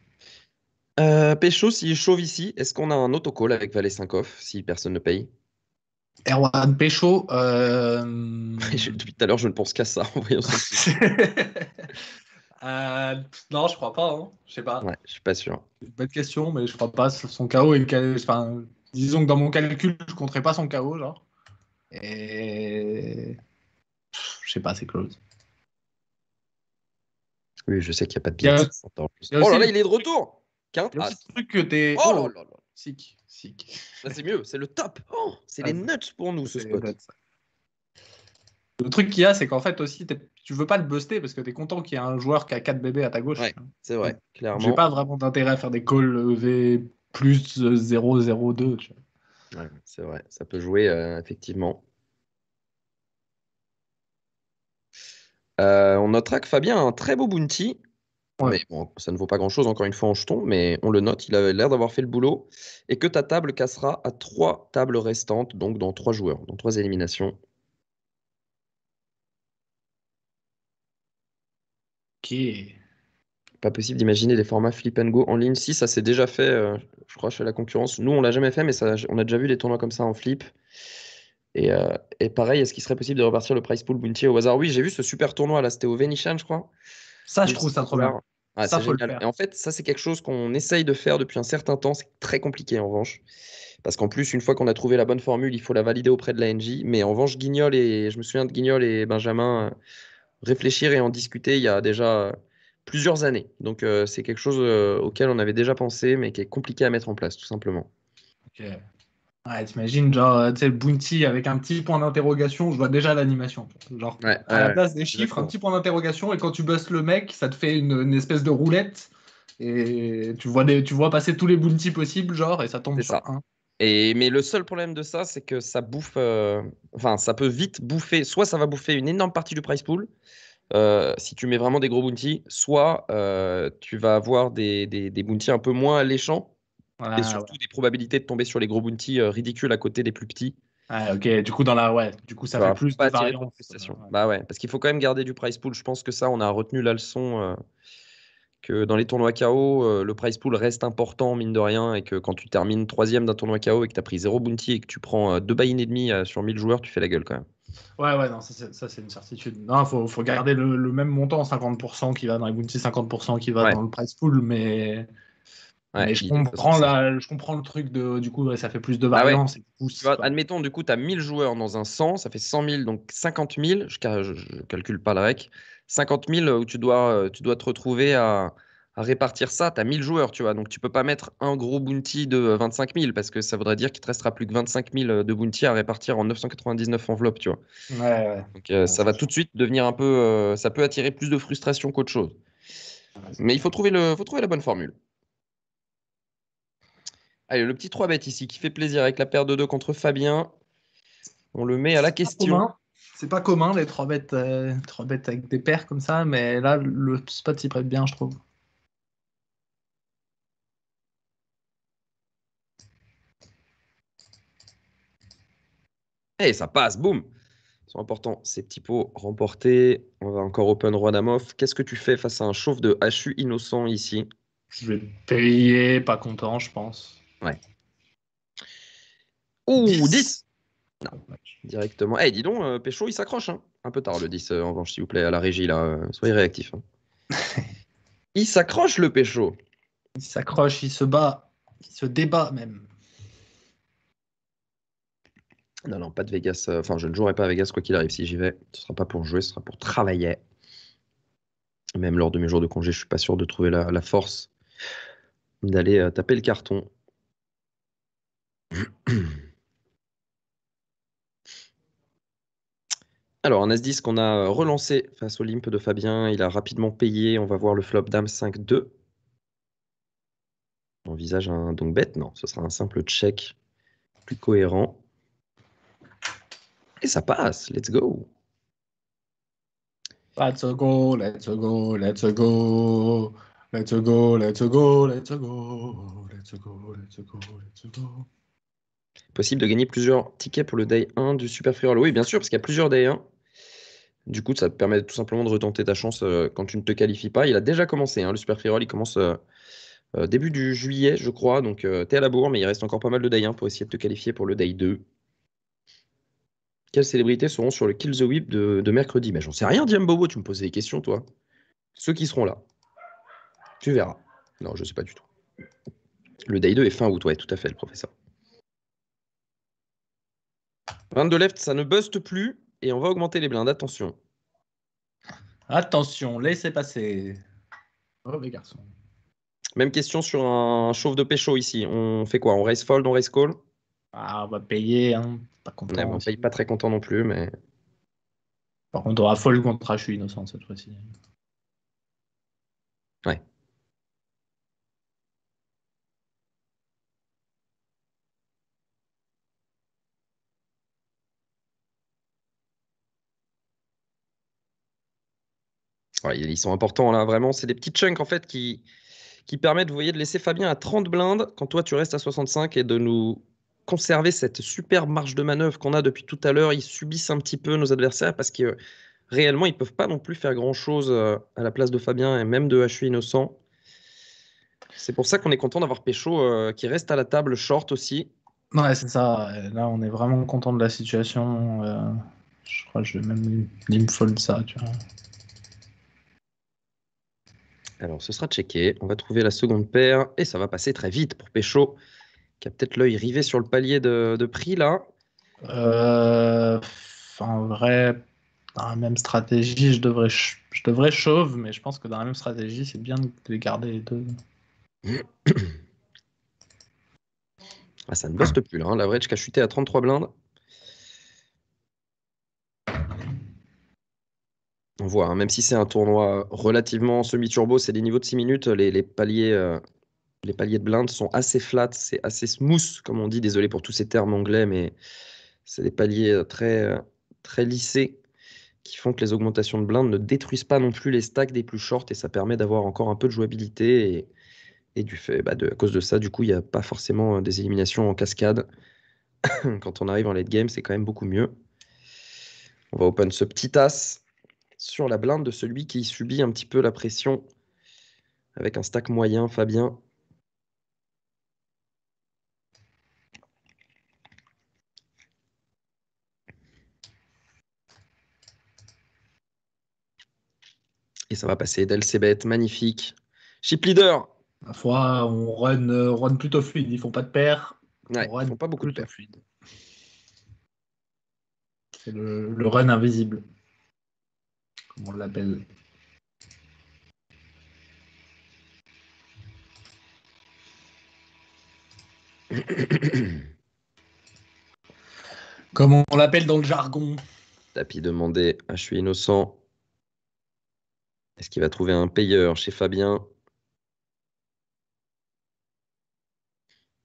Euh, Pécho, s'il chauffe ici, est-ce qu'on a un autocall avec Valet 5 off si personne ne paye Erwan Pécho. Euh, depuis tout à l'heure, je ne pense qu'à ça euh, non, je crois pas. Hein. Je sais pas. je suis pas sûr. Bonne question, mais je crois pas. Son KO est. Enfin, Disons que dans mon calcul, je ne compterai pas son KO, genre. Et. Je sais pas, c'est close. Oui, je sais qu'il n'y a pas de bien. Oh là là, il est de retour ah. Le truc que Oh là oh. là là Sick, sick. Là, c'est mieux, c'est le top oh, C'est les ah, nuts pour nous, ce spot. Le truc qu'il y a, c'est qu'en fait aussi, tu veux pas le buster parce que tu es content qu'il y ait un joueur qui a 4 bébés à ta gauche. c'est vrai, clairement. J'ai pas vraiment d'intérêt à faire des calls e v plus 0,02. 2 c'est vrai, ça peut jouer euh, effectivement. Euh, on notera que Fabien a un très beau bounty. Mais bon, ça ne vaut pas grand-chose, encore une fois, en jeton, mais on le note, il avait l'air d'avoir fait le boulot. Et que ta table cassera à trois tables restantes, donc dans trois joueurs, dans trois éliminations. Ok pas possible d'imaginer des formats flip and go en ligne. Si ça s'est déjà fait, euh, je crois, chez la concurrence. Nous, on l'a jamais fait, mais on a déjà vu des tournois comme ça en flip. Et, euh, pareil, est-ce qu'il serait possible de repartir le prize pool bounty au hasard Oui, j'ai vu ce super tournoi là, c'était au Venetian, je crois. Ça, je trouve ça trop bien. Ah, et en fait, ça, c'est quelque chose qu'on essaye de faire depuis un certain temps. C'est très compliqué en revanche. Parce qu'en plus, une fois qu'on a trouvé la bonne formule, il faut la valider auprès de la NJ. Mais en revanche, Guignol et je me souviens de Guignol et Benjamin euh, réfléchir et en discuter il y a déjà plusieurs années. Donc euh, c'est quelque chose euh, auquel on avait déjà pensé, mais qui est compliqué à mettre en place, tout simplement. Ok. Ouais, t'imagines, genre, euh, tu sais, Bounty avec un petit point d'interrogation, je vois déjà l'animation. Genre, à la place des chiffres, un petit point d'interrogation, et quand tu bosses le mec, ça te fait une, espèce de roulette, et tu vois, tu vois passer tous les Bounty possibles, genre, et ça tombe sur ça. un. Et, mais le seul problème de ça, c'est que ça bouffe, enfin, ça peut vite bouffer, soit ça va bouffer une énorme partie du price pool, euh, si tu mets vraiment des gros bounties, soit euh, tu vas avoir des, des, bounties un peu moins alléchants et ah, surtout des probabilités de tomber sur les gros bounties euh, ridicules à côté des plus petits. Ah, ok, du coup, dans la... ouais. du coup ça, va fait plus de Bah parce qu'il faut quand même garder du price pool. Je pense que ça, on a retenu la leçon que dans les tournois KO, le price pool reste important, mine de rien, et que quand tu termines troisième d'un tournoi KO et que tu as pris zéro bounty et que tu prends deux buy et demi sur 1000 joueurs, tu fais la gueule quand même. Ouais, ouais, non, ça c'est une certitude. Il faut, faut, garder le, même montant, 50% qui va dans les bounties, 50% qui va dans le price pool, mais, je, comprends je comprends le truc de du coup, ça fait plus de ah variance. admettons, du coup, tu as 1000 joueurs dans un 100, ça fait 100 000, donc 50 000, je, ne calcule pas la rec, 50 000 où tu dois, euh, tu dois te retrouver à à répartir ça, tu as 1000 joueurs, tu vois. Donc, tu peux pas mettre un gros bounty de 25 euh, 000 parce que ça voudrait dire qu'il te restera plus que 25 000 euh, de bounty à répartir en 999 enveloppes, tu vois. Donc, euh, ça va tout de suite devenir un peu. ça peut attirer plus de frustration qu'autre chose. Mais il faut trouver, le, faut trouver la bonne formule. Allez, le petit 3 bêtes ici qui fait plaisir avec la paire de 2 contre Fabien. On le met à la question. C'est pas commun les 3 bêtes, 3 bêtes avec des paires comme ça, mais là, le spot s'y prête bien, je trouve. Et eh, ça passe, boum C'est important, ces petits pots remportés. On va encore open Rwanamov. Qu'est-ce que tu fais face à un chauffe de HU innocent ici Je vais payer, pas content, je pense. Ouais. Ouh, 10, non, directement. Eh, dis donc, euh, Pécho, il s'accroche. Hein. Un peu tard, le 10, euh, en revanche, s'il vous plaît, à la régie, là. Euh, soyez réactif. Hein. il s'accroche, le Pécho. Il s'accroche, il se bat, il se débat même. Non, non, pas de Vegas. Euh, enfin, je ne jouerai pas à Vegas quoi qu'il arrive. Si j'y vais, ce ne sera pas pour jouer, ce sera pour travailler. Même lors de mes jours de congé, je ne suis pas sûr de trouver la, force d'aller euh, taper le carton. Alors, un As-10 qu'on a euh, relancé face au limp de Fabien. Il a rapidement payé. On va voir le flop Dame 5-2. On envisage un donc bête Non, ce sera un simple check plus cohérent. Et ça passe. Let's go. Let's go, let's go, let's go. Let's go, let's go, let's go. Let's go, let's go, Possible de gagner plusieurs tickets pour le day 1 du Super Free Oui, bien sûr, parce qu'il y a plusieurs day 1. Du coup, ça te permet tout simplement de retenter ta chance euh, quand tu ne te qualifies pas. Il a déjà commencé, hein, le Super Free Roll, il commence euh, euh, début du juillet, je crois. Donc, tu es à la bourre, mais il reste encore pas mal de day 1 pour essayer de te qualifier pour le day 2. Quelles célébrités seront sur le Kill the Whip de, mercredi Mais j'en sais rien, Diam Bobo, tu me posais des questions, toi. Ceux qui seront là, tu verras. Non, je sais pas du tout. Le day 2 est fin août, ouais, tout à fait, le professeur. 22 left, ça ne buste plus et on va augmenter les blindes. Attention. Attention, laissez passer. Oh, les garçons. Même question sur un chauffe de pécho ici. On fait quoi On raise fold, on raise call Ah, on va payer. Hein. Pas content. Hein. pas très content non plus, mais. Par contre, folle contre je suis innocent cette fois-ci. Ouais. ils sont importants là, vraiment. C'est des petits chunks en fait qui, qui permettent, vous voyez, de laisser Fabien à 30 blindes quand toi tu restes à 65 et de nous conserver cette superbe marge de manœuvre qu'on a depuis tout à l'heure. Ils subissent un petit peu nos adversaires parce que euh, réellement, ils ne peuvent pas non plus faire grand-chose euh, à la place de Fabien et même de HU Innocent. C'est pour ça qu'on est content d'avoir Péchaud euh, qui reste à la table short aussi. Ouais, c'est ça. Là, on est vraiment content de la situation. je crois que je vais même limfold ça. Alors, ce sera checké. On va trouver la seconde paire et ça va passer très vite pour Péchaud qui a peut-être l'œil rivé sur le palier de, prix là euh, En vrai, dans la même stratégie, je devrais, je devrais chauve, mais je pense que dans la même stratégie, c'est bien de garder les deux. ah, ça ne bosse plus là, hein. l'average qui a chuté à 33 blindes. On voit, hein, même si c'est un tournoi relativement semi-turbo, c'est des niveaux de 6 minutes, les, paliers euh, les paliers de blindes sont assez flats, c'est assez smooth, comme on dit. Désolé pour tous ces termes anglais, mais c'est des paliers euh, très, euh, très lissés qui font que les augmentations de blindes ne détruisent pas non plus les stacks des plus shorts et ça permet d'avoir encore un peu de jouabilité. Et, du fait, bah, de, à cause de ça, du coup, il n'y a pas forcément euh, des éliminations en cascade. quand on arrive en late game, c'est quand même beaucoup mieux. On va open ce petit as sur la blinde de celui qui subit un petit peu la pression avec un stack moyen, Fabien. Et ça va passer d'Alcebet, magnifique. Chip leader. Ma foi, on run, euh, run plutôt fluide. Ils font pas de paires. Ils ils font pas beaucoup de paires. Fluide. C'est le, run invisible. Comment on l'appelle. Comment on l'appelle dans le jargon. Tapis demandé, je suis innocent. Est-ce qu'il va trouver un payeur chez Fabien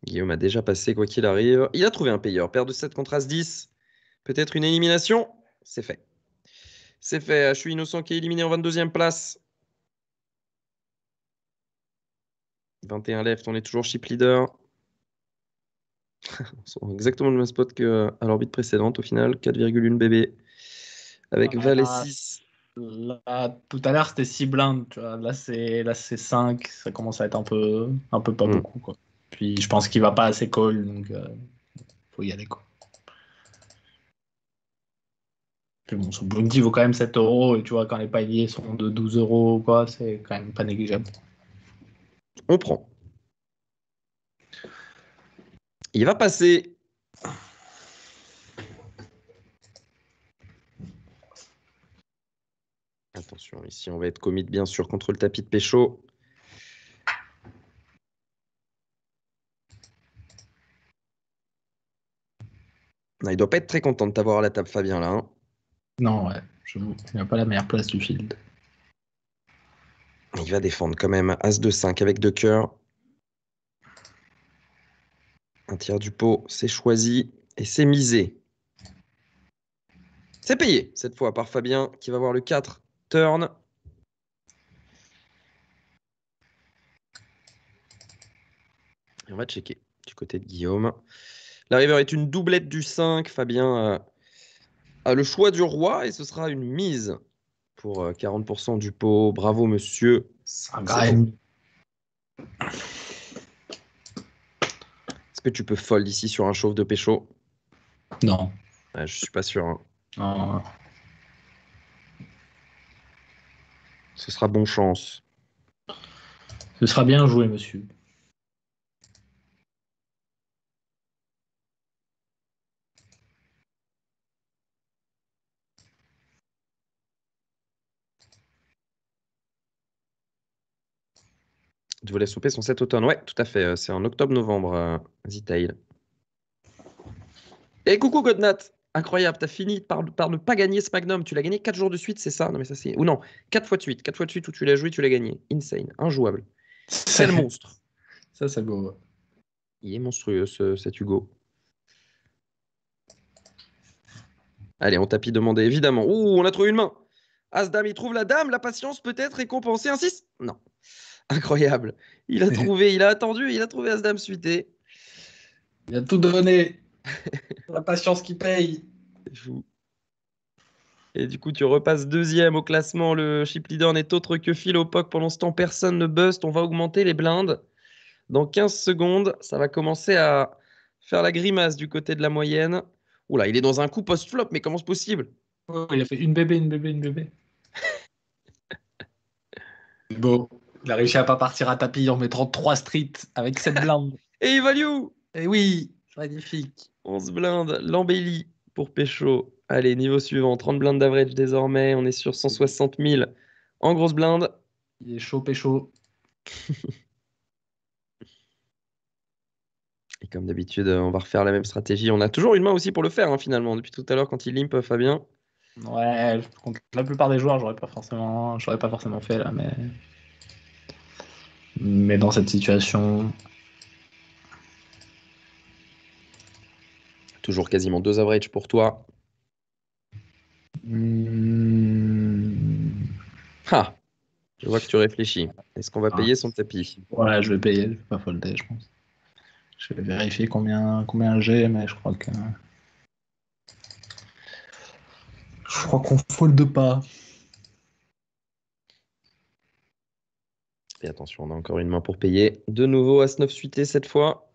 Guillaume a déjà passé, quoi qu'il arrive. Il a trouvé un payeur. Paire de 7 contre As-10. Peut-être une élimination. C'est fait. C'est fait. Je suis innocent qui est éliminé en 22e place. 21 left. On est toujours chip leader. On exactement le même spot qu'à l'orbite précédente au final. 4,1 BB. Avec ah, Valet 6. Ah. Là, tout à l'heure, c'était 6 blindes. Tu Là, c'est 5. Ça commence à être un peu, un peu pas hmm. beaucoup. Quoi. Puis je pense qu'il va pas assez call. Donc, euh, faut y aller. Quoi. bon, son Bundy vaut quand même 7 euros. Et tu vois, quand les paliers sont de 12 euros, quoi, c'est quand même pas négligeable. On prend. Il va passer Attention, ici on va être commit bien sûr contre le tapis de Pécho. Il ne doit pas être très content de t'avoir à la table, Fabien, là. Hein. non, ouais, je ne pas la meilleure place du field. Il va défendre quand même As de 5 avec deux cœurs. Un tiers du pot, c'est choisi et c'est misé. C'est payé cette fois par Fabien qui va voir le 4 turn. on va checker du côté de Guillaume. La river est une doublette du 5. Fabien a le choix du roi et ce sera une mise pour 40% euh, du pot. Bravo, monsieur. Est-ce que tu peux fold ici sur un chauffe de pécho Non. Je je suis pas sûr. Hein. Ce sera bon chance. Ce sera bien joué, monsieur. Je voulais souper son 7 automne. Ouais, tout à fait. Euh, c'est en octobre-novembre, Zitaïl. Euh, Zitail. Et coucou, Godnat! Incroyable, t'as fini par, ne pas gagner ce magnum. Tu l'as gagné 4 jours de suite, c'est ça Non, mais ça c'est. Ou non, 4 fois de suite. 4 fois de suite où tu l'as joué, tu l'as gagné. Insane, injouable. C'est le monstre. Ça, ça go. Il est monstrueux, ce, cet Hugo. Allez, on tapis demandé, évidemment. Ouh, on a trouvé une main. As-Dame, il trouve la dame. La patience peut être récompensée. Un 6 Non. Incroyable. Il a trouvé, il a attendu, il a trouvé As-Dame suité. Il a tout donné. La patience qui paye. Et du coup, tu repasses deuxième au classement. Le chip leader n'est autre que Philopoc. Pendant ce temps, personne ne buste. On va augmenter les blindes. Dans 15 secondes, ça va commencer à faire la grimace du côté de la moyenne. Oula, il est dans un coup post-flop, mais comment c'est possible Il a fait une bébé, une bébé, une bébé. bon, il a réussi à pas partir à tapis en mettant trois streets avec cette blinde. Et il value Et oui Magnifique. 11 blindes. L'embellie pour Pécho. Allez, niveau suivant. 30 blindes d'average désormais. On est sur 160 000 en grosse blinde. Il est chaud, Pécho. Et comme d'habitude, on va refaire la même stratégie. On a toujours une main aussi pour le faire, hein, finalement. Depuis tout à l'heure, quand il limpe, euh, Fabien. Ouais, contre la plupart des joueurs, j'aurais pas forcément, j'aurais pas forcément fait là, mais mais dans cette situation, Toujours quasiment deux average pour toi. Hmm. Ah, je vois que tu réfléchis. Est-ce qu'on va ah. payer son tapis Voilà, je vais payer, je vais pas folder, je pense. Je vais vérifier combien, combien j'ai, mais je crois que. Je crois qu'on folde pas. Et attention, on a encore une main pour payer. De nouveau, As-9 suité cette fois.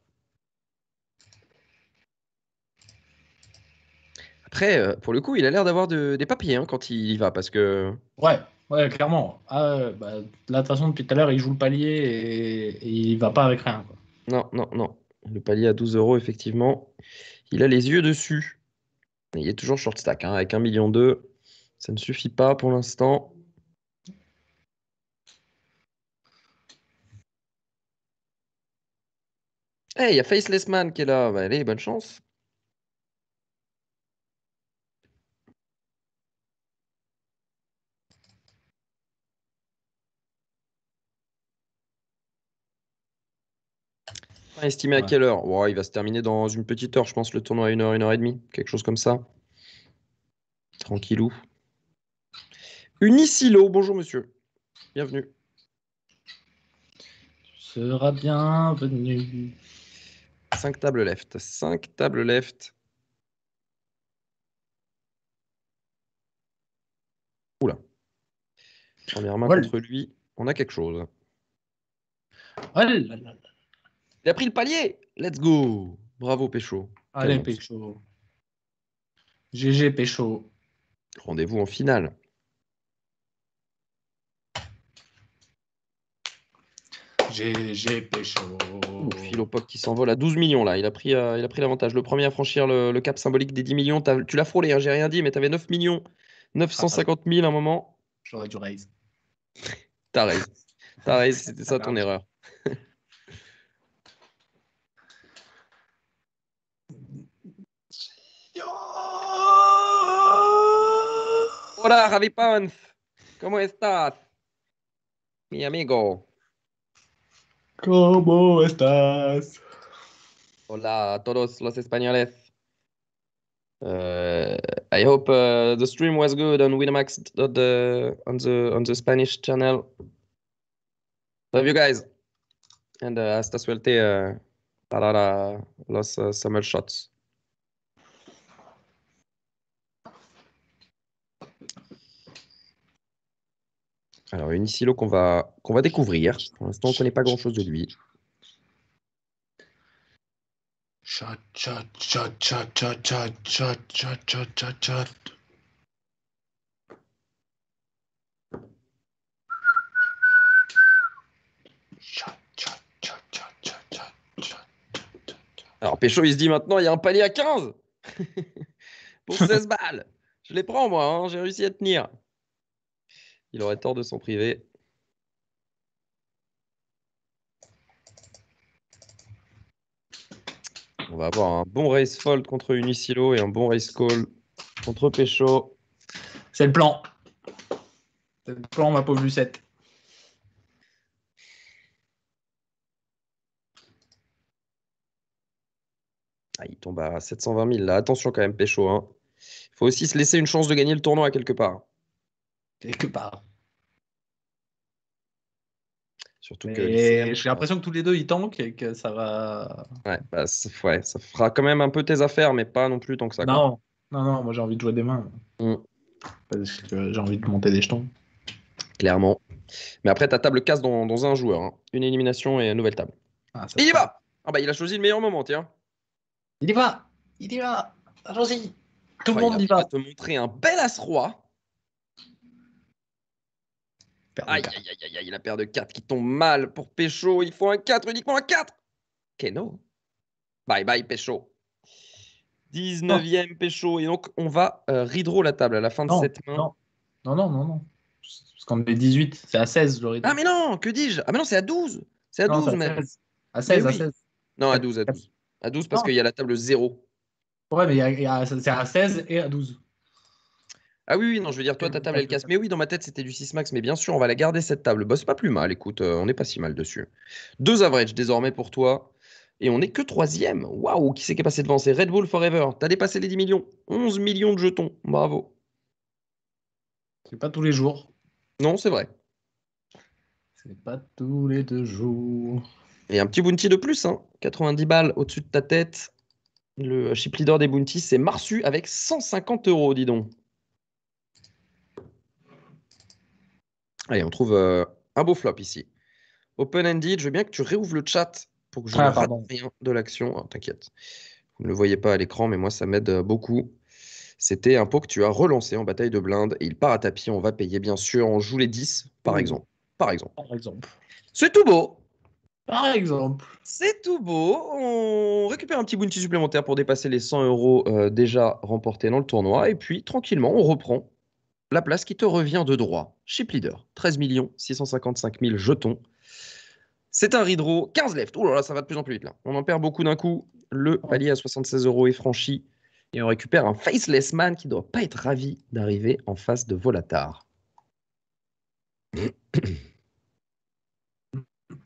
Après, euh, pour le coup, il a l'air d'avoir des papiers hein, quand il y va, parce que. Ouais, ouais, clairement. Ah, euh, bah, de toute façon, depuis tout à l'heure, il joue le palier et, il il va pas avec rien. Non, non, non. Le palier à 12 euros, effectivement. Il a les yeux dessus. Il est toujours short stack, hein, avec 1,2 million. Ça ne suffit pas pour l'instant. Hey, eh, il y a Faceless Man qui est là. Bah, allez, bonne chance. estimé à quelle heure Il va se terminer dans une petite heure, je pense, le tournoi à une heure, une heure et demie, quelque chose comme ça. Tranquillou. Unicilo, bonjour monsieur. Bienvenue. Tu seras bienvenu. Cinq tables left. Cinq tables left. Oula. Première main contre lui, on a quelque chose. Oh là là. Il a pris le palier. Let's go. Bravo, Pécho. Allez, Pécho. GG, Pécho. Rendez-vous en finale. GG Pécho. Philopop qui s'envole à 12 millions là. Il a pris, euh, il a pris l'avantage. Le premier à franchir le, cap symbolique des 10 millions. Tu l'as frôlé, hein, j'ai rien dit, mais tu avais 9 millions 950 000 à un moment. J'aurais dû raise. T'as raise. T'as raise, c'était ça ton erreur. Hola, Javi Pons! ¿Cómo estás? Mi amigo. ¿Cómo estás? Hola a todos los españoles. Eh, I hope uh, the stream was good on Winamax on the uh, on the on the Spanish channel. Love you guys. And uh, hasta suerte para los summer shots. Alors, une silo qu'on va, qu'on va découvrir. Pour l'instant, on ne connaît pas grand-chose de lui. Alors Pécho, il se dit maintenant, il y a un palier à 15 pour 16 balles. Je les prends, moi, j'ai réussi à tenir. Il aurait tort de s'en priver. On va avoir un bon race fold contre Unicilo et un bon race call contre Pécho. C'est le plan. C'est le plan, ma pauvre Lucette. Ah, il tombe à 720 000 là. Attention quand même, Pécho. Il hein. faut aussi se laisser une chance de gagner le tournoi quelque part quelque part. Surtout que. J'ai l'impression que tous les deux ils tankent et que ça va. Bah, ouais, ça fera quand même un peu tes affaires, mais pas non plus tant que ça. Non, non, non, moi j'ai envie de jouer des mains. Mm. j'ai envie de monter des jetons. Clairement. Mais après, ta table casse dans, un joueur. Hein. Une élimination et une nouvelle table. Ah, il y va Ah bah il a choisi le meilleur moment, tiens. Il y va Il y va allons Tout le monde y va. va te montrer un bel as roi. Aïe, aïe, aïe, aïe, la paire de 4 qui tombe mal pour Pécho. Il faut un 4, uniquement un 4. Keno. Bye bye, Pécho. 19 ème Pécho. Et donc, on va euh, redraw la table à la fin de cette main. Non, non, non, non. non. Parce qu'on est 18, c'est à 16 j'aurais Ah, mais non, que dis-je Ah, mais non, c'est à 12. C'est à 12 même. À 16, à 16, à 16. Non, à 12, à 12. À 12 parce qu'il y a la table 0. Ouais, mais c'est à 16 et à 12. Ah oui, non, je veux dire, toi, ta table, elle casse. Mais oui, dans ma tête, c'était du 6 max. Mais bien sûr, on va la garder, cette table. Bah, c'est pas plus mal, écoute, euh, on n'est pas si mal dessus. Deux average désormais pour toi. Et on n'est que troisième. Waouh, qui c'est qui est passé devant C'est Red Bull Forever. T'as dépassé les 10 millions. 11 millions de jetons. Bravo. C'est pas tous les jours. Non, c'est vrai. C'est pas tous les deux jours. Et un petit bounty de plus, hein. 90 balles au-dessus de ta tête. Le chip leader des bounties, c'est Marsu avec 150 euros, dis donc. Allez, on trouve euh, un beau flop ici. Open-ended, je veux bien que tu réouvres le chat pour que je ne ah, rien de l'action. Oh, t'inquiète, vous ne le voyez pas à l'écran, mais moi, ça m'aide euh, beaucoup. C'était un pot que tu as relancé en bataille de blindes. et il part à tapis. On va payer, bien sûr. On joue les 10, par exemple. Par exemple. Par exemple. C'est tout beau. Par exemple. C'est tout beau. On récupère un petit bounty supplémentaire pour dépasser les 100 euros euh, déjà remportés dans le tournoi. Et puis, tranquillement, on reprend la place qui te revient de droit. Chip Leader, 13 655 000 jetons. C'est un redraw, 15 left. Ouh là là, ça va de plus en plus vite là. On en perd beaucoup d'un coup. Le palier à 76 euros est franchi. Et on récupère un faceless man qui ne doit pas être ravi d'arriver en face de Volatar.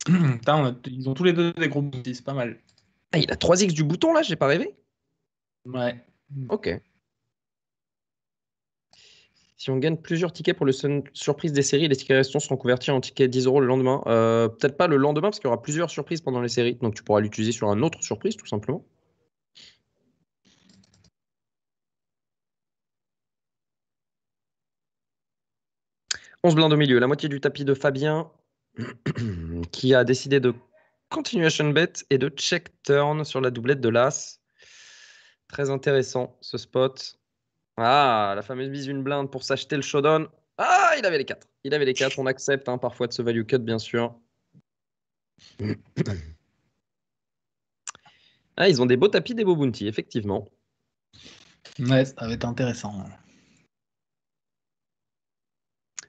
ils ont tous les deux des gros boutons, c'est pas mal. Ah, il a 3x du bouton là, j'ai pas rêvé Ouais. Ok. Si on gagne plusieurs tickets pour le surprise des séries, les tickets restants seront convertis en tickets 10 euros le lendemain. Euh, peut-être pas le lendemain, parce qu'il y aura plusieurs surprises pendant les séries. Donc tu pourras l'utiliser sur un autre surprise, tout simplement. On se blinde au milieu. La moitié du tapis de Fabien, qui a décidé de continuation bet et de check turn sur la doublette de l'As. Très intéressant ce spot. Ah, la fameuse mise une blinde pour s'acheter le showdown. Ah, il avait les quatre. Il avait les quatre. On accepte hein, parfois de ce value cut, bien sûr. Ah, ils ont des beaux tapis, des beaux bounty, effectivement. Ouais, ça va être intéressant.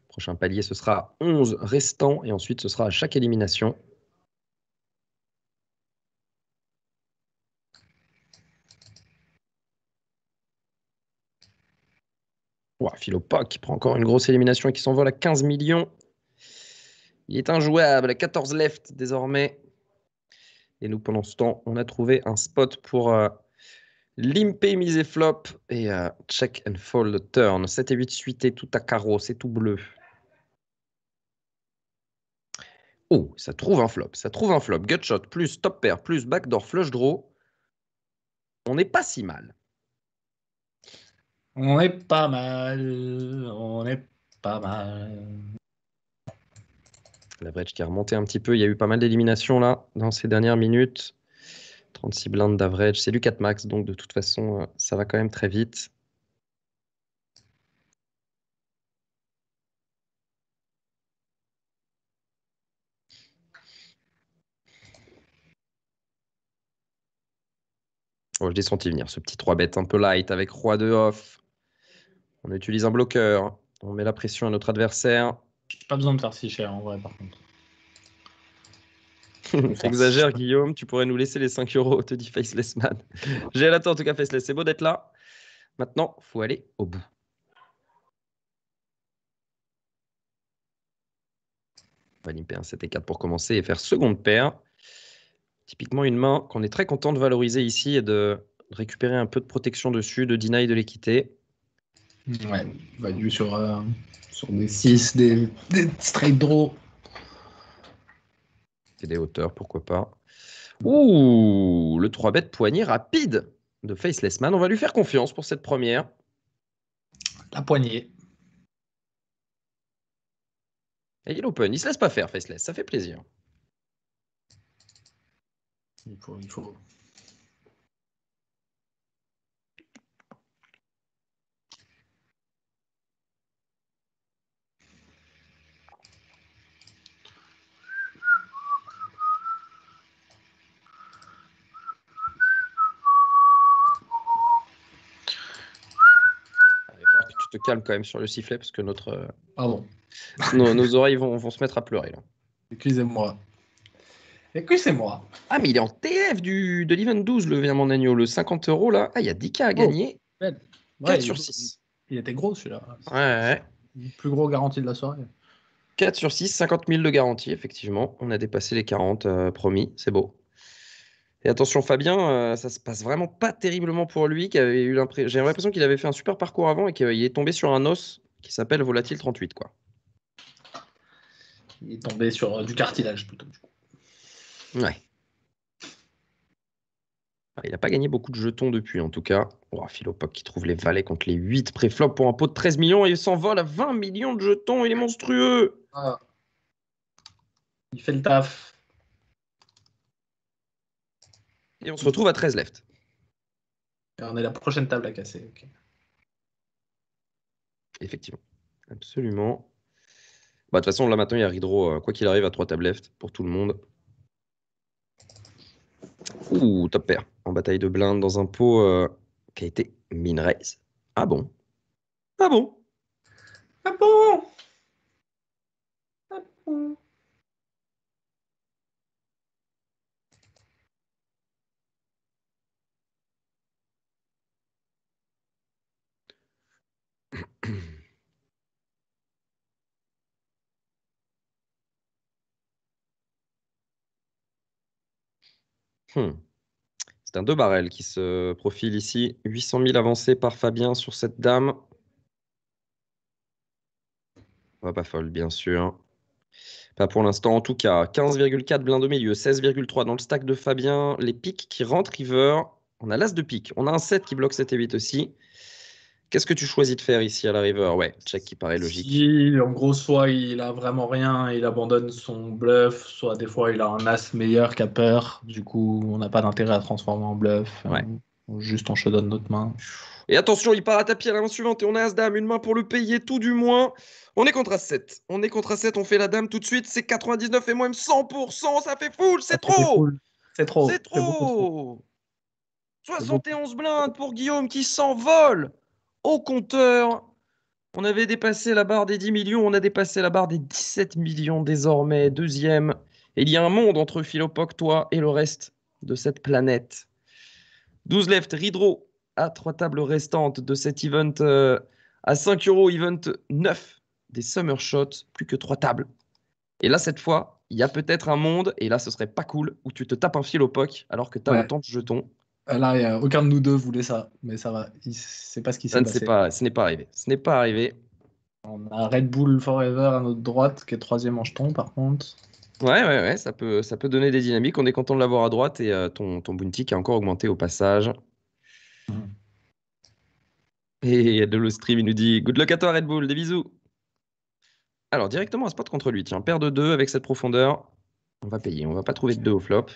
Prochain palier, ce sera 11 restants et ensuite ce sera à chaque élimination. Philopoc qui prend encore une grosse élimination et qui s'envole à 15 millions. Il est injouable, 14 left désormais. Et nous, pendant ce temps, on a trouvé un spot pour euh, limper, miser flop et euh, check and fold turn. 7 et 8 suité, tout à carreau, c'est tout bleu. Oh, ça trouve un flop, ça trouve un flop. Gutshot plus top pair plus backdoor flush draw. On n'est pas si mal. On est pas mal, on est pas mal. La qui a remonté un petit peu. Il y a eu pas mal d'éliminations là dans ces dernières minutes. 36 blindes d'average. C'est du 4 max, donc de toute façon, euh, ça va quand même très vite. Oh, je l'ai senti venir, ce petit 3 bêtes un peu light avec Roi de off. On utilise un bloqueur, on met la pression à notre adversaire. pas besoin de faire si cher en vrai, par contre. Exagère Guillaume, tu pourrais nous laisser les 5 euros, te dit Faceless Man. J'ai la en tout cas, Faceless, c'est beau d'être là. Maintenant, faut aller au bout. On va limper un 7 et 4 pour commencer et faire seconde paire. Typiquement, une main qu'on est très content de valoriser ici et de récupérer un peu de protection dessus, de deny de l'équité. Ouais, value sur, euh, sur des 6, des, straight draw. C'est des hauteurs, pourquoi pas. Ouh, le 3 bet poignée rapide de Faceless Man. On va lui faire confiance pour cette première. La poignée. Et il open, il se laisse pas faire Faceless, ça fait plaisir. Il faut, il faut, calme te calme quand même sur le sifflet parce que notre. Euh, Pardon. nos, oreilles vont, se mettre à pleurer là. Excusez-moi. Excusez-moi. Ah, mais il est en TF du, de l'Event 12, le mon Agneau. Le 50 euros là, ah, il y a 10 cas à oh, gagner. 4 sur 6. Il était gros celui-là. Ouais. plus gros garantie de la soirée. 4 sur 6, 50 000 de garantie, effectivement. On a dépassé les 40, euh, promis, c'est beau. Et attention, Fabien, euh, ça se passe vraiment pas terriblement pour lui. j'ai l'impression qu'il avait fait un super parcours avant et qu'il est tombé sur un os qui s'appelle Volatile 38, quoi. Il est tombé sur euh, du cartilage plutôt. Ouais. Ah, il n'a pas gagné beaucoup de jetons depuis, en tout cas. Oh, Philopop qui trouve les valets contre les 8 préflops pour un pot de 13 millions et il s'envole à 20 millions de jetons. Il est monstrueux. Ah. Il fait le taf. Et on se retrouve à 13 left. On est la prochaine table à casser. Effectivement. Absolument. Bah, de toute façon, là maintenant, il y a redraw, euh, quoi qu'il arrive, à 3 tables left pour tout le monde. Ouh, top pair. En bataille de blindes dans un pot euh, qui a été min Ah bon Ah bon Hmm. C'est un deux barrel qui se profile ici. 800 000 avancés par Fabien sur cette dame. On va pas folle, bien sûr. Pas pour l'instant, en tout cas. 15,4 blindes au milieu, 16,3 dans le stack de Fabien. Les piques qui rentrent river. On a l'as de pique. On a un 7 qui bloque 7 et 8 aussi. Qu'est-ce que tu choisis de faire ici à la River Ouais, check qui paraît logique. en gros, soit il a vraiment rien, il abandonne son bluff, soit des fois il a un as meilleur qu'à peur. Du coup, on n'a pas d'intérêt à transformer en bluff. Ouais. juste on se donne notre main. Et attention, il part à tapis à la main suivante et on a As-Dame, une main pour le payer tout du moins. On est contre As-7. On est contre As-7, on fait la dame tout de suite. C'est 99 et moi même 100%, ça fait full, c'est trop C'est trop C'est trop 71 blindes pour Guillaume qui s'envole au compteur. On avait dépassé la barre des 10 millions, on a dépassé la barre des 17 millions désormais, deuxième. il y a un monde entre Philopoc, toi et le reste de cette planète. 12 left, Ridro à trois tables restantes de cet event euh, à 5 euros, event 9 des Summer Shots, plus que trois tables. Et là, cette fois, il y a peut-être un monde, et là, ce serait pas cool, où tu te tapes un Philopoc alors que tu as ouais. de jetons. Là, euh, aucun de nous deux voulait ça, mais ça va. C'est pas ce qui s'est passé. Pas, ce n'est pas arrivé. Ce n'est pas arrivé. On a Red Bull Forever à notre droite, qui est troisième en jeton, par contre. Ouais, ouais, ouais, ça peut, ça peut donner des dynamiques. On est content de l'avoir à droite et euh, ton, ton bounty qui a encore augmenté au passage. Mm. Et il y a de stream, il nous dit Good luck à toi, Red Bull, des bisous. Alors, directement un spot contre lui, tiens, paire de deux avec cette profondeur. On va payer, on va pas trouver de deux au flop.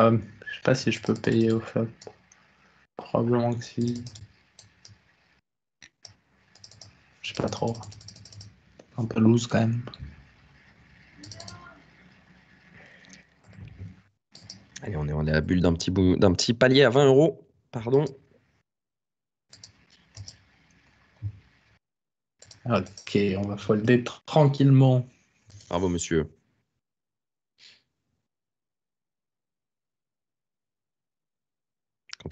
Euh, je sais pas si je peux payer au flop. Probablement que si. Je sais pas trop. Un peu loose quand même. Allez, on est, on à la bulle d'un petit, d'un petit palier à 20 euros. Pardon. Ok, on va folder tranquillement. Bravo, monsieur.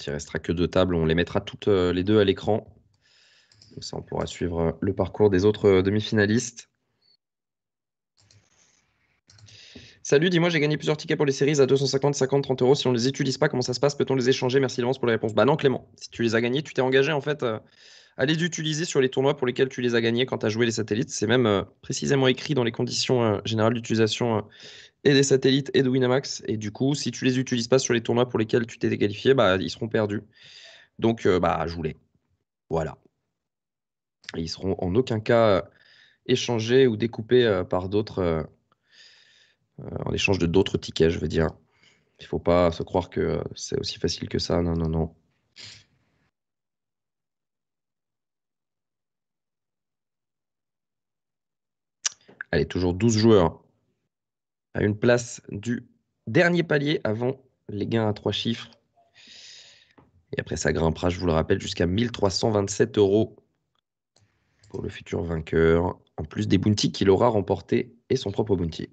Il il restera que deux tables, on les mettra toutes euh, les deux à l'écran. ça, on pourra suivre euh, le parcours des autres euh, demi-finalistes. Salut, dis-moi, j'ai gagné plusieurs tickets pour les séries à 250, 50, 30 euros. Si on ne les utilise pas, comment ça se passe Peut-on les échanger Merci d'avance pour la réponse. Bah non, Clément, si tu les as gagnés, tu t'es engagé en fait à les utiliser sur les tournois pour lesquels tu les as gagnés quand tu as joué les satellites. C'est même euh, précisément écrit dans les conditions euh, générales d'utilisation euh, et des satellites et de Winamax. Et du coup, si tu les utilises pas sur les tournois pour lesquels tu t'es qualifié, bah, ils seront perdus. Donc, bah, joue-les. Voilà. Et ils seront en aucun cas échangés ou découpés par d'autres. en échange de d'autres tickets, je veux dire. Il ne faut pas se croire que c'est aussi facile que ça. Non, non, non. allez, toujours 12 joueurs à une place du dernier palier avant les gains à trois chiffres. Et après, ça grimpera, je vous le rappelle, jusqu'à 1327 euros pour le futur vainqueur, en plus des bounties qu'il aura remportées et son propre bounty.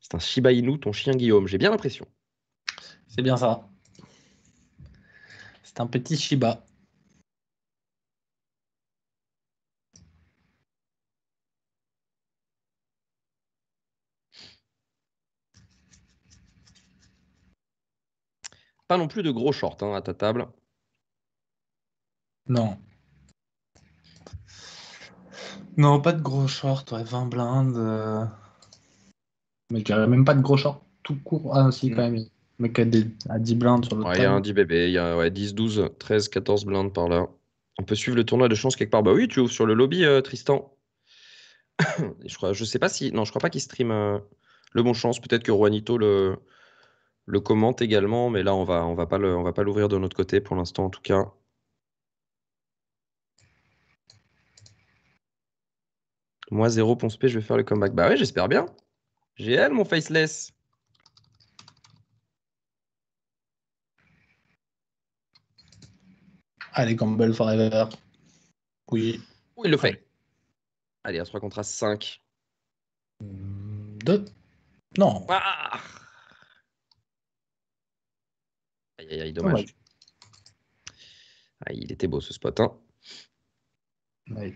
C'est un Shiba Inu, ton chien Guillaume, j'ai bien l'impression. C'est bien ça. C'est un petit Shiba. Pas non plus de gros shorts hein, à ta table. Non. Non, pas de gros shorts, ouais, 20 blindes. Euh. Mais Mais n'as même pas de gros shorts tout court. Ah, si, hmm. quand même. Mais à 10 blindes sur le Il y a un 10 bébé, il y a 10, 12, 13, 14 blindes par là. On peut suivre le tournoi de chance quelque part. Bah oui, tu ouvres sur le lobby, euh, Tristan. je ne sais pas si. Non, je crois pas qu'il stream euh, le bon chance. Peut-être que Juanito le, le commente également, mais là, on va, on va pas on va pas l'ouvrir de notre côté pour l'instant, en tout cas. Moi, 0 Ponce je vais faire le comeback. Bah ouais, j'espère bien. GL, mon faceless. Allez, Campbell Forever. Oui. Oui, il le fait. Allez, à 3 contre 5. 2. Hum, non. Ah aïe, dommage. Ah, il était beau ce spot. Hein. Ouais.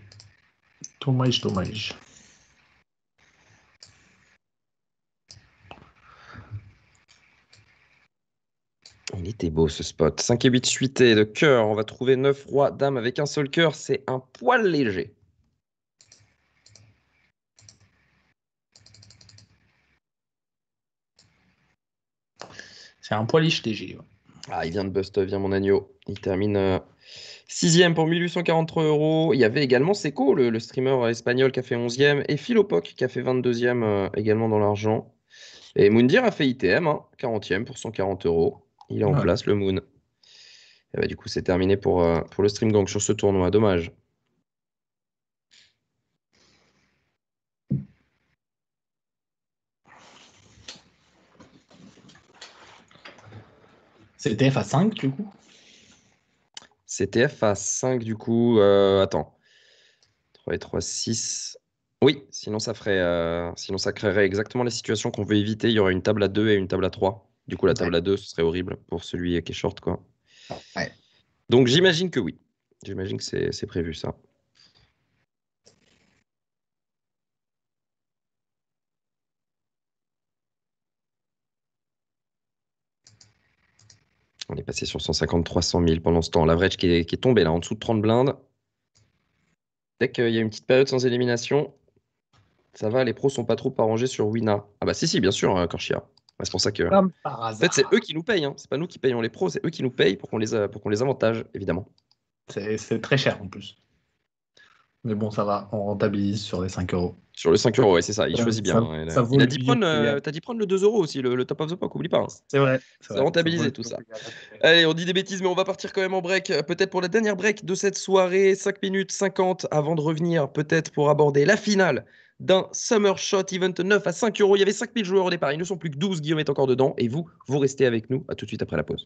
Dommage, dommage. Il était beau ce spot. 5 et 8 suité de cœur. On va trouver 9 rois, d'âme avec un seul cœur. C'est un poil léger. C'est un poil léger. Ah, il vient de bust, vient mon agneau. Il termine 6 euh, sixième pour 1843 euros. Il y avait également Seco, le, streamer euh, espagnol qui a fait 11e, et Philopoc qui a fait 22e euh, également dans l'argent. Et Moundir a fait ITM, hein, 40e pour 140 euros. Il est en place, le Moon. Et bah, du coup, c'est terminé pour, pour le Stream Gang sur ce tournoi. Dommage. CTF à 5 du coup CTF à 5 du coup. Euh, attends. 3 et 3, 6. Oui, sinon ça, ferait, euh, sinon ça créerait exactement la situation qu'on veut éviter. Il y aurait une table à 2 et une table à 3. Du coup, la table à 2, ce serait horrible pour celui qui est short. Quoi. Donc j'imagine que oui. J'imagine que c'est prévu ça. On est passé sur 150, 300 000 pendant ce temps. L'average qui est, qui tombé là, en dessous de 30 blindes. Dès qu'il y a une petite période sans élimination, ça va, les pros sont pas trop arrangés sur Wina. Ah bah si, si, bien sûr, Corchia. Hein, c'est pour ça que. En fait, c'est eux qui nous payent. Ce hein. C'est pas nous qui payons les pros, c'est eux qui nous payent pour qu'on les, euh, pour qu'on les avantage, évidemment. C'est très cher en plus. Mais bon, ça va, on rentabilise sur les 5 euros. Sur les 5 euros, oui, c'est ça, il choisit bien. Ça, il a dit prendre, as prendre le 2 euros aussi, le, top of the pack, n'oublie pas. Hein. C'est vrai. Ça rentabilisé tout ça. Allez, on dit des bêtises, mais on va partir quand même en break. Peut-être pour la dernière break de cette soirée, 5 minutes 50 avant de revenir, peut-être pour aborder la finale d'un Summer Shot Event 9 à 5 euros. Il y avait 5000 joueurs au départ, ils ne sont plus que 12, Guillaume est encore dedans. Et vous, vous restez avec nous. À tout de suite après la pause.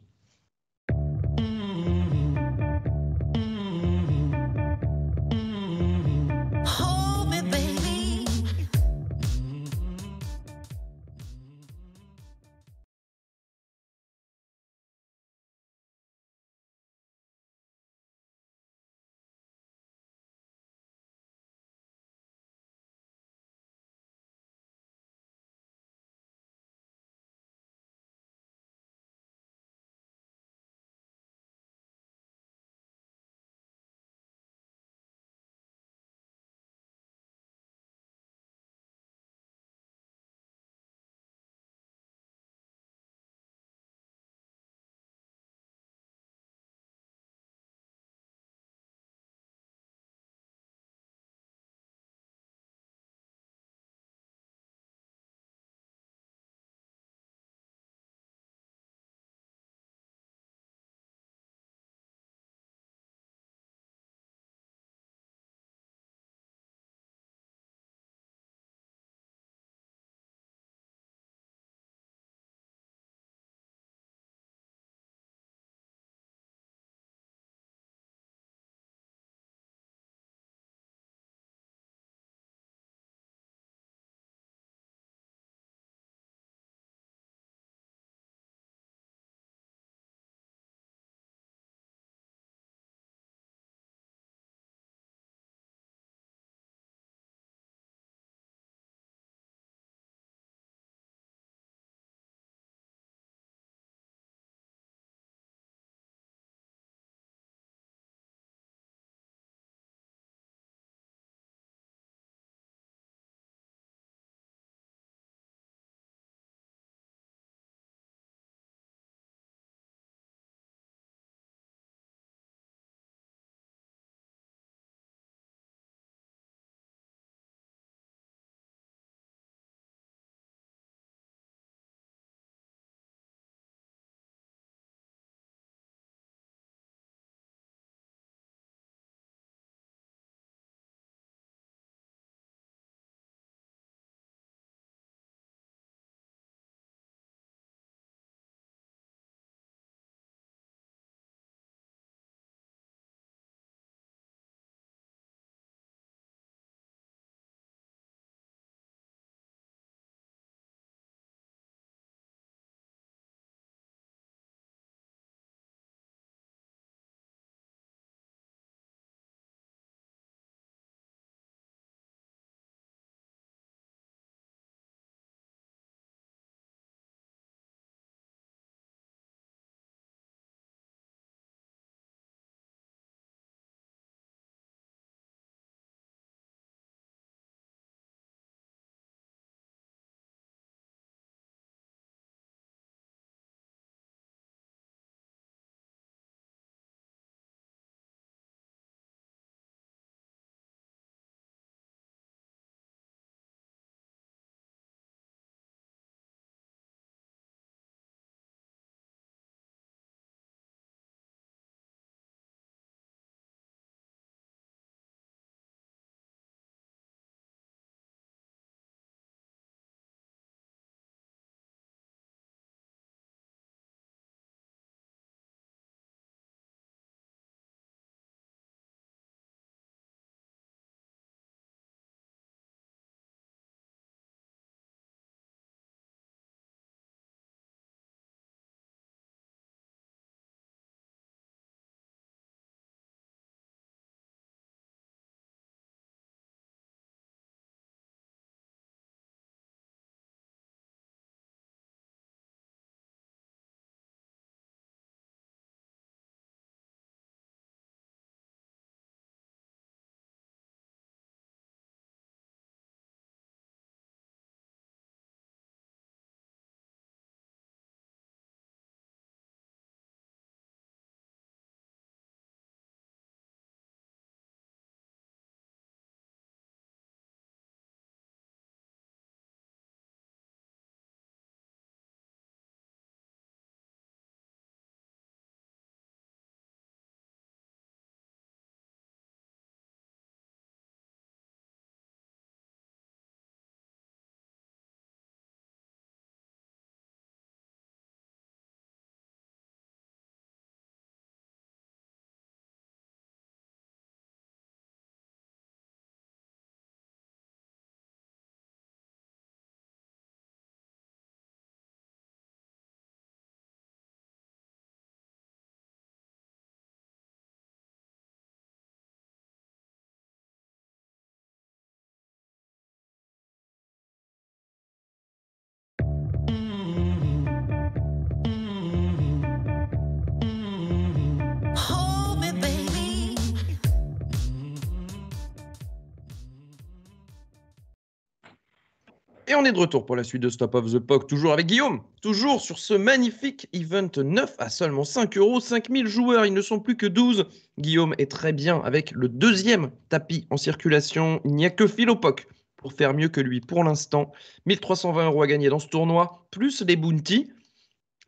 on est de retour pour la suite de Stop of the POC, toujours avec Guillaume, toujours sur ce magnifique event 9 à seulement 5 euros, 5000 joueurs, ils ne sont plus que 12. Guillaume est très bien avec le deuxième tapis en circulation, il n'y a que Philopoc pour faire mieux que lui pour l'instant. 1320 euros à gagner dans ce tournoi, plus les bounties.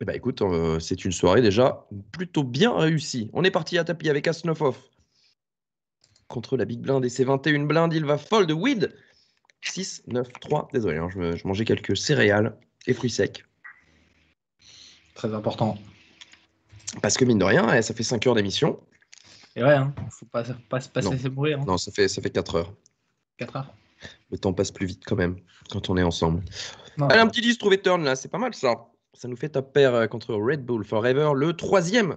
Eh ben, écoute, euh, c'est une soirée déjà plutôt bien réussie. On est parti à tapis avec Asnofov contre la Big Blind et ses 21 blindes. Il va fold with 6, 9, 3. Désolé, hein, je, mangeais quelques céréales et fruits secs. Très important. Parce que mine de rien, eh, ça fait 5 heures d'émission. Et ouais, hein, faut pas, pas se passer, mourir. Hein. Non, ça fait, ça fait 4 heures. 4 heures. Le temps passe plus vite quand même quand on est ensemble. Allez, un petit 10 trouvé turn là, c'est pas mal ça. Ça nous fait top pair euh, contre Red Bull Forever, le troisième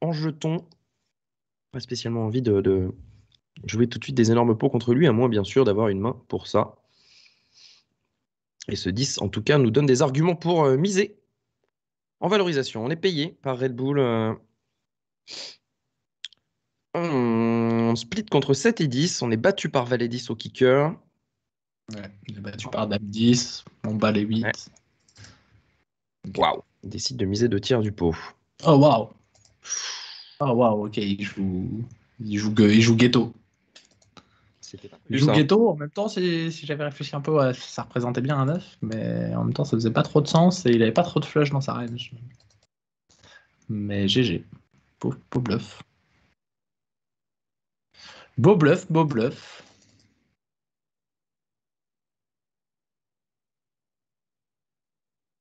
en jeton. Pas spécialement envie de, de jouer tout de suite des énormes pots contre lui, à moins bien sûr d'avoir une main pour ça. Et ce 10, en tout cas, nous donne des arguments pour euh, miser en valorisation. On est payé par Red Bull. Euh. On split contre 7 et 10. On est battu par Valet 10 au kicker. Ouais, on est battu par Dame 10. On bat les 8. Waouh. Il décide de miser deux tiers du pot. Oh waouh. Oh waouh, ok, il joue ghetto. C'était Ghetto, en même temps, si, si j'avais réfléchi un peu, ça représentait bien un 9, mais en même temps, ça faisait pas trop de sens et il avait pas trop de flush dans sa range. Mais GG. Beau, bluff. Beau bluff, beau bluff.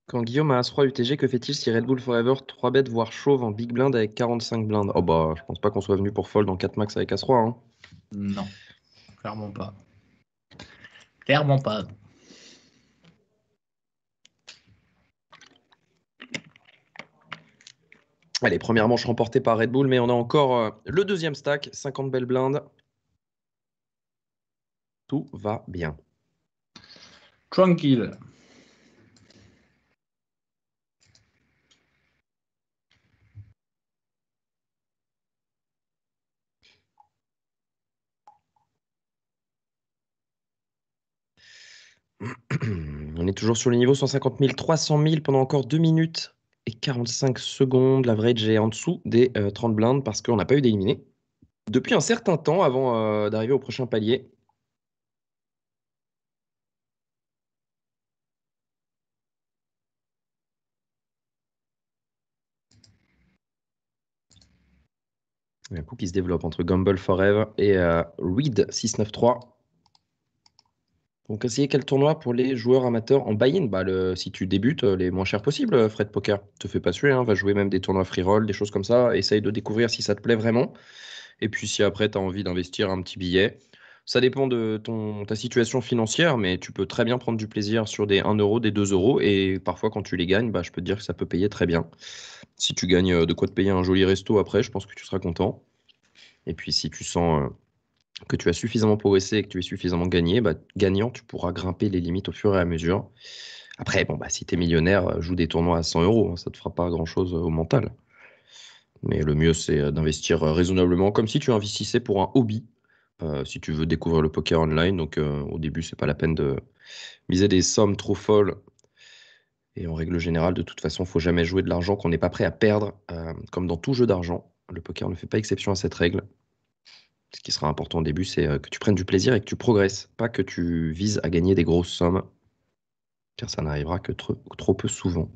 Quand Guillaume a As-3 UTG, que fait-il si Red Bull Forever 3 bêtes voire chauve en big blind avec 45 blindes Oh bah, je pense pas qu'on soit venu pour fold dans 4 max avec As-3. Hein. Non. Clairement pas. Clairement pas. Allez, première manche remportée par Red Bull, mais on a encore euh, le deuxième stack, 50 belles blindes. Tout va bien. Tranquille. on est toujours sur le niveau 150 000, 300 000 pendant encore 2 minutes et 45 secondes. L'average est en dessous des 30 euh, blindes parce qu'on n'a pas eu d'éliminés depuis un certain temps avant euh, d'arriver au prochain palier. Un coup qui se développe entre Gumble Forever et euh, Reed 693. Donc, essayez quel tournoi pour les joueurs amateurs en buy-in bah, Si tu débutes, euh, les moins chers possibles, euh, Fred Poker. Te fais pas suer, hein, va jouer même des tournois free roll, des choses comme ça. Essaye de découvrir si ça te plaît vraiment. Et puis, si après, tu as envie d'investir un petit billet, ça dépend de ton, ta situation financière, mais tu peux très bien prendre du plaisir sur des 1 euro, des 2 euros. Et parfois, quand tu les gagnes, bah, je peux te dire que ça peut payer très bien. Si tu gagnes euh, de quoi te payer un joli resto après, je pense que tu seras content. Et puis, si tu sens que tu as suffisamment progressé et que tu es suffisamment gagné, bah, gagnant, tu pourras grimper les limites au fur et à mesure. Après, bon, bah, si tu es millionnaire, euh, joue des tournois à 100 euros, hein, ça ne te fera pas grand-chose euh, au mental. Mais le mieux, c'est euh, d'investir raisonnablement, comme si tu investissais pour un hobby. si tu veux découvrir le poker online, donc au début, ce n'est pas la peine de miser des sommes trop folles. Et en règle générale, de toute façon, il faut jamais jouer de l'argent qu'on n'est pas prêt à perdre. comme dans tout jeu d'argent, le poker ne fait pas exception à cette règle ce qui sera important au début, c'est euh, que tu prennes du plaisir et que tu progresses, pas que tu vises à gagner des grosses sommes, car ça n'arrivera que trop, peu souvent.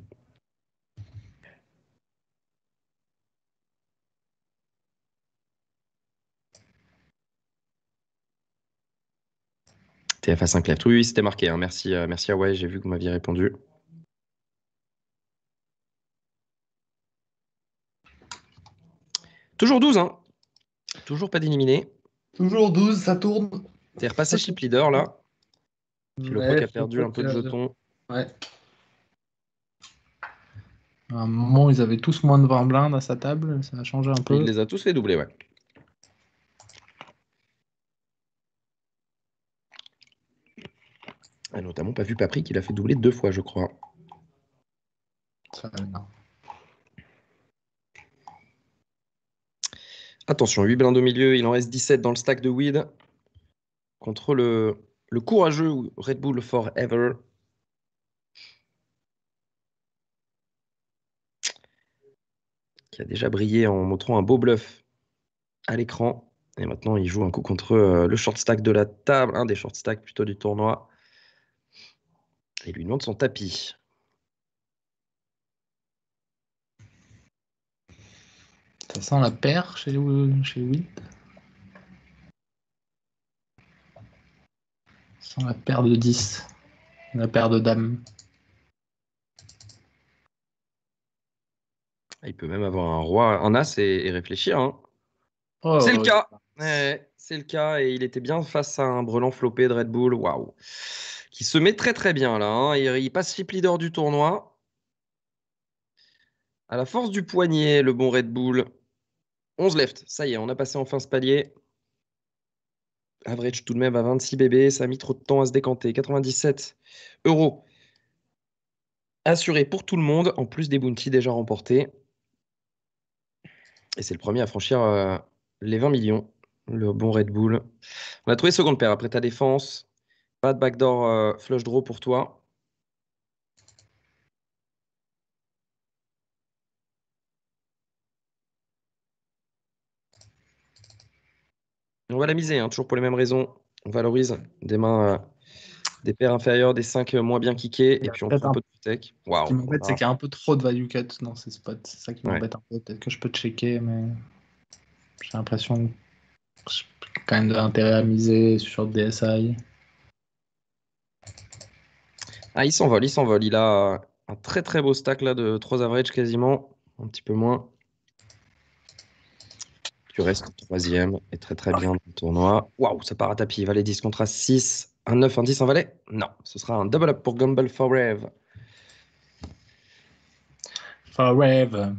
TFA 5 left. Oui, c'était marqué. Hein. Merci, euh, merci à ouais, j'ai vu que vous m'aviez répondu. Toujours 12, hein. Toujours pas d'éliminé. Toujours 12, ça tourne. C'est repassé chip leader là. Ouais, le qui a perdu un peu de jetons. Ouais. À un moment, ils avaient tous moins de 20 blindes à sa table. Ça a changé un peu. Il les a tous fait doubler, ouais. Ah, notamment pas vu Papri qu'il a fait doubler deux fois, je crois. Attention, 8 blindes au milieu, il en reste 17 dans le stack de Weed. Contre le, courageux Red Bull Forever. Qui a déjà brillé en montrant un beau bluff à l'écran. Et maintenant, il joue un coup contre euh, le short stack de la table, un des short stacks plutôt du tournoi. Et lui demande son tapis. Ça sent la paire chez, chez Wild Ça sent la paire de 10, la paire de dames. Il peut même avoir un roi en as et, réfléchir. Hein. Oh, c'est le cas. c'est le cas. Et il était bien face à un brelan flopé de Red Bull. Waouh. Qui se met très très bien là. Hein. Il, passe flip leader du tournoi. À la force du poignet, le bon Red Bull. 11 left, ça y est, on a passé enfin ce palier. Average tout de même à 26 bébés, ça a mis trop de temps à se décanter. 97 euros assuré pour tout le monde, en plus des bounties déjà remportés. Et c'est le premier à franchir euh, les 20 millions, le bon Red Bull. On a trouvé seconde paire après ta défense. Pas de backdoor euh, flush draw pour toi. On va la miser, hein, toujours pour les mêmes raisons. On valorise des mains, euh, des paires inférieures, des 5 moins bien kickées, et puis on fait un peu de tech. ce qui m'embête, c'est qu'il y a un peu trop de value cut dans ces spots. C'est ça qui m'embête un peu. Peut-être que je peux checker, mais j'ai l'impression que j'ai quand même intérêt à miser sur DSI. Ah, il s'envole, il s'envole. Il a un très très beau stack là de 3 average quasiment, un petit peu moins. Tu restes troisième et très très bien dans le tournoi. Waouh, ça part à tapis. Valet 10 contre 6. Un 9, un 10, en valet Non, ce sera un double up pour Gumball Forever. Forever.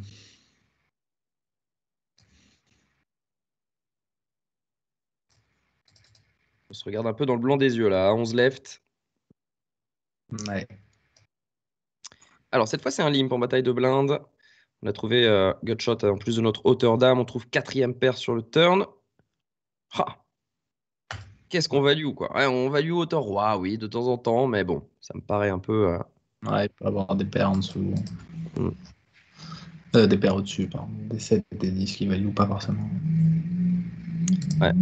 On se regarde un peu dans le blanc des yeux là, 11 left. Ouais. Alors cette fois c'est un limp en bataille de blinde. On a trouvé euh, Gutshot en plus de notre hauteur d'âme. On trouve quatrième paire sur le turn. Qu'est-ce qu'on value quoi On value hauteur roi, oui, de temps en temps, mais bon, ça me paraît un peu. Euh, ouais, il peut avoir des paires en dessous. Hmm. Euh, des paires au-dessus, pardon. Des 7 et des 10 qui value pas forcément.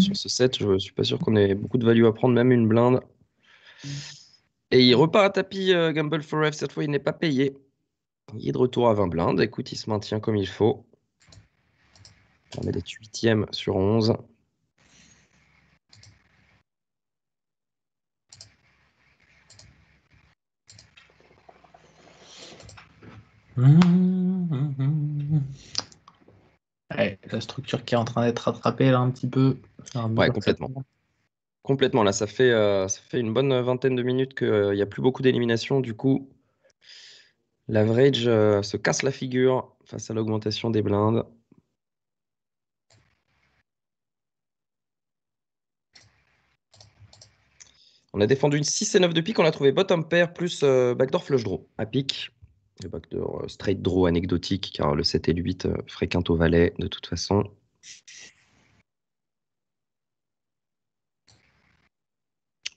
sur ce 7, je suis pas sûr qu'on ait beaucoup de value à prendre, même une blinde. Et il repart à tapis, Gamble for Cette fois, il n'est pas payé. Il est de retour à 20 blindes. Écoute, il se maintient comme il faut. On est 8e sur 11. la structure qui est en train d'être rattrapée là un petit peu. Oui, complètement. Complètement, là, ça fait, euh, ça fait une bonne vingtaine de minutes qu'il n'y a plus beaucoup d'éliminations. Du coup, L'average euh, se casse la figure face à l'augmentation des blindes. On a défendu une 6 et 9 de pique. On a trouvé bottom pair plus euh, backdoor flush draw à pique. Le backdoor euh, straight draw anecdotique car le 7 et le 8 fréquentent au valet de toute façon.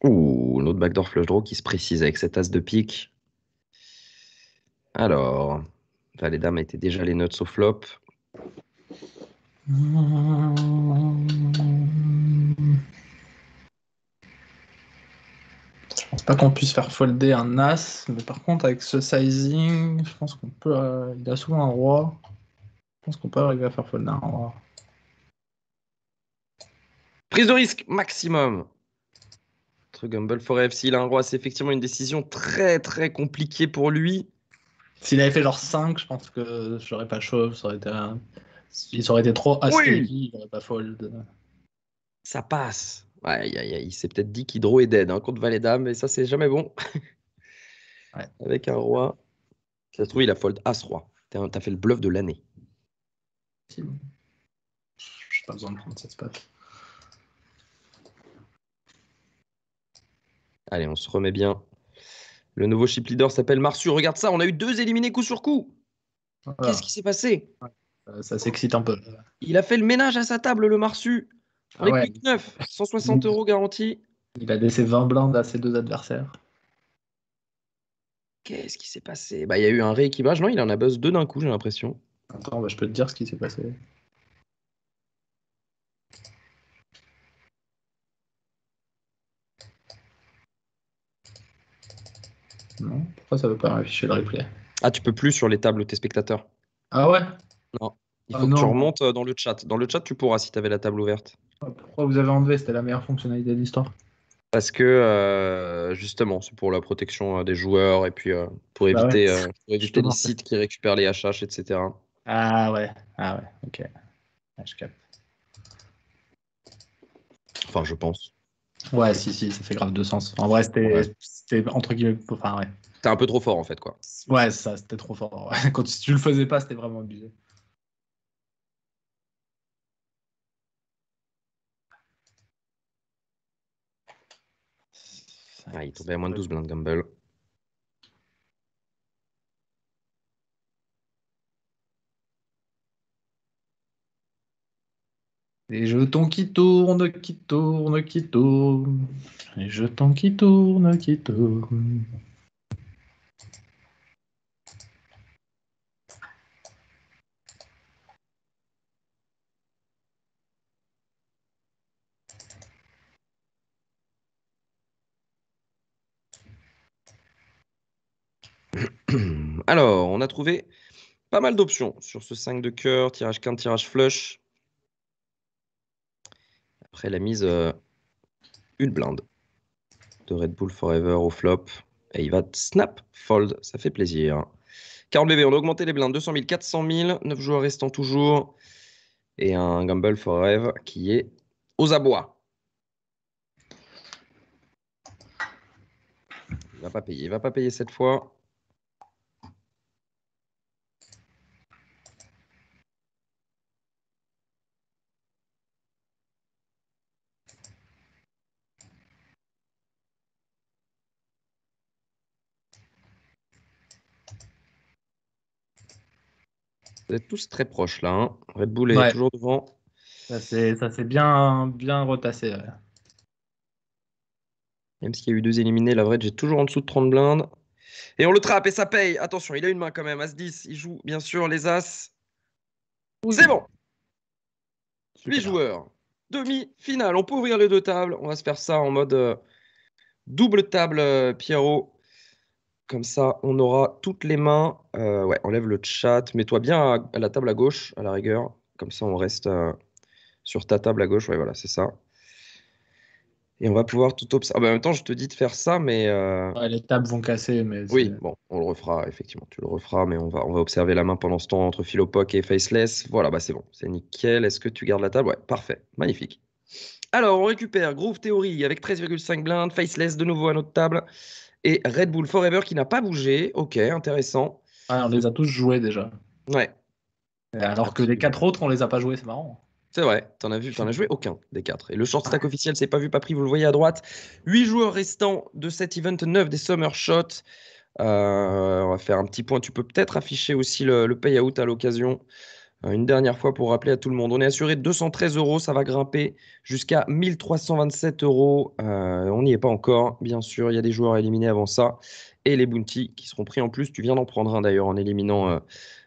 Ouh, notre backdoor flush draw qui se précise avec cette as de pique. Alors, les dames étaient déjà les notes au flop. Je pense pas qu'on puisse faire folder un as, mais par contre avec ce sizing, je pense qu'on peut. Euh, il a souvent un roi. Je pense qu'on peut arriver à faire folder un roi. Prise de risque maximum. Truc for FC, il a un roi, c'est effectivement une décision très très compliquée pour lui. S'il avait fait genre 5, je pense que j'aurais pas chauve, ça aurait été, il aurait été trop Il pas fold. Ça passe. Ouais, il s'est peut-être dit qu'Hydro est dead hein, contre Valet Dame, mais ça c'est jamais bon. Avec un roi. Ça se trouve, il a fold As-Roi. T'as fait le bluff de l'année. J'ai pas besoin de prendre cette spot. Allez, on se remet bien. Le nouveau chip leader s'appelle Marsu. Regarde ça, on a eu deux éliminés coup sur coup. Qu'est-ce qui s'est passé Ça s'excite un peu. Il a fait le ménage à sa table, le Marsu. Avec 9, 160 euros garantis. Il a laissé 20 blindes à ses deux adversaires. Qu'est-ce qui s'est passé Bah, il y a eu un rééquipage. Non, il en a buzz deux d'un coup, j'ai l'impression. Attends, bah, je peux te dire ce qui s'est passé. Non, pourquoi ça veut pas afficher le replay Ah, tu peux plus sur les tables tes spectateurs. Ah ouais Non. Il ah faut que tu remontes euh, dans le chat. Dans le chat, tu pourras si tu avais la table ouverte. Pourquoi vous avez enlevé C'était la meilleure fonctionnalité de l'histoire. Parce que euh, justement, c'est pour la protection euh, des joueurs et puis bah pour éviter, les sites qui récupèrent les HH, etc. Ah ouais, ah ouais, ok. Ah, enfin, je pense. Ouais, si, si, ça fait grave de sens. En vrai, c'était entre guillemets. Enfin, ouais. T'es un peu trop fort, en fait, quoi. Ouais, ça, c'était trop fort. Quand si tu le faisais pas, c'était vraiment abusé. Ah, il tombait à moins de 12 blindes, Gamble. Les jetons qui tournent, qui tournent, qui tournent. Les jetons qui tournent, qui tournent. Alors, on a trouvé pas mal d'options sur ce 5 de cœur, tirage quinte, tirage flush. Après la mise, euh, une blinde de Red Bull Forever au flop. Et il va snap, fold, ça fait plaisir. 40 BV, on a augmenté les blindes, 200 000, 400 000, 9 joueurs restants toujours. Et un Gamble Forever qui est aux abois. Il va pas payer, il va pas payer cette fois. Vous êtes tous très proches là. Hein. Red Bull est toujours devant. Ça s'est bien, retassé. Même s'il y a eu deux éliminés, la vraie j'ai toujours en dessous de 30 blindes. Et on le trappe et ça paye. Attention, il a une main quand même. As-10, il joue bien sûr les As. C'est bon. Super. joueur. joueurs. Demi-finale. On peut ouvrir les deux tables. On va se faire ça en mode euh, double table, euh, Pierrot. Comme ça, on aura toutes les mains. Euh, ouais, enlève le chat. Mets-toi bien à, la table à gauche, à la rigueur. Comme ça, on reste euh, sur ta table à gauche. Ouais, voilà, c'est ça. Et on va pouvoir tout observer. Ah, bah, en même temps, je te dis de faire ça, mais. Euh, les tables vont casser. mais Oui, bon, on le refera, effectivement. Tu le referas, mais on va, on va observer la main pendant ce temps entre Philopoc et Faceless. Voilà, bah, c'est bon. C'est nickel. Est-ce que tu gardes la table Ouais, parfait. Magnifique. Alors, on récupère Groove Theory avec 13,5 blindes. Faceless de nouveau à notre table. Et Red Bull Forever qui n'a pas bougé. Ok, intéressant. Ah, on les a tous joués déjà. Ouais. Alors que les quatre autres, on les a pas joués, c'est marrant. C'est vrai, t'en as vu, as joué aucun des quatre. Et le short stack officiel, c'est pas vu, pas pris, vous le voyez à droite. Huit joueurs restants de cet event neuf des Summer Shots. Euh, on va faire un petit point. Tu peux peut-être afficher aussi le, le payout à l'occasion. Hein, une dernière fois pour rappeler à tout le monde, on est assuré de 213 euros, ça va grimper jusqu'à 1327 euros. Euh, on n'y est pas encore, bien sûr, il y a des joueurs éliminés avant ça et les bounties qui seront pris en plus. Tu viens d'en prendre un d'ailleurs en éliminant euh,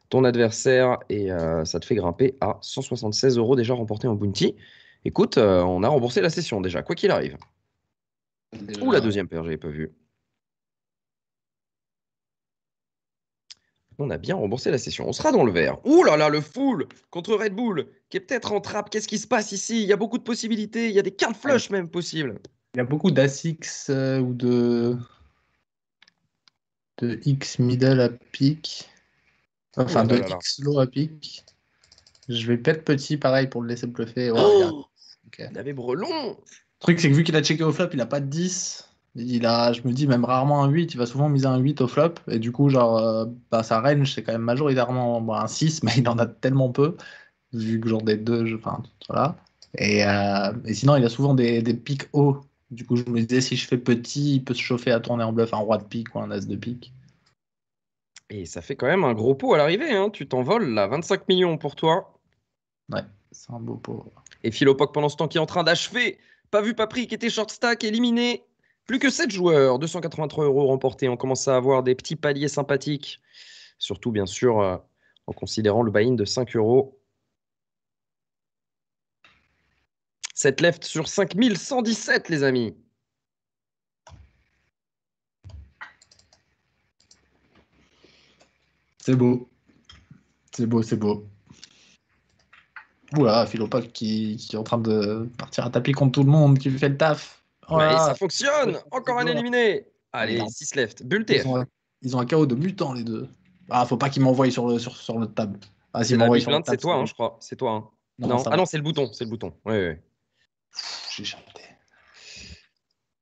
ton adversaire et euh, ça te fait grimper à 176 euros déjà remporté en bounty. Écoute, on a remboursé la session déjà, quoi qu'il arrive. Ou la deuxième paire, j'avais pas vu. on a bien remboursé la session. On sera dans le vert. Ouh là là, le full contre Red Bull, qui est peut-être en trappe. Qu'est-ce qui se passe ici Il y a beaucoup de possibilités. Il y a des cartes flush même possibles. Il y a beaucoup d'Asix 6 euh, ou de... de X middle à pic. Enfin, oh de X low à pic. Je vais peut-être petit, pareil, pour le laisser bluffer. oh Il oh avait Brelon Le truc, c'est que vu qu'il a checké au flop, il n'a pas de 10. Il a, je me dis même rarement un 8, il va souvent miser un 8 au flop, et du coup, genre, euh, bah, sa range, c'est quand même majoritairement un 6, mais il en a tellement peu, vu que genre des deux, je, voilà. Euh, et, sinon, il a souvent des, des pics hauts. Du coup, je me disais, si je fais petit, il peut se chauffer à tourner en bluff un roi de pique ou un as de pique. Et ça fait quand même un gros pot à l'arrivée, hein. tu t'envoles là, 25 millions pour toi. Ouais, c'est un beau pot. Et Philopoc, pendant ce temps qui est en train d'achever, pas vu, pas pris, qui était short stack, éliminé, plus que 7 joueurs, 283 euros remportés. On commence à avoir des petits paliers sympathiques. Surtout, bien sûr, euh, en considérant le buy-in de 5 euros. 7 left sur 5117, les amis. C'est beau. C'est beau, c'est beau. Oula, Philopac qui, qui est en train de partir à tapis contre tout le monde, qui fait le taf. Oh ça fonctionne Encore un éliminé Allez, 6 left. Bull Ils ont, un, chaos de mutants, les deux. Ah, faut pas qu'ils m'envoient sur, sur, sur notre table. Ah, C'est toi, hein, je crois. C'est toi. Hein. Non, Ah non, c'est le bouton. C'est le bouton. Oui, oui. J'ai chanté.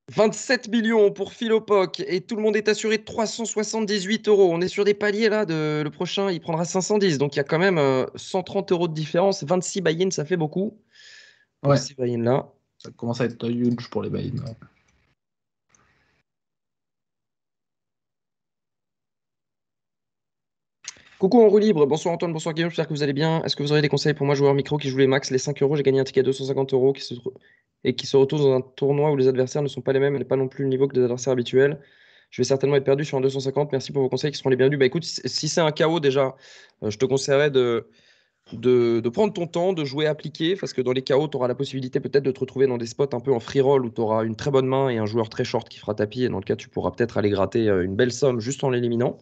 27 millions pour Philopoc et tout le monde est assuré de 378 euros. On est sur des paliers là. De, le prochain, il prendra 510. Donc il y a quand même 130 euh, euros de différence. 26 buy-in, ça fait beaucoup. 26 buy là. Ça commence à être huge pour les mains. Coucou en roue libre, bonsoir Antoine, bonsoir Guillaume, j'espère que vous allez bien. Est-ce que vous aurez des conseils pour moi, joueur micro qui joue les max, les 5 euros J'ai gagné un ticket à 250 euros qui se... et qui se retrouve dans un tournoi où les adversaires ne sont pas les mêmes et pas non plus le niveau que des adversaires habituels. Je vais certainement être perdu sur un 250. Merci pour vos conseils qui seront les bienvenus. Bah écoute, si c'est un chaos déjà, euh, je te conseillerais de, de, prendre ton temps, de jouer appliqué, parce que dans les chaos tu auras la possibilité peut-être de te retrouver dans des spots un peu en free roll où tu auras une très bonne main et un joueur très short qui fera tapis, et dans le cas, tu pourras peut-être aller gratter euh, une belle somme juste en l'éliminant.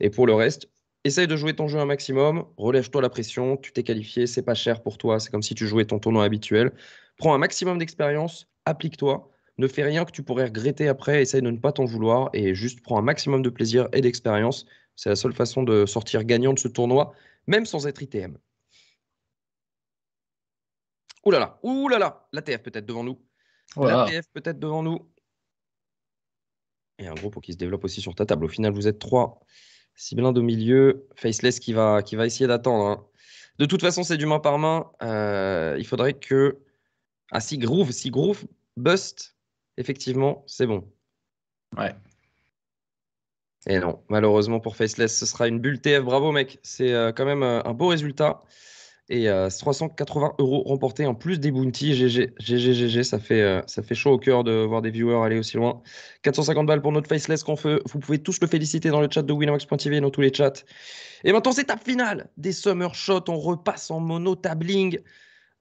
Et pour le reste, essaye de jouer ton jeu un maximum, relève-toi la pression, tu t'es qualifié, c'est pas cher pour toi, c'est comme si tu jouais ton tournoi habituel. Prends un maximum d'expérience, applique-toi, ne fais rien que tu pourrais regretter après, essaye de ne pas t'en vouloir et juste prends un maximum de plaisir et d'expérience. C'est la seule façon de sortir gagnant de ce tournoi, même sans être ITM. Ouh là là, ouh là là, la TF peut-être devant nous. Voilà. La TF peut-être devant nous. Et un groupe qui se développe aussi sur ta table. Au final, vous êtes trois. Siblin au milieu, Faceless qui va, qui va essayer d'attendre. Hein. De toute façon, c'est du main par main. Euh, il faudrait que. Ah, si Groove, si Groove bust, effectivement, c'est bon. Ouais. Et non, malheureusement pour Faceless, ce sera une bulle TF. Bravo, mec. C'est euh, quand même euh, un beau résultat et 380 euh, euros remportés en plus des bounties. GG, GG, GG, ça fait, euh, ça fait chaud au cœur de voir des viewers aller aussi loin. 450 balles pour notre faceless qu'on fait. Vous pouvez tous le féliciter dans le chat de Winamax.tv et dans tous les chats. Et maintenant, c'est étape finale des Summer Shots. On repasse en mono tabling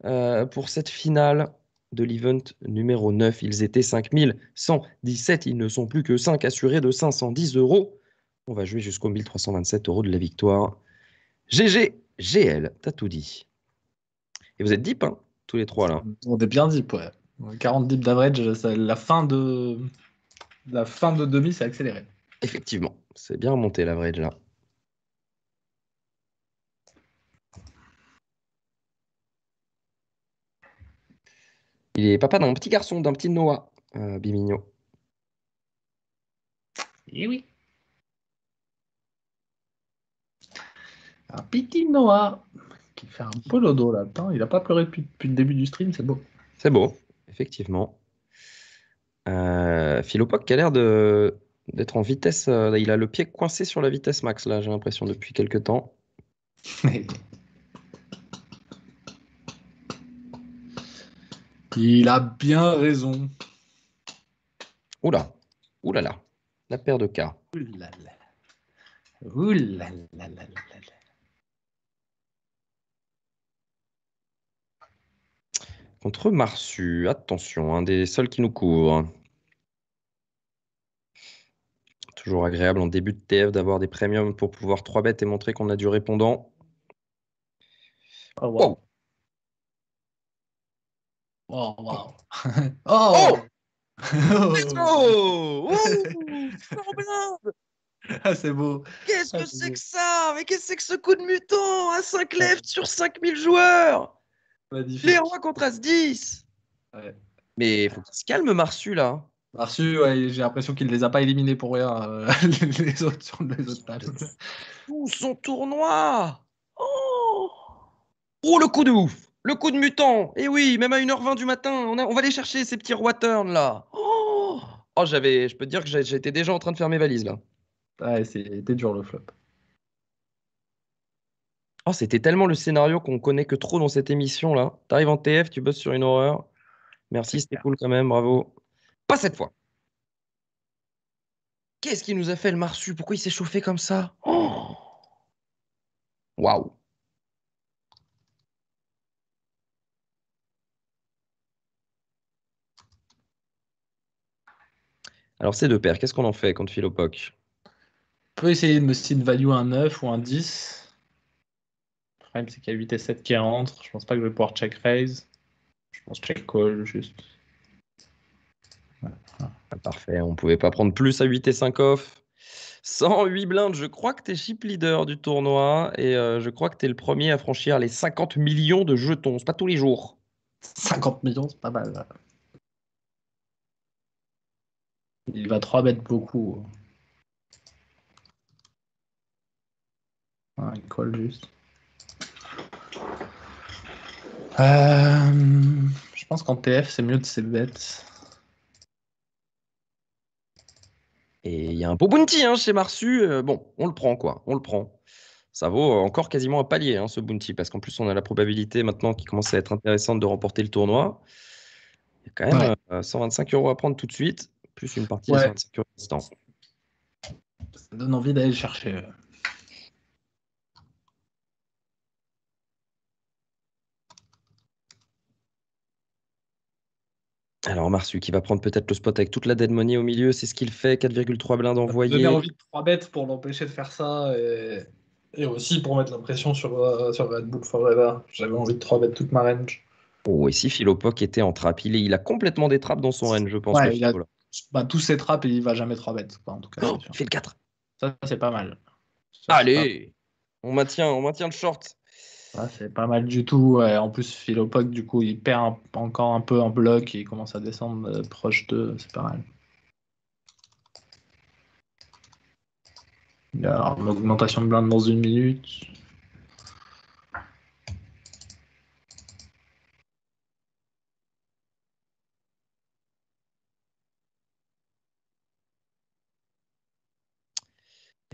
euh, pour cette finale de l'event numéro 9. Ils étaient 5117. Ils ne sont plus que 5 assurés de 510 euros. On va jouer jusqu'aux 1327 euros de la victoire. GG GL, t'as tout dit. Et vous êtes deep, hein, tous les trois là. On est bien deep, ouais. 40 deep d'average, la fin de la fin de demi, c'est accéléré. Effectivement, c'est bien remonté l'average là. Il est papa d'un petit garçon, d'un petit Noah, euh, Bimigno. Et eh oui. Un petit Noah qui fait un peu là. dedans il n'a pas pleuré depuis, le début du stream, c'est beau. C'est beau, effectivement. Euh, qui a l'air d'être en vitesse. Euh, il a le pied coincé sur la vitesse max, là, j'ai l'impression, depuis quelques temps. il a bien raison. Oula, là, la paire de cas. Oulala. Oulala. contre Marsu. Attention, un des seuls qui nous couvre. Toujours agréable en début de TF d'avoir des premiums pour pouvoir 3 bêtes et montrer qu'on a du répondant. Oh wow. Oh, oh, oh oh, oh, oh c'est beau. Qu'est-ce ah, que c'est que ça Mais qu'est-ce que c'est que ce coup de mutant à 5 left sur 5000 joueurs les rois contre As 10 Mais faut qu'il se calme, Marsu, là. Marsu, ouais, j'ai l'impression qu'il ne les a pas éliminés pour rien, euh, les, autres sur les autres tables. son tournoi oh, oh, le coup de ouf Le coup de mutant Et eh oui, même à 1h20 du matin, on, a, on va aller chercher, ces petits rois là Oh, oh j'avais, je peux dire que j'étais déjà en train de faire mes valises, là. Ouais, c'était dur, le flop. Oh, c'était tellement le scénario qu'on connaît que trop dans cette émission-là. T'arrives en TF, tu bosses sur une horreur. Merci, c'était cool quand même, bravo. Pas cette fois. Qu'est-ce qui nous a fait le marsu Pourquoi il s'est chauffé comme ça oh. Waouh Alors, c'est deux paires, qu'est-ce qu'on en fait contre Philopoc On peut essayer de me value un 9 ou un 10 c'est qu'il y a 8 et 7 qui rentrent. Je pense pas que je vais pouvoir check raise. Je pense check call, juste. Ah, parfait, on pouvait pas prendre plus à 8 et 5 off. 108 blindes, je crois que tu es chip leader du tournoi et euh, je crois que tu es le premier à franchir les 50 millions de jetons. C'est pas tous les jours. 50 millions, c'est pas mal. Il va 3 bet beaucoup. Ah, il colle juste. Euh, je pense qu'en TF, c'est mieux de ses bêtes. Et il y a un beau bounty hein, chez Marsu. Euh, bon, on le prend, quoi. On le prend. Ça vaut euh, encore quasiment un palier, hein, ce bounty, parce qu'en plus, on a la probabilité maintenant qui commence à être intéressante de remporter le tournoi. Il y a quand même 125 euros à prendre tout de suite, plus une partie de 125 euros Ça donne envie d'aller chercher. Alors Marsu qui va prendre peut-être le spot avec toute la dead money au milieu, c'est ce qu'il fait, 4,3 blindes envoyées. J'avais envie de 3 bêtes pour l'empêcher de faire ça et, aussi pour mettre l'impression sur, euh, sur Red Bull Forever. J'avais envie de 3 bêtes toute ma range. Oh, et si Philopok était en trappe, il, il a complètement des trappes dans son range, je pense. Ouais, il bah, tous ses trappes et il va jamais 3 bêtes. Quoi, en tout cas, il fait le 4. Ça, c'est pas mal. Allez, On, maintient, on maintient le short c'est pas mal du tout. en plus, Philopoc, du coup, il perd encore un peu en bloc et il commence à descendre euh, proche de. C'est pas mal. Alors augmentation de blinde dans une minute.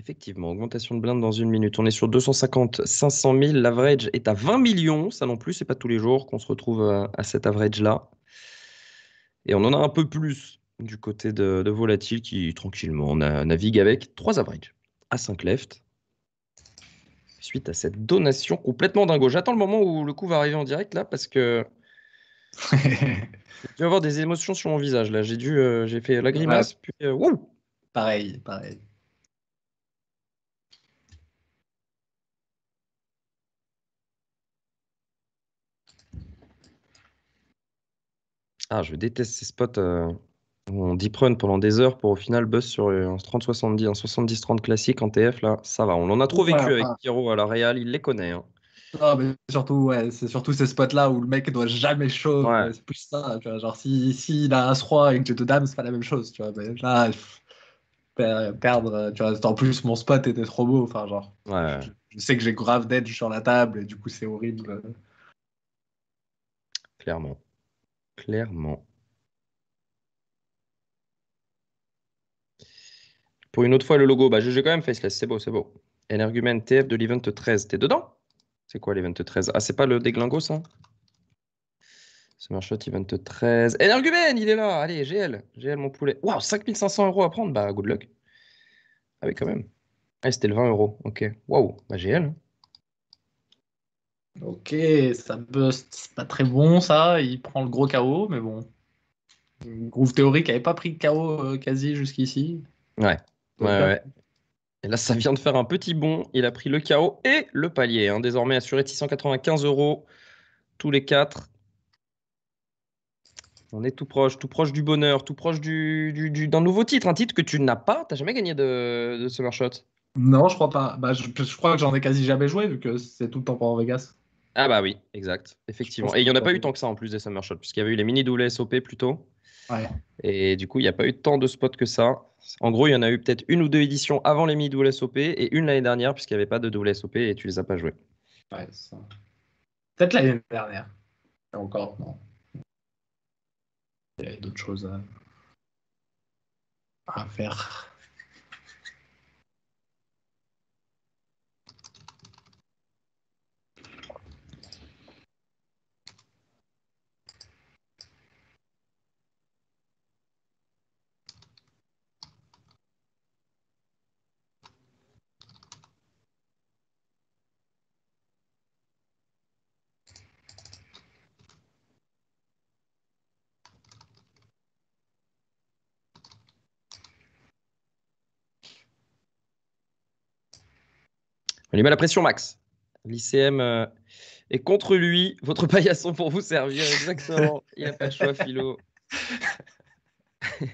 Effectivement, augmentation de blindes dans une minute. On est sur 250, 500 000. L'average est à 20 millions. Ça non plus, c'est pas tous les jours qu'on se retrouve euh, à, cet average-là. Et on en a un peu plus du côté de, Volatile qui, tranquillement, on navigue avec trois averages à 5 left. Suite à cette donation complètement dingo. J'attends le moment où le coup va arriver en direct là parce que je vais avoir des émotions sur mon visage. Là, j'ai dû, euh, j'ai fait la grimace. Euh, pareil, pareil. Ah, je déteste ces spots euh, où on deep run pendant des heures pour au final buzz sur un 30-70, un 70-30 classique en TF. Là, ça va. On en a trop vécu avec Kiro à la Real, il les connaît. Hein. Non, mais surtout, c'est surtout ces spots-là où le mec doit jamais chaud. C'est plus ça. genre, si, si il a un 3 avec deux tu dames, c'est pas la même chose. Tu vois, perdre. en plus, mon spot était trop beau. Enfin, genre, je, sais que j'ai grave d'aide sur la table et du coup, c'est horrible. Clairement. Clairement. Pour une autre fois, le logo, bah, vais quand même faceless, c'est beau, c'est beau. Energumen TF de l'event 13, t'es dedans C'est quoi l'event 13 Ah, c'est pas le déglingo, ça Summer Shot event 13. Energumen, il est là Allez, GL, GL mon poulet. Waouh, 5500 euros à prendre, bah good luck. Ah oui, quand même. Ah, c'était le 20 euros, ok. Waouh, bah GL. Hein. Ok, ça bust, c'est pas très bon ça, il prend le gros KO, mais bon. Groove théorique n'avait avait pas pris de KO euh, quasi jusqu'ici. Ouais. Ouais, euh, ouais, Et là, ça vient de faire un petit bond. Il a pris le KO et le palier. Hein. Désormais assuré de 695 euros tous les quatre. On est tout proche, tout proche du bonheur, tout proche du, d'un nouveau titre, un titre que tu n'as pas, t'as jamais gagné de, de Summer Non, je crois pas. Bah, je, crois que j'en ai quasi jamais joué vu que c'est tout le temps pour Vegas. Ah bah oui, exact, effectivement. Et il n'y en a pas eu tant que ça en plus des Summer Shots, puisqu'il y avait eu les mini wsop SOP plus tôt. Et du coup, il n'y a pas eu tant de spots que ça. En gros, il y en a eu peut-être une ou deux éditions avant les mini wsop et une l'année dernière, puisqu'il n'y avait pas de WSOP SOP et tu les as pas joués. Peut-être l'année dernière. Encore, non. Il y avait d'autres choses à faire. On lui met la pression, Max. L'ICM euh, est contre lui. Votre paillasson pour vous servir, exactement. Il n'a pas de choix, Philo. Il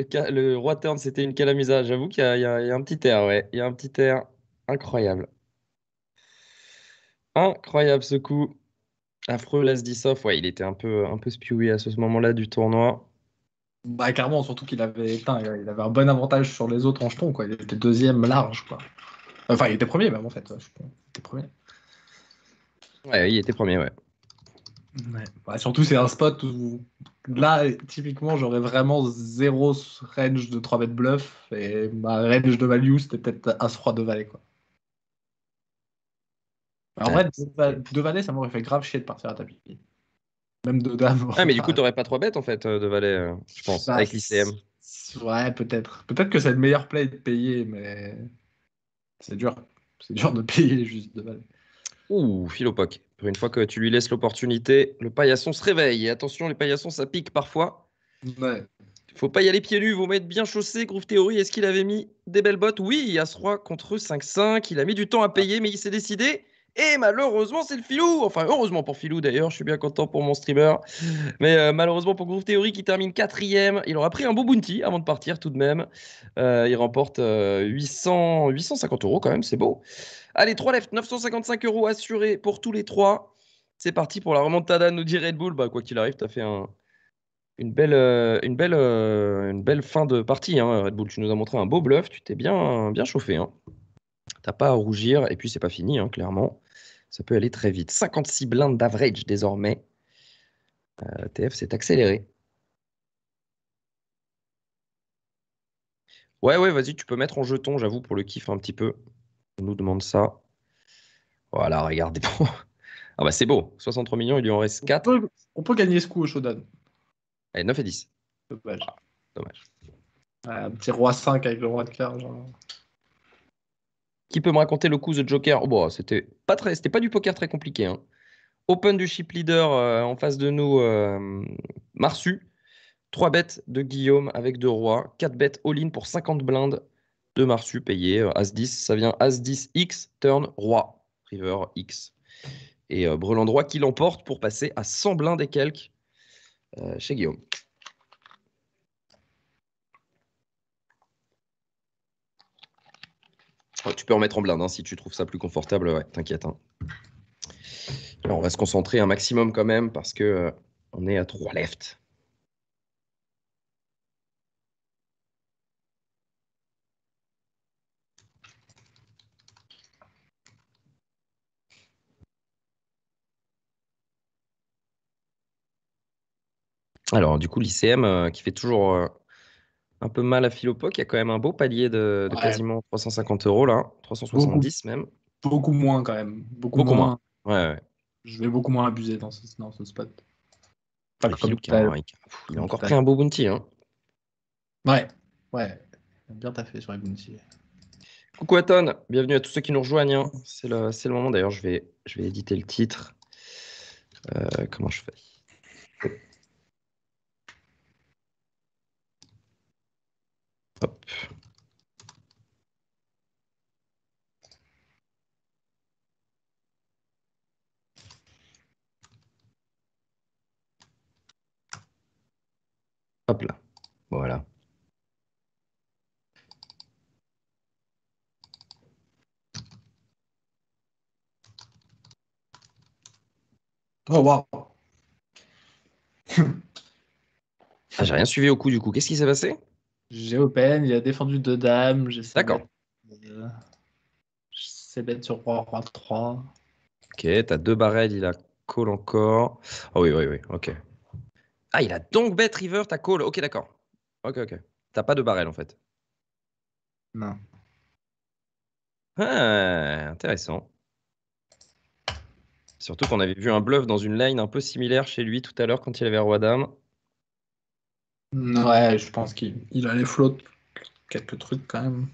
est le, roi turn, c'était une calamisa. J'avoue qu'il y, a un petit air, Il y a un petit air incroyable. Incroyable ce coup. Affreux, Las Ouais, il était un peu, un peu spewy à ce moment-là du tournoi. Bah clairement, surtout qu'il avait, il avait un bon avantage sur les autres en jetons, quoi. Il était deuxième large, quoi. Enfin, il était premier même en fait. Il était premier. Ouais, il était premier, ouais. Bah, surtout, c'est un spot où là, typiquement, j'aurais vraiment zéro range de 3 mètres bluff et ma range de value, c'était peut-être un froid de valet, quoi. En fait, vrai, de ça m'aurait fait grave chier de partir à tapis. Même deux dames. Ah, mais du coup, tu t'aurais pas trois bêtes en fait euh, de valet, euh, je bah, pense, avec l'ICM. Ouais, peut-être. Peut-être que c'est le meilleur play de payer, mais c'est dur. C'est dur de payer juste de valet. Ouh, Philopoc. une fois que tu lui laisses l'opportunité, le paillasson se réveille. Et attention, les paillassons, ça pique parfois. Ouais. Faut pas y aller pieds nus, vous mettre bien chaussé. Groove théorie, est-ce qu'il avait mis des belles bottes Oui, il As-Roi contre 5-5. Il a mis du temps à payer, mais il s'est décidé. Et malheureusement, c'est le filou. Enfin, heureusement pour filou d'ailleurs, je suis bien content pour mon streamer. Mais euh, malheureusement pour Groove Theory qui termine quatrième. Il aura pris un beau bounty avant de partir tout de même. Euh, il remporte 800, euh, 850 euros quand même, c'est beau. Allez, 3 left, 955 euros assurés pour tous les trois. C'est parti pour la remontada, nous dit Red Bull. Bah, quoi qu'il arrive, tu as fait une, belle, une, belle, une belle fin de partie. Hein, Red Bull, tu nous as montré un beau bluff. Tu t'es bien, bien chauffé. Hein. T'as pas à rougir. Et puis, c'est pas fini, hein, clairement. Ça peut aller très vite. 56 blindes d'average désormais. Euh, TF s'est accéléré. Ouais, ouais, vas-y, tu peux mettre en jeton, j'avoue, pour le kiff un petit peu. On nous demande ça. Voilà, regardez. ah bah c'est beau, 63 millions, il lui en reste 4. On peut, gagner ce coup au showdown. Allez, 9 et 10. Dommage. Ah, dommage. un petit roi 5 avec le roi de cœur. Genre. Qui peut me raconter le coup de Joker oh, bon, C'était pas, très, pas du poker très compliqué. Hein. Open du chip leader euh, en face de nous, euh, Marsu. 3 bêtes de Guillaume avec 2 rois. 4 bêtes all-in pour 50 blindes de Marsu payé. Euh, As-10, ça vient As-10X, turn, roi, river, X. Et euh, qui l'emporte pour passer à 100 blindes et quelques chez Guillaume. Oh, tu peux en mettre en blinde hein, si tu trouves ça plus confortable, ouais, t'inquiète. Hein. on va se concentrer un maximum quand même parce que euh, on est à 3 left. Alors, du coup, l'ICM euh, qui fait toujours euh, un peu mal à Philopoc. Il y a quand même un beau palier de, quasiment 350 euros là, 370 hein. même. Beaucoup moins quand même. Beaucoup, moins. Ouais, Je vais beaucoup moins abuser dans ce, ce spot. il, a, encore pris un beau bounty. Hein. Ouais, ouais. Bien taffé sur les bounty. Coucou Aton, bienvenue à tous ceux qui nous rejoignent. Hein. C'est le, moment. D'ailleurs, je vais, éditer le titre. Euh, comment je fais Hop. Hop là. Voilà. Oh wow. Ah, j'ai rien suivi au coup du coup. Qu'est-ce qui s'est passé j'ai open, il a défendu deux dames. D'accord. c'est euh, bête sur roi, 3. Ok, t'as deux barrels, il a call encore. Ah oh, oui, oui, oui, ok. Ah, il a donc bête river, t'as call. Ok, d'accord. Ok, ok. T'as pas de barrel en fait. Non. Ah, intéressant. Surtout qu'on avait vu un bluff dans une line un peu similaire chez lui tout à l'heure quand il avait roi dame. Ouais, je pense qu'il allait flotter quelques trucs quand même.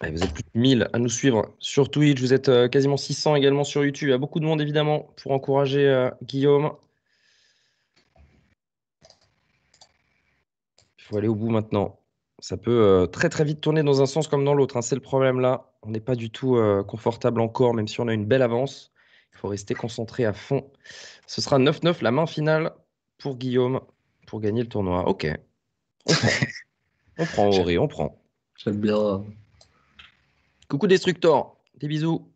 vous êtes plus de 1000 à nous suivre sur Twitch, vous êtes euh, quasiment 600 également sur YouTube. Il y a beaucoup de monde évidemment pour encourager euh, Guillaume. Il faut aller au bout maintenant. Ça peut euh, très très vite tourner dans un sens comme dans l'autre. Hein. C'est le problème là. On n'est pas du tout confortable encore, même si on a une belle avance. Il faut rester concentré à fond. Ce sera 9-9, la main finale pour Guillaume pour gagner le tournoi. Ok. On prend. Auré, on prend. J'aime bien. Coucou Destructor, des bisous.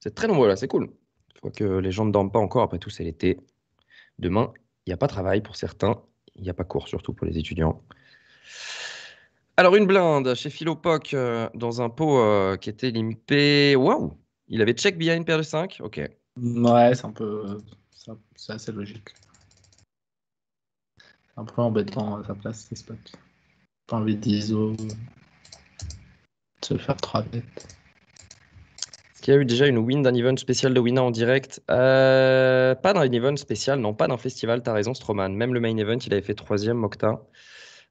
C'est très nombreux là, c'est cool. Je vois que les gens ne dorment pas encore, après tout, c'est l'été. Demain, il n'y a pas de travail pour certains. Il n'y a pas cours, surtout pour les étudiants. Alors, une blinde chez Philopoc euh, dans un pot euh, qui était limpé. Waouh il avait check behind, paire de 5 Ok. Ouais, c'est un peu. C'est assez logique. C'est un peu embêtant à sa place, c'est spots. Pas envie d'ISO. se faire 3 bêtes. Est-ce qu'il y a eu déjà une win d'un event spécial de Wina en direct euh, Pas d'un event spécial, non, pas d'un festival, t'as raison, Stroman. Même le main event, il avait fait 3 troisième, Mocta.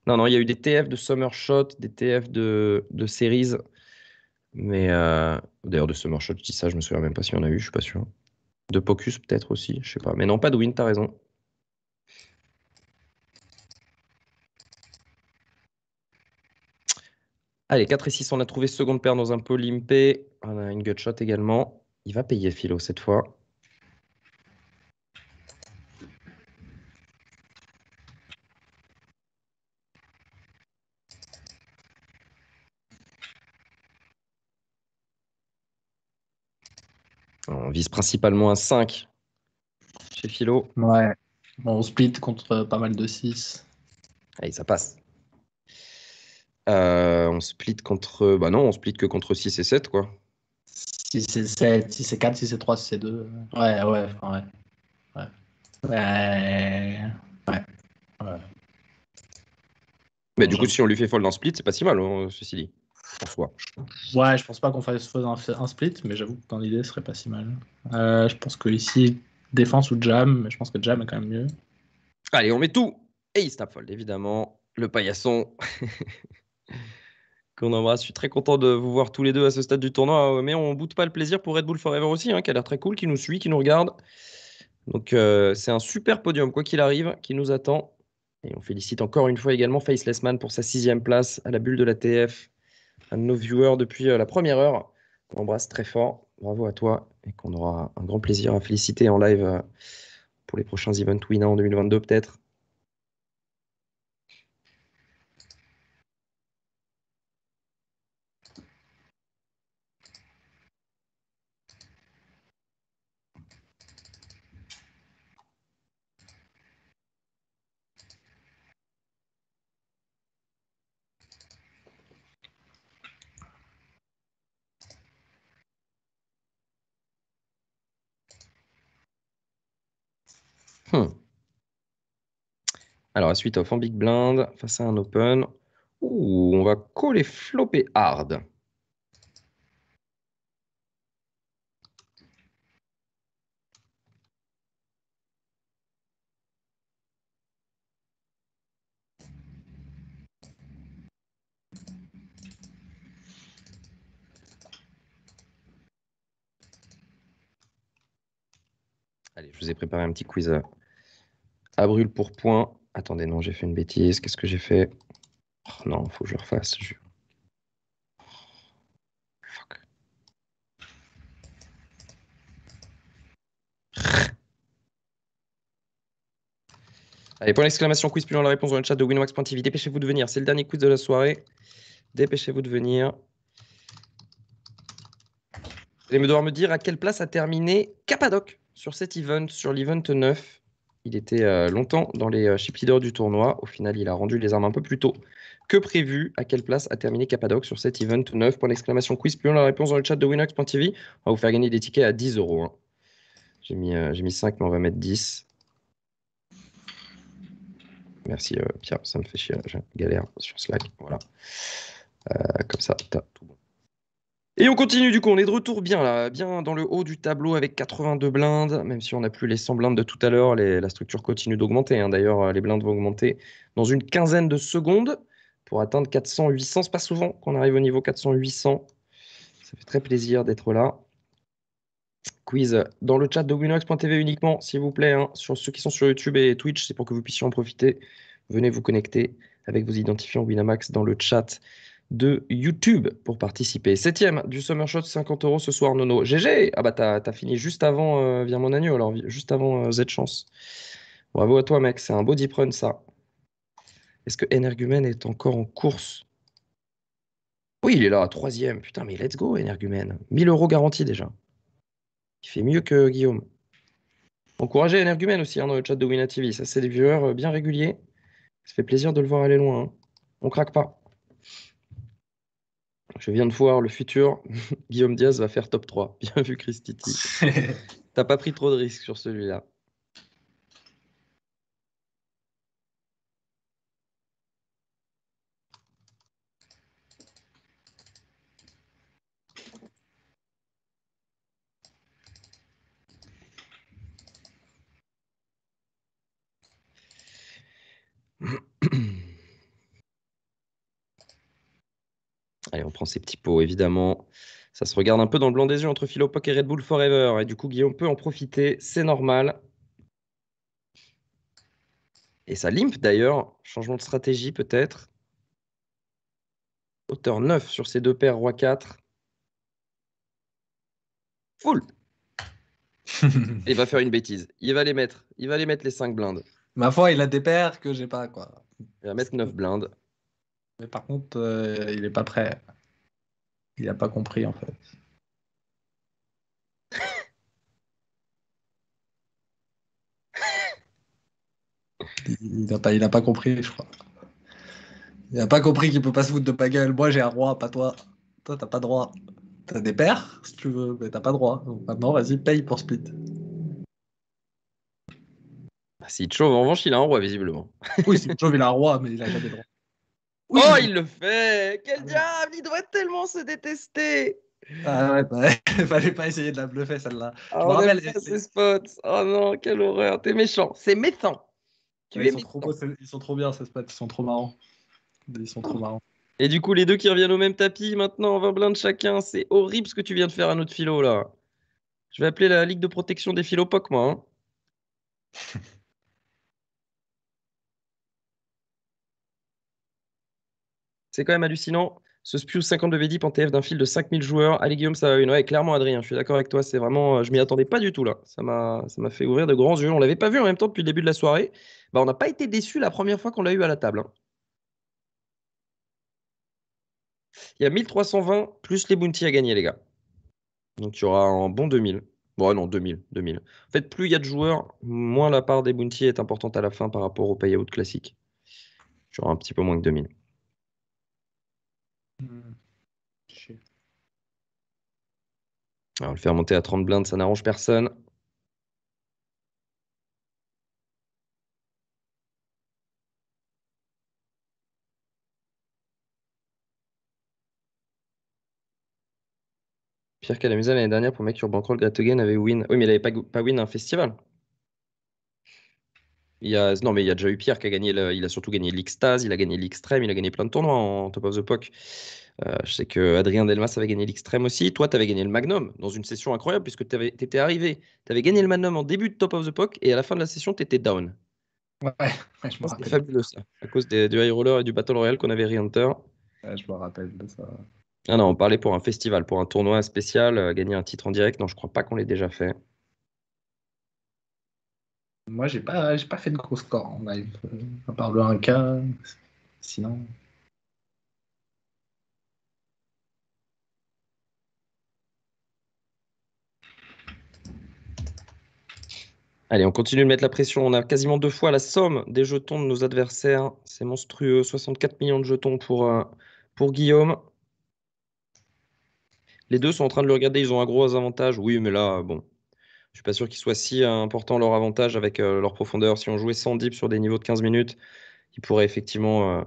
Non, non, il y a eu des TF de Summer Shot, des TF de, de Series. Mais euh, d'ailleurs, de ce Shot, je dis ça, je me souviens même pas si on a eu, je suis pas sûr. De Pocus peut-être aussi, je sais pas. Mais non, pas de Win, t'as raison. Allez, 4 et 6, on a trouvé seconde paire dans un peu limpé. On a une gutshot également. Il va payer Philo cette fois. on vise principalement un 5 chez Philo. Ouais, on split contre euh, pas mal de 6. Allez, ça passe. Euh, on split contre. Bah non, on split que contre 6 et 7, quoi. 6 et 7, 6 et 4, 6 et 3, 6 et 2. Ouais, ouais, ouais. Ouais. Ouais. ouais. Mais du coup, si on lui fait fold dans split, c'est pas si mal, hein, ceci dit. Ouais, je pense pas qu'on fasse un, split, mais j'avoue que dans l'idée, ce serait pas si mal. Euh, je pense que ici, défense ou jam, mais je pense que jam est quand même mieux. Allez, on met tout Et il évidemment. Le paillasson. Qu'on embrasse. Je suis très content de vous voir tous les deux à ce stade du tournoi. Euh, mais on boute pas le plaisir pour Red Bull Forever aussi, hein, qui a l'air très cool, qui nous suit, qui nous regarde. Donc euh, c'est un super podium, quoi qu'il arrive, qui nous attend. Et on félicite encore une fois également Faceless pour sa sixième place à la bulle de la TF un de nos viewers depuis euh, la première heure. On embrasse très fort. Bravo à toi et qu'on aura un grand plaisir à féliciter en live euh, pour les prochains events Wina en 2022 peut-être. Alors, à suite off en big blind face à un open. Ouh, on va coller flopper hard. Allez, je vous ai préparé un petit quiz à brûle pour point. Attendez, non, j'ai fait une bêtise. Qu'est-ce que j'ai fait oh, Non, il faut que je refasse. Allez, point d'exclamation quiz, loin la réponse dans le chat de winwax.tv. Dépêchez-vous de venir, c'est le dernier quiz de la soirée. Dépêchez-vous de venir. Vous allez me devoir me dire à quelle place a terminé Capadoc sur cet event, sur l'event 9. Il était euh, longtemps dans les euh, chip leaders du tournoi. Au final, il a rendu les armes un peu plus tôt que prévu. À quelle place a terminé Capadoc sur cet event 9 Point d'exclamation quiz. plus on la réponse dans le chat de Winox.tv. On va vous faire gagner des tickets à 10 euros. Hein. J'ai mis, 5, euh, mais on va mettre 10. Merci Pierre, ça me fait chier, je galère sur Slack. Voilà. comme ça, t'as tout bon. Et on continue du coup, on est de retour bien là, bien dans le haut du tableau avec 82 blindes, même si on n'a plus les 100 blindes de tout à l'heure, la structure continue d'augmenter. Hein. D'ailleurs, euh, les blindes vont augmenter dans une quinzaine de secondes pour atteindre 400, 800. C'est pas souvent qu'on arrive au niveau 400, 800. Ça fait très plaisir d'être là. Quiz dans le chat de winox.tv uniquement, s'il vous plaît. Hein. Sur ceux qui sont sur YouTube et Twitch, c'est pour que vous puissiez en profiter. Venez vous connecter avec vos identifiants Winamax dans le chat de YouTube pour participer. Septième du Summer Shot, 50 euros ce soir, Nono. GG Ah bah t'as fini juste avant euh, Via Mon Agneau, alors juste avant euh, Z Chance. Bravo à toi mec, c'est un beau deep run ça. Est-ce que Energumen est encore en course Oui, il est là, troisième. Putain, mais let's go Energumen. 1000 euros garantis déjà. Il fait mieux que Guillaume. Encouragez Energumen aussi hein, dans le chat de Winatv Ça, c'est des viewers euh, bien réguliers. Ça fait plaisir de le voir aller loin. Hein. On craque pas. Je viens de voir le futur. Guillaume Diaz va faire top 3. Bien vu, Christiti. T'as pas pris trop de risques sur celui-là. prend ses petits pots, évidemment. Ça se regarde un peu dans le blanc des yeux entre Philopoc et Red Bull Forever. Et du coup, Guillaume peut en profiter, c'est normal. Et ça limpe d'ailleurs, changement de stratégie peut-être. Hauteur 9 sur ses deux paires, Roi 4. Full Il va faire une bêtise. Il va les mettre. Il va les mettre les 5 blindes. Ma foi, il a des paires que j'ai pas, quoi. Il va mettre 9 blindes. Mais par contre, euh, il n'est pas prêt. Il n'a pas compris en fait. Il n'a pas, pas compris, je crois. Il n'a pas compris qu'il peut pas se foutre de pagaille. gueule. Moi, j'ai un roi, pas toi. Toi, t'as pas droit. T'as des pères, si tu veux, mais t'as pas droit. maintenant, vas-y, paye pour Split. Bah, si Chauve, en revanche, il a un roi, visiblement. Oui, si Chauve, il a un roi, mais il a jamais droit. Oh, il le fait Quel diable Il doit tellement se détester ah ouais, bah fallait pas essayer de la bluffer celle-là. Ah, oh non, quelle horreur. T'es méchant. C'est méchant. ils, sont Trop ils, sont Trop bien ces spots. Ils sont trop marrants. Ils sont trop marrants. Et du coup, les deux qui reviennent au même tapis maintenant, 20 blindes chacun. C'est horrible ce que tu viens de faire à notre philo là. Je vais appeler la Ligue de protection des philopoques, moi. Hein. C'est quand même hallucinant. Ce spew 52 VDIP en TF d'un fil de 5000 joueurs. Allez, Guillaume, ça va une. Ouais, clairement, Adrien, je suis d'accord avec toi. C'est vraiment. Euh, je m'y attendais pas du tout, là. Ça m'a fait ouvrir de grands yeux. On l'avait pas vu en même temps depuis le début de la soirée. Bah, on n'a pas été déçus la première fois qu'on l'a eu à la table. Hein. Il y a 1320 plus les bounties à gagner, les gars. Donc, tu auras un bon 2000. Bon, non, 2000, 2000. En fait, plus il y a de joueurs, moins la part des bounties est importante à la fin par rapport au payout classique. Tu auras un petit peu moins que 2000. Hmm. on le faire monter à 30 blindes, ça n'arrange personne. Pierre Calamusa l'année dernière pour mettre sur Bankroll la avait win. Oui, mais il n'avait pas, pas win un festival non, mais il y a déjà eu Pierre qui a gagné, il a surtout gagné L'Extase, il a gagné l'extrême il a gagné plein de tournois en Top of the Poc. Euh, je sais que Adrien Delmas avait gagné l'extrême aussi. Toi, tu avais gagné le Magnum dans une session incroyable puisque tu étais arrivé. Tu avais gagné le Magnum en début de Top of the Poc et à la fin de la session, tu étais down. Ouais, je me fabuleux ça, à cause du High Roller et du Battle Royale qu'on avait Re-Hunter. je me rappelle de ça. Ah non, on parlait pour un festival, pour un tournoi spécial, euh, gagner un titre en direct. Non, je crois pas qu'on l'ait déjà fait. Moi, j'ai pas, j'ai pas fait de gros score euh, à part le 1K, sinon. Allez, on continue de mettre la pression. On a quasiment deux fois la somme des jetons de nos adversaires. C'est monstrueux. 64 millions de jetons pour, euh, pour Guillaume. Les deux sont en train de le regarder. Ils ont un gros avantage. Oui, mais là, bon, je suis pas sûr qu'ils soit si important leur avantage avec euh, leur profondeur. Si on jouait sans deep sur des niveaux de 15 minutes, ils pourraient effectivement euh,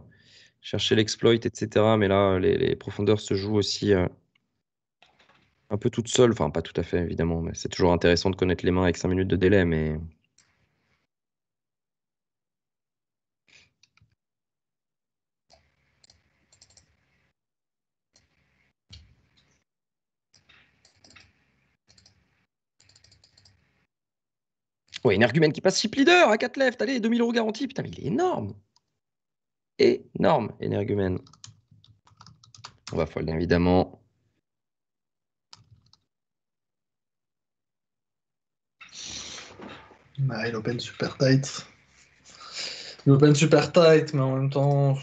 chercher l'exploit, etc. Mais là, les, profondeurs se jouent aussi euh, un peu toutes seules. Enfin, pas tout à fait, évidemment, mais c'est toujours intéressant de connaître les mains avec 5 minutes de délai, mais Ouais, Energumen qui passe chip leader à 4 left, allez, 2000 euros garanti. Putain, mais il est énorme. Énorme, Energumen. On va fold, évidemment. Bah, il open super tight. Il open super tight, mais en même temps.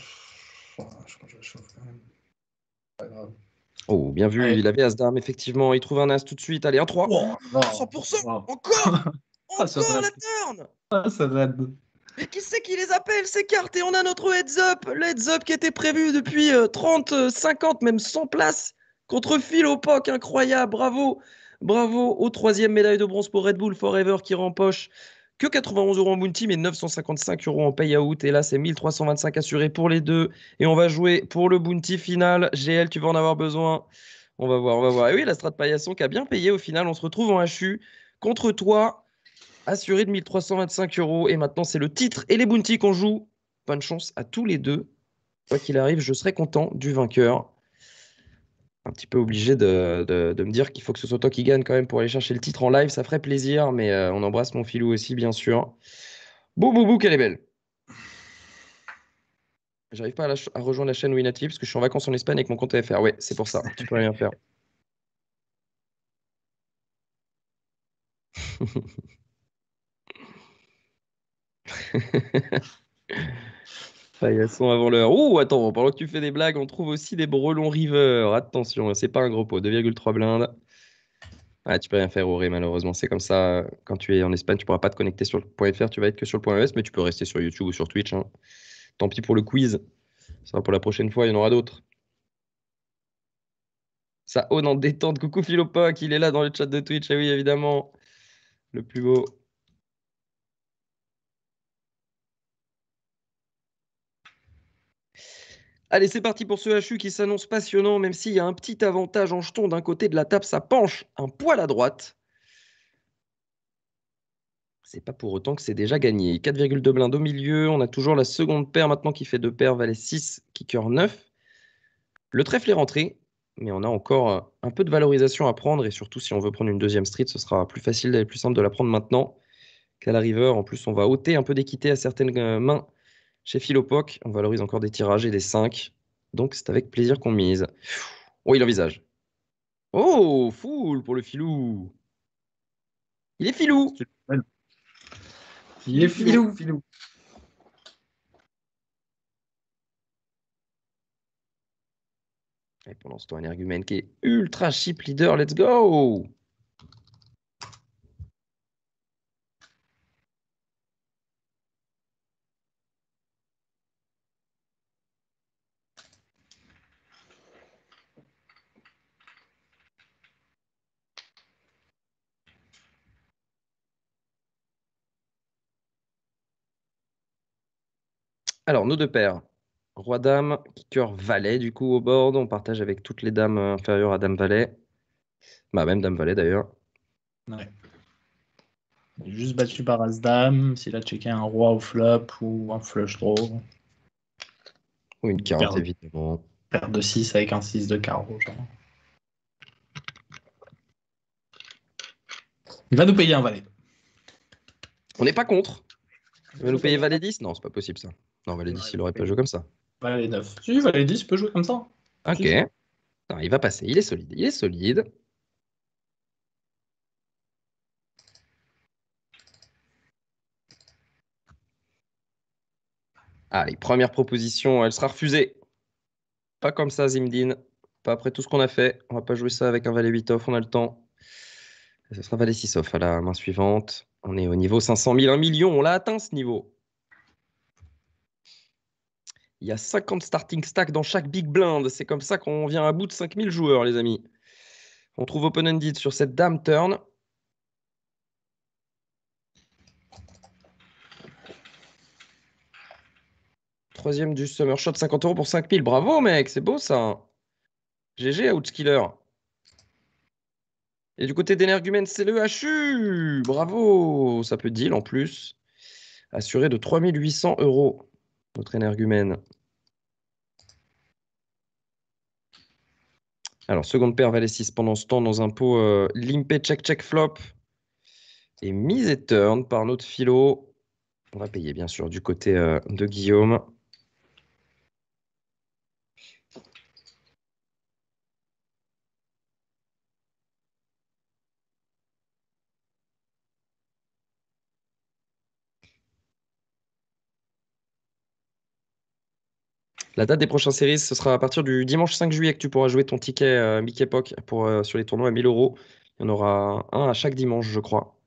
Oh, bien vu, il avait as d'armes, effectivement. Il trouve un As tout de suite. Allez, un 3. 100% Encore Ah, Encore la ah, ça Mais qui c'est qui les appelle ces cartes Et on a notre heads up Le heads up qui était prévu depuis 30, euh, 50, euh, même 100 places contre Phil incroyable, bravo Bravo au troisième médaille de bronze pour Red Bull Forever qui rempoche que 91 euros en bounty mais 955 euros en payout et là c'est 1325 assurés pour les deux et on va jouer pour le bounty final GL tu vas en avoir besoin on va voir on va voir et oui la strat paillasson qui a bien payé au final on se retrouve en HU contre toi assuré de 1325 euros. Et maintenant, c'est le titre et les bounties qu'on joue. Bonne chance à tous les deux. Quoi qu'il arrive, je serai content du vainqueur. Un petit peu obligé de, me dire qu'il faut que ce soit toi qui gagne quand même pour aller chercher le titre en live. Ça ferait plaisir, mais euh, on embrasse mon filou aussi, bien sûr. Bou, bou, bou, qu'elle est belle. J'arrive pas à, rejoindre la chaîne Winati parce que je suis en vacances en Espagne avec mon compte FR. Ouais, c'est pour ça. Tu peux rien faire. Paillasson avant l'heure. Oh, attends, pendant que tu fais des blagues, on trouve aussi des brelons river. Attention, c'est pas un gros pot, 2,3 blindes. Ah, tu peux rien faire Auré malheureusement. C'est comme ça, quand tu es en Espagne, tu pourras pas te connecter sur le point .fr, tu vas être que sur le .es, mais tu peux rester sur YouTube ou sur Twitch. Hein. Tant pis pour le quiz. Ça pour la prochaine fois, il y en aura d'autres. Ça, on en détente. Coucou Philopoc, il est là dans le chat de Twitch. Ah oui, évidemment. Le plus beau. Allez, c'est parti pour ce HU qui s'annonce passionnant, même s'il y a un petit avantage en jeton d'un côté de la table, ça penche un poil à droite. C'est pas pour autant que c'est déjà gagné. 4,2 blindes au milieu, on a toujours la seconde paire maintenant qui fait deux paires, valet 6, kicker 9. Le trèfle est rentré, mais on a encore un peu de valorisation à prendre et surtout si on veut prendre une deuxième street, ce sera plus facile et plus simple de la prendre maintenant qu'à la river. En plus, on va ôter un peu d'équité à certaines euh, mains chez Philopoc, on valorise encore des tirages et des 5. Donc c'est avec plaisir qu'on mise. Oh, il envisage. Oh, full pour le filou. Il est filou. Il est filou. filou. Et pendant ce temps, un argument qui est ultra chip leader, let's go Alors, nos deux paires. Roi dame, cœur valet du coup au board. On partage avec toutes les dames euh, inférieures à dame valet. Bah même dame valet d'ailleurs. Ouais. Juste battu par as dame, s'il a checké un roi au flop ou un flush draw. Ou une carte évidemment. Paire de 6 avec un 6 de carreau Il va nous payer un valet. On n'est pas contre. Il va nous payer valet 10 Non, c'est pas possible ça. Non, 10, il aurait pas joué comme ça. 9. Bah, si, 10, il peut jouer comme ça. Ok. il va passer, il est solide, il est solide. Allez, première proposition, elle sera refusée. Pas comme ça, Zimdine. Pas après tout ce qu'on a fait. On va pas jouer ça avec un valet 8 off, on a le temps. Ce sera valet 6 off à la main suivante. On est au niveau 500 000, 1 million, on l'a atteint ce niveau. Il y a 50 starting stacks dans chaque big blind. C'est comme ça qu'on vient à bout de 5000 joueurs, les amis. On trouve open-ended sur cette dame turn. Troisième du Summer Shot, 50 euros pour 5000. Bravo, mec, c'est beau ça. GG, Outskiller. Et du côté d'Energumen, c'est le HU. Bravo, ça peut deal en plus. Assuré de 3800 euros notre énergumène. Alors, seconde paire, valet 6 pendant ce temps, dans un pot euh, limpé, check, check, flop. Et mise et turn par notre philo. On va payer, bien sûr, du côté euh, de Guillaume. La date des prochaines séries, ce sera à partir du dimanche 5 juillet que tu pourras jouer ton ticket euh, Mickey Pock pour, euh, sur les tournois à 1000 euros. Il y en aura un à chaque dimanche, je crois.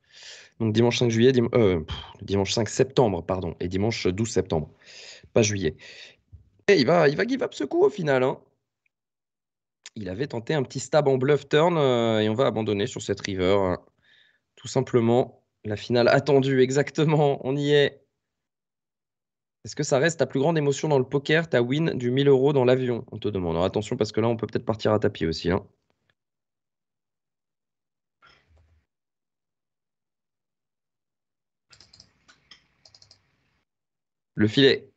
Donc dimanche 5 juillet, euh, dimanche 5 septembre, pardon, et dimanche 12 septembre, pas juillet. Et il va, il va give up ce coup au final. Hein. Il avait tenté un petit stab en bluff turn et on va abandonner sur cette river. Hein. Tout simplement, la finale attendue, exactement, on y est. Est-ce que ça reste ta plus grande émotion dans le poker, ta win du 1000 euros dans l'avion On te demande. attention parce que là, on peut peut-être partir à tapis aussi. Hein. Le filet.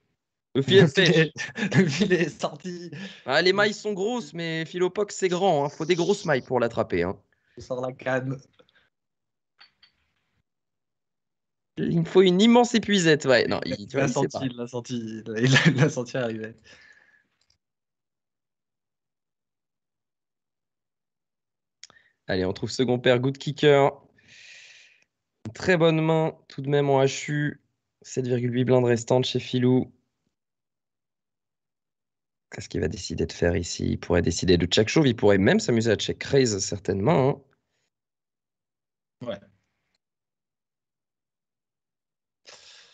Le filet, est sorti. Ah, les mailles sont grosses, mais Philopox, c'est grand. Il hein. faut des grosses mailles pour l'attraper. Hein. Je sors la canne. Il me faut une immense épuisette. Ouais, non, il, l'a senti, l'a senti, l'a arriver. Allez, on trouve second père, good kicker. très bonne main, tout de même en HU. 7,8 blindes restantes chez Filou. Qu'est-ce qu'il va décider de faire ici Il pourrait décider de check shove, il pourrait même s'amuser à check raise certainement. Hein. Ouais.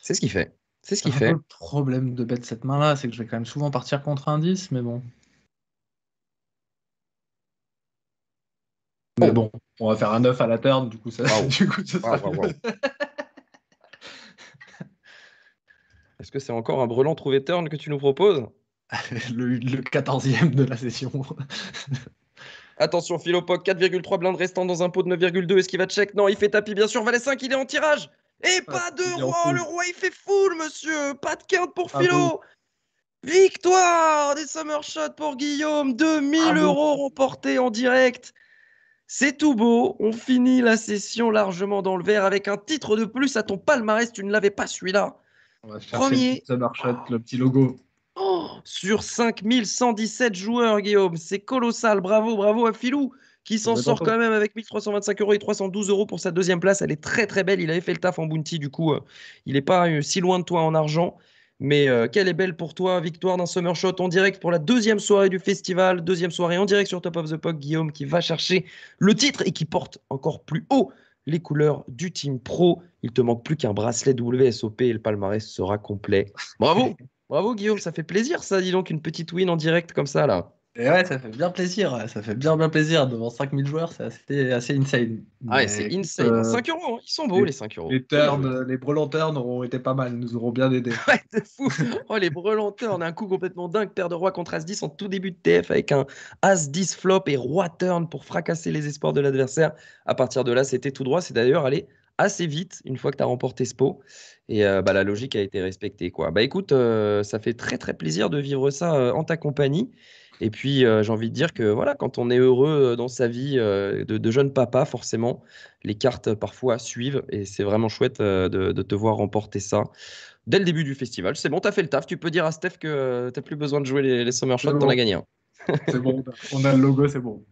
C'est ce qu'il fait. C'est ce qu'il fait. Le problème de bête cette main-là, c'est que je vais quand même souvent partir contre un 10, mais bon. Mais bon, on va faire un 9 à la turn, du coup, ça, ça Est-ce que c'est encore un brelan trouvé turn que tu nous proposes le, 14e de la session. Attention, Philopoc, 4,3 blindes restant dans un pot de 9,2. Est-ce qu'il va check Non, il fait tapis, bien sûr. Valet 5, il est en tirage et eh, ah, pas de roi, le roi il fait full, monsieur. Pas de quinte pour ah Philo. Victoire des Summer Shots pour Guillaume. 2000 ah euros remportés en direct. C'est tout beau. On finit la session largement dans le vert avec un titre de plus à ton palmarès. Tu ne l'avais pas celui-là. Premier. Le shot, le petit logo. Oh, sur 5117 joueurs, Guillaume. C'est colossal. Bravo, bravo à Philo qui s'en bah, sort quand même avec 1325 euros et 312 euros pour sa deuxième place. Elle est très très belle. Il avait fait le taf en bounty, du coup, euh, il n'est pas euh, si loin de toi en argent. Mais euh, quelle est belle pour toi, victoire d'un Summer Shot en direct pour la deuxième soirée du festival, deuxième soirée en direct sur Top of the Pop, Guillaume qui va chercher le titre et qui porte encore plus haut les couleurs du Team Pro. Il te manque plus qu'un bracelet WSOP et le palmarès sera complet. Bravo, bravo Guillaume, ça fait plaisir ça, dis donc une petite win en direct comme ça là. Et ouais, ça fait bien plaisir. Ça fait bien, bien plaisir. Devant 5000 joueurs, c'était assez, assez insane. Ah c'est insane. 5 euh, euros, hein, ils sont beaux les, 5 euros. Les, turns, les auront été pas mal, nous auront bien aidé. ouais, c'est fou. oh, les un coup complètement dingue. Paire de roi contre As-10 en tout début de TF avec un As-10 flop et roi turn pour fracasser les espoirs de l'adversaire. À partir de là, c'était tout droit. C'est d'ailleurs allé assez vite une fois que tu as remporté ce pot. Et euh, bah, la logique a été respectée. Quoi. Bah écoute, euh, ça fait très très plaisir de vivre ça en ta compagnie. Et puis, euh, j'ai envie de dire que voilà, quand on est heureux euh, dans sa vie euh, de, jeune papa, forcément, les cartes parfois suivent et c'est vraiment chouette de, te voir remporter ça dès le début du festival. C'est bon, t'as fait le taf. Tu peux dire à Steph que t'as plus besoin de jouer les, Summer Shots, t'en as gagné c'est bon, on a le logo, c'est bon.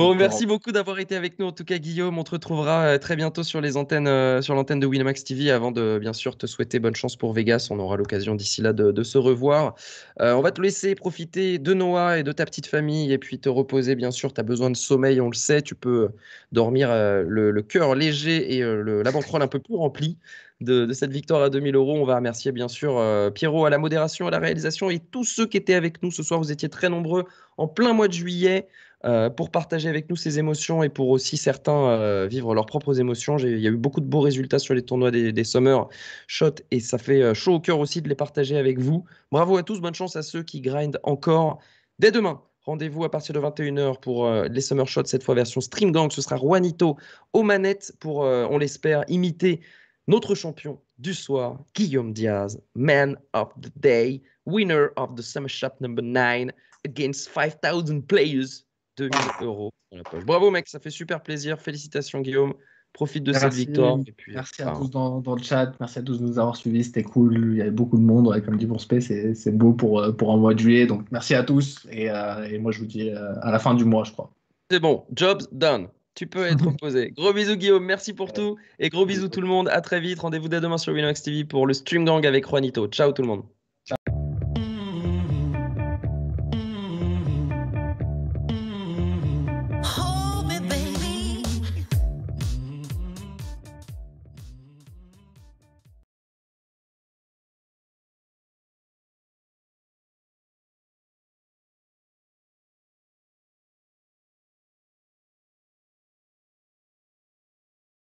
Bon, merci beaucoup d'avoir été avec nous. En tout cas, Guillaume, on te retrouvera euh, très bientôt sur les antennes, euh, sur l'antenne de Winamax TV. Avant de bien sûr te souhaiter bonne chance pour Vegas, on aura l'occasion d'ici là de, se revoir. Euh, on va te laisser profiter de Noah et de ta petite famille et puis te reposer. Bien sûr, tu as besoin de sommeil, on le sait. Tu peux dormir le, cœur léger et la un peu plus remplie. De, cette victoire à 2000 euros. On va remercier bien sûr Pierrot à la modération, à la réalisation et tous ceux qui étaient avec nous ce soir. Vous étiez très nombreux en plein mois de juillet. Euh, pour partager avec nous ses émotions et pour aussi certains euh, vivre leurs propres émotions. Il y a eu beaucoup de beaux résultats sur les tournois des, Summer Shot et ça fait euh, chaud au cœur aussi de les partager avec vous. Bravo à tous, bonne chance à ceux qui grindent encore dès demain. Rendez-vous à partir de 21h pour les Summer Shots, cette fois version Stream Gang. Ce sera Juanito aux manettes pour, on l'espère, imiter notre champion du soir, Guillaume Diaz, man of the day, winner of the Summer Shot number 9 against 5000 players. 2000 euros Bravo, mec, ça fait super plaisir. Félicitations, Guillaume. Profite de cette victoire. merci à tous dans, le chat, merci à tous de nous avoir suivis, c'était cool. Il y avait beaucoup de monde, et comme dit Bourspé, c'est beau pour, euh, pour un mois de juillet. Donc merci à tous et, euh, moi je vous dis euh, à la fin du mois, je crois. C'est bon, jobs done tu peux être opposé. Gros bisous Guillaume, merci pour tout. Et gros bisous tout le monde, à très vite. Rendez-vous dès demain sur Winox TV pour le Stream Gang avec Juanito. Ciao tout le monde.